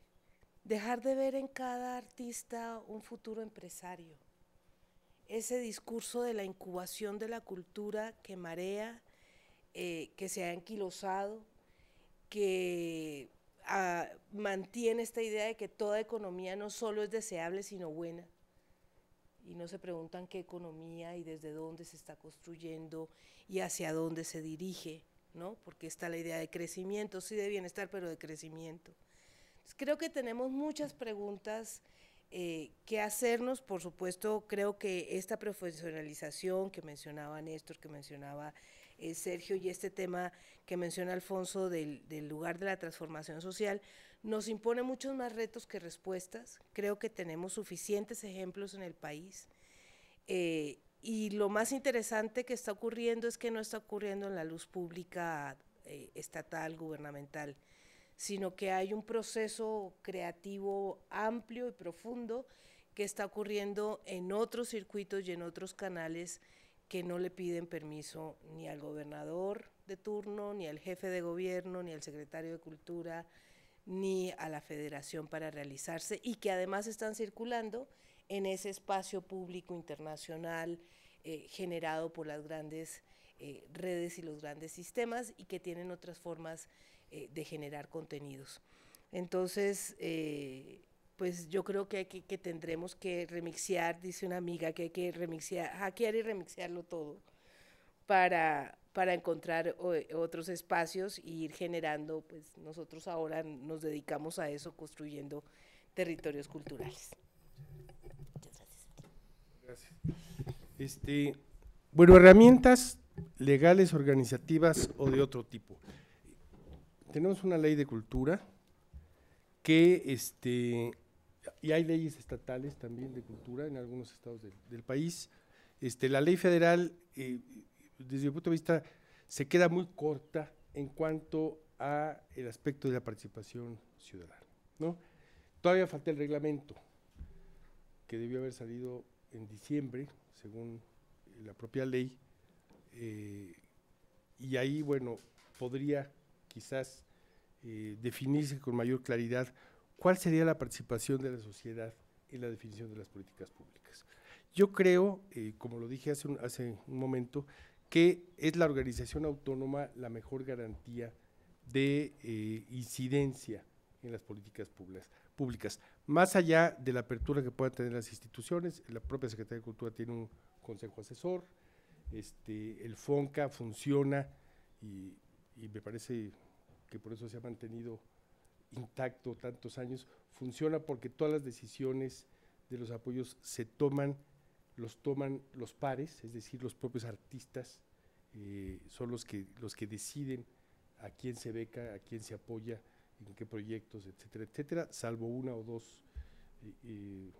dejar de ver en cada artista un futuro empresario. Ese discurso de la incubación de la cultura que marea, eh, que se ha enquilosado, que ah, mantiene esta idea de que toda economía no solo es deseable, sino buena y no se preguntan qué economía y desde dónde se está construyendo y hacia dónde se dirige, ¿no? Porque está la idea de crecimiento, sí de bienestar, pero de crecimiento. creo que tenemos muchas preguntas eh, que hacernos, por supuesto, creo que esta profesionalización que mencionaba Néstor, que mencionaba eh, Sergio y este tema que menciona Alfonso del lugar de la transformación social, nos impone muchos más retos que respuestas. Creo que tenemos suficientes ejemplos en el país. Eh, y lo más interesante que está ocurriendo es que no está ocurriendo en la luz pública eh, estatal, gubernamental, sino que hay un proceso creativo amplio y profundo que está ocurriendo en otros circuitos y en otros canales que no le piden permiso ni al gobernador de turno, ni al jefe de gobierno, ni al secretario de Cultura, ni a la federación para realizarse y que además están circulando en ese espacio público internacional eh, generado por las grandes eh, redes y los grandes sistemas y que tienen otras formas eh, de generar contenidos. Entonces, pues yo creo que, que, tendremos que remixear, dice una amiga, que hay que remixear, hackear y remixearlo todo para, para encontrar eh, otros espacios e ir generando, pues nosotros ahora nos dedicamos a eso, construyendo territorios culturales. Muchas gracias. Este, bueno, herramientas legales, organizativas o de otro tipo. Tenemos una ley de cultura que, este, y hay leyes estatales también de cultura en algunos estados del país. Este, la ley federal eh, desde mi punto de vista, se queda muy corta en cuanto a el aspecto de la participación ciudadana. ¿no? Todavía falta el reglamento, que debió haber salido en diciembre, según la propia ley, eh, y ahí, bueno, podría quizás eh, definirse con mayor claridad cuál sería la participación de la sociedad en la definición de las políticas públicas. Yo creo, eh, como lo dije hace hace un momento, que es la organización autónoma la mejor garantía de eh, incidencia en las políticas públicas. Más allá de la apertura que puedan tener las instituciones, la propia Secretaría de Cultura tiene un consejo asesor, este, el FONCA funciona y me parece que por eso se ha mantenido intacto tantos años, funciona porque todas las decisiones de los apoyos se toman los toman los pares, es decir, los propios artistas eh, son los que, los que deciden a quién se beca, a quién se apoya, en qué proyectos, etcétera, etcétera, salvo una o dos eh, eh,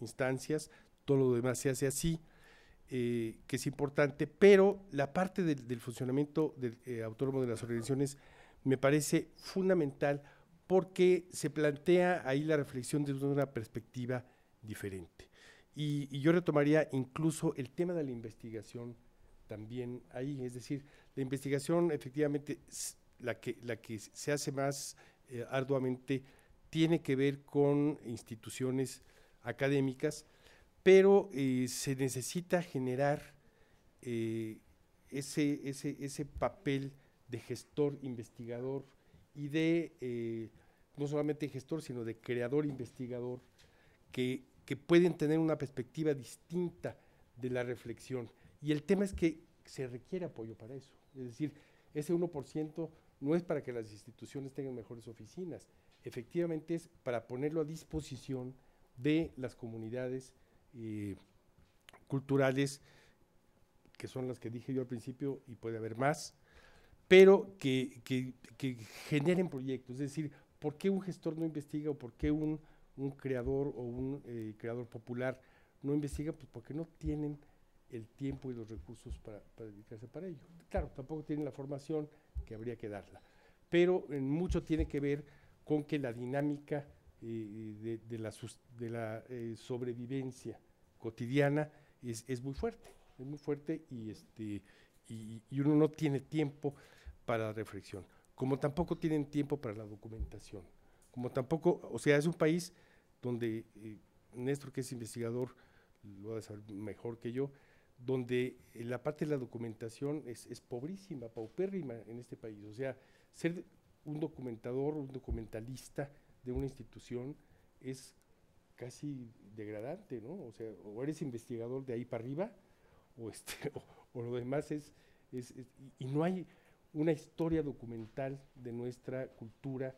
instancias, todo lo demás se hace así, que es importante, pero la parte del, funcionamiento del, autónomo de las organizaciones me parece fundamental porque se plantea ahí la reflexión desde una perspectiva diferente. Y, yo retomaría incluso el tema de la investigación también ahí, es decir, la investigación efectivamente, la que, la que se hace más eh, arduamente, tiene que ver con instituciones académicas, pero eh, se necesita generar eh, ese, ese, ese, papel de gestor, investigador y de, no solamente gestor, sino de creador, investigador, que que pueden tener una perspectiva distinta de la reflexión. Y el tema es que se requiere apoyo para eso. Es decir, ese 1% no es para que las instituciones tengan mejores oficinas, efectivamente es para ponerlo a disposición de las comunidades eh, culturales, que son las que dije yo al principio y puede haber más, pero que, que, generen proyectos. Es decir, ¿por qué un gestor no investiga o por qué un un creador o un eh, creador popular no investiga, pues porque no tienen el tiempo y los recursos para, dedicarse para ello. Claro, tampoco tienen la formación que habría que darla, pero en mucho tiene que ver con que la dinámica eh, de, de, la, eh, sobrevivencia cotidiana es, es, muy fuerte, es muy fuerte y, este, y uno no tiene tiempo para la reflexión, como tampoco tienen tiempo para la documentación, como tampoco, o sea, es un país donde nuestro eh, Néstor, que es investigador, lo va a saber mejor que yo, donde eh, la parte de la documentación es, es, pobrísima, paupérrima en este país. O sea, ser un documentador, un documentalista de una institución es casi degradante, ¿no? O sea, o eres investigador de ahí para arriba, o, este, (laughs) o, lo demás es, es, y no hay una historia documental de nuestra cultura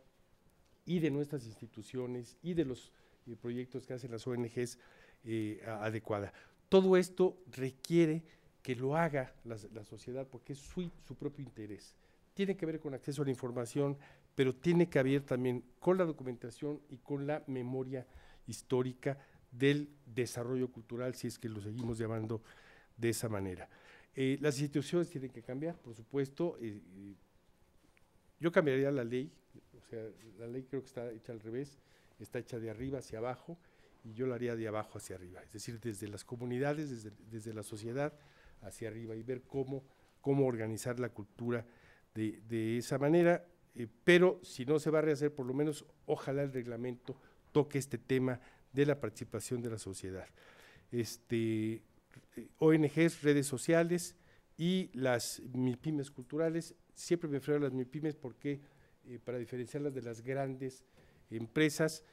y de nuestras instituciones y de los y proyectos que hacen las ONGs eh, adecuada. Todo esto requiere que lo haga la, sociedad porque es su, propio interés. Tiene que ver con acceso a la información, pero tiene que ver también con la documentación y con la memoria histórica del desarrollo cultural, si es que lo seguimos llamando de esa manera. Eh, las instituciones tienen que cambiar, por supuesto. Eh, yo cambiaría la ley, o sea, la ley creo que está hecha al revés está hecha de arriba hacia abajo y yo lo haría de abajo hacia arriba, es decir, desde las comunidades, desde, la sociedad hacia arriba y ver cómo, cómo organizar la cultura de, esa manera. Eh, pero si no se va a rehacer, por lo menos ojalá el reglamento toque este tema de la participación de la sociedad. Este, eh, ONGs, redes sociales y las MIPIMES culturales, siempre me refiero a las MIPIMES porque eh, para diferenciarlas de las grandes empresas.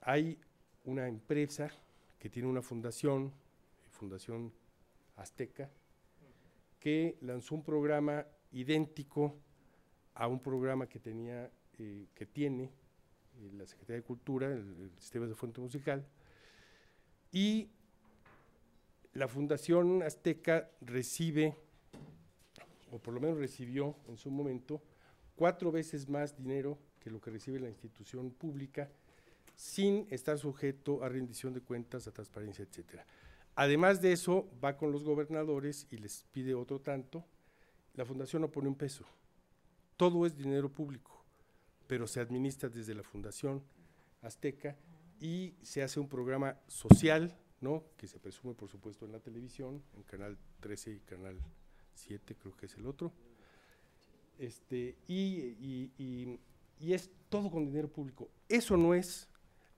Hay una empresa que tiene una fundación, Fundación Azteca, que lanzó un programa idéntico a un programa que tenía, eh, que tiene eh, la Secretaría de Cultura, el, el Sistema de Fuente Musical, y la Fundación Azteca recibe, o por lo menos recibió en su momento, cuatro veces más dinero que lo que recibe la institución pública sin estar sujeto a rendición de cuentas, a transparencia, etcétera. Además de eso, va con los gobernadores y les pide otro tanto. La fundación no pone un peso. Todo es dinero público, pero se administra desde la fundación azteca y se hace un programa social, ¿no? que se presume por supuesto en la televisión, en Canal 13 y Canal 7 creo que es el otro. Este, y, y y es todo con dinero público. Eso no es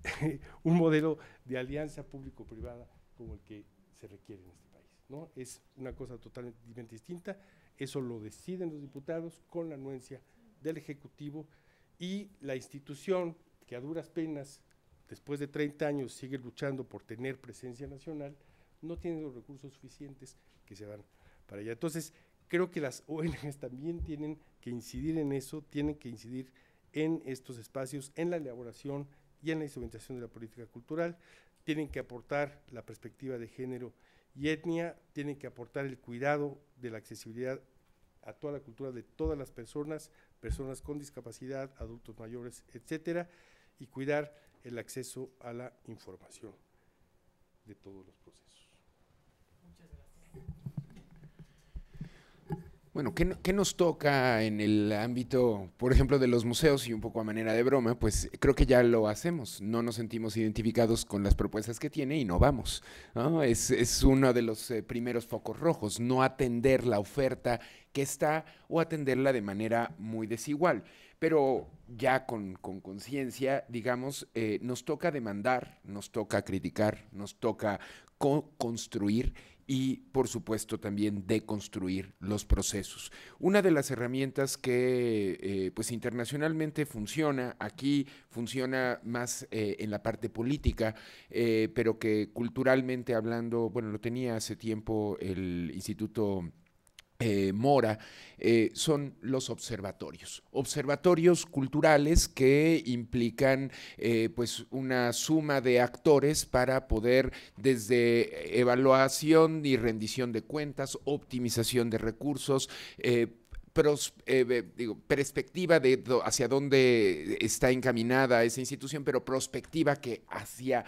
(laughs) un modelo de alianza público-privada como el que se requiere en este país. ¿no? Es una cosa totalmente distinta. Eso lo deciden los diputados con la anuencia del Ejecutivo y la institución que a duras penas, después de 30 años, sigue luchando por tener presencia nacional, no tiene los recursos suficientes que se van para allá. Entonces, creo que las ONGs también tienen que incidir en eso, tienen que incidir en estos espacios, en la elaboración y en la instrumentación de la política cultural. Tienen que aportar la perspectiva de género y etnia, tienen que aportar el cuidado de la accesibilidad a toda la cultura de todas las personas, personas con discapacidad, adultos mayores, etcétera, y cuidar el acceso a la información de todos los procesos. Muchas gracias. Bueno, ¿qué, nos toca en el ámbito, por ejemplo, de los museos y un poco a manera de broma? Pues creo que ya lo hacemos, no nos sentimos identificados con las propuestas que tiene y no vamos. Es, uno de los eh, primeros focos rojos, no atender la oferta que está o atenderla de manera muy desigual. Pero ya con conciencia, digamos, eh, nos toca demandar, nos toca criticar, nos toca construir y, por supuesto, también deconstruir los procesos. Una de las herramientas que, eh, pues, internacionalmente funciona, aquí funciona más eh, en la parte política, eh, pero que culturalmente hablando, bueno, lo tenía hace tiempo el Instituto eh, Mora, eh, son los observatorios. Observatorios culturales que implican eh, pues una suma de actores para poder desde evaluación y rendición de cuentas, optimización de recursos, perspectiva de hacia dónde está encaminada esa institución, pero prospectiva que hacia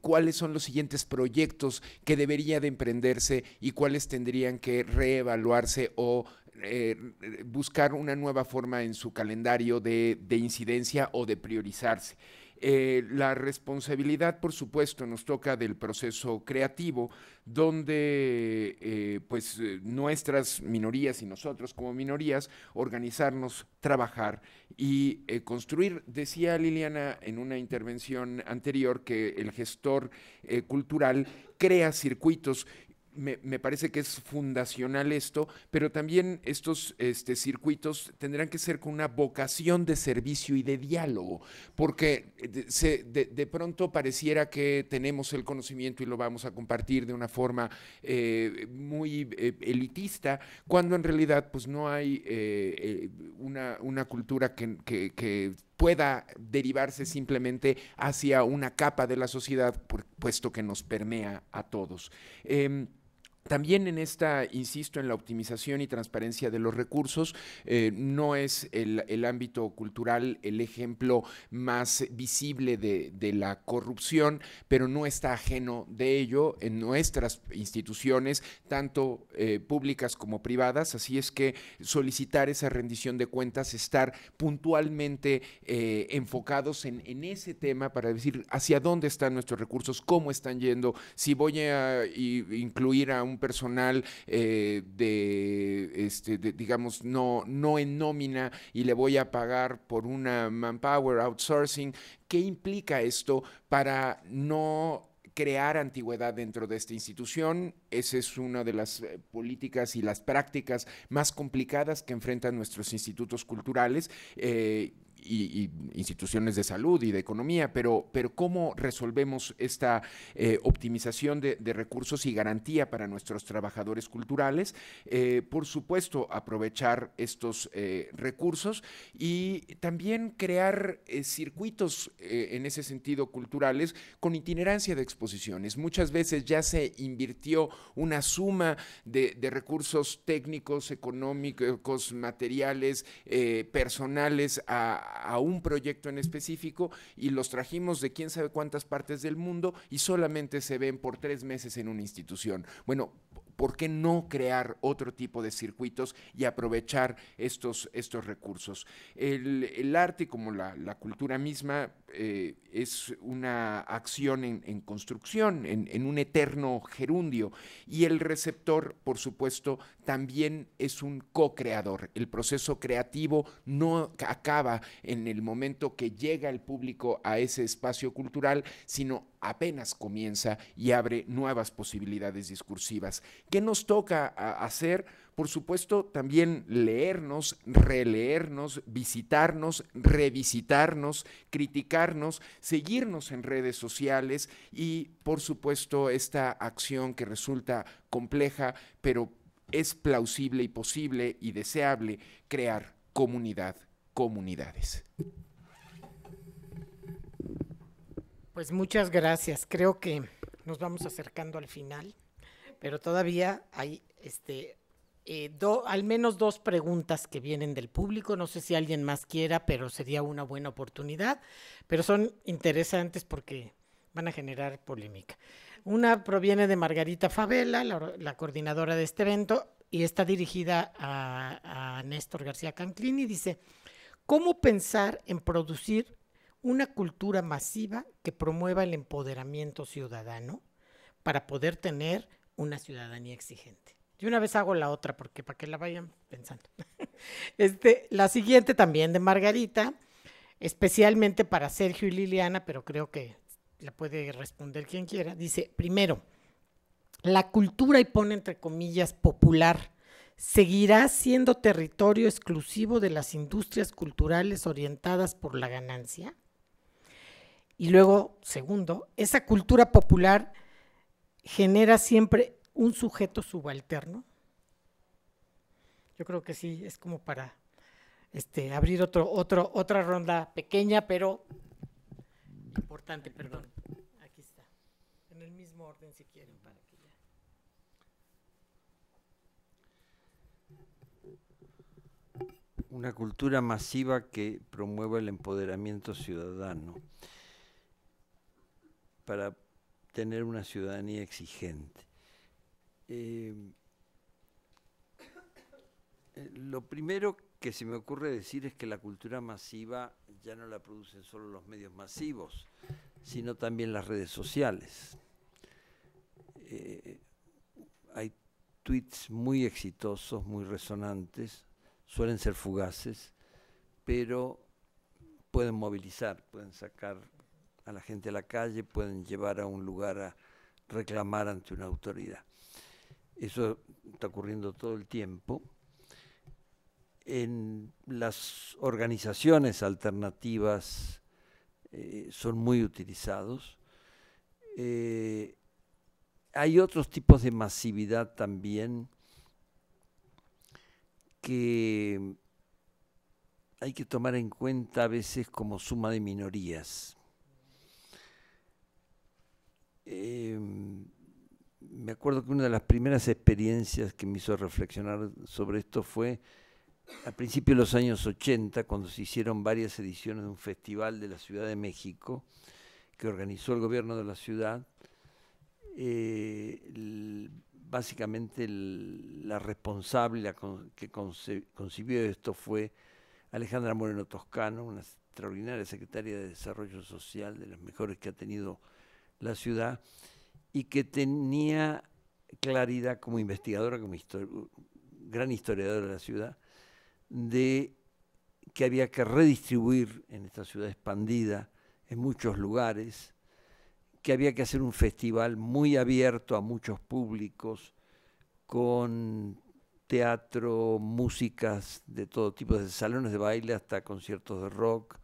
cuáles son los siguientes proyectos que debería de emprenderse y cuáles tendrían que reevaluarse o eh, buscar una nueva forma en su calendario de, de incidencia o de priorizarse. Eh, la responsabilidad, por supuesto, nos toca del proceso creativo, donde eh, pues eh, nuestras minorías y nosotros como minorías organizarnos, trabajar y construir. Decía Liliana en una intervención anterior que el gestor cultural crea circuitos me, parece que es fundacional esto, pero también estos este, circuitos tendrán que ser con una vocación de servicio y de diálogo, porque de, pronto pareciera que tenemos el conocimiento y lo vamos a compartir de una forma eh, muy eh, elitista, cuando en realidad pues no hay eh, una, cultura que, pueda derivarse simplemente hacia una capa de la sociedad, puesto que nos permea a todos. Em, también en esta, insisto, en la optimización y transparencia de los recursos, eh, no es el, ámbito cultural el ejemplo más visible de, la corrupción, pero no está ajeno de ello en nuestras instituciones, tanto eh, públicas como privadas, así es que solicitar esa rendición de cuentas, estar puntualmente eh, enfocados en, ese tema para decir hacia dónde están nuestros recursos, cómo están yendo, si voy a incluir a un personal eh, de, este, digamos, no, no en nómina y le voy a pagar por una manpower outsourcing. ¿Qué implica esto para no crear antigüedad dentro de esta institución. Esa es una de las eh, políticas y las prácticas más complicadas que enfrentan nuestros institutos culturales. Eh, y, instituciones de salud y de economía, pero, pero ¿cómo resolvemos esta eh, optimización de, recursos y garantía para nuestros trabajadores culturales? Eh, por supuesto, aprovechar estos eh, recursos y también crear circuitos en ese sentido culturales con itinerancia de exposiciones. Muchas veces ya se invirtió una suma de, de recursos técnicos, económicos, materiales, personales a a un proyecto en específico y los trajimos de quién sabe cuántas partes del mundo y solamente se ven por tres meses en una institución. Bueno, ¿por qué no crear otro tipo de circuitos y aprovechar estos, estos recursos? El, arte, como la, cultura misma, eh, es una acción en, construcción, en, en, un eterno gerundio, y el receptor, por supuesto, también es un co-creador. El proceso creativo no acaba en el momento que llega el público a ese espacio cultural, sino apenas comienza y abre nuevas posibilidades discursivas. ¿Qué nos toca hacer? Por supuesto, también leernos, releernos, visitarnos, revisitarnos, criticarnos, seguirnos en redes sociales y, por supuesto, esta acción que resulta compleja, pero es plausible y posible y deseable crear comunidad, comunidades. Pues muchas gracias. Creo que nos vamos acercando al final, pero todavía hay este eh, al menos dos preguntas que vienen del público. No sé si alguien más quiera, pero sería una buena oportunidad. Pero son interesantes porque van a generar polémica. Una proviene de Margarita Favela, la, coordinadora de este evento, y está dirigida a, Néstor García Canclini, y dice, ¿cómo pensar en producir una cultura masiva que promueva el empoderamiento ciudadano para poder tener una ciudadanía exigente? Yo una vez hago la otra, porque para que la vayan pensando. (laughs) este, la siguiente también de Margarita, especialmente para Sergio y Liliana, pero creo que la puede responder quien quiera, dice, primero, la cultura, y pone entre comillas, popular, seguirá siendo territorio exclusivo de las industrias culturales orientadas por la ganancia. Y luego, segundo, esa cultura popular genera siempre un sujeto subalterno. Yo creo que sí, es como para este, abrir otro, otro, otra ronda pequeña, pero importante, perdón el mismo orden si quieren para que ya. Una cultura masiva que promueva el empoderamiento ciudadano para tener una ciudadanía exigente. Eh, eh, lo primero que se me ocurre decir es que la cultura masiva ya no la producen solo los medios masivos, sino también las redes sociales. Eh, hay tweets muy exitosos, muy resonantes, suelen ser fugaces, pero pueden movilizar, pueden sacar a la gente a la calle, pueden llevar a un lugar a reclamar ante una autoridad. Eso está ocurriendo todo el tiempo. En las organizaciones alternativas eh, son muy utilizados. Eh, hay otros tipos de masividad también que hay que tomar en cuenta a veces como suma de minorías. Eh, me acuerdo que una de las primeras experiencias que me hizo reflexionar sobre esto fue a principios de los años 80, cuando se hicieron varias ediciones de un festival de la Ciudad de México que organizó el gobierno de la ciudad eh, básicamente la responsable que concibió esto fue Alejandra Moreno Toscano, una extraordinaria secretaria de Desarrollo Social, de las mejores que ha tenido la ciudad, y que tenía claridad como investigadora, como gran historiadora de la ciudad, de que había que redistribuir en esta ciudad expandida, en muchos lugares, que había que hacer un festival muy abierto a muchos públicos, con teatro, músicas de todo tipo, desde salones de baile hasta conciertos de rock.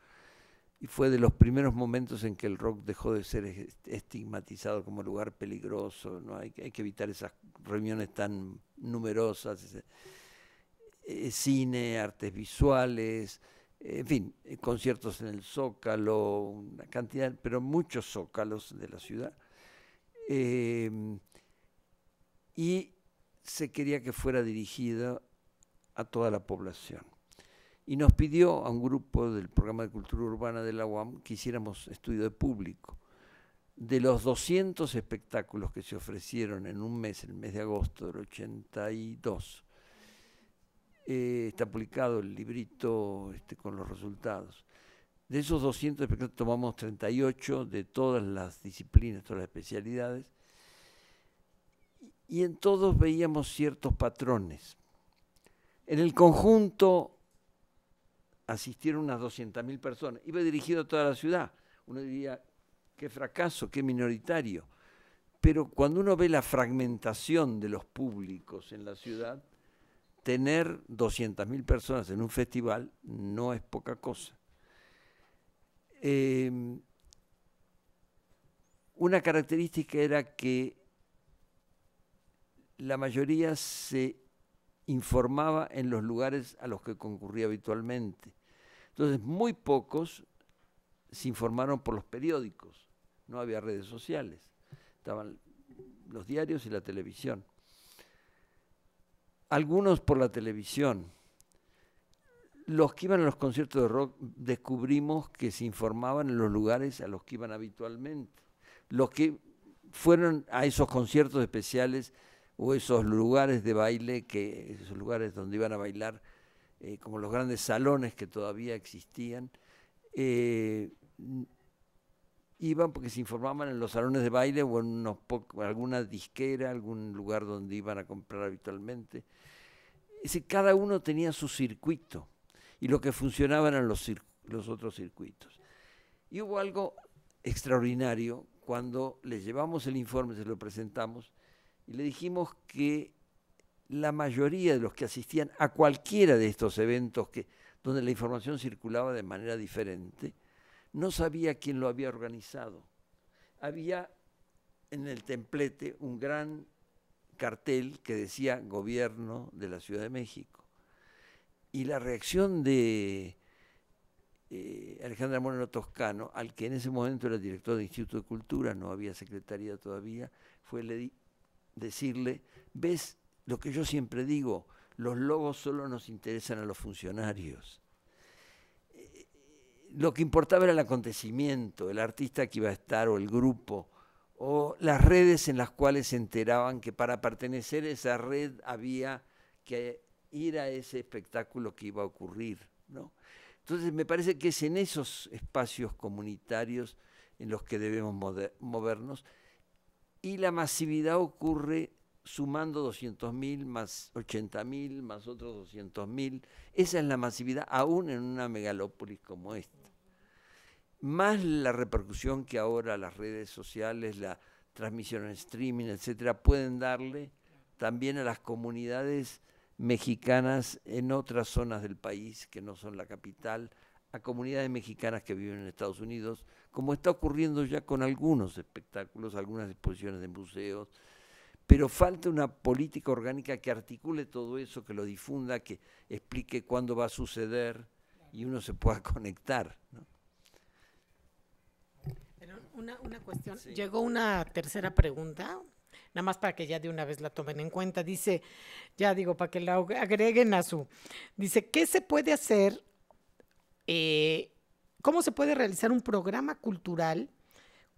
Y fue de los primeros momentos en que el rock dejó de ser estigmatizado como lugar peligroso, hay, que evitar esas reuniones tan numerosas, eh, cine, artes visuales, en fin, eh, conciertos en el Zócalo, una cantidad, pero muchos zócalos de la ciudad. Em, y se quería que fuera dirigida a toda la población. Y nos pidió a un grupo del programa de cultura urbana de la UAM que hiciéramos estudio de público. De los 200 espectáculos que se ofrecieron en un mes, el mes de agosto del 82, eh, está publicado el librito este, con los resultados. De esos 200 tomamos 38 de todas las disciplinas, todas las especialidades, y en todos veíamos ciertos patrones. En el conjunto asistieron unas 200.000 personas. Iba dirigido a toda la ciudad. Uno diría, qué fracaso, qué minoritario. Pero cuando uno ve la fragmentación de los públicos en la ciudad, tener 200.000 personas en un festival no es poca cosa. Em, una característica era que la mayoría se informaba en los lugares a los que concurría habitualmente. Entonces, muy pocos se informaron por los periódicos, no había redes sociales, estaban los diarios y la televisión algunos por la televisión. Los que iban a los conciertos de rock descubrimos que se informaban en los lugares a los que iban habitualmente. Los que fueron a esos conciertos especiales o esos lugares de baile, que, esos lugares donde iban a bailar, eh, como los grandes salones que todavía existían, eh, iban porque se informaban en los salones de baile o en alguna disquera, algún lugar donde iban a comprar habitualmente. cada uno tenía su circuito y lo que funcionaba eran los, los otros circuitos. Y hubo algo extraordinario cuando le llevamos el informe, se lo presentamos y le dijimos que la mayoría de los que asistían a cualquiera de estos eventos donde la información circulaba de manera diferente, no sabía quién lo había organizado. Había en el templete un gran cartel que decía Gobierno de la Ciudad de México. Y la reacción de eh, Alejandra Moreno Toscano, al que en ese momento era director del Instituto de Cultura, no había secretaría todavía, fue decirle, ves lo que yo siempre digo, los logos solo nos interesan a los funcionarios lo que importaba era el acontecimiento, el artista que iba a estar o el grupo, o las redes en las cuales se enteraban que para pertenecer a esa red había que ir a ese espectáculo que iba a ocurrir. ¿no? Entonces me parece que es en esos espacios comunitarios en los que debemos movernos y la masividad ocurre sumando 200.000 más 80.000 más otros 200.000. Esa es la masividad aún en una megalópolis como esta. Más la repercusión que ahora las redes sociales, la transmisión en streaming, etcétera, pueden darle también a las comunidades mexicanas en otras zonas del país que no son la capital, a comunidades mexicanas que viven en Estados Unidos, como está ocurriendo ya con algunos espectáculos, algunas exposiciones de museos, pero falta una política orgánica que articule todo eso, que lo difunda, que explique cuándo va a suceder y uno se pueda (laughs) conectar. una, cuestión, llegó una tercera pregunta, nada más para que ya de una vez la tomen en cuenta. Dice, ya digo, para que la agreguen a su, dice, ¿qué se puede hacer? Eh, ¿Cómo se puede realizar un programa cultural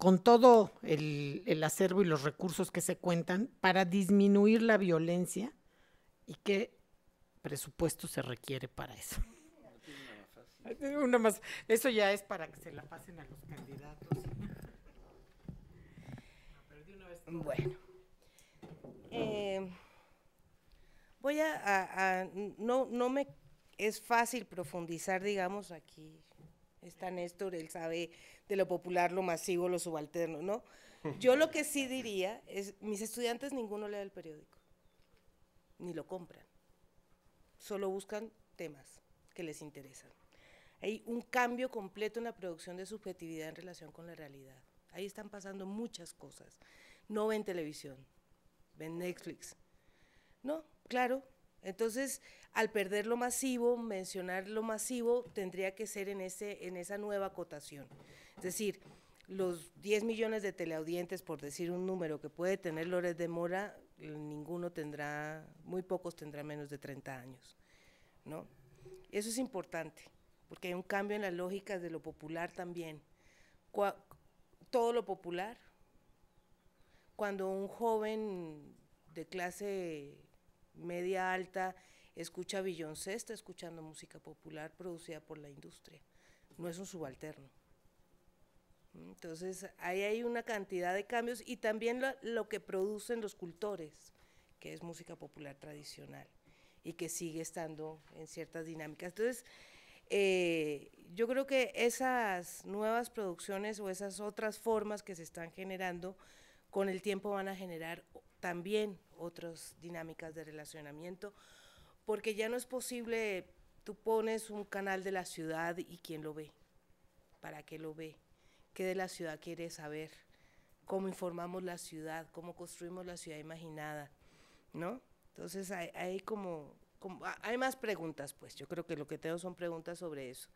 con todo el, acervo y los recursos que se cuentan para disminuir la violencia y qué presupuesto se requiere para eso. más. Eso ya es para que se la pasen a los candidatos. Bueno. Eh, voy a, no, no me es fácil profundizar, digamos, aquí está Néstor, él sabe de lo popular, lo masivo, lo subalterno, ¿no? Yo lo que sí diría es, mis estudiantes ninguno lee el periódico, ni lo compran, solo buscan temas que les interesan. Hay un cambio completo en la producción de subjetividad en relación con la realidad. Ahí están pasando muchas cosas. No ven televisión, ven Netflix. No, claro. Entonces, al perder lo masivo, mencionar lo masivo tendría que ser en, ese, en esa nueva acotación. Es decir, los 10 millones de teleaudientes, por decir un número que puede tener Lores de Mora, ninguno tendrá, muy pocos tendrá menos de 30 años. ¿no? Eso es importante, porque hay un cambio en la lógica de lo popular también. todo lo popular, cuando un joven de clase media alta escucha Beyoncé, está escuchando música popular producida por la industria, no es un subalterno. Entonces, ahí hay una cantidad de cambios y también lo, que producen los cultores, que es música popular tradicional y que sigue estando en ciertas dinámicas. Entonces, eh, yo creo que esas nuevas producciones o esas otras formas que se están generando, con el tiempo van a generar también otras dinámicas de relacionamiento, porque ya no es posible, tú pones un canal de la ciudad y quién lo ve, para qué lo ve, qué de la ciudad quiere saber, cómo informamos la ciudad, cómo construimos la ciudad imaginada, ¿no? Entonces hay, como, ah, hay más preguntas, pues yo creo que lo que tengo son preguntas sobre eso.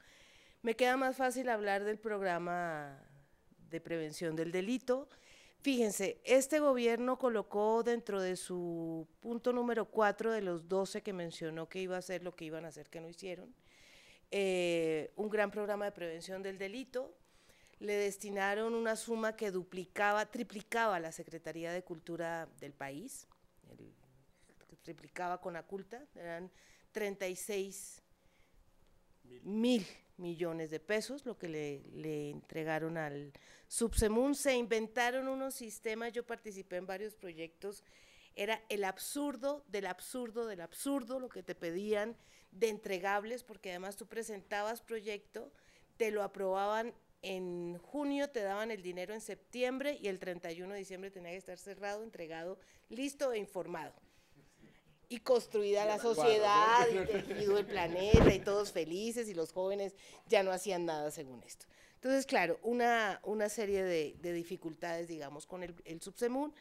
Me queda más fácil hablar del programa de prevención del delito Fíjense, este gobierno colocó dentro de su punto número cuatro de los 12 que mencionó que iba a hacer lo que iban a hacer que no hicieron, eh, un gran programa de prevención del delito. Le destinaron una suma que duplicaba, triplicaba la Secretaría de Cultura del país, triplicaba con culta, eran 36 mil millones de pesos, lo que le, entregaron al Subsemun. Se inventaron unos sistemas, yo participé en varios proyectos, era el absurdo del absurdo del absurdo lo que te pedían de entregables, porque además tú presentabas proyecto, te lo aprobaban en junio, te daban el dinero en septiembre y el 31 de diciembre tenía que estar cerrado, entregado, listo e informado y construida la sociedad y (laughs) tejido el planeta y todos felices y los jóvenes ya no hacían nada según esto. Entonces, claro, una, una serie de, dificultades, digamos, con el, subsemún.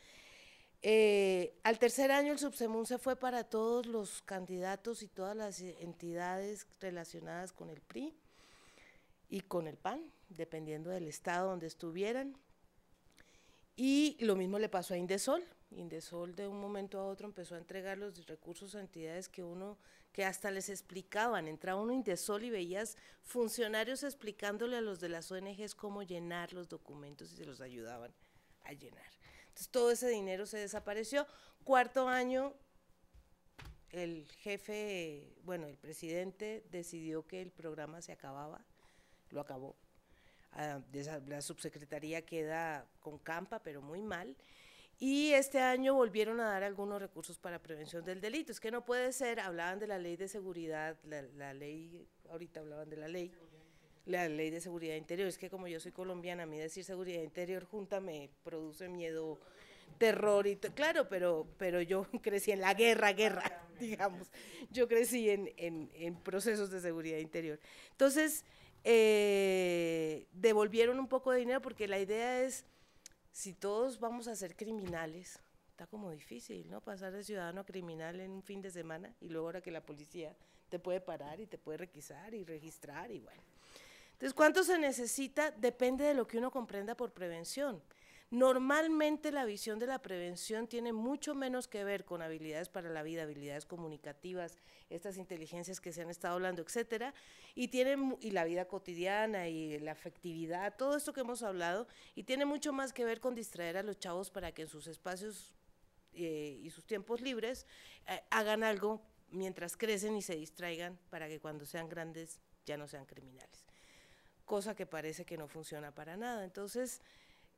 Eh, al tercer año el subsemún se fue para todos los candidatos y todas las entidades relacionadas con el PRI y con el PAN, dependiendo del estado donde estuvieran. Y lo mismo le pasó a Indesol, Indesol de un momento a otro empezó a entregar los recursos a entidades que uno, que hasta les explicaban, entraba uno a Indesol y veías funcionarios explicándole a los de las ONGs cómo llenar los documentos y se los ayudaban a llenar. Entonces todo ese dinero se desapareció. Cuarto año, el jefe, bueno, el presidente decidió que el programa se acababa, lo acabó. Ah, la subsecretaría queda con campa, pero muy mal. Y este año volvieron a dar algunos recursos para prevención del delito. Es que no puede ser, hablaban de la ley de seguridad, la, ley, ahorita hablaban de la ley, la ley de seguridad interior. Es que como yo soy colombiana, a mí decir seguridad interior junta me produce miedo, terror y claro, pero, pero yo (laughs) crecí en la guerra, guerra, (laughs) digamos. Yo crecí en, procesos de seguridad interior. Entonces, eh, devolvieron un poco de dinero porque la idea es si todos vamos a ser criminales, está como difícil, ¿no? Pasar de ciudadano a criminal en un fin de semana y luego ahora que la policía te puede parar y te puede requisar y registrar y bueno. Entonces, ¿cuánto se necesita? Depende de lo que uno comprenda por prevención. Normalmente la visión de la prevención tiene mucho menos que ver con habilidades para la vida, habilidades comunicativas, estas inteligencias que se han estado hablando, etcétera, y la vida cotidiana y la afectividad, todo esto que hemos hablado y tiene mucho más que ver con distraer a los chavos para que en sus espacios eh, y sus tiempos libres eh, hagan algo mientras crecen y se distraigan para que cuando sean grandes ya no sean criminales. Cosa que parece que no funciona para nada. Entonces,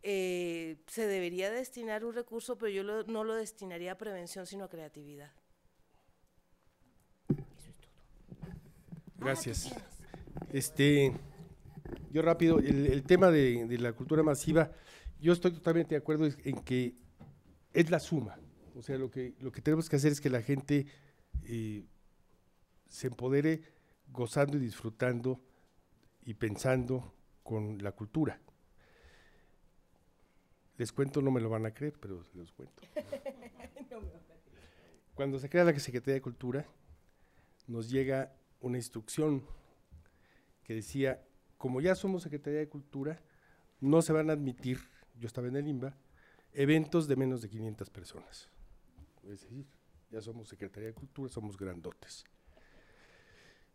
eh, se debería destinar un recurso, pero yo no lo destinaría a prevención, sino a creatividad. Eso es todo. Ah, Gracias. Este, yo rápido, el, tema de, la cultura masiva, yo estoy totalmente de acuerdo en que es la suma. O sea, lo que, lo que tenemos que hacer es que la gente eh, se empodere gozando y disfrutando y pensando con la cultura. Les cuento, no me lo van a creer, pero les cuento. (laughs) Cuando se crea la Secretaría de Cultura, nos llega una instrucción que decía, como ya somos Secretaría de Cultura, no se van a admitir, yo estaba en el IMBA, eventos de menos de 500 personas. Es decir, ya somos Secretaría de Cultura, somos grandotes.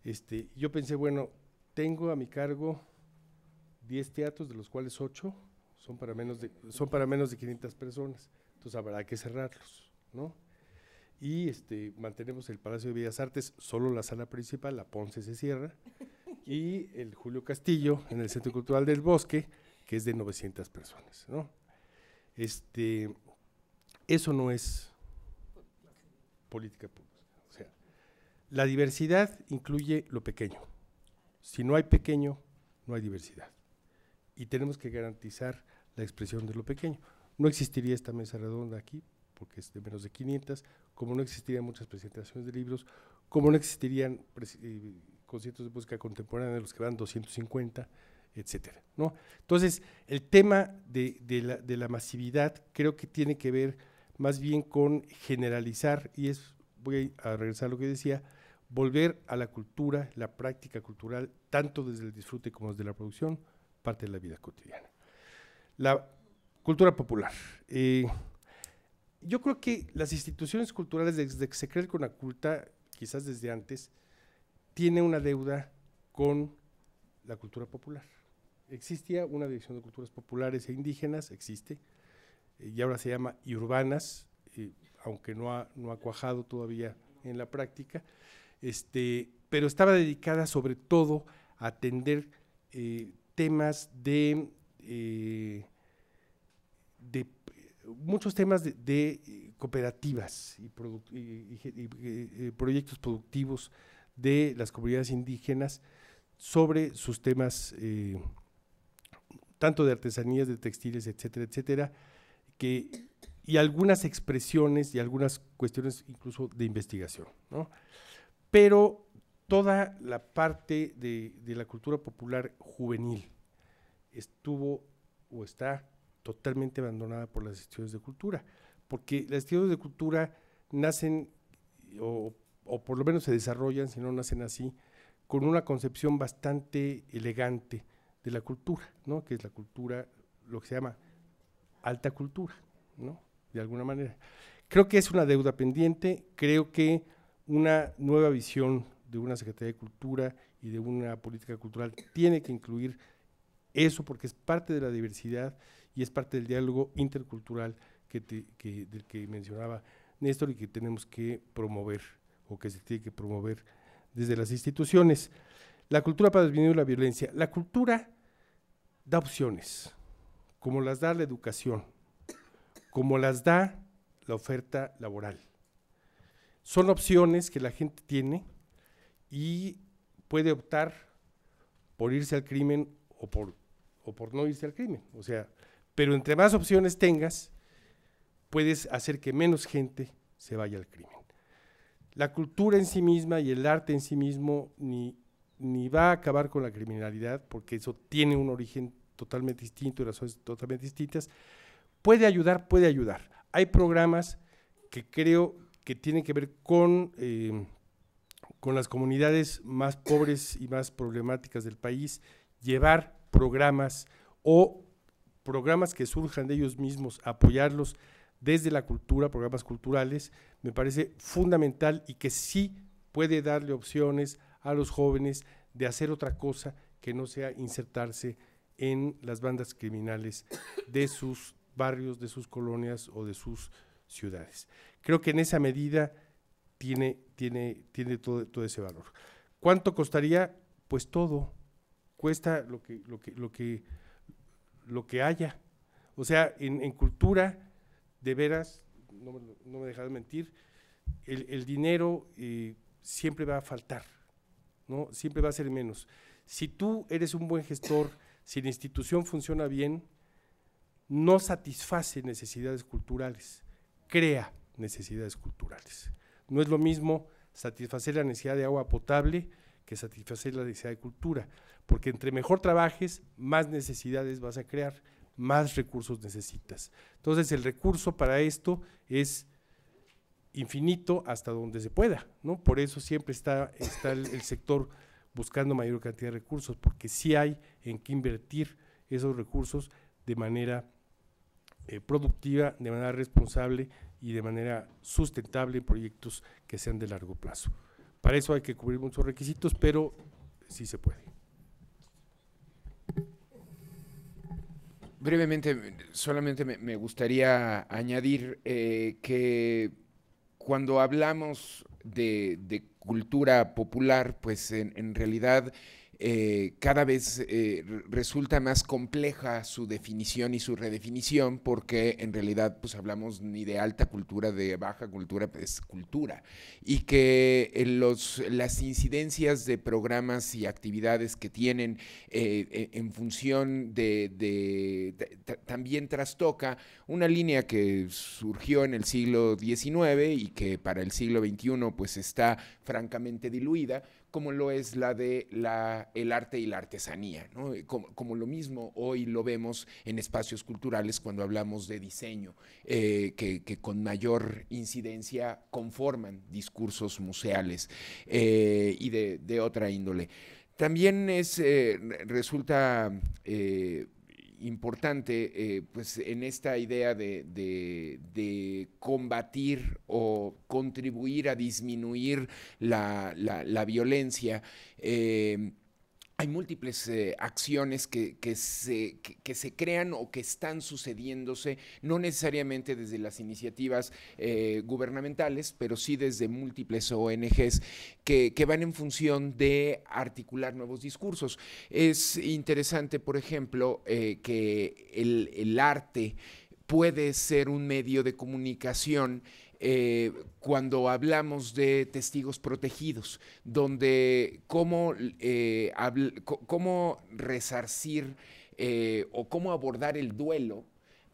Este, yo pensé, bueno, tengo a mi cargo 10 teatros, de los cuales 8 son para menos de, son para menos de 500 personas, entonces habrá que cerrarlos, Y este, mantenemos el Palacio de Bellas Artes, solo la sala principal, la Ponce se cierra, y el Julio Castillo en el Centro Cultural del Bosque, que es de 900 personas, Este, eso no es política pública. O sea, la diversidad incluye lo pequeño. Si no hay pequeño, no hay diversidad. Y tenemos que garantizar la expresión de lo pequeño. No existiría esta mesa redonda aquí, porque es de menos de 500, como no existirían muchas presentaciones de libros, como no existirían eh, conciertos de música contemporánea de los que van 250, etcétera. ¿no? Entonces, el tema de, la, de, la, masividad creo que tiene que ver más bien con generalizar, y es, voy a regresar a lo que decía, volver a la cultura, la práctica cultural, tanto desde el disfrute como desde la producción, parte de la vida cotidiana. La cultura popular. Eh, yo creo que las instituciones culturales, desde que se crea el Conaculta, quizás desde antes, tiene una deuda con la cultura popular. Existía una dirección de culturas populares e indígenas, existe, eh, y ahora se llama y urbanas, eh, aunque no ha, no ha cuajado todavía en la práctica, este, pero estaba dedicada sobre todo a atender temas de eh, de muchos temas de, eh, cooperativas y, proyectos productivos de las comunidades indígenas sobre sus temas eh, tanto de artesanías, de textiles, etcétera, etcétera, que, y algunas expresiones y algunas cuestiones incluso de investigación. Pero toda la parte de, de la cultura popular juvenil, estuvo o está totalmente abandonada por las instituciones de cultura, porque las instituciones de cultura nacen, o, por lo menos se desarrollan, si no nacen así, con una concepción bastante elegante de la cultura, ¿no? que es la cultura, lo que se llama alta cultura, ¿no? de alguna manera. Creo que es una deuda pendiente, creo que una nueva visión de una Secretaría de Cultura y de una política cultural tiene que incluir eso porque es parte de la diversidad y es parte del diálogo intercultural que, del que mencionaba Néstor y que tenemos que promover o que se tiene que promover desde las instituciones. La cultura para disminuir la violencia. La cultura da opciones, como las da la educación, como las da la oferta laboral. Son opciones que la gente tiene y puede optar por irse al crimen o por o por no irse al crimen. O sea, pero entre más opciones tengas, puedes hacer que menos gente se vaya al crimen. La cultura en sí misma y el arte en sí mismo ni, va a acabar con la criminalidad, porque eso tiene un origen totalmente distinto y razones totalmente distintas. Puede ayudar, puede ayudar. Hay programas que creo que tienen que ver con, em, con las comunidades más pobres y más problemáticas del país, llevar programas o programas que surjan de ellos mismos, apoyarlos desde la cultura, programas culturales, me parece fundamental y que sí puede darle opciones a los jóvenes de hacer otra cosa que no sea insertarse en las bandas criminales de sus barrios, de sus colonias o de sus ciudades. Creo que en esa medida tiene, tiene, tiene todo, todo ese valor. ¿Cuánto costaría? Pues todo cuesta lo que, lo que, lo que, haya. O sea, en, cultura, de veras, no, me dejas mentir, el, dinero eh, siempre va a faltar, ¿no? Siempre va a ser menos. Si tú eres un buen gestor, si la institución funciona bien, no satisface necesidades culturales, crea necesidades culturales. No es lo mismo satisfacer la necesidad de agua potable que satisfacer la necesidad de cultura porque entre mejor trabajes, más necesidades vas a crear, más recursos necesitas. Entonces el recurso para esto es infinito hasta donde se pueda, ¿no? Por eso siempre está, está el, sector buscando mayor cantidad de recursos, porque sí hay en qué invertir esos recursos de manera eh, productiva, de manera responsable y de manera sustentable en proyectos que sean de largo plazo. Para eso hay que cubrir muchos requisitos, pero sí se puede. Brevemente, solamente me gustaría añadir eh, que cuando hablamos de, cultura popular, pues en realidad eh, cada vez eh, resulta más compleja su definición y su redefinición porque en realidad pues hablamos ni de alta cultura, de baja cultura, pues cultura. Y que eh, los, las incidencias de programas y actividades que tienen e, en función de, de también trastoca una línea que surgió en el siglo XIX y que para el siglo XXI pues está francamente diluida como lo es la de la, el arte y la artesanía, eh, como, lo mismo hoy lo vemos en espacios culturales cuando hablamos de diseño, eh, que, con mayor incidencia conforman discursos museales eh, y de, otra índole. También es, resulta importante eh, pues en esta idea de, combatir o contribuir a disminuir la, la, violencia. Eh, hay múltiples eh, acciones que, se, crean o que están sucediéndose, no necesariamente desde las iniciativas eh, gubernamentales, pero sí desde múltiples ONGs que, van en función de articular nuevos discursos. Es interesante, por ejemplo, eh, que el arte puede ser un medio de comunicación eh, cuando hablamos de testigos protegidos, donde cómo, eh, cómo resarcir eh, o cómo abordar el duelo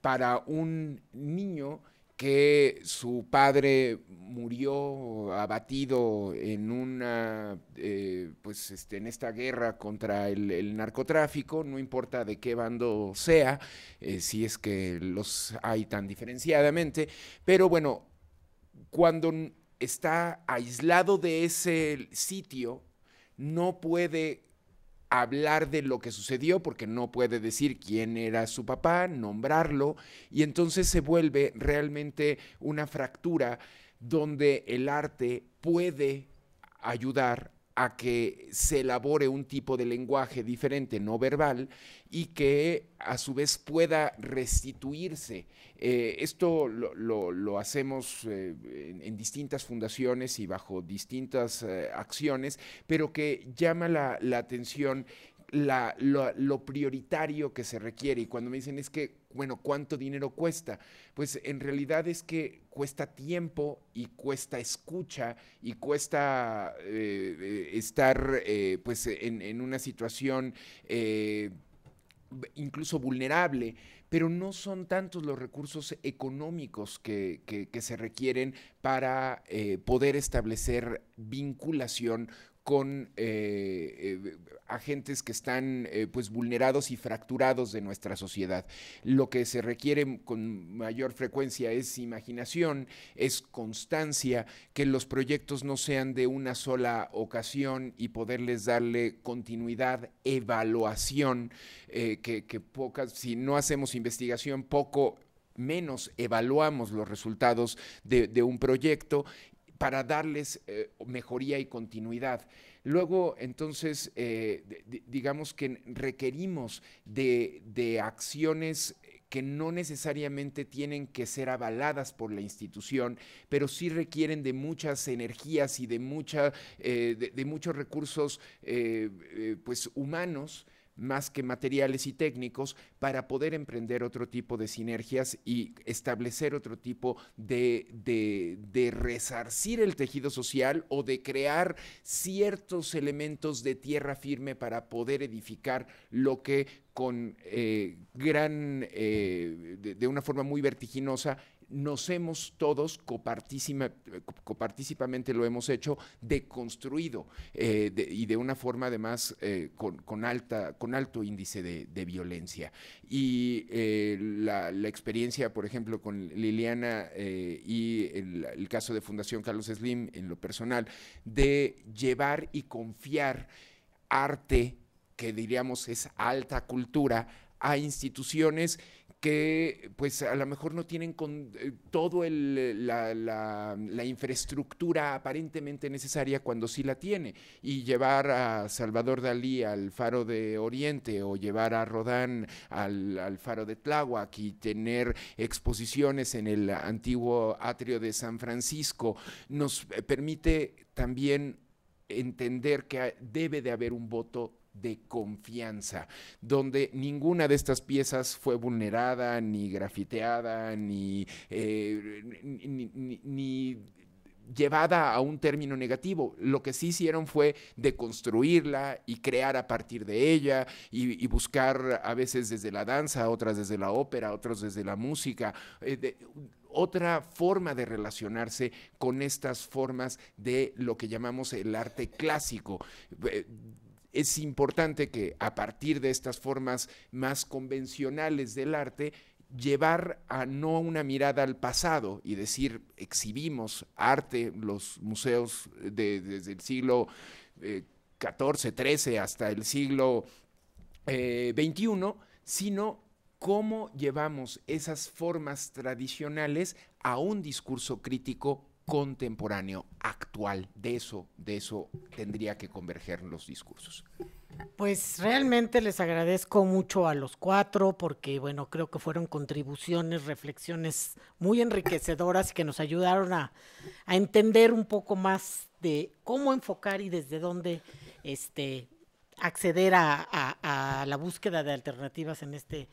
para un niño que su padre murió abatido en una pues este, en esta guerra contra el, narcotráfico, no importa de qué bando sea, si es que los hay tan diferenciadamente, pero bueno, cuando está aislado de ese sitio, no puede hablar de lo que sucedió porque no puede decir quién era su papá, nombrarlo, y entonces se vuelve realmente una fractura donde el arte puede ayudar a que se elabore un tipo de lenguaje diferente, no verbal, y que a su vez pueda restituirse. Eh, esto lo, hacemos eh, en, distintas fundaciones y bajo distintas eh, acciones, pero que llama la atención lo, prioritario que se requiere. Y cuando me dicen es que, bueno, ¿cuánto dinero cuesta? Pues en realidad es que cuesta tiempo y cuesta escucha y cuesta eh, eh, estar eh, pues en, una situación incluso vulnerable pero no son tantos los recursos económicos que, se requieren para poder establecer vinculación con eh, eh, agentes que están eh, pues vulnerados y fracturados de nuestra sociedad. Lo que se requiere con mayor frecuencia es imaginación, es constancia, que los proyectos no sean de una sola ocasión y poderles darle continuidad, evaluación, que, pocas, si no hacemos investigación, poco menos evaluamos los resultados de, de, un proyecto para darles eh, mejoría y continuidad. Luego, entonces, eh, digamos que requerimos de, acciones que no necesariamente tienen que ser avaladas por la institución, pero sí requieren de muchas energías y de, eh, de, muchos recursos pues humanos más que materiales y técnicos para poder emprender otro tipo de sinergias y establecer otro tipo de, resarcir el tejido social o de crear ciertos elementos de tierra firme para poder edificar lo que con eh, gran, eh, de, una forma muy vertiginosa, nos hemos todos copartícipamente lo hemos hecho, deconstruido eh, y de una forma además eh, con, alto índice de, violencia. Y eh, la, experiencia, por ejemplo, con Liliana y el caso de Fundación Carlos Slim en lo personal, de llevar y confiar arte, que diríamos es alta cultura, a instituciones que pues a lo mejor no tienen con, eh, todo eh, la, infraestructura aparentemente necesaria cuando sí la tiene y llevar a Salvador Dalí al faro de Oriente o llevar a Rodán al, al faro de Tláhuac y tener exposiciones en el antiguo atrio de San Francisco nos eh, permite también entender que debe de haber un voto de confianza, donde ninguna de estas piezas fue vulnerada, ni grafiteada, eh, ni, ni, llevada a un término negativo. Lo que sí hicieron fue deconstruirla y crear a partir de ella y, buscar a veces desde la danza, otras desde la ópera, otras desde la música. Eh, otra forma de relacionarse con estas formas de lo que llamamos el arte clásico. Eh, es importante que a partir de estas formas más convencionales del arte, llevar a no una mirada al pasado y decir, exhibimos arte, los museos desde el siglo XIV, eh, XIII hasta el siglo XXI, eh, sino cómo llevamos esas formas tradicionales a un discurso crítico contemporáneo, actual. De eso, de eso tendría que converger los discursos. Pues realmente les agradezco mucho a los cuatro porque, bueno, creo que fueron contribuciones, reflexiones muy enriquecedoras que nos ayudaron a, entender un poco más de cómo enfocar y desde dónde este, acceder a, a la búsqueda de alternativas en este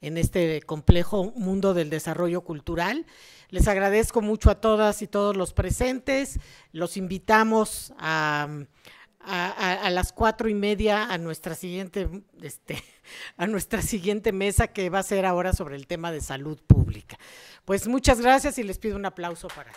en este complejo mundo del desarrollo cultural. Les agradezco mucho a todas y todos los presentes. Los invitamos a, las cuatro y media a nuestra siguiente este, (laughs) a nuestra siguiente mesa que va a ser ahora sobre el tema de salud pública. Pues muchas gracias y les pido un aplauso para.